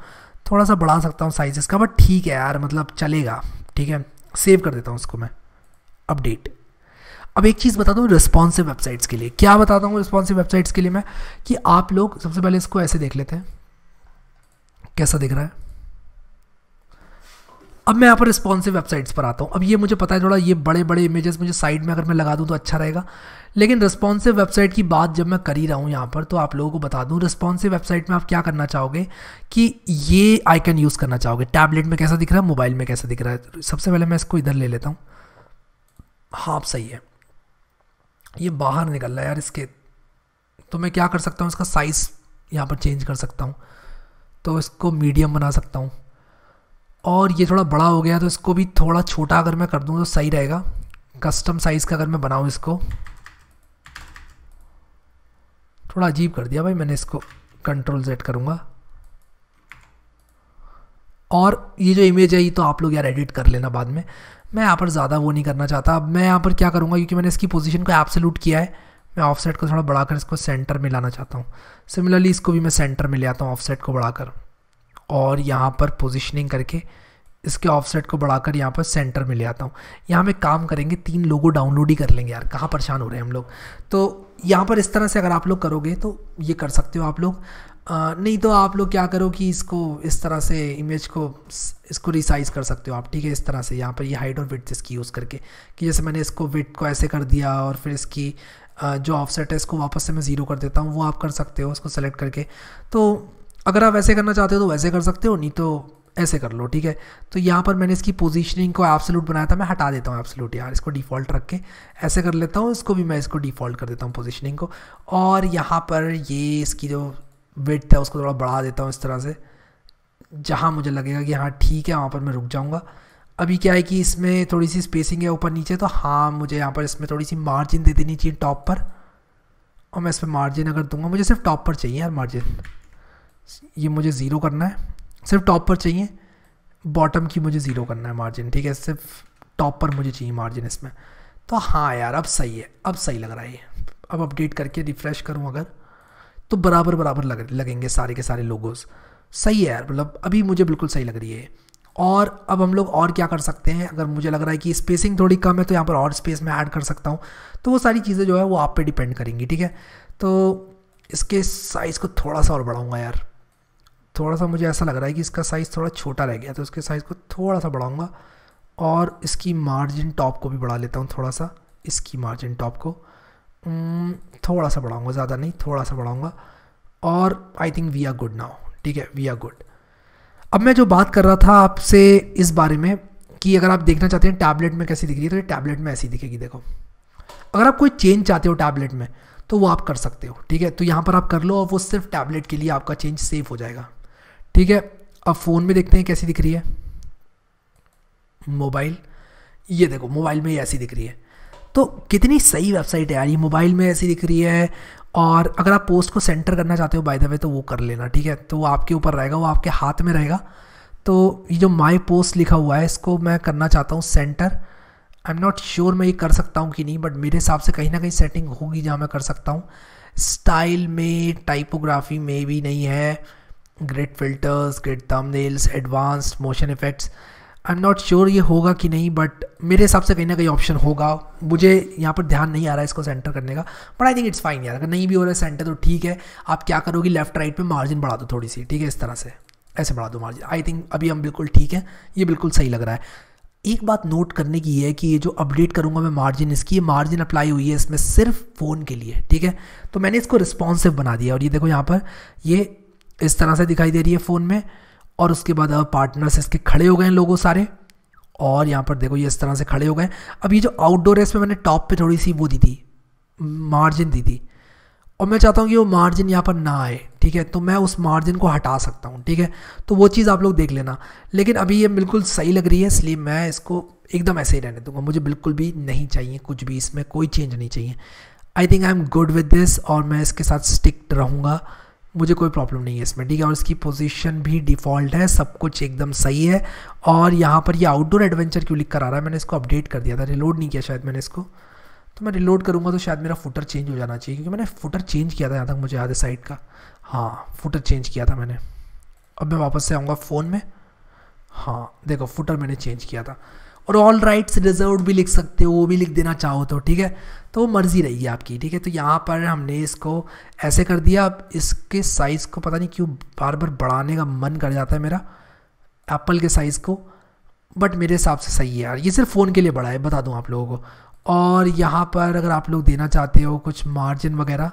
थोड़ा सा बढ़ा सकता हूँ साइज़ इसका बट ठीक है यार मतलब चलेगा ठीक है सेव कर देता हूँ इसको मैं अपडेट अब एक चीज़ बताता हूँ रिस्पॉन्सिव वेबसाइट्स के लिए क्या बताता हूँ रिस्पॉन्सिव वेबसाइट्स के लिए मैं कि आप लोग सबसे पहले इसको ऐसे देख लेते हैं कैसा दिख रहा है अब मैं यहाँ पर रिस्पॉन्सिव वेबसाइट्स पर आता हूँ अब ये मुझे पता है थोड़ा ये बड़े बड़े इमेजेस मुझे साइड में अगर मैं लगा दूँ तो अच्छा रहेगा लेकिन रिस्पॉन्सिव वेबसाइट की बात जब मैं कर ही रहा हूँ यहाँ पर तो आप लोगों को बता दूँ रिस्पॉन्सिव वेबसाइट में आप क्या करना चाहोगे कि ये आइकन यूज़ करना चाहोगे टैबलेट में कैसा दिख रहा है मोबाइल में कैसा दिख रहा है सबसे पहले मैं इसको इधर ले लेता हूँ हाँ सही है ये बाहर निकल रहा है यार इसके तो मैं क्या कर सकता हूँ इसका साइज़ यहाँ पर चेंज कर सकता हूँ तो इसको मीडियम बना सकता हूँ और ये थोड़ा बड़ा हो गया तो इसको भी थोड़ा छोटा अगर मैं कर दूँ तो सही रहेगा कस्टम साइज़ का अगर मैं बनाऊँ इसको थोड़ा अजीब कर दिया भाई मैंने इसको कंट्रोल जेड करूँगा और ये जो इमेज है ये तो आप लोग यार एडिट कर लेना बाद में मैं यहाँ पर ज़्यादा वो नहीं करना चाहता अब मैं यहाँ पर क्या करूँगा क्योंकि मैंने इसकी पोजीशन को एब्सोल्यूट किया है मैं ऑफसेट को थोड़ा बढ़ाकर इसको सेंटर में लाना चाहता हूँ सिमिलरली इसको भी मैं सेंटर में ले आता हूँ ऑफसेट को बढ़ाकर और यहाँ पर पोजिशनिंग करके इसके ऑफसेट को बढ़ाकर यहाँ पर सेंटर में ले आता हूँ यहाँ में काम करेंगे तीन लोगो डाउनलोड ही कर लेंगे यार कहाँ परेशान हो रहे हैं हम लोग तो यहाँ पर इस तरह से अगर आप लोग करोगे तो ये कर सकते हो आप लोग नहीं तो आप लोग क्या करो कि इसको इस तरह से इमेज को इसको रिसाइज़ कर सकते हो आप ठीक है इस तरह से यहाँ पर ये हाइट और विथ इसकी यूज़ करके कि जैसे मैंने इसको विथ को ऐसे कर दिया और फिर इसकी जो ऑफसेट है इसको वापस से मैं ज़ीरो कर देता हूँ वो आप कर सकते हो उसको सेलेक्ट करके तो अगर आप वैसे करना चाहते हो तो वैसे कर सकते हो नहीं तो ऐसे कर लो ठीक है तो यहाँ पर मैंने इसकी पोजीशनिंग को एब्सोल्यूट बनाया था मैं हटा देता हूँ एब्सोल्यूट यार इसको डिफ़ॉल्ट रख के ऐसे कर लेता हूँ इसको भी मैं इसको डिफ़ॉल्ट कर देता हूँ पोजीशनिंग को और यहाँ पर ये इसकी जो वेट है उसको थोड़ा बढ़ा देता हूँ इस तरह से जहाँ मुझे लगेगा कि हाँ ठीक है वहाँ पर मैं रुक जाऊँगा अभी क्या है कि इसमें थोड़ी सी स्पेसिंग है ऊपर नीचे तो हाँ मुझे यहाँ पर इसमें थोड़ी सी मार्जिन दे देनी चाहिए टॉप पर और मैं इस पर मार्जिन अगर दूंगा मुझे सिर्फ टॉप पर चाहिए यार मार्जिन ये मुझे ज़ीरो करना है सिर्फ टॉप पर चाहिए बॉटम की मुझे ज़ीरो करना है मार्जिन ठीक है सिर्फ टॉप पर मुझे चाहिए मार्जिन इसमें तो हाँ यार अब सही है अब सही लग रहा है ये अब अपडेट करके रिफ़्रेश करूँ अगर तो बराबर बराबर लग लगेंगे सारे के सारे लोगोस सही है यार मतलब अभी मुझे बिल्कुल सही लग रही है और अब हम लोग और क्या कर सकते हैं अगर मुझे लग रहा है कि स्पेसिंग थोड़ी कम है तो यहाँ पर और स्पेस में ऐड कर सकता हूँ तो वो सारी चीज़ें जो है वो आप पे डिपेंड करेंगी ठीक है तो इसके साइज़ को थोड़ा सा और बढ़ाऊँगा यार थोड़ा सा मुझे ऐसा लग रहा है कि इसका साइज़ थोड़ा छोटा रह गया तो इसके साइज़ को थोड़ा सा बढ़ाऊँगा और इसकी मार्जिन टॉप को भी बढ़ा लेता हूँ थोड़ा सा इसकी मार्जिन टॉप को थोड़ा सा बढ़ाऊँगा ज़्यादा नहीं थोड़ा सा बढ़ाऊँगा और I think we are good now ठीक है वी आर गुड अब मैं जो बात कर रहा था आपसे इस बारे में कि अगर आप देखना चाहते हैं टैबलेट में कैसी दिख रही है तो ये टैबलेट में ऐसी दिखेगी देखो अगर आप कोई चेंज चाहते हो टैबलेट में तो वो आप कर सकते हो ठीक है तो यहाँ पर आप कर लो और वो सिर्फ टैबलेट के लिए आपका चेंज सेफ हो जाएगा ठीक है अब फ़ोन में देखते हैं कैसी दिख रही है मोबाइल ये देखो मोबाइल में ये ऐसी दिख रही है तो कितनी सही वेबसाइट है यार ये मोबाइल में ऐसी दिख रही है और अगर आप पोस्ट को सेंटर करना चाहते हो बाय द वे तो वो कर लेना ठीक है तो वो आपके ऊपर रहेगा वो आपके हाथ में रहेगा तो ये जो माई पोस्ट लिखा हुआ है इसको मैं करना चाहता हूँ center I am not sure मैं ये कर सकता हूँ कि नहीं बट मेरे हिसाब से कहीं ना कहीं सेटिंग होगी जहाँ मैं कर सकता हूँ स्टाइल में टाइपोग्राफी में भी नहीं है great filters great thumbnails advanced motion effects I am not sure ये होगा कि नहीं बट मेरे हिसाब से कहीं ना कहीं ऑप्शन होगा मुझे यहाँ पर ध्यान नहीं आ रहा है इसको सेंटर करने का but I think it's fine यार अगर नहीं भी हो रहा है सेंटर तो ठीक है आप क्या करोगे लेफ्ट राइट पे मार्जिन बढ़ा दो थोड़ी सी ठीक है इस तरह से ऐसे बढ़ा दो मार्जिन आई थिंक अभी हम बिल्कुल ठीक है ये बिल्कुल सही लग रहा है एक बात नोट करने की है कि ये जो अपडेट करूँगा मैं मार्जिन इसकी ये मार्जिन अप्लाई हुई है इसमें सिर्फ फ़ोन के लिए ठीक है तो मैंने इसको रिस्पॉन्सिव बना दिया और ये देखो यहाँ पर ये इस तरह से दिखाई दे रही है फ़ोन में और उसके बाद अब पार्टनर्स इसके खड़े हो गए हैं लोगों सारे और यहाँ पर देखो ये इस तरह से खड़े हो गए अब ये जो आउटडोर है इसमें मैंने टॉप पे थोड़ी सी वो दी थी मार्जिन दी थी और मैं चाहता हूँ कि वो मार्जिन यहाँ पर ना आए ठीक है तो मैं उस मार्जिन को हटा सकता हूँ ठीक है तो वो चीज़ आप लोग देख लेना लेकिन अभी ये बिल्कुल सही लग रही है इसलिए मैं इसको एकदम ऐसे ही रहने दूंगा मुझे बिल्कुल भी नहीं चाहिए कुछ भी इसमें कोई चेंज नहीं चाहिए I think I am good with this और मैं इसके साथ स्टिक्ट रहूँगा मुझे कोई प्रॉब्लम नहीं है इसमें ठीक है और इसकी पोजीशन भी डिफ़ॉल्ट है सब कुछ एकदम सही है और यहाँ पर ये आउटडोर एडवेंचर क्यों लिख कर आ रहा है मैंने इसको अपडेट कर दिया था रिलोड नहीं किया शायद मैंने इसको तो मैं रिलोड करूँगा तो शायद मेरा फुटर चेंज हो जाना चाहिए क्योंकि मैंने फुटर चेंज किया था यहाँ तक मुझे याद है साइड का हाँ फुटर चेंज किया था मैंने अब मैं वापस से आऊँगा फ़ोन में हाँ देखो फुटर मैंने चेंज किया था और ऑल राइट्स रिजर्व भी लिख सकते हो वो भी लिख देना चाहो तो ठीक है तो वो मर्ज़ी रही है आपकी ठीक है तो यहाँ पर हमने इसको ऐसे कर दिया अब इसके साइज़ को पता नहीं क्यों बार बार बढ़ाने का मन कर जाता है मेरा एप्पल के साइज़ को बट मेरे हिसाब से सही है यार ये सिर्फ फ़ोन के लिए बड़ा है बता दूँ आप लोगों को और यहाँ पर अगर आप लोग देना चाहते हो कुछ मार्जिन वगैरह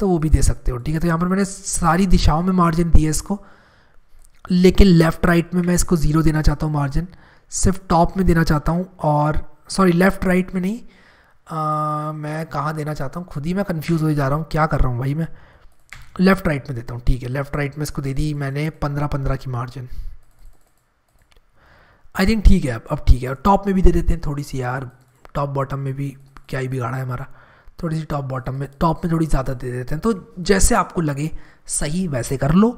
तो वो भी दे सकते हो ठीक है तो यहाँ पर मैंने सारी दिशाओं में मार्जिन दिया इसको लेकिन लेफ़्ट राइट में मैं इसको ज़ीरो देना चाहता हूँ मार्जिन सिर्फ टॉप में देना चाहता हूँ और सॉरी लेफ़्ट राइट में नहीं आ, मैं कहाँ देना चाहता हूँ खुद ही मैं कन्फ्यूज़ हो जा रहा हूँ क्या कर रहा हूँ भाई मैं लेफ़्ट राइट में देता हूँ ठीक है लेफ़्ट राइट में इसको दे दी मैंने पंद्रह पंद्रह की मार्जिन आई थिंक ठीक है अब अब ठीक है टॉप में भी दे देते हैं थोड़ी सी यार टॉप बॉटम में भी क्या ही बिगाड़ा है हमारा थोड़ी सी टॉप बॉटम में टॉप में थोड़ी ज़्यादा दे देते हैं तो जैसे आपको लगे सही वैसे कर लो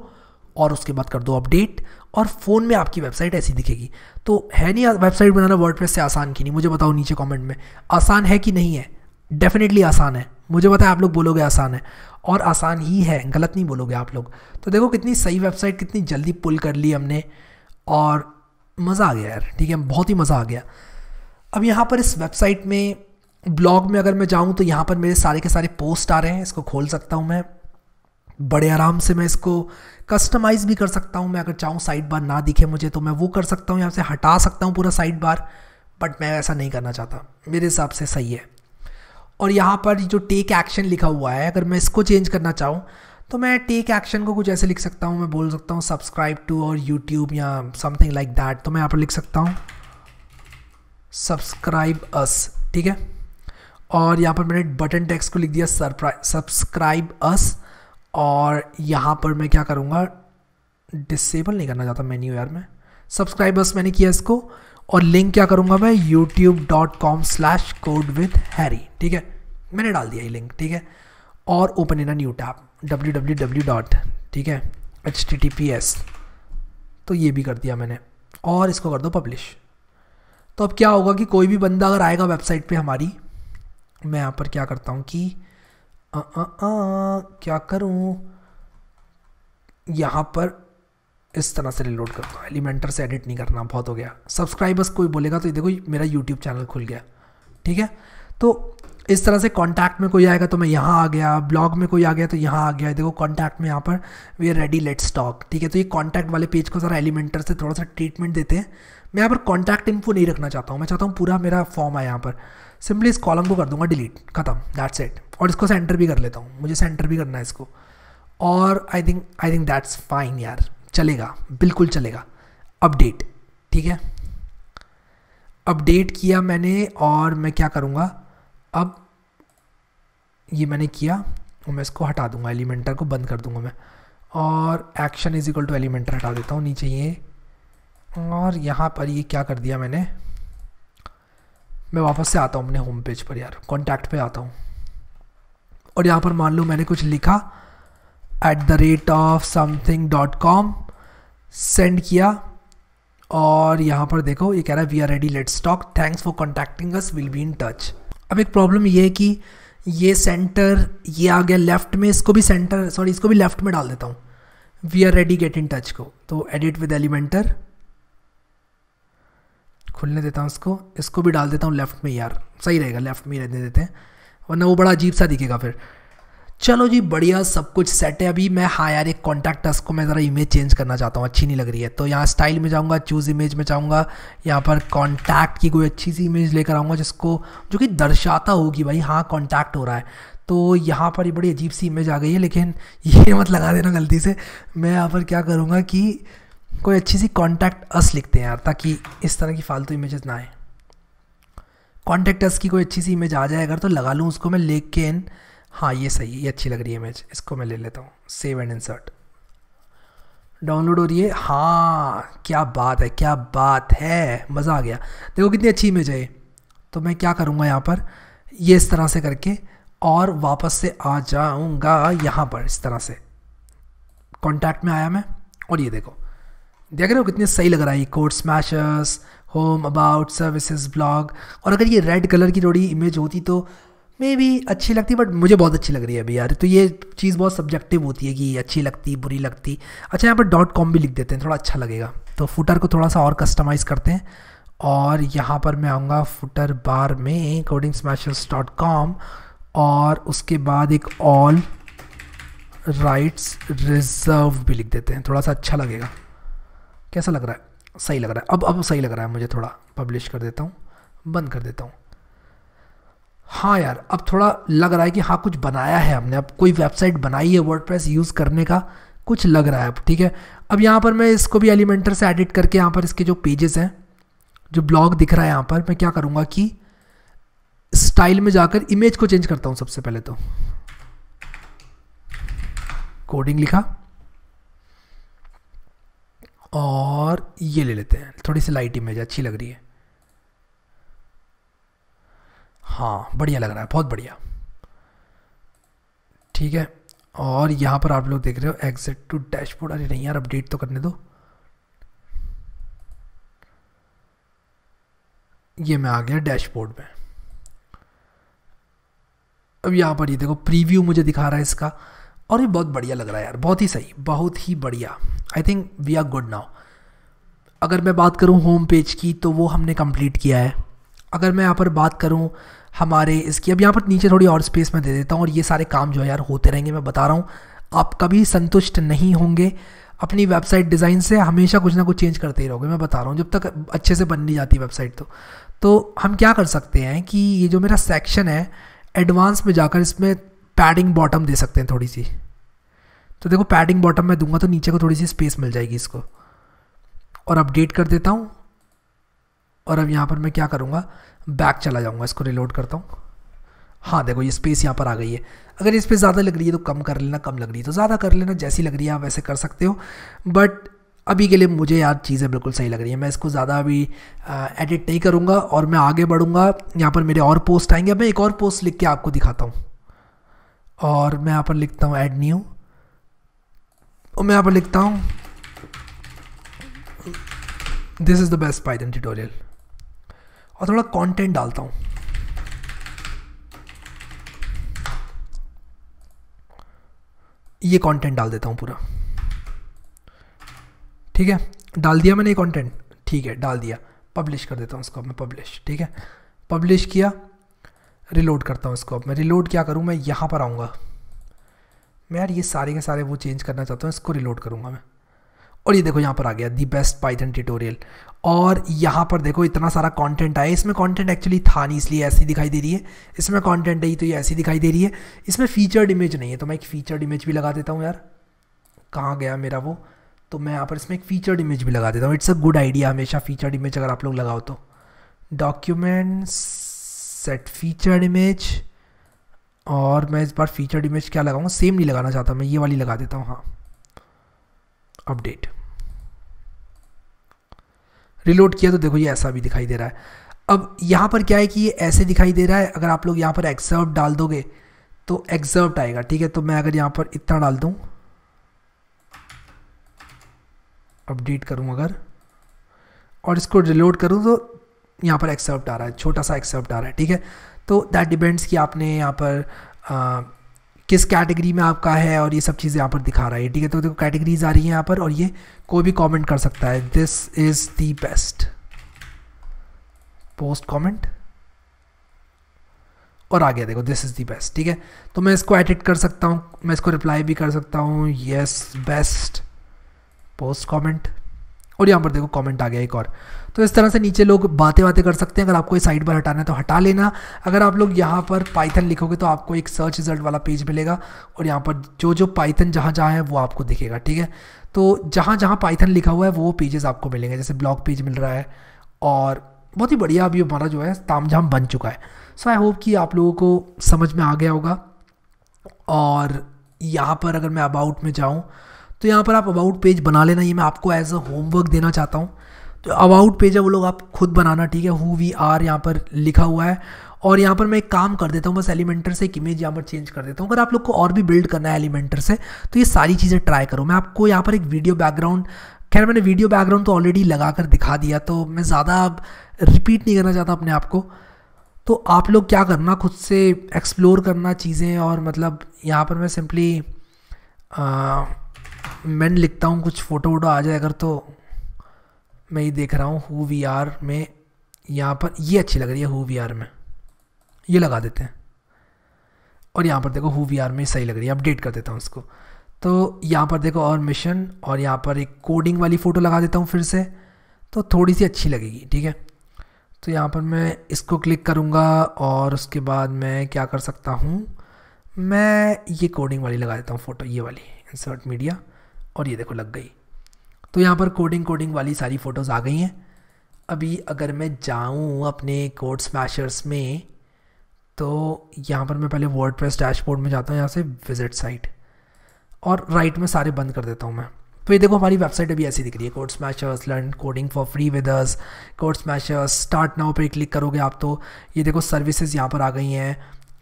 और उसके बाद कर दो अपडेट और फ़ोन में आपकी वेबसाइट ऐसी दिखेगी तो है नहीं वेबसाइट बनाना वर्ड से आसान की नहीं मुझे बताओ नीचे कॉमेंट में आसान है कि नहीं है डेफिनेटली आसान है मुझे पता है आप लोग बोलोगे आसान है और आसान ही है गलत नहीं बोलोगे आप लोग तो देखो कितनी सही वेबसाइट कितनी जल्दी पुल कर ली हमने और मज़ा आ गया यार ठीक है बहुत ही मज़ा आ गया अब यहाँ पर इस वेबसाइट में ब्लॉग में अगर मैं जाऊँ तो यहाँ पर मेरे सारे के सारे पोस्ट आ रहे हैं इसको खोल सकता हूँ मैं बड़े आराम से मैं इसको कस्टमाइज़ भी कर सकता हूँ मैं अगर चाहूँ साइड बार ना दिखे मुझे तो मैं वो कर सकता हूँ यहाँ से हटा सकता हूँ पूरा साइड बार बट मैं ऐसा नहीं करना चाहता मेरे हिसाब से सही है और यहाँ पर जो टेक एक्शन लिखा हुआ है अगर मैं इसको चेंज करना चाहूँ तो मैं टेक एक्शन को कुछ ऐसे लिख सकता हूँ मैं बोल सकता हूँ सब्सक्राइब टू और यूट्यूब या समथिंग लाइक दैट तो मैं यहाँ पर लिख सकता हूँ सब्सक्राइब अस ठीक है और यहाँ पर मैंने बटन टेक्स्ट को लिख दिया सरप्राइज सब्सक्राइब अस और यहाँ पर मैं क्या करूँगा डिसेबल नहीं करना चाहता मेन्यू यार मैं सब्सक्राइब बस मैंने किया इसको और लिंक क्या करूँगा मैं YouTube dot com slash code with Harry ठीक है मैंने डाल दिया ये लिंक ठीक है और open in a new tab W W W dot ठीक है H T T P S तो ये भी कर दिया मैंने और इसको कर दो पब्लिश तो अब क्या होगा कि कोई भी बंदा अगर आएगा वेबसाइट पे हमारी मैं यहाँ पर क्या करता हूँ कि आ, आ, आ, क्या करूँ यहाँ पर इस तरह से रिलोड करता हूँ एलिमेंटर से एडिट नहीं करना बहुत हो गया सब्सक्राइबर्स कोई बोलेगा तो ये देखो मेरा यूट्यूब चैनल खुल गया ठीक है तो इस तरह से कांटेक्ट में कोई आएगा तो मैं यहाँ आ गया ब्लॉग में कोई आ गया तो यहाँ आ गया देखो कांटेक्ट में यहाँ पर we are ready let's talk ठीक है तो ये कांटेक्ट वाले पेज को सारा एलिमेंटर से थोड़ा सा ट्रीटमेंट देते हैं मैं यहाँ पर कांटेक्ट इन्फो नहीं रखना चाहता हूँ मैं चाहता हूँ पूरा मेरा फॉर्म आया यहाँ पर सिंपली इस कॉलम को कर दूंगा डिलीट खत्म दैट्स इट और इसको सेंटर भी कर लेता हूँ मुझे सेंटर भी करना है इसको और I think I think that's fine यार चलेगा बिल्कुल चलेगा अपडेट ठीक है अपडेट किया मैंने और मैं क्या करूँगा अब ये मैंने किया और मैं इसको हटा दूँगा एलिमेंटर को बंद कर दूंगा मैं और action is equal to Elementor हटा देता हूँ नीचे ये और यहाँ पर ये क्या कर दिया मैंने मैं वापस से आता हूँ अपने होम पेज पर यार कॉन्टैक्ट पे आता हूँ और यहाँ पर मान लो मैंने कुछ लिखा at the rate of something dot com send किया और यहाँ पर देखो ये कह रहा है we are ready let's talk thanks for contacting us will be in touch अब एक प्रॉब्लम ये है कि ये सेंटर ये आ गया लेफ्ट में इसको भी सेंटर सॉरी इसको भी लेफ्ट में डाल देता हूँ we are ready get in touch को तो एडिट विद एलिमेंटर खुलने देता हूँ इसको इसको भी डाल देता हूँ लेफ्ट में यार सही रहेगा लेफ्ट में ही रहने देते हैं वरना वो बड़ा अजीब सा दिखेगा फिर चलो जी बढ़िया सब कुछ सेट है अभी मैं हाँ यार एक कॉन्टैक्ट टस्क को मैं ज़रा इमेज चेंज करना चाहता हूँ अच्छी नहीं लग रही है तो यहाँ स्टाइल में जाऊँगा चूज़ इमेज में जाऊँगा यहाँ पर कॉन्टैक्ट की कोई अच्छी सी इमेज लेकर आऊँगा जिसको जो कि दर्शाता होगी भाई हाँ कॉन्टैक्ट हो रहा है तो यहाँ पर ये बड़ी अजीब सी इमेज आ गई है लेकिन ये मत लगा देना गलती से मैं यहाँ पर क्या करूँगा कि कोई अच्छी सी कॉन्टैक्ट अस लिखते हैं यार ताकि इस तरह की फालतू इमेजेस ना आए कॉन्टेक्टर्स की कोई अच्छी सी इमेज आ जाए अगर तो लगा लूँ उसको मैं लेकिन हाँ ये सही है ये अच्छी लग रही है इमेज इसको मैं ले लेता हूँ सेव एंड इंसर्ट डाउनलोड हो रही है हाँ क्या बात है क्या बात है मज़ा आ गया देखो कितनी अच्छी इमेज है तो मैं क्या करूँगा यहाँ पर ये इस तरह से करके और वापस से आ जाऊँगा यहाँ पर इस तरह से कॉन्टैक्ट में आया मैं और ये देखो देख रहे हो कितने सही लग रहा है ये code smashers home about services blog और अगर ये रेड कलर की थोड़ी इमेज होती तो मे भी अच्छी लगती बट मुझे बहुत अच्छी लग रही है अभी यार तो ये चीज़ बहुत सब्जेक्टिव होती है कि अच्छी लगती बुरी लगती अच्छा यहाँ पर डॉट कॉम भी लिख देते हैं थोड़ा अच्छा लगेगा तो फुटर को थोड़ा सा और कस्टमाइज़ करते हैं और यहाँ पर मैं आऊँगा फुटर बार में कोडिंग स्मैशर्स डॉट कॉम और उसके बाद एक ऑल राइट्स रिजर्व भी लिख देते हैं थोड़ा सा अच्छा लगेगा कैसा लग रहा है सही लग रहा है अब अब सही लग रहा है मुझे थोड़ा पब्लिश कर देता हूँ बंद कर देता हूँ हाँ यार अब थोड़ा लग रहा है कि हाँ कुछ बनाया है हमने अब कोई वेबसाइट बनाई है वर्ड यूज़ करने का कुछ लग रहा है अब ठीक है अब यहाँ पर मैं इसको भी एलिमेंटर से एडिट करके यहाँ पर इसके जो पेजेस हैं जो ब्लॉग दिख रहा है यहाँ पर मैं क्या करूँगा कि स्टाइल में जाकर इमेज को चेंज करता हूँ सबसे पहले तो कोडिंग लिखा और ये ले लेते हैं थोड़ी सी लाइट इमेज अच्छी लग रही है हाँ बढ़िया लग रहा है बहुत बढ़िया ठीक है और यहाँ पर आप लोग देख रहे हो एग्जिट टू डैशबोर्ड अरे नहीं यार अपडेट तो करने दो ये मैं आ गया डैशबोर्ड में अब यहाँ पर ये देखो प्रीव्यू मुझे दिखा रहा है इसका और ये बहुत बढ़िया लग रहा है यार बहुत ही सही बहुत ही बढ़िया I think we are good now अगर मैं बात करूँ होम पेज की तो वो हमने कंप्लीट किया है अगर मैं यहाँ पर बात करूँ हमारे इसकी अब यहाँ पर नीचे थोड़ी और स्पेस मैं दे देता हूँ और ये सारे काम जो है यार होते रहेंगे मैं बता रहा हूँ आप कभी संतुष्ट नहीं होंगे अपनी वेबसाइट डिज़ाइन से हमेशा कुछ ना कुछ चेंज करते ही रहोगे मैं बता रहा हूँ जब तक अच्छे से बन नहीं जाती वेबसाइट तो तो हम क्या कर सकते हैं कि ये जो मेरा सेक्शन है एडवांस में जाकर इसमें पैडिंग बॉटम दे सकते हैं थोड़ी सी तो देखो पैडिंग बॉटम मैं दूंगा तो नीचे को थोड़ी सी स्पेस मिल जाएगी इसको और अपडेट कर देता हूँ और अब यहाँ पर मैं क्या करूँगा बैक चला जाऊँगा इसको रिलोड करता हूँ हाँ देखो ये स्पेस यहाँ पर आ गई है अगर इस पर ज़्यादा लग रही है तो कम कर लेना कम लग रही है तो ज़्यादा कर लेना जैसी लग रही है आप वैसे कर सकते हो बट अभी के लिए मुझे यार चीज़ें बिल्कुल सही लग रही है मैं इसको ज़्यादा अभी एडिट नहीं करूँगा और मैं आगे बढ़ूँगा यहाँ पर मेरे और पोस्ट आएंगे मैं एक और पोस्ट लिख के आपको दिखाता हूँ और मैं यहाँ पर लिखता हूँ एड न्यू और मैं यहाँ पर लिखता हूँ this is the best Python tutorial और थोड़ा कंटेंट डालता हूँ ये कंटेंट डाल देता हूँ पूरा ठीक है डाल दिया मैंने ये कंटेंट ठीक है डाल दिया पब्लिश कर देता हूँ उसको मैं पब्लिश ठीक है पब्लिश किया रिलोड करता हूँ इसको अब मैं रिलोड क्या करूँ मैं यहाँ पर आऊँगा मैं यार ये सारे के सारे वो चेंज करना चाहता हूँ इसको रिलोड करूँगा मैं और ये देखो यहाँ पर आ गया दी बेस्ट पाइथन ट्यूटोरियल और यहाँ पर देखो इतना सारा कंटेंट आया इसमें कंटेंट एक्चुअली था नहीं इसलिए ऐसी दिखाई दे रही है इसमें कंटेंट है तो ये ऐसी दिखाई दे रही है इसमें फीचर्ड इमेज नहीं है तो मैं एक फीचर्ड इमेज भी लगा देता हूँ यार कहाँ गया मेरा वो तो मैं यहाँ पर इसमें एक फ़ीचर्ड इमेज भी लगा देता हूँ इट्स अ गुड आइडिया हमेशा फ़ीचर्ड इमेज अगर आप लोग लगाओ तो डॉक्यूमेंट्स सेट फीचर्ड इमेज और मैं इस बार फीचर्ड इमेज क्या लगाऊंगा सेम नहीं लगाना चाहता मैं ये वाली लगा देता हूँ हाँ अपडेट रिलोड किया तो देखो ये ऐसा भी दिखाई दे रहा है अब यहाँ पर क्या है कि ये ऐसे दिखाई दे रहा है अगर आप लोग यहाँ पर एक्सर्व डाल दोगे तो एक्सर्व आएगा ठीक है तो मैं अगर यहाँ पर इतना डाल दूँ अपडेट करूँ अगर और इसको रिलोड करूँ तो यहाँ पर एक्सेप्ट आ रहा है छोटा सा एक्सेप्ट आ रहा है ठीक है तो दैट डिपेंड्स कि आपने यहाँ पर आ, किस कैटेगरी में आपका है और ये सब चीज़ें यहाँ पर दिखा रहा है ठीक है तो देखो कैटेगरीज आ रही हैं यहाँ पर और ये कोई भी कॉमेंट कर सकता है this is the best post comment और आ गया देखो दिस इज़ दी बेस्ट ठीक है तो मैं इसको एडिट कर सकता हूँ मैं इसको रिप्लाई भी कर सकता हूँ येस बेस्ट पोस्ट कॉमेंट और यहाँ पर देखो कॉमेंट आ गया एक और तो इस तरह से नीचे लोग बातें बातें कर सकते हैं अगर आपको ये साइड पर हटाना है तो हटा लेना अगर आप लोग यहाँ पर पाइथन लिखोगे तो आपको एक सर्च रिजल्ट वाला पेज मिलेगा और यहाँ पर जो जो पाइथन जहाँ जहाँ है वो आपको दिखेगा ठीक है तो जहाँ जहाँ पाइथन लिखा हुआ है वो पेजेस आपको मिलेंगे जैसे ब्लॉग पेज मिल रहा है और बहुत ही बढ़िया अभी हमारा जो है ताम झाम बन चुका है सो आई होप कि आप लोगों को समझ में आ गया होगा और यहाँ पर अगर मैं अबाउट में जाऊँ तो यहाँ पर आप अबाउट पेज बना लेना ये मैं आपको एज अ होमवर्क देना चाहता हूँ तो अबाउट पेज है वो लोग आप खुद बनाना ठीक है हु वी आर यहाँ पर लिखा हुआ है और यहाँ पर मैं एक काम कर देता हूँ बस एलिमेंटर से एक इमेज यहाँ पर चेंज कर देता हूँ अगर आप लोग को और भी बिल्ड करना है एलिमेंटर से तो ये सारी चीज़ें ट्राई करो मैं आपको यहाँ पर एक वीडियो बैकग्राउंड खैर मैंने वीडियो बैकग्राउंड तो ऑलरेडी लगा कर दिखा दिया तो मैं ज़्यादा अब रिपीट नहीं करना चाहता अपने आप को तो आप लोग क्या करना खुद से एक्सप्लोर करना चीज़ें और मतलब यहाँ पर मैं सिंपली मैन लिखता हूँ कुछ फ़ोटो वोटो आ जाए अगर तो मैं ये देख रहा हूँ हु वी आर में यहाँ पर ये अच्छी लग रही है हु वी आर में ये लगा देते हैं और यहाँ पर देखो हु वी आर में सही लग रही है अपडेट कर देता हूँ उसको तो यहाँ पर देखो और मिशन और यहाँ पर एक कोडिंग वाली फ़ोटो लगा देता हूँ फिर से तो थोड़ी सी अच्छी लगेगी ठीक है तो यहाँ पर मैं इसको क्लिक करूँगा और उसके बाद मैं क्या कर सकता हूँ मैं ये कोडिंग वाली लगा देता हूँ फ़ोटो ये वाली इंसर्ट मीडिया और ये देखो लग गई तो यहाँ पर कोडिंग कोडिंग वाली सारी फ़ोटोज़ आ गई हैं अभी अगर मैं जाऊँ अपने कोड स्मैशर्स में तो यहाँ पर मैं पहले वर्ड प्रेस डैशबोर्ड में जाता हूँ यहाँ से विजिट साइट और राइट में सारे बंद कर देता हूँ मैं तो ये देखो हमारी वेबसाइट अभी ऐसी दिख रही है Code smashers learn coding for free with us Code Smashers start now पे क्लिक करोगे आप तो ये देखो सर्विसेज यहाँ पर आ गई हैं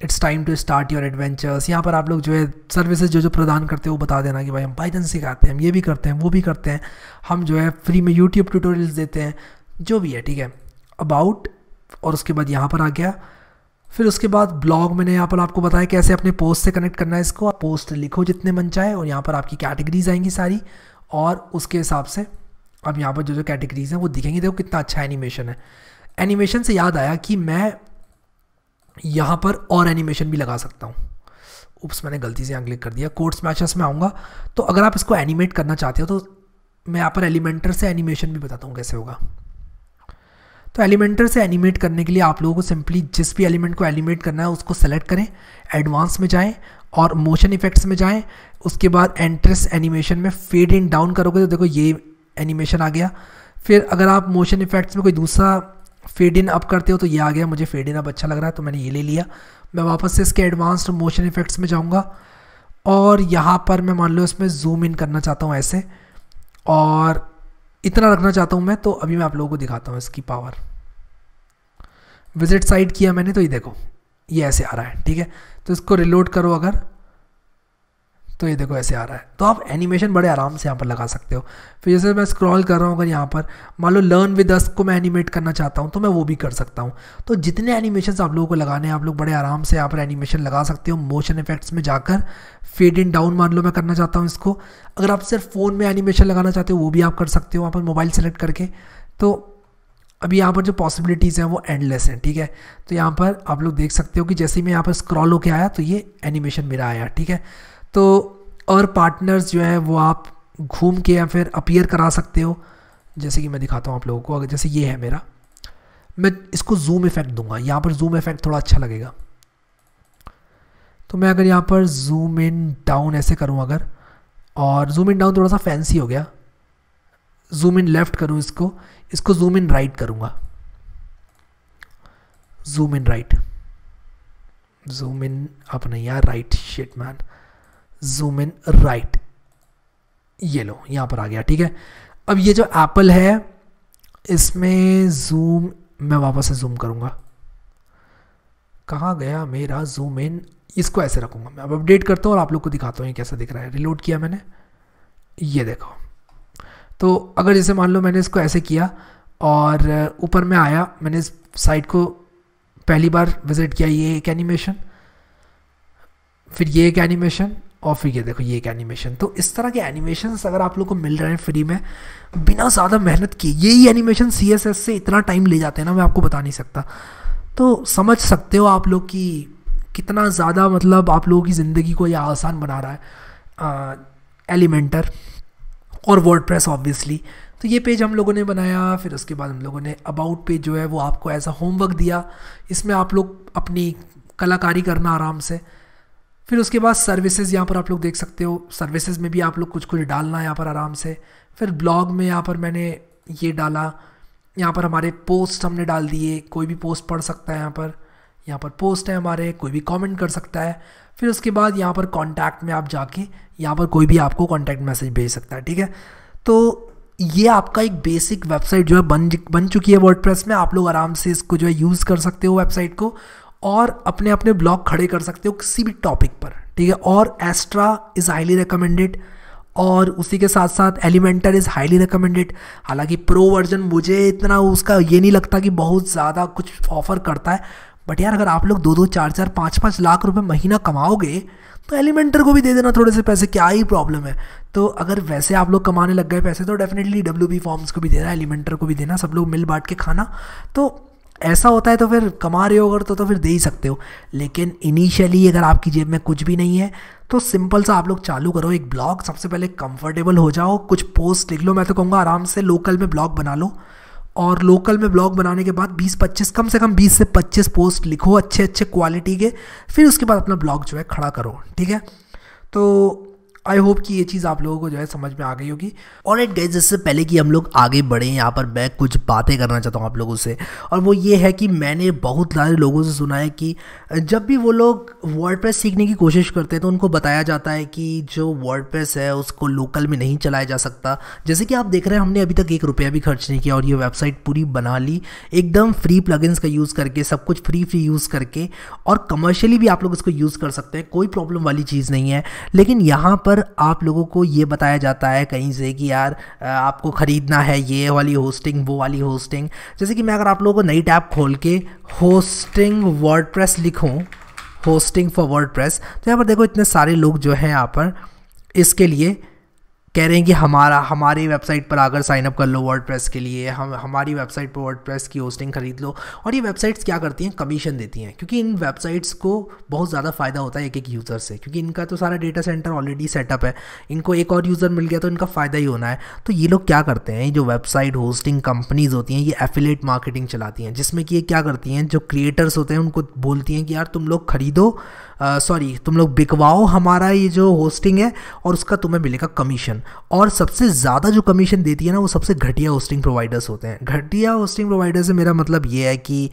it's time to start your adventures यहाँ पर आप लोग जो है सर्विसेज जो जो प्रदान करते हो वो बता देना कि भाई हम बाइजन सिखाते हैं हम ये भी करते हैं वो भी करते हैं हम जो है फ्री में यूट्यूब ट्यूटोरियल्स देते हैं जो भी है ठीक है अबाउट और उसके बाद यहाँ पर आ गया फिर उसके बाद ब्लॉग मैंने यहाँ पर आपको बताया कैसे अपने पोस्ट से कनेक्ट करना है इसको आप पोस्ट लिखो जितने मन चाहे और यहाँ पर आपकी कैटेगरीज आएंगी सारी और उसके हिसाब से अब यहाँ पर जो जो कैटेगरीज हैं वो दिखेंगी देखो कितना अच्छा एनिमेशन है एनिमेशन से याद आया कि मैं यहाँ पर और एनिमेशन भी लगा सकता हूँ उप्स मैंने गलती से यहाँ क्लिक कर दिया कोर्ट्स मैचेस में आऊँगा तो अगर आप इसको एनिमेट करना चाहते हो तो मैं यहाँ पर एलिमेंटर से एनिमेशन भी बताता हूँ कैसे होगा तो एलिमेंटर से एनिमेट करने के लिए आप लोगों को सिंपली जिस भी एलिमेंट को एनिमेट करना है उसको सेलेक्ट करें एडवांस में जाएं और मोशन इफेक्ट्स में जाएं उसके बाद एंट्रेस एनिमेशन में फेड इन डाउन करोगे तो देखो ये एनिमेशन आ गया फिर अगर आप मोशन इफेक्ट्स में कोई दूसरा फेड इन अप करते हो तो ये आ गया मुझे फेड इन अप अच्छा लग रहा है तो मैंने ये ले लिया मैं वापस से इसके एडवांस्ड मोशन इफेक्ट्स में जाऊँगा और यहाँ पर मैं मान लो इसमें जूम इन करना चाहता हूँ ऐसे और इतना रखना चाहता हूँ मैं तो अभी मैं आप लोगों को दिखाता हूँ इसकी पावर विजिट साइड किया मैंने तो ये देखो ये ऐसे आ रहा है ठीक है तो इसको रिलोड करो अगर तो ये देखो ऐसे आ रहा है तो आप एनिमेशन बड़े आराम से यहाँ पर लगा सकते हो फिर जैसे मैं स्क्रॉल कर रहा हूँ अगर यहाँ पर मान लो लर्न विद अस को मैं एनिमेट करना चाहता हूँ तो मैं वो भी कर सकता हूँ तो जितने एनिमेशन आप लोगों को लगाने हैं आप लोग बड़े आराम से यहाँ पर एनिमेशन लगा सकते हो मोशन इफेक्ट्स में जाकर फेड इन डाउन मान लो मैं करना चाहता हूँ इसको अगर आप सिर्फ फ़ोन में एनिमेशन लगाना चाहते हो वो भी आप कर सकते हो वहाँ पर मोबाइल सेलेक्ट करके तो अभी यहाँ पर जो पॉसिबिलिटीज़ हैं वो एंडलेस हैं ठीक है तो यहाँ पर आप लोग देख सकते हो कि जैसे ही मैं यहाँ पर स्क्रॉल होकर आया तो ये एनिमेशन मेरा आया ठीक है तो और पार्टनर्स जो है वो आप घूम के या फिर अपियर करा सकते हो जैसे कि मैं दिखाता हूँ आप लोगों को अगर जैसे ये है मेरा मैं इसको जूम इफ़ेक्ट दूंगा यहाँ पर जूम इफ़ेक्ट थोड़ा अच्छा लगेगा तो मैं अगर यहाँ पर जूम इन डाउन ऐसे करूँ अगर और जूम इन डाउन थोड़ा सा फैंसी हो गया जूम इन लेफ़्ट करूँ इसको इसको जूम इन राइट करूँगा zoom in right zoom in up नहीं यार right shit man zoom in right ये लो यहाँ पर आ गया ठीक है अब ये जो एप्पल है इसमें जूम मैं वापस से जूम करूँगा कहाँ गया मेरा जूम इन इसको ऐसे रखूँगा मैं अब अपडेट करता हूँ और आप लोग को दिखाता हूँ ये कैसा दिख रहा है रिलोड किया मैंने ये देखो तो अगर जैसे मान लो मैंने इसको ऐसे किया और ऊपर में आया मैंने इस साइट को पहली बार विज़िट किया ये एक एनिमेशन फिर ये एक एनिमेशन ऑफ ही है देखो ये एक एनिमेशन तो इस तरह के एनिमेशन अगर आप लोग को मिल रहे हैं फ्री में बिना ज़्यादा मेहनत किए यही एनिमेशन सी एस एस से इतना टाइम ले जाते हैं ना मैं आपको बता नहीं सकता तो समझ सकते हो आप लोग कि कितना ज़्यादा मतलब आप लोगों की ज़िंदगी को यह आसान बना रहा है एलिमेंटर और वर्ड प्रेस ऑब्वियसली तो ये पेज हम लोगों ने बनाया फिर उसके बाद हम लोगों ने अबाउट पेज जो है वो आपको एज अ होमवर्क दिया इसमें आप लोग अपनी कलाकारी करना आराम से फिर उसके बाद सर्विसेज़ यहाँ पर आप लोग देख सकते हो सर्विसेज़ में भी आप लोग कुछ कुछ डालना यहाँ पर आराम से फिर ब्लॉग में यहाँ पर मैंने ये डाला यहाँ पर हमारे पोस्ट हमने डाल दिए कोई भी पोस्ट पढ़ सकता है यहाँ पर यहाँ पर पोस्ट है हमारे कोई भी कमेंट कर सकता है फिर उसके बाद यहाँ पर कांटेक्ट में आप जाके यहाँ पर कोई भी आपको कांटेक्ट मैसेज भेज सकता है ठीक है तो ये आपका एक बेसिक वेबसाइट जो है बन बन चुकी है वर्डप्रेस में आप लोग आराम से इसको जो है यूज़ कर सकते हो वेबसाइट को और अपने अपने ब्लॉग खड़े कर सकते हो किसी भी टॉपिक पर ठीक है और एस्ट्रा इज़ हाईली रिकमेंडेड और उसी के साथ साथ एलिमेंटर इज़ हाईली रिकमेंडेड हालांकि प्रो वर्जन मुझे इतना उसका ये नहीं लगता कि बहुत ज़्यादा कुछ ऑफर करता है बट यार अगर आप लोग दो दो चार चार पाँच पाँच लाख रुपए महीना कमाओगे तो एलिमेंटर को भी दे देना थोड़े से पैसे क्या ही प्रॉब्लम है तो अगर वैसे आप लोग कमाने लग गए पैसे तो डेफिनेटली डब्ल्यू बी फॉर्म्स को भी देना एलिमेंटर को भी देना सब लोग मिल बांट के खाना तो ऐसा होता है तो फिर कमा रहे हो अगर तो तो फिर दे ही सकते हो लेकिन इनिशियली अगर आपकी जेब में कुछ भी नहीं है तो सिंपल सा आप लोग चालू करो एक ब्लॉग सबसे पहले कंफर्टेबल हो जाओ कुछ पोस्ट लिख लो मैं तो कहूँगा आराम से लोकल में ब्लॉग बना लो और लोकल में ब्लॉग बनाने के बाद 20-25 कम से कम 20 से 25 पोस्ट लिखो अच्छे अच्छे क्वालिटी के फिर उसके बाद अपना ब्लॉग जो है खड़ा करो ठीक है तो आई होप कि ये चीज़ आप लोगों को जो है समझ में आ गई होगी और एट गैस इससे पहले कि हम लोग आगे बढ़े यहाँ पर मैं कुछ बातें करना चाहता हूँ आप लोगों से और वो ये है कि मैंने बहुत सारे लोगों से सुना है कि जब भी वो लोग वर्ड सीखने की कोशिश करते हैं तो उनको बताया जाता है कि जो वर्ड है उसको लोकल में नहीं चलाया जा सकता जैसे कि आप देख रहे हैं हमने अभी तक एक रुपया भी खर्च नहीं किया और ये वेबसाइट पूरी बना ली एकदम फ्री प्लगइन्स का यूज़ करके सब कुछ फ्री फ्री यूज़ करके और कमर्शियली भी आप लोग इसको यूज़ कर सकते हैं कोई प्रॉब्लम वाली चीज़ नहीं है लेकिन यहाँ पर पर आप लोगों को ये बताया जाता है कहीं से कि यार आपको ख़रीदना है ये वाली होस्टिंग वो वाली होस्टिंग जैसे कि मैं अगर आप लोगों को नई टैब खोल के होस्टिंग वर्ड प्रेस लिखूँ होस्टिंग फॉर वर्ड प्रेस तो यहाँ पर देखो इतने सारे लोग जो हैं यहाँ पर इसके लिए कह रहे हैं कि हमारा हमारी वेबसाइट पर आकर साइनअप कर लो वर्ड के लिए हम हमारी वेबसाइट पर वर्ड की होस्टिंग खरीद लो और ये वेबसाइट्स क्या करती हैं कमीशन देती हैं क्योंकि इन वेबसाइट्स को बहुत ज़्यादा फ़ायदा होता है एक एक यूज़र से क्योंकि इनका तो सारा डेटा सेंटर ऑलरेडी सेटअप है इनको एक और यूज़र मिल गया तो इनका फ़ायदा ही होना है तो ये लोग क्या करते हैं जो वेबसाइट होस्टिंग कंपनीज़ होती हैं ये एफिलेट मार्केटिंग चलाती हैं जिसमें कि ये क्या करती हैं जो क्रिएटर्स होते हैं उनको बोलती हैं कि यार तुम लोग खरीदो सॉरी तुम लोग बिकवाओ हमारा ये जो होस्टिंग है और उसका तुम्हें मिलेगा कमीशन और सबसे ज़्यादा जो कमीशन देती है ना वो सबसे घटिया होस्टिंग प्रोवाइडर्स होते हैं घटिया होस्टिंग प्रोवाइडर से मेरा मतलब ये है कि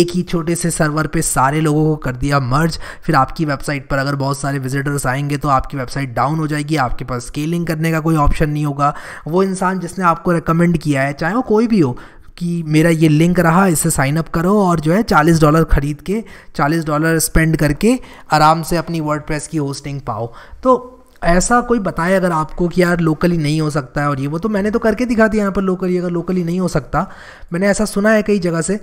एक ही छोटे से सर्वर पे सारे लोगों को कर दिया मर्ज फिर आपकी वेबसाइट पर अगर बहुत सारे विजिटर्स आएंगे तो आपकी वेबसाइट डाउन हो जाएगी आपके पास स्केलिंग करने का कोई ऑप्शन नहीं होगा वो इंसान जिसने आपको रिकमेंड किया है चाहे वो कोई भी हो कि मेरा ये लिंक रहा इसे साइन अप करो और जो है चालीस डॉलर ख़रीद के चालीस डॉलर स्पेंड करके आराम से अपनी वर्ड की होस्टिंग पाओ तो ऐसा कोई बताए अगर आपको कि यार लोकली नहीं हो सकता है और ये वो तो मैंने तो करके दिखा दिया यहाँ पर लोकली अगर लोकली नहीं हो सकता मैंने ऐसा सुना है कई जगह से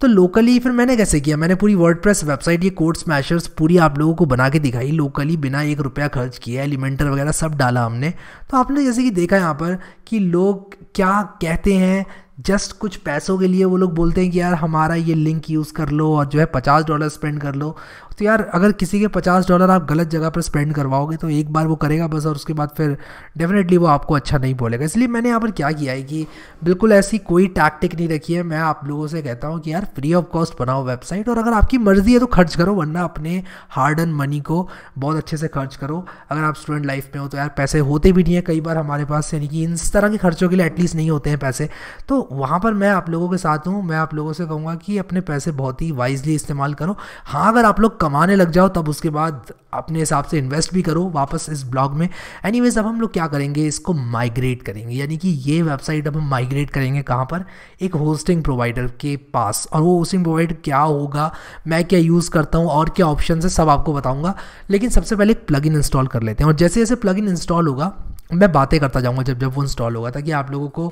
तो लोकली फिर मैंने कैसे किया मैंने पूरी वर्ड वेबसाइट ये कोड स्मैशर्स पूरी आप लोगों को बना के दिखाई लोकली बिना एक रुपया खर्च किया एलिमेंटर वगैरह सब डाला हमने तो आपने जैसे कि देखा यहाँ पर कि लोग क्या कहते हैं जस्ट कुछ पैसों के लिए वो लोग बोलते हैं कि यार हमारा ये लिंक यूज़ कर लो और जो है पचास डॉलर स्पेंड कर लो तो यार अगर किसी के पचास डॉलर आप गलत जगह पर स्पेंड करवाओगे तो एक बार वो करेगा बस और उसके बाद फिर डेफिनेटली वो आपको अच्छा नहीं बोलेगा इसलिए मैंने यहाँ पर क्या किया है कि बिल्कुल ऐसी कोई टैक्टिक नहीं रखी है मैं आप लोगों से कहता हूँ कि यार फ्री ऑफ कॉस्ट बनाओ वेबसाइट और अगर आपकी मर्ज़ी है तो खर्च करो वरना अपने हार्ड एंड मनी को बहुत अच्छे से खर्च करो अगर आप स्टूडेंट लाइफ में हो तो यार पैसे होते भी नहीं है कई बार हमारे पास यानी कि इन तरह के खर्चों के लिए एटलीस्ट नहीं होते हैं पैसे तो वहाँ पर मैं आप लोगों के साथ हूँ मैं आप लोगों से कहूँगा कि अपने पैसे बहुत ही वाइजली इस्तेमाल करो हाँ अगर आप लोग कमाने लग जाओ तब उसके बाद अपने हिसाब से इन्वेस्ट भी करो वापस इस ब्लॉग में एनीवेज अब हम लोग क्या करेंगे इसको माइग्रेट करेंगे यानी कि ये वेबसाइट अब हम माइग्रेट करेंगे कहाँ पर एक होस्टिंग प्रोवाइडर के पास और वो होस्टिंग प्रोवाइडर क्या होगा मैं क्या यूज़ करता हूँ और क्या ऑप्शन है सब आपको बताऊँगा लेकिन सबसे पहले एक प्लग इंस्टॉल कर लेते हैं और जैसे जैसे प्लग इंस्टॉल होगा मैं बातें करता जाऊँगा जब जब वो इंस्टॉल होगा ताकि आप लोगों को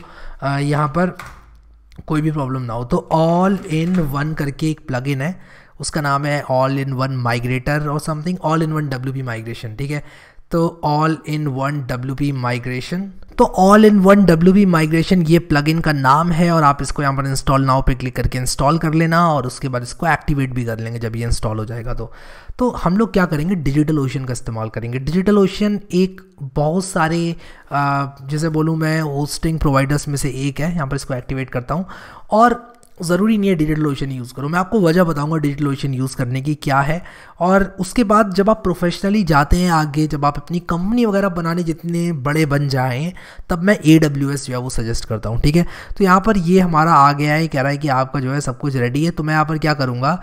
यहाँ पर कोई भी प्रॉब्लम ना हो तो ऑल इन वन करके एक प्लगइन है उसका नाम है ऑल इन वन माइग्रेटर और something all in one W migration ठीक है तो all in one W migration तो all in one W B migration ये प्लग इन का नाम है और आप इसको यहाँ पर इंस्टॉल नाउ पे क्लिक करके इंस्टॉल कर लेना और उसके बाद इसको एक्टिवेट भी कर लेंगे जब ये इंस्टॉल हो जाएगा तो तो हम लोग क्या करेंगे डिजिटल ओशन का इस्तेमाल करेंगे डिजिटल ओशन एक बहुत सारे जैसे बोलूँ मैं होस्टिंग प्रोवाइडर्स में से एक है यहाँ पर इसको एक्टिवेट करता हूँ और ज़रूरी नहीं है डिजिटल ओशन यूज़ करो मैं आपको वजह बताऊंगा डिजिटल ओशन यूज़ करने की क्या है और उसके बाद जब आप प्रोफेशनली जाते हैं आगे जब आप अपनी कंपनी वगैरह बनाने जितने बड़े बन जाएँ तब मैं ए डब्ल्यू एस जो है वो सजेस्ट करता हूँ ठीक है तो यहाँ पर ये हमारा आ गया है कह रहा है कि आपका जो है सब कुछ रेडी है तो मैं यहाँ पर क्या करूँगा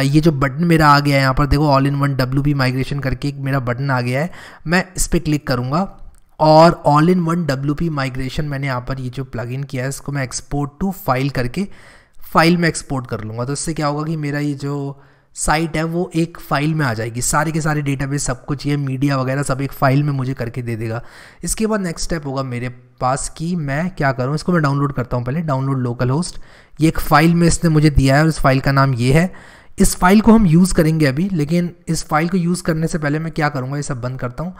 ये जो बटन मेरा आ गया है यहाँ पर देखो all in one W B migration करके मेरा बटन आ गया है मैं इस पर क्लिक करूँगा और all in one W P migration मैंने यहाँ पर ये जो इन किया है इसको मैं एक्सपोर्ट टू फाइल करके फाइल में एक्सपोर्ट कर लूँगा तो इससे क्या होगा कि मेरा ये जो साइट है वो एक फ़ाइल में आ जाएगी सारे के सारे डेटाबेस सब कुछ ये मीडिया वगैरह सब एक फ़ाइल में मुझे करके दे देगा इसके बाद नेक्स्ट स्टेप होगा मेरे पास कि मैं क्या करूँ इसको मैं डाउनलोड करता हूँ पहले डाउनलोड लोकल होस्ट ये एक फ़ाइल में इसने मुझे दिया है और इस फाइल का नाम ये है इस फाइल को हम यूज़ करेंगे अभी लेकिन इस फाइल को यूज़ करने से पहले मैं क्या करूँगा ये सब बंद करता हूँ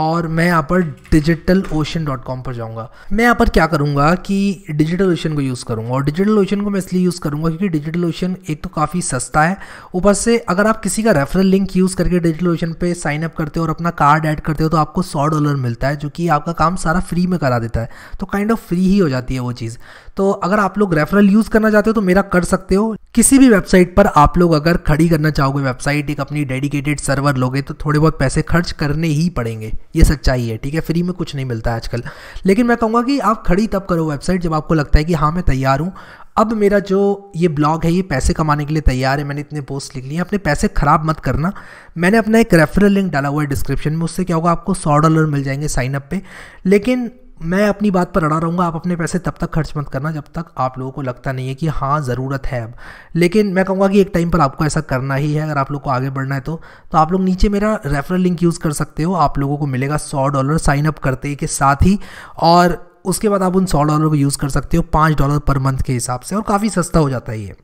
और मैं यहाँ पर डिजिटल ओशन डॉट कॉम पर जाऊँगा मैं यहाँ पर क्या करूँगा कि डिजिटल ओशन को यूज़ करूँगा और डिजिटल ओशन को मैं इसलिए यूज़ करूँगा क्योंकि डिजिटल ओशन एक तो काफ़ी सस्ता है ऊपर से अगर आप किसी का रेफरल लिंक यूज़ करके डिजिटल ओशन पर साइनअप करते हो और अपना कार्ड ऐड करते हो तो आपको सौ डॉलर मिलता है जो कि आपका काम सारा फ्री में करा देता है तो काइंड ऑफ फ्री ही हो जाती है वो चीज़ तो अगर आप लोग रेफरल यूज़ करना चाहते हो तो मेरा कर सकते हो किसी भी वेबसाइट पर आप लोग अगर खड़ी करना चाहोगे वेबसाइट एक अपनी डेडिकेटेड सर्वर लोगे तो थोड़े बहुत पैसे खर्च करने ही पड़ेंगे ये सच्चाई है ठीक है फ्री में कुछ नहीं मिलता है आजकल लेकिन मैं कहूँगा कि आप खड़ी तब करो वेबसाइट जब आपको लगता है कि हाँ मैं तैयार हूँ अब मेरा जो ये ब्लॉग है ये पैसे कमाने के लिए तैयार है मैंने इतने पोस्ट लिख लिए अपने पैसे ख़राब मत करना मैंने अपना एक रेफरल लिंक डाला हुआ है डिस्क्रिप्शन में उससे क्या होगा आपको सौ डॉलर मिल जाएंगे साइनअप पे लेकिन मैं अपनी बात पर अड़ा रहूँगा आप अपने पैसे तब तक खर्च मत करना जब तक आप लोगों को लगता नहीं है कि हाँ ज़रूरत है अब लेकिन मैं कहूँगा कि एक टाइम पर आपको ऐसा करना ही है अगर आप लोग को आगे बढ़ना है तो तो आप लोग नीचे मेरा रेफरल लिंक यूज़ कर सकते हो आप लोगों को मिलेगा सौ डॉलर साइन अप करते के साथ ही और उसके बाद आप उन सौ डॉलर को यूज़ कर सकते हो पाँच डॉलर पर मंथ के हिसाब से और काफ़ी सस्ता हो जाता है ये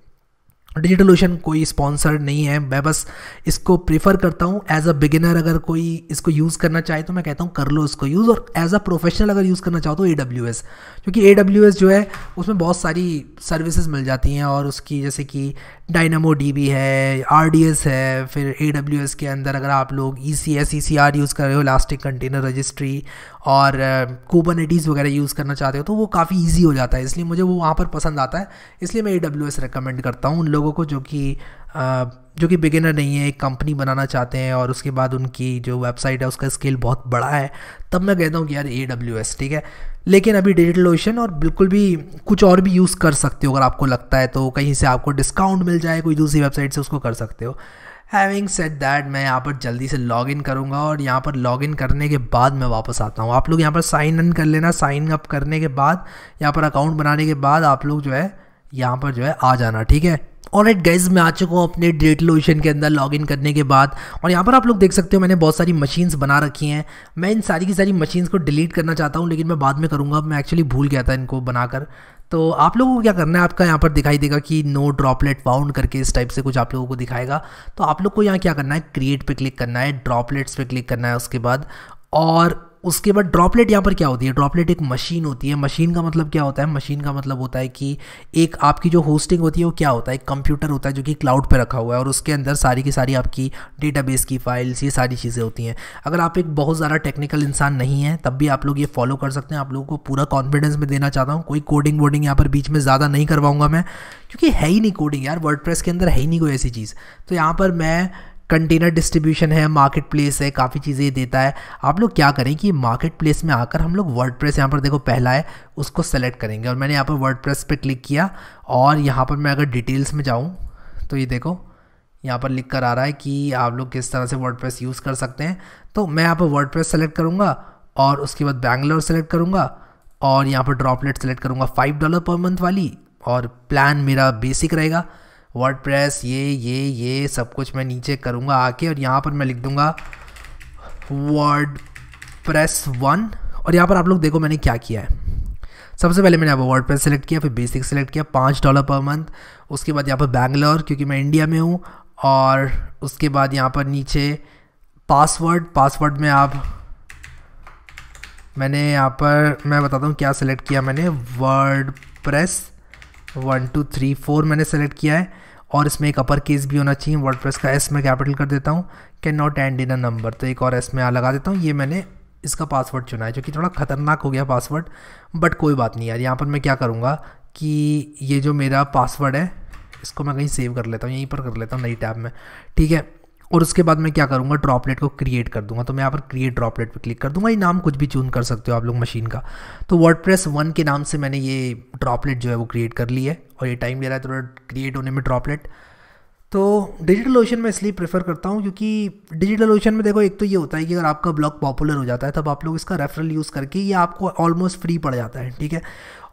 डिजिटल ओशन कोई स्पॉन्सर नहीं है मैं बस इसको प्रेफर करता हूँ एज अ बिगिनर अगर कोई इसको यूज़ करना चाहे तो मैं कहता हूँ कर लो इसको यूज़ और एज अ प्रोफेशनल अगर यूज़ करना चाहो तो ए डब्ल्यू एस क्योंकि ए डब्ल्यू एस जो है उसमें बहुत सारी सर्विसेज मिल जाती हैं और उसकी जैसे कि डाइनमो डी बी है आर डी एस है फिर ए डब्ल्यू एस के अंदर अगर आप लोग E C S E C R use कर रहे हो इलास्टिक कंटेनर रजिस्ट्री और कोबनेटीज़ वगैरह यूज़ करना चाहते हो तो वो काफ़ी ईजी हो जाता है इसलिए मुझे वो वहाँ पर पसंद आता है इसलिए मैं ए डब्ल्यू एस रिकमेंड करता हूँ उन लोगों को जो कि जो कि बिगिनर नहीं है एक कंपनी बनाना चाहते हैं और उसके बाद उनकी जो वेबसाइट है उसका स्केल बहुत बड़ा है तब मैं कहता हूँ कि यार ए डब्ल्यू एस ठीक है लेकिन अभी डिजिटल ओशन और बिल्कुल भी कुछ और भी यूज़ कर सकते हो अगर आपको लगता है तो कहीं से आपको डिस्काउंट मिल जाए कोई दूसरी वेबसाइट से उसको कर सकते हो हैविंग सेट दैट मैं यहाँ पर जल्दी से लॉग इन करूँगा और यहाँ पर लॉग इन करने के बाद मैं वापस आता हूँ आप लोग यहाँ पर साइन इन कर लेना साइन अप करने के बाद यहाँ पर अकाउंट बनाने के बाद आप लोग जो है यहाँ पर जो है आ जाना ठीक है और एट गाइज मैं आ चुका हूँ अपने डेट लोशन के अंदर लॉगिन करने के बाद और यहाँ पर आप लोग देख सकते हो मैंने बहुत सारी मशीन्स बना रखी हैं मैं इन सारी की सारी मशीन्स को डिलीट करना चाहता हूँ लेकिन मैं बाद में करूँगा मैं एक्चुअली भूल गया था इनको बनाकर तो आप लोगों को क्या करना है आपका यहाँ पर दिखाई देगा कि नो ड्रॉपलेट वाउंड करके इस टाइप से कुछ आप लोगों को दिखाएगा तो आप लोग को यहाँ क्या करना है क्रिएट पे क्लिक करना है ड्रॉपलेट्स पे क्लिक करना है उसके बाद और उसके बाद ड्रॉपलेट यहाँ पर क्या होती है ड्रॉपलेट एक मशीन होती है मशीन का मतलब क्या होता है मशीन का मतलब होता है कि एक आपकी जो होस्टिंग होती है वो क्या होता है एक कंप्यूटर होता है जो कि क्लाउड पर रखा हुआ है और उसके अंदर सारी की सारी आपकी डेटाबेस की फाइल्स ये सारी चीज़ें होती हैं अगर आप एक बहुत ज़्यादा टेक्निकल इंसान नहीं है तब भी आप लोग ये फॉलो कर सकते हैं आप लोगों को पूरा कॉन्फिडेंस में देना चाहता हूँ कोई कोडिंग वोडिंग यहाँ पर बीच में ज़्यादा नहीं करवाऊंगा मैं क्योंकि है ही नहीं कोडिंग यार वर्ड के अंदर है ही नहीं कोई ऐसी चीज़ तो यहाँ पर मैं कंटेनर डिस्ट्रीब्यूशन है मार्केट प्लेस है काफ़ी चीज़ें देता है आप लोग क्या करें कि मार्केट प्लेस में आकर हम लोग वर्ड प्रेस यहाँ पर देखो पहला है उसको सेलेक्ट करेंगे और मैंने यहाँ पर वर्ड प्रेस पर क्लिक किया और यहाँ पर मैं अगर डिटेल्स में जाऊँ तो ये देखो यहाँ पर लिख कर आ रहा है कि आप लोग किस तरह से वर्ड यूज़ कर सकते हैं तो मैं यहाँ पर वर्ड सेलेक्ट करूँगा और उसके बाद बैंगलोर सेलेक्ट करूँगा और यहाँ पर ड्रॉपलेट सेलेक्ट करूँगा फाइव डॉलर पर मंथ वाली और प्लान मेरा बेसिक रहेगा वर्ड ये ये ये सब कुछ मैं नीचे करूँगा आके और यहाँ पर मैं लिख दूँगा वर्ड प्रेस वन और यहाँ पर आप लोग देखो मैंने क्या किया है सबसे पहले मैंने यहाँ पर वर्ड प्रेस सेलेक्ट किया फिर बेसिक सेलेक्ट किया पाँच डॉलर पर मंथ उसके बाद यहाँ पर बैंगलोर क्योंकि मैं इंडिया में हूँ और उसके बाद यहाँ पर नीचे पासवर्ड पासवर्ड में आप मैंने यहाँ पर मैं बताता हूँ क्या सेलेक्ट किया मैंने WordPress one two three four मैंने सेलेक्ट किया है और इसमें एक अपर केस भी होना चाहिए वर्डप्रेस का एस मैं कैपिटल कर देता हूँ can not end in a number तो एक और एस में आ लगा देता हूँ ये मैंने इसका पासवर्ड चुना है जो कि थोड़ा खतरनाक हो गया पासवर्ड बट कोई बात नहीं यार यहाँ पर मैं क्या करूँगा कि ये जो मेरा पासवर्ड है इसको मैं कहीं सेव कर लेता हूँ यहीं पर कर लेता हूँ नई टैब में ठीक है और उसके बाद मैं क्या करूँगा ड्रॉपलेट को क्रिएट कर दूंगा तो मैं यहाँ पर क्रिएट ड्रॉपलेट पर क्लिक कर दूंगा ये नाम कुछ भी चून कर सकते हो आप लोग मशीन का तो वर्ड प्रेस वन के नाम से मैंने ये ड्रॉपलेट जो है वो क्रिएट कर ली है और ये टाइम ले रहा है थोड़ा क्रिएट होने में ड्रॉपलेट तो डिजिटल ओशन में इसलिए प्रेफर करता हूँ क्योंकि डिजिटल ओशन में देखो एक तो ये होता है कि अगर आपका ब्लॉग पॉपुलर हो जाता है तब आप लोग इसका रेफरल यूज़ करके ये आपको ऑलमोस्ट फ्री पड़ जाता है ठीक है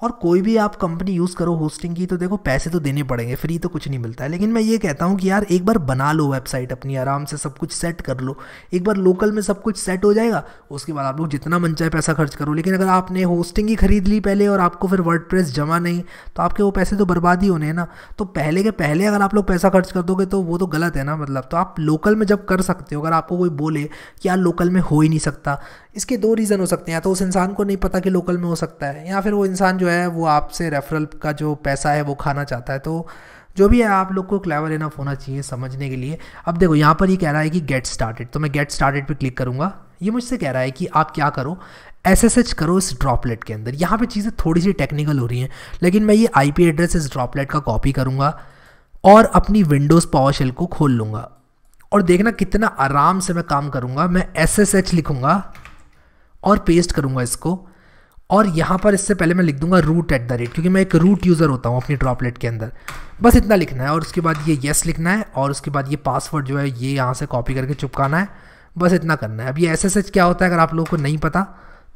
और कोई भी आप कंपनी यूज़ करो होस्टिंग की तो देखो पैसे तो देने पड़ेंगे फ्री तो कुछ नहीं मिलता है लेकिन मैं ये कहता हूँ कि यार एक बार बना लो वेबसाइट अपनी आराम से सब कुछ सेट कर लो एक बार लोकल में सब कुछ सेट हो जाएगा उसके बाद आप लोग जितना मन चाहे पैसा खर्च करो लेकिन अगर आपने होस्टिंग ही खरीद ली पहले और आपको फिर वर्ड जमा नहीं तो आपके वो पैसे तो बर्बाद ही होने हैं ना तो पहले के पहले अगर आप लोग पैसा खर्च कर दोगे तो वो तो गलत है ना मतलब तो आप लोकल में जब कर सकते हो अगर आपको कोई बोले कि यार लोकल में हो ही नहीं सकता इसके दो रीज़न हो सकते हैं या तो उस इंसान को नहीं पता कि लोकल में हो सकता है या फिर वो इंसान जो है वो आपसे रेफरल का जो पैसा है वो खाना चाहता है तो जो भी है आप लोग को क्लेवर इनफ होना चाहिए समझने के लिए अब देखो यहाँ पर ये कह रहा है कि गेट स्टार्टेड तो मैं गेट स्टार्टेड पे क्लिक करूँगा ये मुझसे कह रहा है कि आप क्या करो एस एस एच करो इस ड्रॉपलेट के अंदर यहाँ पे चीज़ें थोड़ी सी टेक्निकल हो रही हैं लेकिन मैं ये आई पी एड्रेस इस ड्रॉपलेट का कॉपी करूँगा और अपनी विंडोज़ पावर शेल को खोल लूँगा और देखना कितना आराम से मैं काम करूँगा मैं एस एस एच लिखूँगा और पेस्ट करूँगा इसको और यहाँ पर इससे पहले मैं लिख दूंगा रूट एट द रेट क्योंकि मैं एक रूट यूज़र होता हूँ अपनी ड्रॉपलेट के अंदर बस इतना लिखना है और उसके बाद ये येस लिखना है और उसके बाद ये पासवर्ड जो है ये यहाँ से कॉपी करके चुपकाना है बस इतना करना है अब ये एस क्या होता है अगर आप लोगों को नहीं पता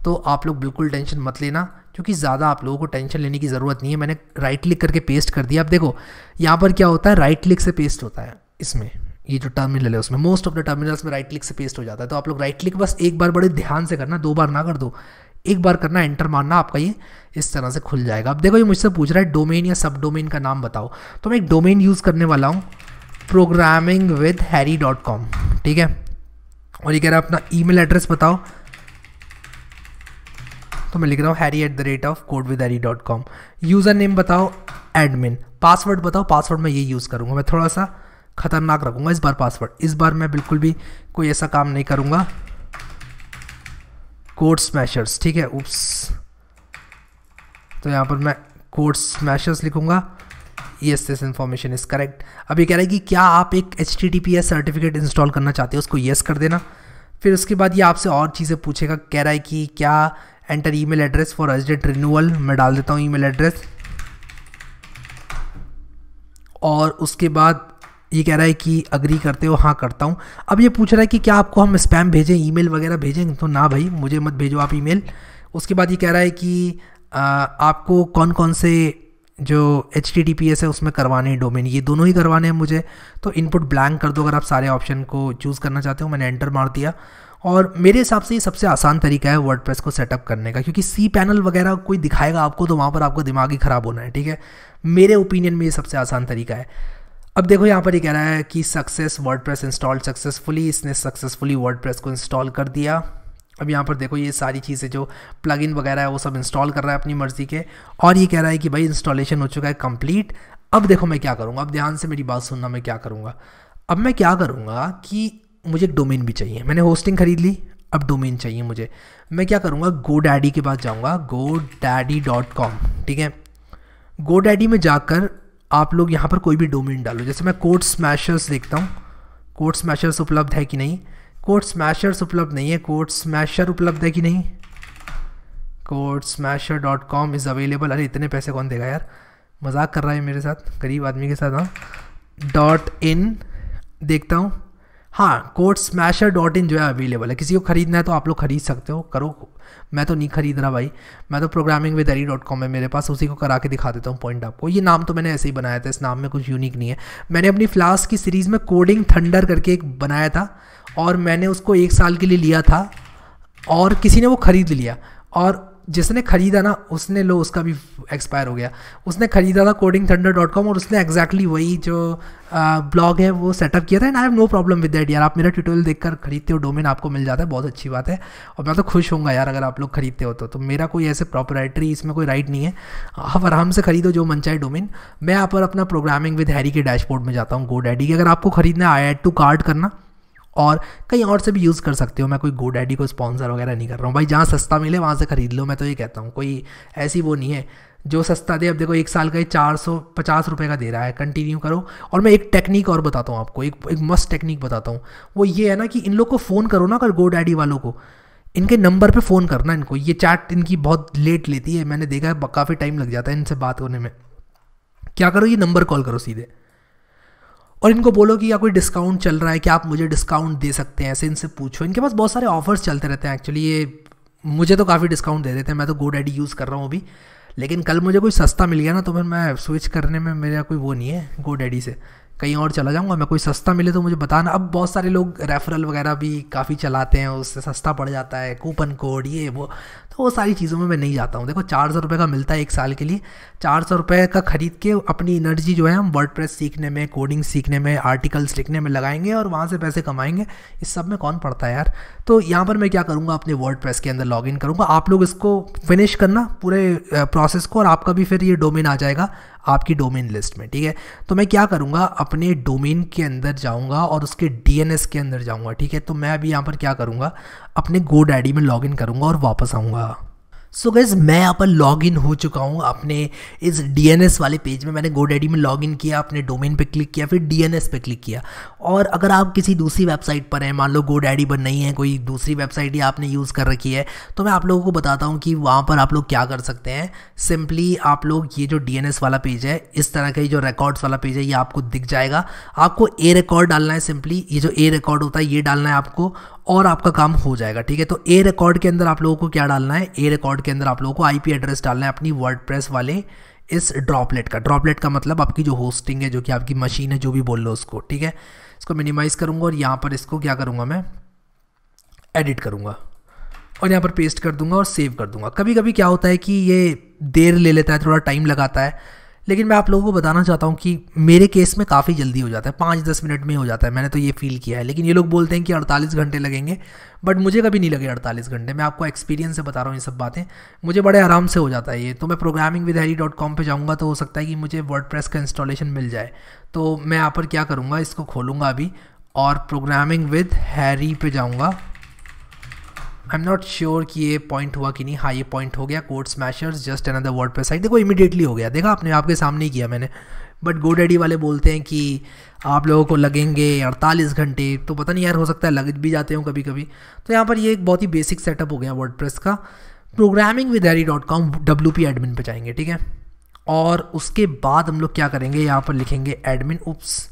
तो आप लोग बिल्कुल टेंशन मत लेना क्योंकि ज़्यादा आप लोगों को टेंशन लेने की ज़रूरत नहीं है मैंने राइट क्लिक करके पेस्ट कर दिया अब देखो यहाँ पर क्या होता है राइट क्लिक से पेस्ट होता है इसमें ये जो टर्मिनल है उसमें मोस्ट ऑफ द टर्मिनल्स में राइट क्लिक से पेस्ट हो जाता है तो आप लोग राइट क्लिक बस एक बार बड़े ध्यान से करना दो बार ना कर दो एक बार करना एंटर मारना आपका ये इस तरह से खुल जाएगा अब देखो ये मुझसे पूछ रहा है डोमेन या सब डोमेन का नाम बताओ तो मैं एक डोमेन यूज़ करने वाला हूँ programming with Harry dot com ठीक है और ये कह रहा है अपना ईमेल एड्रेस बताओ तो मैं लिख रहा हूँ Harry at the rate of code with Harry dot com username बताओ एडमिन पासवर्ड बताओ पासवर्ड मैं ये यूज़ करूँगा मैं थोड़ा सा ख़तरनाक रखूँगा इस बार पासवर्ड इस बार मैं बिल्कुल भी कोई ऐसा काम नहीं करूँगा कोड स्मैशर्स ठीक है उप्स तो यहाँ पर मैं कोड स्मैशर्स लिखूँगा yes this information is correct अब ये कह रहा है कि क्या आप एक एच सर्टिफिकेट इंस्टॉल करना चाहते हो उसको येस yes कर देना फिर उसके बाद ये आपसे और चीज़ें पूछेगा कह रहा है कि क्या एंटर ई एड्रेस फॉर एजडेट रिन्यूअल मैं डाल देता हूँ ई एड्रेस और उसके बाद ये कह रहा है कि अग्री करते हो हाँ करता हूँ अब ये पूछ रहा है कि क्या आपको हम स्पैम भेजें ईमेल वगैरह भेजें तो ना भाई मुझे मत भेजो आप ईमेल उसके बाद ये कह रहा है कि आपको कौन कौन से जो H T T P S है उसमें करवाने हैं डोमेन ये दोनों ही करवाने हैं मुझे तो इनपुट ब्लैंक कर दो अगर आप सारे ऑप्शन को चूज़ करना चाहते हो मैंने एंटर मार दिया और मेरे हिसाब से ये सबसे आसान तरीका है वर्डप्रेस को सेटअप करने का क्योंकि सी पैनल वगैरह कोई दिखाएगा आपको तो वहाँ पर आपको दिमाग ही ख़राब होना है ठीक है मेरे ओपिनियन में ये सबसे आसान तरीका है अब देखो यहाँ पर ये यह कह रहा है कि सक्सेस वर्डप्रेस इंस्टॉल सक्सेसफुली इसने सक्सेसफुली वर्डप्रेस को इंस्टॉल कर दिया अब यहाँ पर देखो ये सारी चीज़ें जो प्लगइन वगैरह है वो सब इंस्टॉल कर रहा है अपनी मर्ज़ी के और ये कह रहा है कि भाई इंस्टॉलेशन हो चुका है कंप्लीट अब देखो मैं क्या करूँगा अब ध्यान से मेरी बात सुनना मैं क्या करूँगा अब मैं क्या करूँगा कि मुझे डोमेन भी चाहिए मैंने होस्टिंग खरीद ली अब डोमेन चाहिए मुझे मैं क्या करूँगा गो डैडी के पास जाऊँगा गो डैडी डॉट कॉम ठीक है गो डैडी में जाकर आप लोग यहाँ पर कोई भी डोमेन डालो जैसे मैं कोड स्मैशर्स देखता हूँ कोड स्मैशर्स उपलब्ध है कि नहीं कोड स्मैशर्स उपलब्ध नहीं है कोड स्मैशर उपलब्ध है कि नहीं Code Smasher dot com is available अरे इतने पैसे कौन देगा यार मजाक कर रहा है मेरे साथ गरीब आदमी के साथ हाँ डॉट इन देखता हूँ हाँ कोड स्मैशर डॉट इन जो है अवेलेबल है किसी को खरीदना है तो आप लोग खरीद सकते हो करो मैं तो नहीं खरीद रहा भाई मैं तो programming with Harry dot com है मेरे पास उसी को करा के दिखा देता हूँ पॉइंट आपको ये नाम तो मैंने ऐसे ही बनाया था इस नाम में कुछ यूनिक नहीं है मैंने अपनी फ्लास्क की सीरीज़ में कोडिंग थंडर करके एक बनाया था और मैंने उसको एक साल के लिए लिया था और किसी ने वो ख़रीद लिया और जिसने खरीदा ना उसने लो उसका भी एक्सपायर हो गया उसने खरीदा था कोडिंग थंडर डॉट कॉम और उसने एग्जैक्टली exactly वही जो ब्लॉग है वो सेटअप किया था and I have no problem with that यार आप मेरा ट्यूटोरियल देखकर खरीदते हो डोमेन आपको मिल जाता है बहुत अच्छी बात है और मैं तो खुश हूँ यार अगर आप लोग खरीदते हो तो, तो मेरा कोई ऐसे प्रॉपराइटरी इसमें कोई राइट नहीं है आप आराम से खरीदो जो मन चाहे डोमेन मैं यहाँ पर अपना प्रोग्रामिंग विद हैरी के डैशबोर्ड में जाता हूँ गो डैडी की अगर आपको खरीदना है आई एड टू कार्ड करना और कहीं और से भी यूज़ कर सकते हो मैं कोई गो डैडी को स्पॉन्सर वगैरह नहीं कर रहा हूँ भाई जहाँ सस्ता मिले वहाँ से ख़रीद लो मैं तो ये कहता हूँ कोई ऐसी वो नहीं है जो सस्ता दे अब देखो एक साल का ये चार सौ पचास रुपये का दे रहा है कंटिन्यू करो और मैं एक टेक्निक और बताता हूँ आपको एक एक मस्त टेक्निक बताता हूँ वो ये है ना कि इन लोग को फ़ोन करो ना अगर गो डैडी वालों को इनके नंबर पे फ़ोन करना इनको ये चैट इनकी बहुत लेट लेती है मैंने देखा है काफ़ी टाइम लग जाता है इनसे बात होने में क्या करो ये नंबर कॉल करो सीधे और इनको बोलो कि या कोई डिस्काउंट चल रहा है कि आप मुझे डिस्काउंट दे सकते हैं ऐसे इनसे पूछो इनके पास बहुत सारे ऑफर्स चलते रहते हैं एक्चुअली ये मुझे तो काफ़ी डिस्काउंट दे देते हैं मैं तो गो डैडी यूज़ कर रहा हूँ अभी लेकिन कल मुझे कोई सस्ता मिल गया ना तो फिर मैं स्विच करने में मेरा कोई वो नहीं है गो डैडी से कहीं और चला जाऊँगा मैं कोई सस्ता मिले तो मुझे बताना अब बहुत सारे लोग रेफरल वगैरह भी काफ़ी चलाते हैं उससे सस्ता पड़ जाता है कूपन कोड ये वो तो वो सारी चीज़ों में मैं नहीं जाता हूँ देखो चार सौ रुपये का मिलता है एक साल के लिए चार सौ रुपये का ख़रीद के अपनी एनर्जी जो है हम वर्ड सीखने में कोडिंग सीखने में आर्टिकल्स लिखने में लगाएंगे और वहाँ से पैसे कमाएंगे इस सब में कौन पड़ता है यार तो यहाँ पर मैं क्या करूँगा अपने वर्ड के अंदर लॉग करूँगा आप लोग इसको फिनिश करना पूरे प्रोसेस को और आपका भी फिर ये डोमेन आ जाएगा आपकी डोमेन लिस्ट में ठीक है तो मैं क्या करूँगा अपने डोमेन के अंदर जाऊँगा और उसके डी के अंदर जाऊँगा ठीक है तो मैं अभी यहाँ पर क्या करूँगा अपने गो डैडी में लॉग इन करूँगा और वापस आऊँगा सो so गैस मैं यहाँ पर लॉग इन हो चुका हूँ अपने इस डी वाले पेज में मैंने गो डैडी में लॉग इन किया अपने डोमेन पे क्लिक किया फिर डी पे क्लिक किया और अगर आप किसी दूसरी वेबसाइट पर हैं मान लो गो डैडी पर नहीं है कोई दूसरी वेबसाइट ही आपने यूज़ कर रखी है तो मैं आप लोगों को बताता हूँ कि वहाँ पर आप लोग क्या कर सकते हैं सिंपली आप लोग ये जो डी वाला पेज है इस तरह का ये जो रिकॉर्ड्स वाला पेज है ये आपको दिख जाएगा आपको ए रिकॉर्ड डालना है सिंपली ये जो ए रिकॉर्ड होता है ये डालना है आपको और आपका काम हो जाएगा ठीक है तो ए रिकॉर्ड के अंदर आप लोगों को क्या डालना है ए रिकॉर्ड के अंदर आप लोगों को आईपी एड्रेस डालना है अपनी प्रेस वाले इस ड्रॉपलेट का ड्रॉपलेट का मतलब आपकी जो होस्टिंग है जो कि आपकी मशीन है जो भी बोल लो उसको ठीक है इसको मिनिमाइज़ करूँगा और यहाँ पर इसको क्या करूँगा मैं एडिट करूँगा और यहाँ पर पेस्ट कर दूंगा और सेव कर दूंगा कभी कभी क्या होता है कि ये देर ले लेता है थोड़ा टाइम लगाता है लेकिन मैं आप लोगों को बताना चाहता हूँ कि मेरे केस में काफ़ी जल्दी हो जाता है पाँच दस मिनट में हो जाता है मैंने तो ये फील किया है लेकिन ये लोग बोलते हैं कि अड़तालीस घंटे लगेंगे बट मुझे कभी नहीं लगे अड़तालीस घंटे मैं आपको एक्सपीरियंस से बता रहा हूँ ये सब बातें मुझे बड़े आराम से हो जाता है ये तो मैं programming with Harry dot com पर जाऊँगा तो हो सकता है कि मुझे वर्ड का इंस्टॉलेशन मिल जाए तो मैं यहाँ पर क्या करूँगा इसको खोलूँगा अभी और प्रोग्रामिंग विद हैरी पे जाऊँगा आई एम नॉट श्योर कि ये पॉइंट हुआ कि नहीं हाँ ये पॉइंट हो गया Code Smashers just another WordPress site देखो इमीडिएटली हो गया देखा आपने आपके सामने ही किया मैंने बट गो डैडी वाले बोलते हैं कि आप लोगों को लगेंगे अड़तालीस घंटे तो पता नहीं यार हो सकता है लग भी जाते हो कभी कभी तो यहाँ पर ये एक बहुत ही बेसिक सेटअप हो गया वर्ड का programming with Harry dot com W P admin पर जाएंगे ठीक है और उसके बाद हम लोग क्या करेंगे यहाँ पर लिखेंगे एडमिन उप्स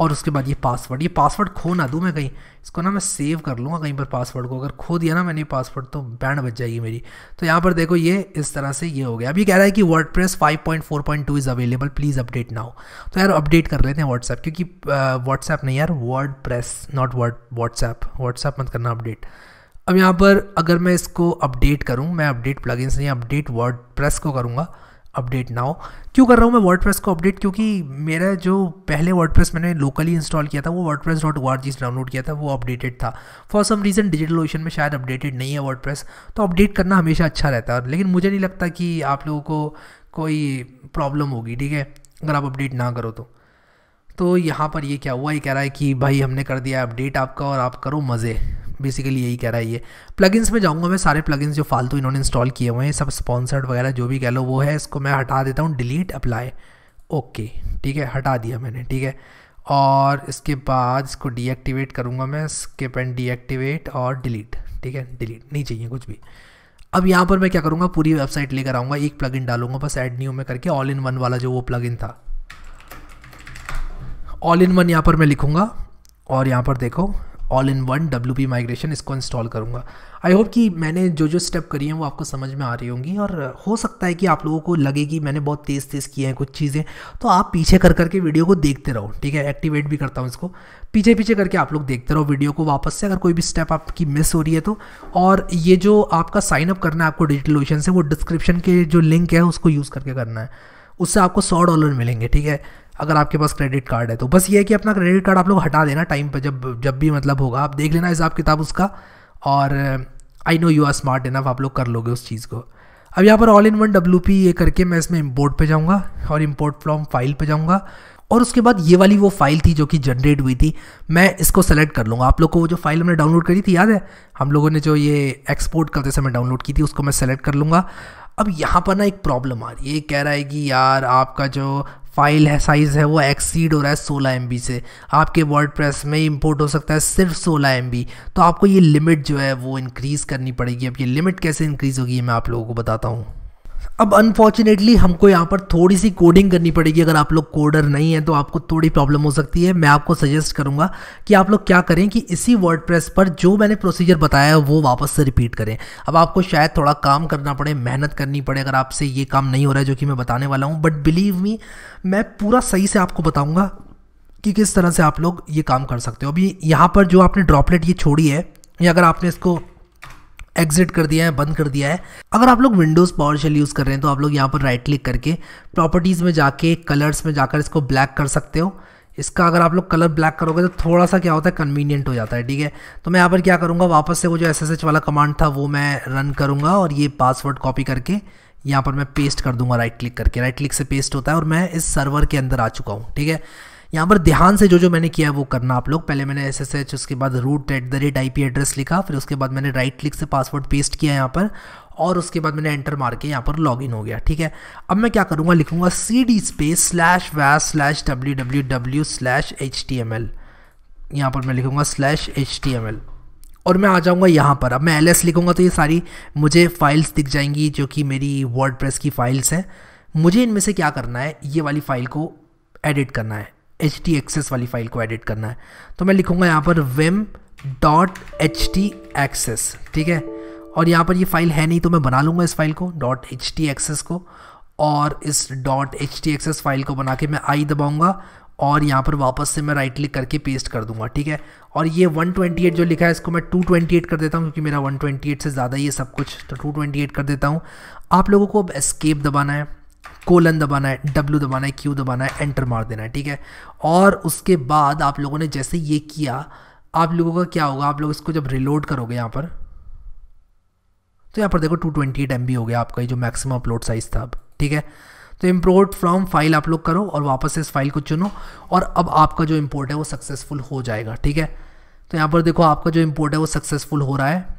और उसके बाद ये पासवर्ड ये पासवर्ड खो ना दूँ मैं कहीं इसको ना मैं सेव कर लूँगा कहीं पर पासवर्ड को अगर खो दिया ना मैंने पासवर्ड तो बैंड बच जाएगी मेरी तो यहाँ पर देखो ये इस तरह से ये हो गया अभी कह रहा है कि WordPress five is available please update ना तो यार अपडेट कर लेते हैं व्हाट्सएप क्योंकि व्हाट्सएप नहीं यार WordPress not word WhatsApp WhatsApp मत करना अपडेट अब यहाँ पर अगर मैं इसको अपडेट करूँ मैं अपडेट प्लगइन्स नहीं अपडेट वर्ड प्रेस को करूँगा अपडेट नाउ क्यों कर रहा हूँ मैं वर्ड को अपडेट क्योंकि मेरा जो पहले वर्ड मैंने लोकली इंस्टॉल किया था वो वर्ड प्रेस डॉट वार से डाउनलोड किया था वो अपडेटेड था for some reason Digital Ocean में शायद अपडेटेड नहीं है वर्ड तो अपडेट करना हमेशा अच्छा रहता है लेकिन मुझे नहीं लगता कि आप लोगों को कोई प्रॉब्लम होगी ठीक है अगर आप अपडेट ना करो तो तो यहाँ पर ये क्या हुआ ये कह रहा है कि भाई हमने कर दिया अपडेट आपका और आप करो मज़े बेसिकली यही कह रहा है ये प्लगइन्स में जाऊँगा मैं सारे प्लगइन्स जो फालतू इन्होंने इंस्टॉल किए हुए हैं सब स्पॉन्सर्ड वगैरह जो भी कह लो वो है इसको मैं हटा देता हूँ डिलीट अप्लाई ओके ठीक है हटा दिया मैंने ठीक है और इसके बाद इसको डीएक्टिवेट करूँगा मैं स्किप एंड डीएक्टिवेट और डिलीट ठीक है डिलीट नहीं चाहिए कुछ भी अब यहाँ पर मैं क्या करूँगा पूरी वेबसाइट लेकर आऊँगा एक प्लगइन डालूंगा बस एड न्यू में करके ऑल इन वन वाला जो वो प्लगइन था ऑल इन वन यहाँ पर मैं लिखूँगा और यहाँ पर देखो all in one W P migration इसको इंस्टॉल करूँगा आई होप कि मैंने जो जो स्टेप करी हैं वो आपको समझ में आ रही होंगी और हो सकता है कि आप लोगों को लगे कि मैंने बहुत तेज़ तेज़ किए हैं कुछ चीज़ें तो आप पीछे कर करके वीडियो को देखते रहो ठीक है एक्टिवेट भी करता हूँ इसको पीछे पीछे करके आप लोग देखते रहो वीडियो को वापस से अगर कोई भी स्टेप आपकी मिस हो रही है तो और ये जो आपका साइनअप करना है आपको डिजिटल ओशन से वो डिस्क्रिप्शन के जो लिंक है उसको यूज़ करके करना है उससे आपको सौ डॉलर मिलेंगे ठीक है अगर आपके पास क्रेडिट कार्ड है तो बस ये है कि अपना क्रेडिट कार्ड आप लोग हटा देना टाइम पर जब जब भी मतलब होगा आप देख लेना हिसाब किताब उसका और I know you are smart enough आप लोग कर लोगे उस चीज़ को अब यहाँ पर all in one W P ये करके मैं इसमें इम्पोर्ट पे जाऊँगा और इम्पोर्ट फ्रॉम फाइल पे जाऊँगा और उसके बाद ये वाली वो फाइल थी जो कि जनरेट हुई थी मैं इसको सेलेक्ट कर लूँगा आप लोग को वो जो फाइल हमने डाउनलोड करी थी याद है हम लोगों ने जो ये एक्सपोर्ट करते समय डाउनलोड की थी उसको मैं सेलेक्ट कर लूँगा अब यहाँ पर ना एक प्रॉब्लम आ रही है कह रहा है कि यार आपका जो फाइल है साइज़ है वो एक्सीड हो रहा है सोलह एम से आपके वर्ड प्रेस में इम्पोर्ट हो सकता है सिर्फ सोलह एम तो आपको ये लिमिट जो है वो इंक्रीज़ करनी पड़ेगी अब ये लिमिट कैसे इंक्रीज़ होगी मैं आप लोगों को बताता हूँ अब अनफॉर्चुनेटली हमको यहाँ पर थोड़ी सी कोडिंग करनी पड़ेगी अगर आप लोग कोडर नहीं है तो आपको थोड़ी प्रॉब्लम हो सकती है मैं आपको सजेस्ट करूँगा कि आप लोग क्या करें कि इसी वर्ड पर जो मैंने प्रोसीजर बताया है वो वापस से रिपीट करें अब आपको शायद थोड़ा काम करना पड़े मेहनत करनी पड़े अगर आपसे ये काम नहीं हो रहा है जो कि मैं बताने वाला हूँ बट बिलीव मी मैं पूरा सही से आपको बताऊँगा कि किस तरह से आप लोग ये काम कर सकते हो अभी यहाँ पर जो आपने ड्रॉपलेट ये छोड़ी है या अगर आपने इसको एग्जिट कर दिया है बंद कर दिया है अगर आप लोग विंडोज़ पावर शेल यूज़ कर रहे हैं तो आप लोग यहाँ पर राइट क्लिक करके प्रॉपर्टीज़ में जाके कलर्स में जाकर इसको ब्लैक कर सकते हो इसका अगर आप लोग कलर ब्लैक करोगे तो थोड़ा सा क्या होता है कन्वीनियंट हो जाता है ठीक है तो मैं यहाँ पर क्या करूँगा वापस से वो जो एस वाला कमांड था वो मैं रन करूँगा और ये पासवर्ड कॉपी करके यहाँ पर मैं पेस्ट कर दूंगा राइट क्लिक करके राइट क्लिक से पेस्ट होता है और मैं इस सर्वर के अंदर आ चुका हूँ ठीक है यहाँ पर ध्यान से जो जो मैंने किया वो करना आप लोग पहले मैंने एस एस एच उसके बाद root at the rate I P address लिखा फिर उसके बाद मैंने राइट क्लिक से पासवर्ड पेस्ट किया यहाँ पर और उसके बाद मैंने एंटर मार के यहाँ पर लॉग इन हो गया ठीक है अब मैं क्या करूँगा लिखूँगा C D space slash var slash W W W slash H T M L यहाँ पर मैं लिखूँगा slash H T M L और मैं आ जाऊँगा यहाँ पर अब मैं एल एस लिखूँगा तो ये सारी मुझे फाइल्स दिख जाएंगी जो कि मेरी वर्ड प्रेस की फ़ाइल्स हैं मुझे इनमें से क्या करना है ये वाली फ़ाइल को एडिट करना है एच टी एक्सेस वाली फाइल को एडिट करना है तो मैं लिखूँगा यहाँ पर vim dot H T access ठीक है और यहाँ पर ये फाइल है नहीं तो मैं बना लूँगा इस file co dot H T access को और इस dot H T access file को बना के मैं आई दबाऊँगा और यहाँ पर वापस से मैं राइट क्लिक करके पेस्ट कर दूंगा ठीक है और ये 128 जो लिखा है इसको मैं 228 कर देता हूँ क्योंकि मेरा 128 से ज़्यादा ये सब कुछ तो 228 कर देता हूँ आप लोगों को अब एस्केप दबाना है कोलन दबाना है डब्लू दबाना है क्यू दबाना है एंटर मार देना है ठीक है और उसके बाद आप लोगों ने जैसे ये किया आप लोगों का क्या होगा आप लोग इसको जब रिलोड करोगे यहाँ पर तो यहाँ पर देखो two twenty eight M B हो गया आपका जो मैक्सिमम अपलोड साइज था अब ठीक है तो इम्पोर्ट फ्रॉम फाइल आप लोग करो और वापस इस फाइल को चुनो और अब आपका जो इम्पोर्ट है वो सक्सेसफुल हो जाएगा ठीक है तो यहाँ पर देखो आपका जो इम्पोर्ट है वो सक्सेसफुल हो रहा है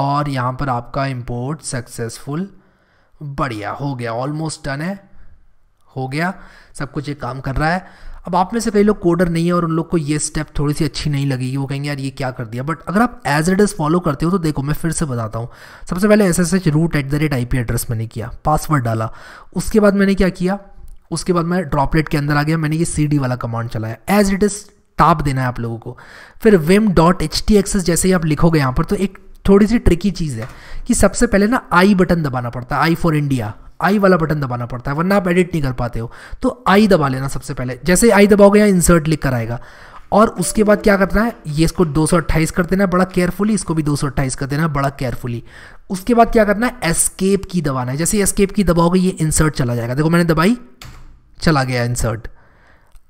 और यहाँ पर आपका इम्पोर्ट सक्सेसफुल बढ़िया हो गया ऑलमोस्ट डन है हो गया सब कुछ एक काम कर रहा है अब आप में से कई लोग कोडर नहीं है और उन लोग को ये स्टेप थोड़ी सी अच्छी नहीं लगेगी वो कहेंगे यार ये क्या कर दिया बट अगर आप एज इट इज़ फॉलो करते हो तो देखो मैं फिर से बताता हूँ सबसे पहले S S H root at the rate I P address मैंने किया पासवर्ड डाला उसके बाद मैंने क्या किया उसके बाद मैं ड्रॉपलेट के अंदर आ गया मैंने ये सी डी वाला कमांड चलाया एज इट इज़ टाप देना है आप लोगों को फिर vim dot H T access जैसे ही आप लिखोगे यहाँ पर तो एक थोड़ी सी ट्रिकी चीज़ है कि सबसे पहले ना आई बटन दबाना पड़ता है आई फॉर इंडिया आई वाला बटन दबाना पड़ता है वरना आप एडिट नहीं कर पाते हो तो आई दबा लेना सबसे पहले जैसे आई दबाओगे यहाँ इंसर्ट लिख कर आएगा और उसके बाद क्या करना है ये इसको 228 कर देना बड़ा केयरफुली इसको भी 228 कर देना बड़ा केयरफुली उसके बाद क्या करना है एस्केप की दबाना है जैसे एस्केप की दबाओगे ये इंसर्ट चला जाएगा देखो मैंने दबाई चला गया इंसर्ट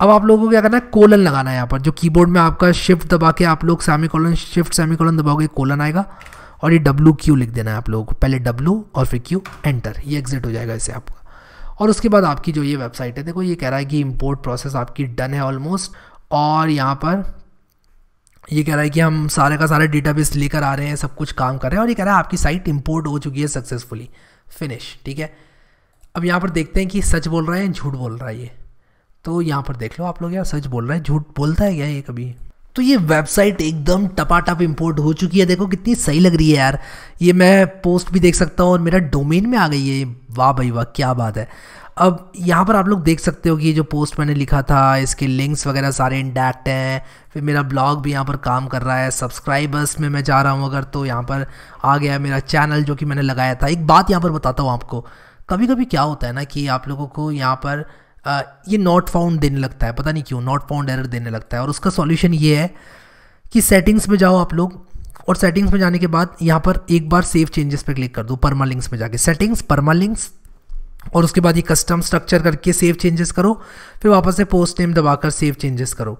अब आप लोगों को क्या करना है कोलन लगाना है यहाँ पर जो कीबोर्ड में आपका शिफ्ट दबा के आप लोग semicolon shift semicolon दबाओगे कोलन आएगा और ये डब्लू क्यू लिख देना है आप लोगों को पहले डब्लू और फिर क्यू एंटर ये एग्जिट हो जाएगा इसे आपका और उसके बाद आपकी जो ये वेबसाइट है देखो ये कह रहा है कि इम्पोर्ट प्रोसेस आपकी डन है ऑलमोस्ट और यहाँ पर ये कह रहा है कि हम सारे का डेटा डेटाबेस लेकर आ रहे हैं सब कुछ काम कर रहे हैं और ये कह रहा है आपकी साइट इम्पोर्ट हो चुकी है सक्सेसफुली फिनिश ठीक है अब यहाँ पर देखते हैं कि सच बोल रहा है या झूठ बोल रहा है ये तो यहाँ पर देख लो आप लोग यार सच बोल रहे हैं झूठ बोलता है क्या ये कभी तो ये वेबसाइट एकदम टपाटप इम्पोर्ट हो चुकी है देखो कितनी सही लग रही है यार ये मैं पोस्ट भी देख सकता हूँ और मेरा डोमेन में आ गई है वाह भाई वाह क्या बात है अब यहाँ पर आप लोग देख सकते हो कि ये जो पोस्ट मैंने लिखा था इसके लिंक्स वगैरह सारे इंडैक्ट हैं फिर मेरा ब्लॉग भी यहाँ पर काम कर रहा है सब्सक्राइबर्स में मैं जा रहा हूँ अगर तो यहाँ पर आ गया मेरा चैनल जो कि मैंने लगाया था एक बात यहाँ पर बताता हूँ आपको कभी कभी क्या होता है ना कि आप लोगों को यहाँ पर ये नॉट फाउंड देने लगता है पता नहीं क्यों नॉट फाउंड एरर देने लगता है और उसका सॉल्यूशन ये है कि सेटिंग्स में जाओ आप लोग और सेटिंग्स में जाने के बाद यहाँ पर एक बार सेव चेंजेस पर क्लिक कर दो परमालिंक्स में जाके सेटिंग्स परमालिंक्स और उसके बाद ये कस्टम स्ट्रक्चर करके सेव चेंजेस करो फिर वापस से पोस्ट नेम दबाकर सेव चेंजेस करो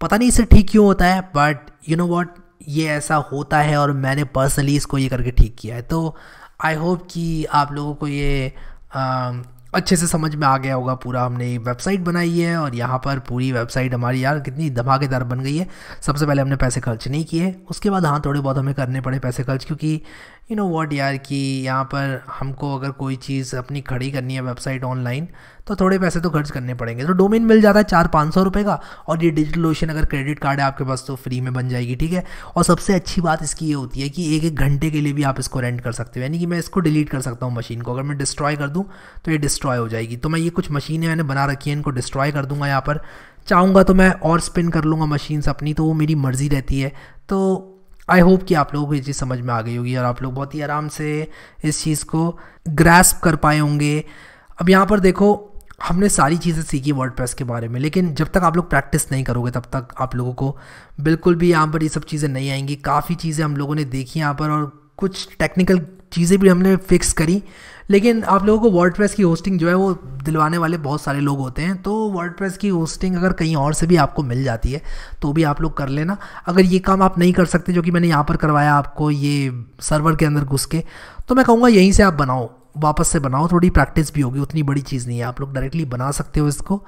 पता नहीं इसे ठीक क्यों होता है बट यू नो वॉट ये ऐसा होता है और मैंने पर्सनली इसको ये करके ठीक किया है तो आई होप कि आप लोगों को ये अच्छे से समझ में आ गया होगा पूरा हमने वेबसाइट बनाई है और यहाँ पर पूरी वेबसाइट हमारी यार कितनी धमाकेदार बन गई है सबसे पहले हमने पैसे खर्च नहीं किए उसके बाद हाँ थोड़े बहुत हमें करने पड़े पैसे खर्च क्योंकि यू नो वॉट यार कि यहाँ पर हमको अगर कोई चीज़ अपनी खड़ी करनी है वेबसाइट ऑनलाइन तो थोड़े पैसे तो खर्च करने पड़ेंगे तो डोमेन मिल जाता है चार पाँच सौ रुपये का और ये डिजिटल ओशन अगर क्रेडिट कार्ड है आपके पास तो फ्री में बन जाएगी ठीक है और सबसे अच्छी बात इसकी ये होती है कि एक एक घंटे के लिए भी आप इसको रेंट कर सकते हो यानी कि मैं इसको डिलीट कर सकता हूँ मशीन को अगर मैं डिस्ट्रॉय कर दूँ तो ये डिस्ट्रॉय हो जाएगी तो मैं ये कुछ मशीनें मैंने बना रखी हैं इनको डिस्ट्रॉय कर दूँगा यहाँ पर चाहूँगा तो मैं और स्पिन कर लूँगा मशीन्स अपनी तो वो मेरी मर्ज़ी रहती है तो आई होप कि आप लोगों को ये चीज़ समझ में आ गई होगी और आप लोग बहुत ही आराम से इस चीज़ को ग्रैस्प कर पाए होंगे अब यहाँ पर देखो हमने सारी चीज़ें सीखी प्रेस के बारे में लेकिन जब तक आप लोग प्रैक्टिस नहीं करोगे तब तक आप लोगों को बिल्कुल भी यहाँ पर ये सब चीज़ें नहीं आएंगी काफ़ी चीज़ें हम लोगों ने देखी यहाँ पर और कुछ टेक्निकल चीज़ें भी हमने फिक्स करी लेकिन आप लोगों को वर्ड की होस्टिंग जो है वो दिलवाने वाले बहुत सारे लोग होते हैं तो वर्ड की होस्टिंग अगर कहीं और से भी आपको मिल जाती है तो भी आप लोग कर लेना अगर ये काम आप नहीं कर सकते जो कि मैंने यहाँ पर करवाया आपको ये सर्वर के अंदर घुस के तो मैं कहूँगा यहीं से आप बनाओ वापस से बनाओ थोड़ी प्रैक्टिस भी होगी उतनी बड़ी चीज़ नहीं है आप लोग डायरेक्टली बना सकते हो इसको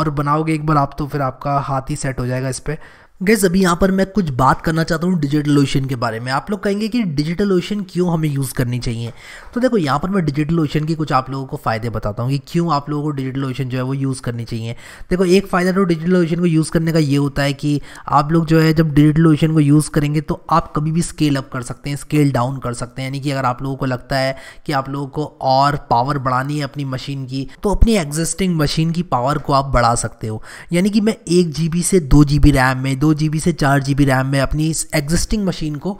और बनाओगे एक बार आप तो फिर आपका हाथ ही सेट हो जाएगा इस पर गैस अभी यहाँ पर मैं कुछ बात करना चाहता हूँ डिजिटल ओशन के बारे में आप लोग कहेंगे कि डिजिटल ओशन क्यों हमें यूज़ करनी चाहिए तो देखो यहाँ पर मैं डिजिटल ओशन की कुछ आप लोगों को फ़ायदे बताता हूँ कि क्यों आप लोगों को डिजिटल ओशन जो है वो यूज़ करनी चाहिए देखो एक फ़ायदा तो डिजिटल ओशन को यूज़ करने का ये होता है कि आप लोग जो है जब डिजिटल ओशन को यूज़ करेंगे तो आप कभी भी स्केल अप कर सकते हैं स्केल डाउन कर सकते हैं यानी कि अगर आप लोगों को लगता है कि आप लोगों को और पावर बढ़ानी है अपनी मशीन की तो अपनी एग्जिस्टिंग मशीन की पावर को आप बढ़ा सकते हो यानी कि मैं एक जी से दो जी रैम में दो दो जी से चार जी रैम में अपनी इस एग्जिस्टिंग मशीन को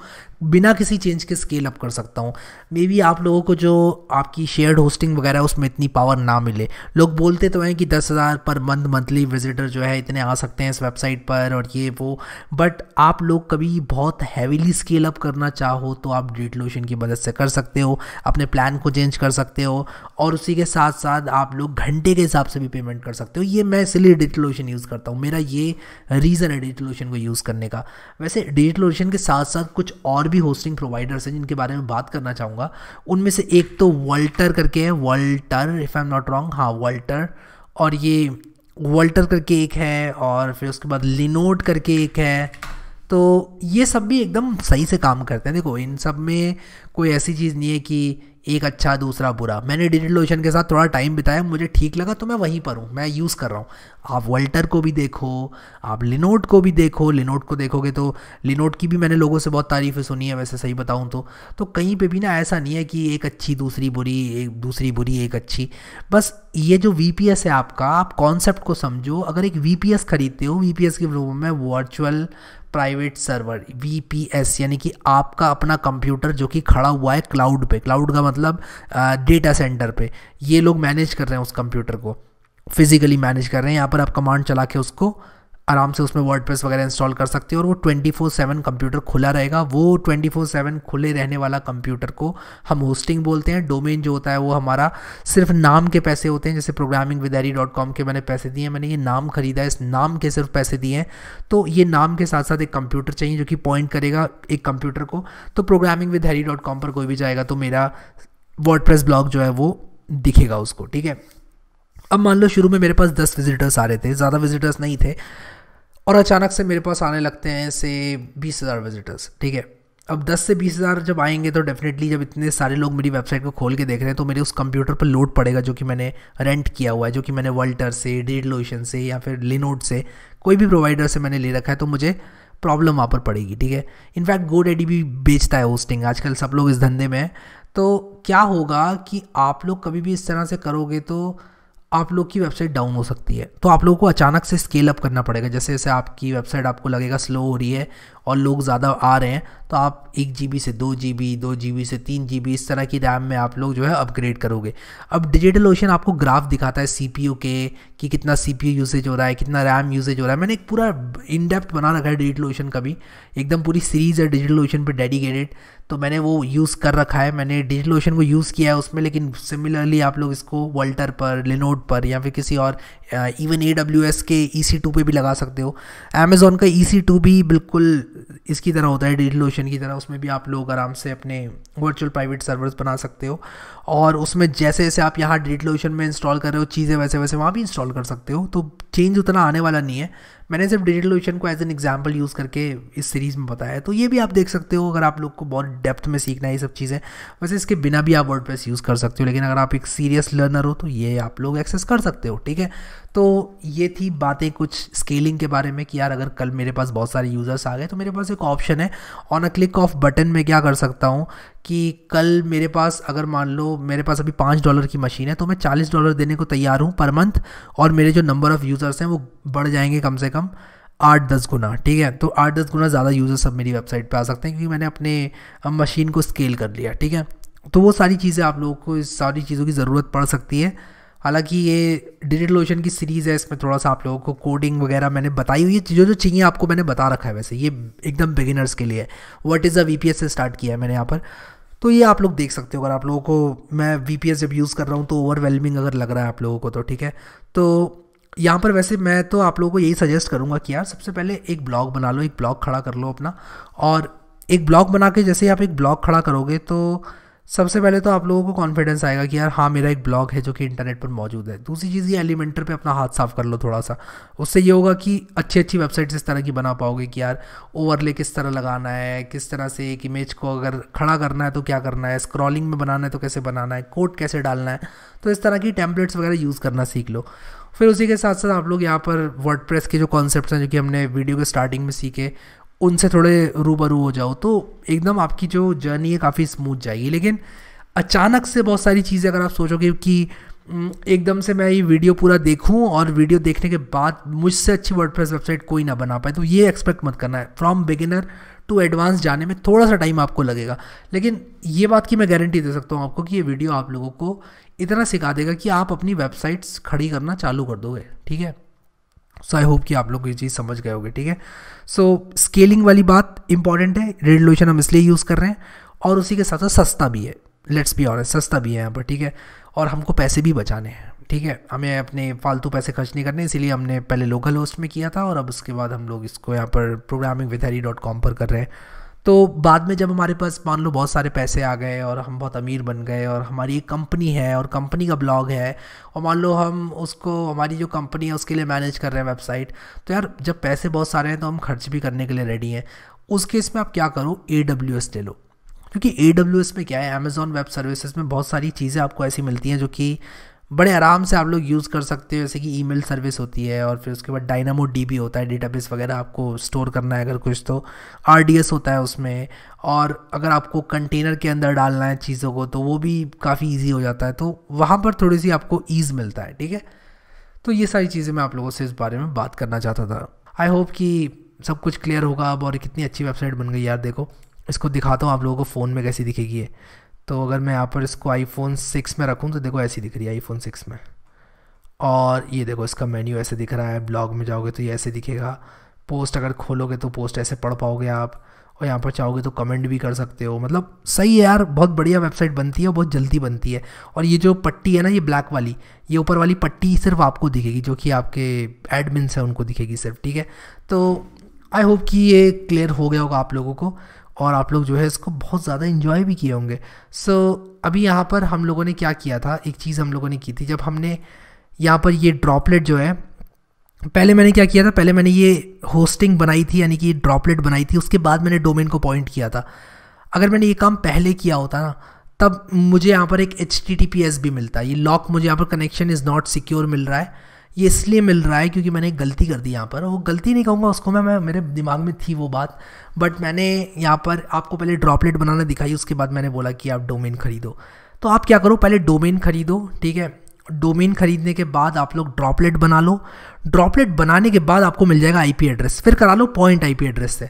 बिना किसी चेंज के स्केल अप कर सकता हूँ मे बी आप लोगों को जो आपकी शेयर्ड होस्टिंग वगैरह उसमें इतनी पावर ना मिले लोग बोलते तो हैं कि दस हज़ार पर मंथ मंथली विजिटर जो है इतने आ सकते हैं इस वेबसाइट पर और ये वो बट आप लोग कभी बहुत हैवीली स्केल अप करना चाहो तो आप डेट लोशन की मदद से कर सकते हो अपने प्लान को चेंज कर सकते हो और उसी के साथ साथ आप लोग घंटे के हिसाब से भी पेमेंट कर सकते हो ये मैं इसलिए डेट लोशन यूज़ करता हूँ मेरा ये रीज़न है डेट लोशन को यूज़ करने का वैसे डेट लोशन के साथ साथ कुछ और भी होस्टिंग प्रोवाइडर्स हैं जिनके बारे में बात करना चाहूँगा होगा उनमें से एक तो वॉल्टर करके है Vultr if I am not wrong हाँ वॉल्टर और ये वॉल्टर करके एक है और फिर उसके बाद लिनोड करके एक है तो ये सब भी एकदम सही से काम करते हैं देखो इन सब में कोई ऐसी चीज़ नहीं है कि एक अच्छा दूसरा बुरा मैंने डिजिटल ओशन के साथ थोड़ा टाइम बिताया मुझे ठीक लगा तो मैं वहीं पर हूँ मैं यूज़ कर रहा हूँ आप वल्टर को भी देखो आप लिनोट को भी देखो लिनोट को देखोगे तो लिनोट की भी मैंने लोगों से बहुत तारीफ़ें सुनी है वैसे सही बताऊँ तो तो कहीं पे भी ना ऐसा नहीं है कि एक अच्छी दूसरी बुरी एक दूसरी बुरी एक अच्छी बस ये जो वी है आपका आप कॉन्सेप्ट को समझो अगर एक वी खरीदते हो वी के रूप में वर्चुअल प्राइवेट सर्वर वी यानी कि आपका अपना कंप्यूटर जो कि खड़ा हुआ है क्लाउड पे क्लाउड का मतलब डेटा सेंटर पे ये लोग मैनेज कर रहे हैं उस कंप्यूटर को फिज़िकली मैनेज कर रहे हैं यहाँ पर आप कमांड चला के उसको आराम से उसमें वर्ड वगैरह इंस्टॉल कर सकते हो और वो ट्वेंटी फोर सेवन कंप्यूटर खुला रहेगा वो ट्वेंटी फोर सेवन खुले रहने वाला कंप्यूटर को हम होस्टिंग बोलते हैं डोमेन जो होता है वो हमारा सिर्फ नाम के पैसे होते हैं जैसे प्रोग्रामिंग विदारी डॉट कॉम के मैंने पैसे दिए मैंने ये नाम खरीदा इस नाम के सिर्फ पैसे दिए हैं तो ये नाम के साथ साथ एक कंप्यूटर चाहिए जो कि पॉइंट करेगा एक कंप्यूटर को तो प्रोग्रामिंग विदारी डॉट कॉम पर कोई भी जाएगा तो मेरा वर्ड ब्लॉग जो है वो दिखेगा उसको ठीक है अब मान लो शुरू में मेरे पास दस विजिटर्स आ रहे थे ज़्यादा विजिटर्स नहीं थे और अचानक से मेरे पास आने लगते हैं से बीस हज़ार विजिटर्स ठीक है अब 10 से बीस हज़ार जब आएंगे तो डेफिनेटली जब इतने सारे लोग मेरी वेबसाइट को खोल के देख रहे हैं तो मेरे उस कंप्यूटर पर लोड पड़ेगा जो कि मैंने रेंट किया हुआ है जो कि मैंने वर्ल्टर से डेड लोशन से या फिर लिनोड से कोई भी प्रोवाइडर से मैंने ले रखा है तो मुझे प्रॉब्लम वहाँ पर पड़ेगी ठीक है इनफैक्ट गो डेडी भी बेचता है होस्टिंग आजकल सब लोग इस धंधे में हैं तो क्या होगा कि आप लोग कभी भी इस तरह से करोगे तो आप लोग की वेबसाइट डाउन हो सकती है तो आप लोगों को अचानक से स्केल अप करना पड़ेगा जैसे जैसे आपकी वेबसाइट आपको लगेगा स्लो हो रही है और लोग ज़्यादा आ रहे हैं तो आप एक जी से दो जी बी दो जी से तीन जी इस तरह की रैम में आप लोग जो है अपग्रेड करोगे अब डिजिटल ओशन आपको ग्राफ दिखाता है सी के कि कितना सी यूसेज हो रहा है कितना रैम यूसेज हो रहा है मैंने एक पूरा इन डेप्थ बना रखा है डिजिटल ओशन का भी एकदम पूरी सीरीज़ है डिजिटल ओशन पर डेडिकेटेड तो मैंने वो यूज़ कर रखा है मैंने डिजिटल ओशन को यूज़ किया है उसमें लेकिन सिमिलरली आप लोग इसको वल्टर पर लिनोड पर या फिर किसी और इवन ए डब्ल्यू एस के ई सी टू पर भी लगा सकते हो अमेज़ोन का ई सी टू भी बिल्कुल इसकी तरह होता है डिजिटल ओशन की तरह उसमें भी आप लोग आराम से अपने वर्चुअल प्राइवेट सर्वर्स बना सकते हो और उसमें जैसे जैसे आप यहाँ डिजिटल ओशन में इंस्टॉल कर रहे हो चीज़ें वैसे वैसे वहाँ भी इंस्टॉल कर सकते हो तो चेंज उतना आने वाला नहीं है मैंने सिर्फ डिजिटल ओशन को एज एन एग्जाम्पल यूज़ करके इस सीरीज़ में बताया तो ये भी आप देख सकते हो अगर आप लोग को बहुत डेप्थ में सीखना है ये सब चीज़ें वैसे इसके बिना भी आप वर्ड यूज़ कर सकते हो लेकिन अगर आप एक सीरियस लर्नर हो तो ये आप लोग एक्सेस कर सकते हो ठीक है तो ये थी बातें कुछ स्केलिंग के बारे में कि यार अगर कल मेरे पास बहुत सारे यूज़र्स आ गए तो मेरे पास एक ऑप्शन है on a click of button में क्या कर सकता हूँ कि कल मेरे पास अगर मान लो मेरे पास अभी पाँच डॉलर की मशीन है तो मैं चालीस डॉलर देने को तैयार हूँ पर मंथ और मेरे जो नंबर ऑफ़ यूज़र्स हैं वो बढ़ जाएंगे कम से कम आठ दस गुना ठीक है तो आठ दस गुना ज़्यादा यूज़र सब मेरी वेबसाइट पर आ सकते हैं क्योंकि मैंने अपने मशीन को स्केल कर लिया ठीक है तो वो सारी चीज़ें आप लोगों को इस सारी चीज़ों की ज़रूरत पड़ सकती है हालांकि ये डिजिटल ओशन की सीरीज़ है इसमें थोड़ा सा आप लोगों को कोडिंग वगैरह मैंने बताई हुई है जो जो चाहिए आपको मैंने बता रखा है वैसे ये एकदम बिगिनर्स के लिए व्हाट इज़ अ वी से स्टार्ट किया है मैंने यहाँ पर तो ये आप लोग देख सकते हो अगर आप लोगों को मैं वी जब यूज़ कर रहा हूँ तो ओवरवेलमिंग अगर लग रहा है आप लोगों को तो ठीक है तो यहाँ पर वैसे मैं तो आप लोगों को यही सजेस्ट करूँगा कि यार सबसे पहले एक ब्लॉग बना लो एक ब्लॉग खड़ा कर लो अपना और एक ब्लॉग बना के जैसे आप एक ब्लॉग खड़ा करोगे तो सबसे पहले तो आप लोगों को कॉन्फिडेंस आएगा कि यार हाँ मेरा एक ब्लॉग है जो कि इंटरनेट पर मौजूद है दूसरी चीज़ ये एलिमेंटर पे अपना हाथ साफ कर लो थोड़ा सा उससे ये होगा कि अच्छी अच्छी वेबसाइट्स इस तरह की बना पाओगे कि यार ओवरले किस तरह लगाना है किस तरह से एक इमेज को अगर खड़ा करना है तो क्या करना है स्क्रॉलिंग में बनाना है तो कैसे बनाना है कोड कैसे डालना है तो इस तरह की टैंपलेट्स वगैरह यूज़ करना सीख लो फिर उसी के साथ साथ आप लोग यहाँ पर वर्ड के जो कॉन्सेप्ट हैं जो कि हमने वीडियो के स्टार्टिंग में सीखे उनसे थोड़े रूबरू हो जाओ तो एकदम आपकी जो जर्नी है काफ़ी स्मूथ जाएगी लेकिन अचानक से बहुत सारी चीज़ें अगर आप सोचोगे कि एकदम से मैं ये वीडियो पूरा देखूं और वीडियो देखने के बाद मुझसे अच्छी वर्डप्रेस वेबसाइट कोई ना बना पाए तो ये एक्सपेक्ट मत करना है फ्रॉम बिगिनर टू एडवांस जाने में थोड़ा सा टाइम आपको लगेगा लेकिन ये बात की मैं गारंटी दे सकता हूँ आपको कि ये वीडियो आप लोगों को इतना सिखा देगा कि आप अपनी वेबसाइट्स खड़ी करना चालू कर दोगे ठीक है सो आई होप कि आप लोग ये चीज़ समझ गए होगे ठीक है सो स्केलिंग वाली बात इंपॉर्टेंट है रेडोलेशन हम इसलिए यूज़ कर रहे हैं और उसी के साथ साथ सस्ता भी है लेट्स बी ऑनेस्ट सस्ता भी है यहाँ पर ठीक है और हमको पैसे भी बचाने हैं ठीक है हमें अपने फालतू पैसे खर्च नहीं करने इसीलिए हमने पहले लोकल होस्ट में किया था और अब उसके बाद हम लोग इसको यहाँ पर programming with Hari dot com पर कर रहे हैं तो बाद में जब हमारे पास मान लो बहुत सारे पैसे आ गए और हम बहुत अमीर बन गए और हमारी एक कंपनी है और कंपनी का ब्लॉग है और मान लो हम उसको हमारी जो कंपनी है उसके लिए मैनेज कर रहे हैं वेबसाइट तो यार जब पैसे बहुत सारे हैं तो हम खर्च भी करने के लिए रेडी हैं उस केस में आप क्या करो ए डब्ल्यू एस ले लो क्योंकि ए डब्ल्यू एस में क्या है अमेज़ॉन वेब सर्विसेज में बहुत सारी चीज़ें आपको ऐसी मिलती हैं जो कि बड़े आराम से आप लोग यूज़ कर सकते हो जैसे कि ईमेल सर्विस होती है और फिर उसके बाद डायनामो डी होता है डेटाबेस वगैरह आपको स्टोर करना है अगर कुछ तो आर होता है उसमें और अगर आपको कंटेनर के अंदर डालना है चीज़ों को तो वो भी काफ़ी ईजी हो जाता है तो वहाँ पर थोड़ी सी आपको ईज़ मिलता है ठीक है तो ये सारी चीज़ें मैं आप लोगों से इस बारे में बात करना चाहता था आई होप कि सब कुछ क्लियर होगा अब और कितनी अच्छी वेबसाइट बन गई यार देखो इसको दिखाता हूँ आप लोगों को फ़ोन में कैसी दिखेगी ये तो अगर मैं यहाँ पर इसको आईफोन सिक्स में रखूँ तो देखो ऐसी दिख रही है आईफोन सिक्स में और ये देखो इसका मेन्यू ऐसे दिख रहा है ब्लॉग में जाओगे तो ये ऐसे दिखेगा पोस्ट अगर खोलोगे तो पोस्ट ऐसे पढ़ पाओगे आप और यहाँ पर चाहोगे तो कमेंट भी कर सकते हो मतलब सही है यार बहुत बढ़िया वेबसाइट बनती है और बहुत जल्दी बनती है और ये जो पट्टी है ना ये ब्लैक वाली ये ऊपर वाली पट्टी सिर्फ आपको दिखेगी जो कि आपके एडमिन्स हैं उनको दिखेगी सिर्फ ठीक है तो आई होप कि ये क्लियर हो गया होगा आप लोगों को और आप लोग जो है इसको बहुत ज़्यादा इन्जॉय भी किए होंगे सो so, अभी यहाँ पर हम लोगों ने क्या किया था एक चीज़ हम लोगों ने की थी जब हमने यहाँ पर ये ड्रॉपलेट जो है पहले मैंने क्या किया था पहले मैंने ये होस्टिंग बनाई थी यानी कि ड्रॉपलेट बनाई थी उसके बाद मैंने डोमेन को पॉइंट किया था अगर मैंने ये काम पहले किया होता ना तब मुझे यहाँ पर एक एच भी मिलता ये लॉक मुझे यहाँ पर कनेक्शन इज़ नॉट सिक्योर मिल रहा है ये इसलिए मिल रहा है क्योंकि मैंने एक गलती कर दी यहाँ पर वो गलती नहीं कहूँगा उसको मैं मैं मेरे दिमाग में थी वो बात बट मैंने यहाँ पर आपको पहले ड्रॉपलेट बनाना दिखाई उसके बाद मैंने बोला कि आप डोमेन खरीदो तो आप क्या करो पहले डोमेन खरीदो ठीक है डोमेन खरीदने के बाद आप लोग ड्रॉपलेट बना लो ड्रॉपलेट बनाने के बाद आपको मिल जाएगा आईपी एड्रेस फिर करा लो पॉइंट आईपी एड्रेस से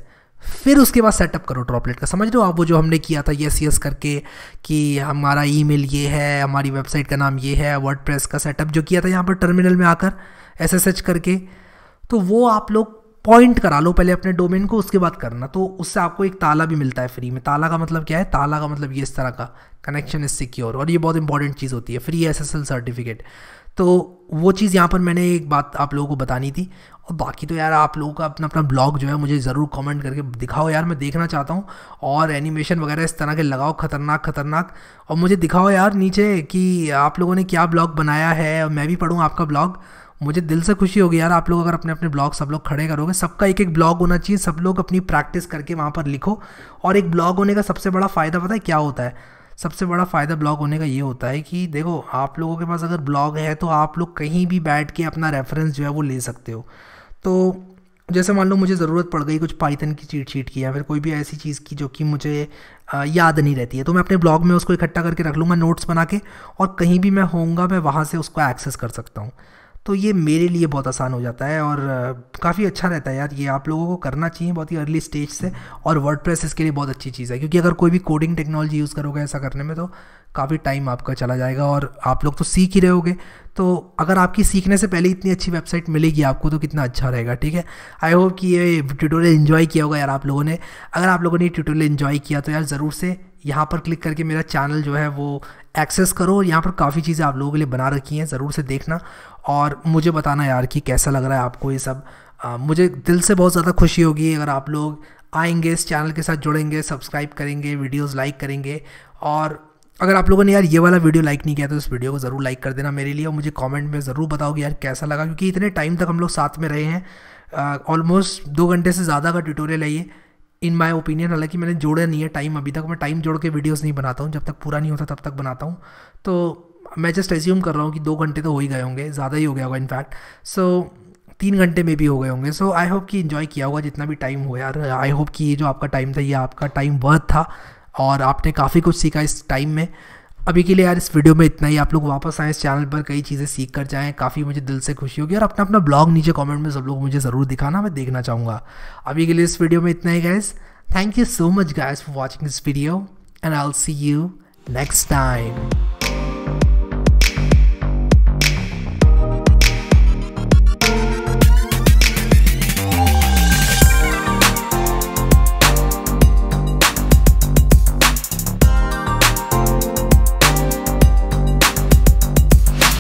फिर उसके बाद सेटअप करो ड्रॉपलेट का समझ रहे हो आप वो जो हमने किया था यस यस करके कि हमारा ईमेल ये है हमारी वेबसाइट का नाम ये है वर्डप्रेस का सेटअप जो किया था यहाँ पर टर्मिनल में आकर एसएसएच करके तो वो आप लोग पॉइंट करा लो पहले अपने डोमेन को उसके बाद करना तो उससे आपको एक ताला भी मिलता है फ्री में ताला का मतलब क्या है ताला का मतलब ये इस तरह का कनेक्शन इज सिक्योर और ये बहुत इंपॉर्टेंट चीज़ होती है फ्री एस सर्टिफिकेट तो वो चीज़ यहाँ पर मैंने एक बात आप लोगों को बतानी थी और बाकी तो यार आप लोगों का अपना अपना ब्लॉग जो है मुझे ज़रूर कमेंट करके दिखाओ यार मैं देखना चाहता हूँ और एनिमेशन वगैरह इस तरह के लगाओ खतरनाक खतरनाक और मुझे दिखाओ यार नीचे कि आप लोगों ने क्या ब्लॉग बनाया है और मैं भी पढ़ूँ आपका ब्लॉग मुझे दिल से खुशी होगी यार आप लोग अगर अपने अपने ब्लॉग सब लोग खड़े करोगे सबका एक एक ब्लॉग होना चाहिए सब लोग अपनी प्रैक्टिस करके वहाँ पर लिखो और एक ब्लॉग होने का सबसे बड़ा फ़ायदा पता है क्या होता है सबसे बड़ा फ़ायदा ब्लॉग होने का ये होता है कि देखो आप लोगों के पास अगर ब्लॉग है तो आप लोग कहीं भी बैठ के अपना रेफरेंस जो है वो ले सकते हो तो जैसे मान लो मुझे ज़रूरत पड़ गई कुछ पाइथन की चीट शीट की या फिर कोई भी ऐसी चीज़ की जो कि मुझे याद नहीं रहती है तो मैं अपने ब्लॉग में उसको इकट्ठा करके रख लूँगा नोट्स बना के और कहीं भी मैं होऊंगा मैं वहाँ से उसको एक्सेस कर सकता हूँ तो ये मेरे लिए बहुत आसान हो जाता है और काफ़ी अच्छा रहता है यार ये आप लोगों को करना चाहिए बहुत ही अर्ली स्टेज से और वर्ड इसके लिए बहुत अच्छी चीज़ है क्योंकि अगर कोई भी कोडिंग टेक्नोलॉजी यूज़ करोगे ऐसा करने में तो काफ़ी टाइम आपका चला जाएगा और आप लोग तो सीख ही रहोगे तो अगर आपकी सीखने से पहले इतनी अच्छी वेबसाइट मिलेगी आपको तो कितना अच्छा रहेगा ठीक है आई होप कि ये ट्यूटोरियल इन्जॉय किया होगा यार आप लोगों ने अगर आप लोगों ने ये ट्यूटोरियल इन्जॉय किया तो यार ज़रूर से यहाँ पर क्लिक करके मेरा चैनल जो है वो एक्सेस करो और यहाँ पर काफ़ी चीज़ें आप लोगों के लिए बना रखी हैं ज़रूर से देखना और मुझे बताना यार कि कैसा लग रहा है आपको ये सब आ, मुझे दिल से बहुत ज़्यादा खुशी होगी अगर आप लोग आएंगे इस चैनल के साथ जुड़ेंगे सब्सक्राइब करेंगे वीडियोस लाइक करेंगे और अगर आप लोगों ने यार ये वाला वीडियो लाइक नहीं किया तो इस वीडियो को ज़रूर लाइक कर देना मेरे लिए और मुझे कमेंट में ज़रूर बताओ कि यार कैसा लगा क्योंकि इतने टाइम तक हम लोग साथ में रहे हैं ऑलमोस्ट दो घंटे से ज़्यादा का ट्यूटोरियल है ये इन माई ओपिनियन हालांकि मैंने जोड़ा नहीं है टाइम अभी तक मैं टाइम जोड़ के वीडियोज़ नहीं बनाता हूँ जब तक पूरा नहीं होता तब तक बनाता हूँ तो मैं जस्ट एज्यूम कर रहा हूँ कि दो घंटे तो हो ही गए होंगे ज़्यादा ही हो गया होगा इनफैक्ट सो तीन घंटे में भी हो गए होंगे सो आई होप कि इन्जॉय किया होगा जितना भी टाइम हो यार आई होप कि ये जो आपका टाइम था ये आपका टाइम वर्थ था और आपने काफ़ी कुछ सीखा इस टाइम में अभी के लिए यार इस वीडियो में इतना ही आप लोग वापस आएँ इस चैनल पर कई चीज़ें सीख कर जाएँ काफ़ी मुझे दिल से खुशी होगी और अपना अपना ब्लॉग नीचे कमेंट में सब लोग मुझे ज़रूर दिखाना मैं देखना चाहूँगा अभी के लिए इस वीडियो में इतना ही guys thank you so much guys for watching this video and I will see you next time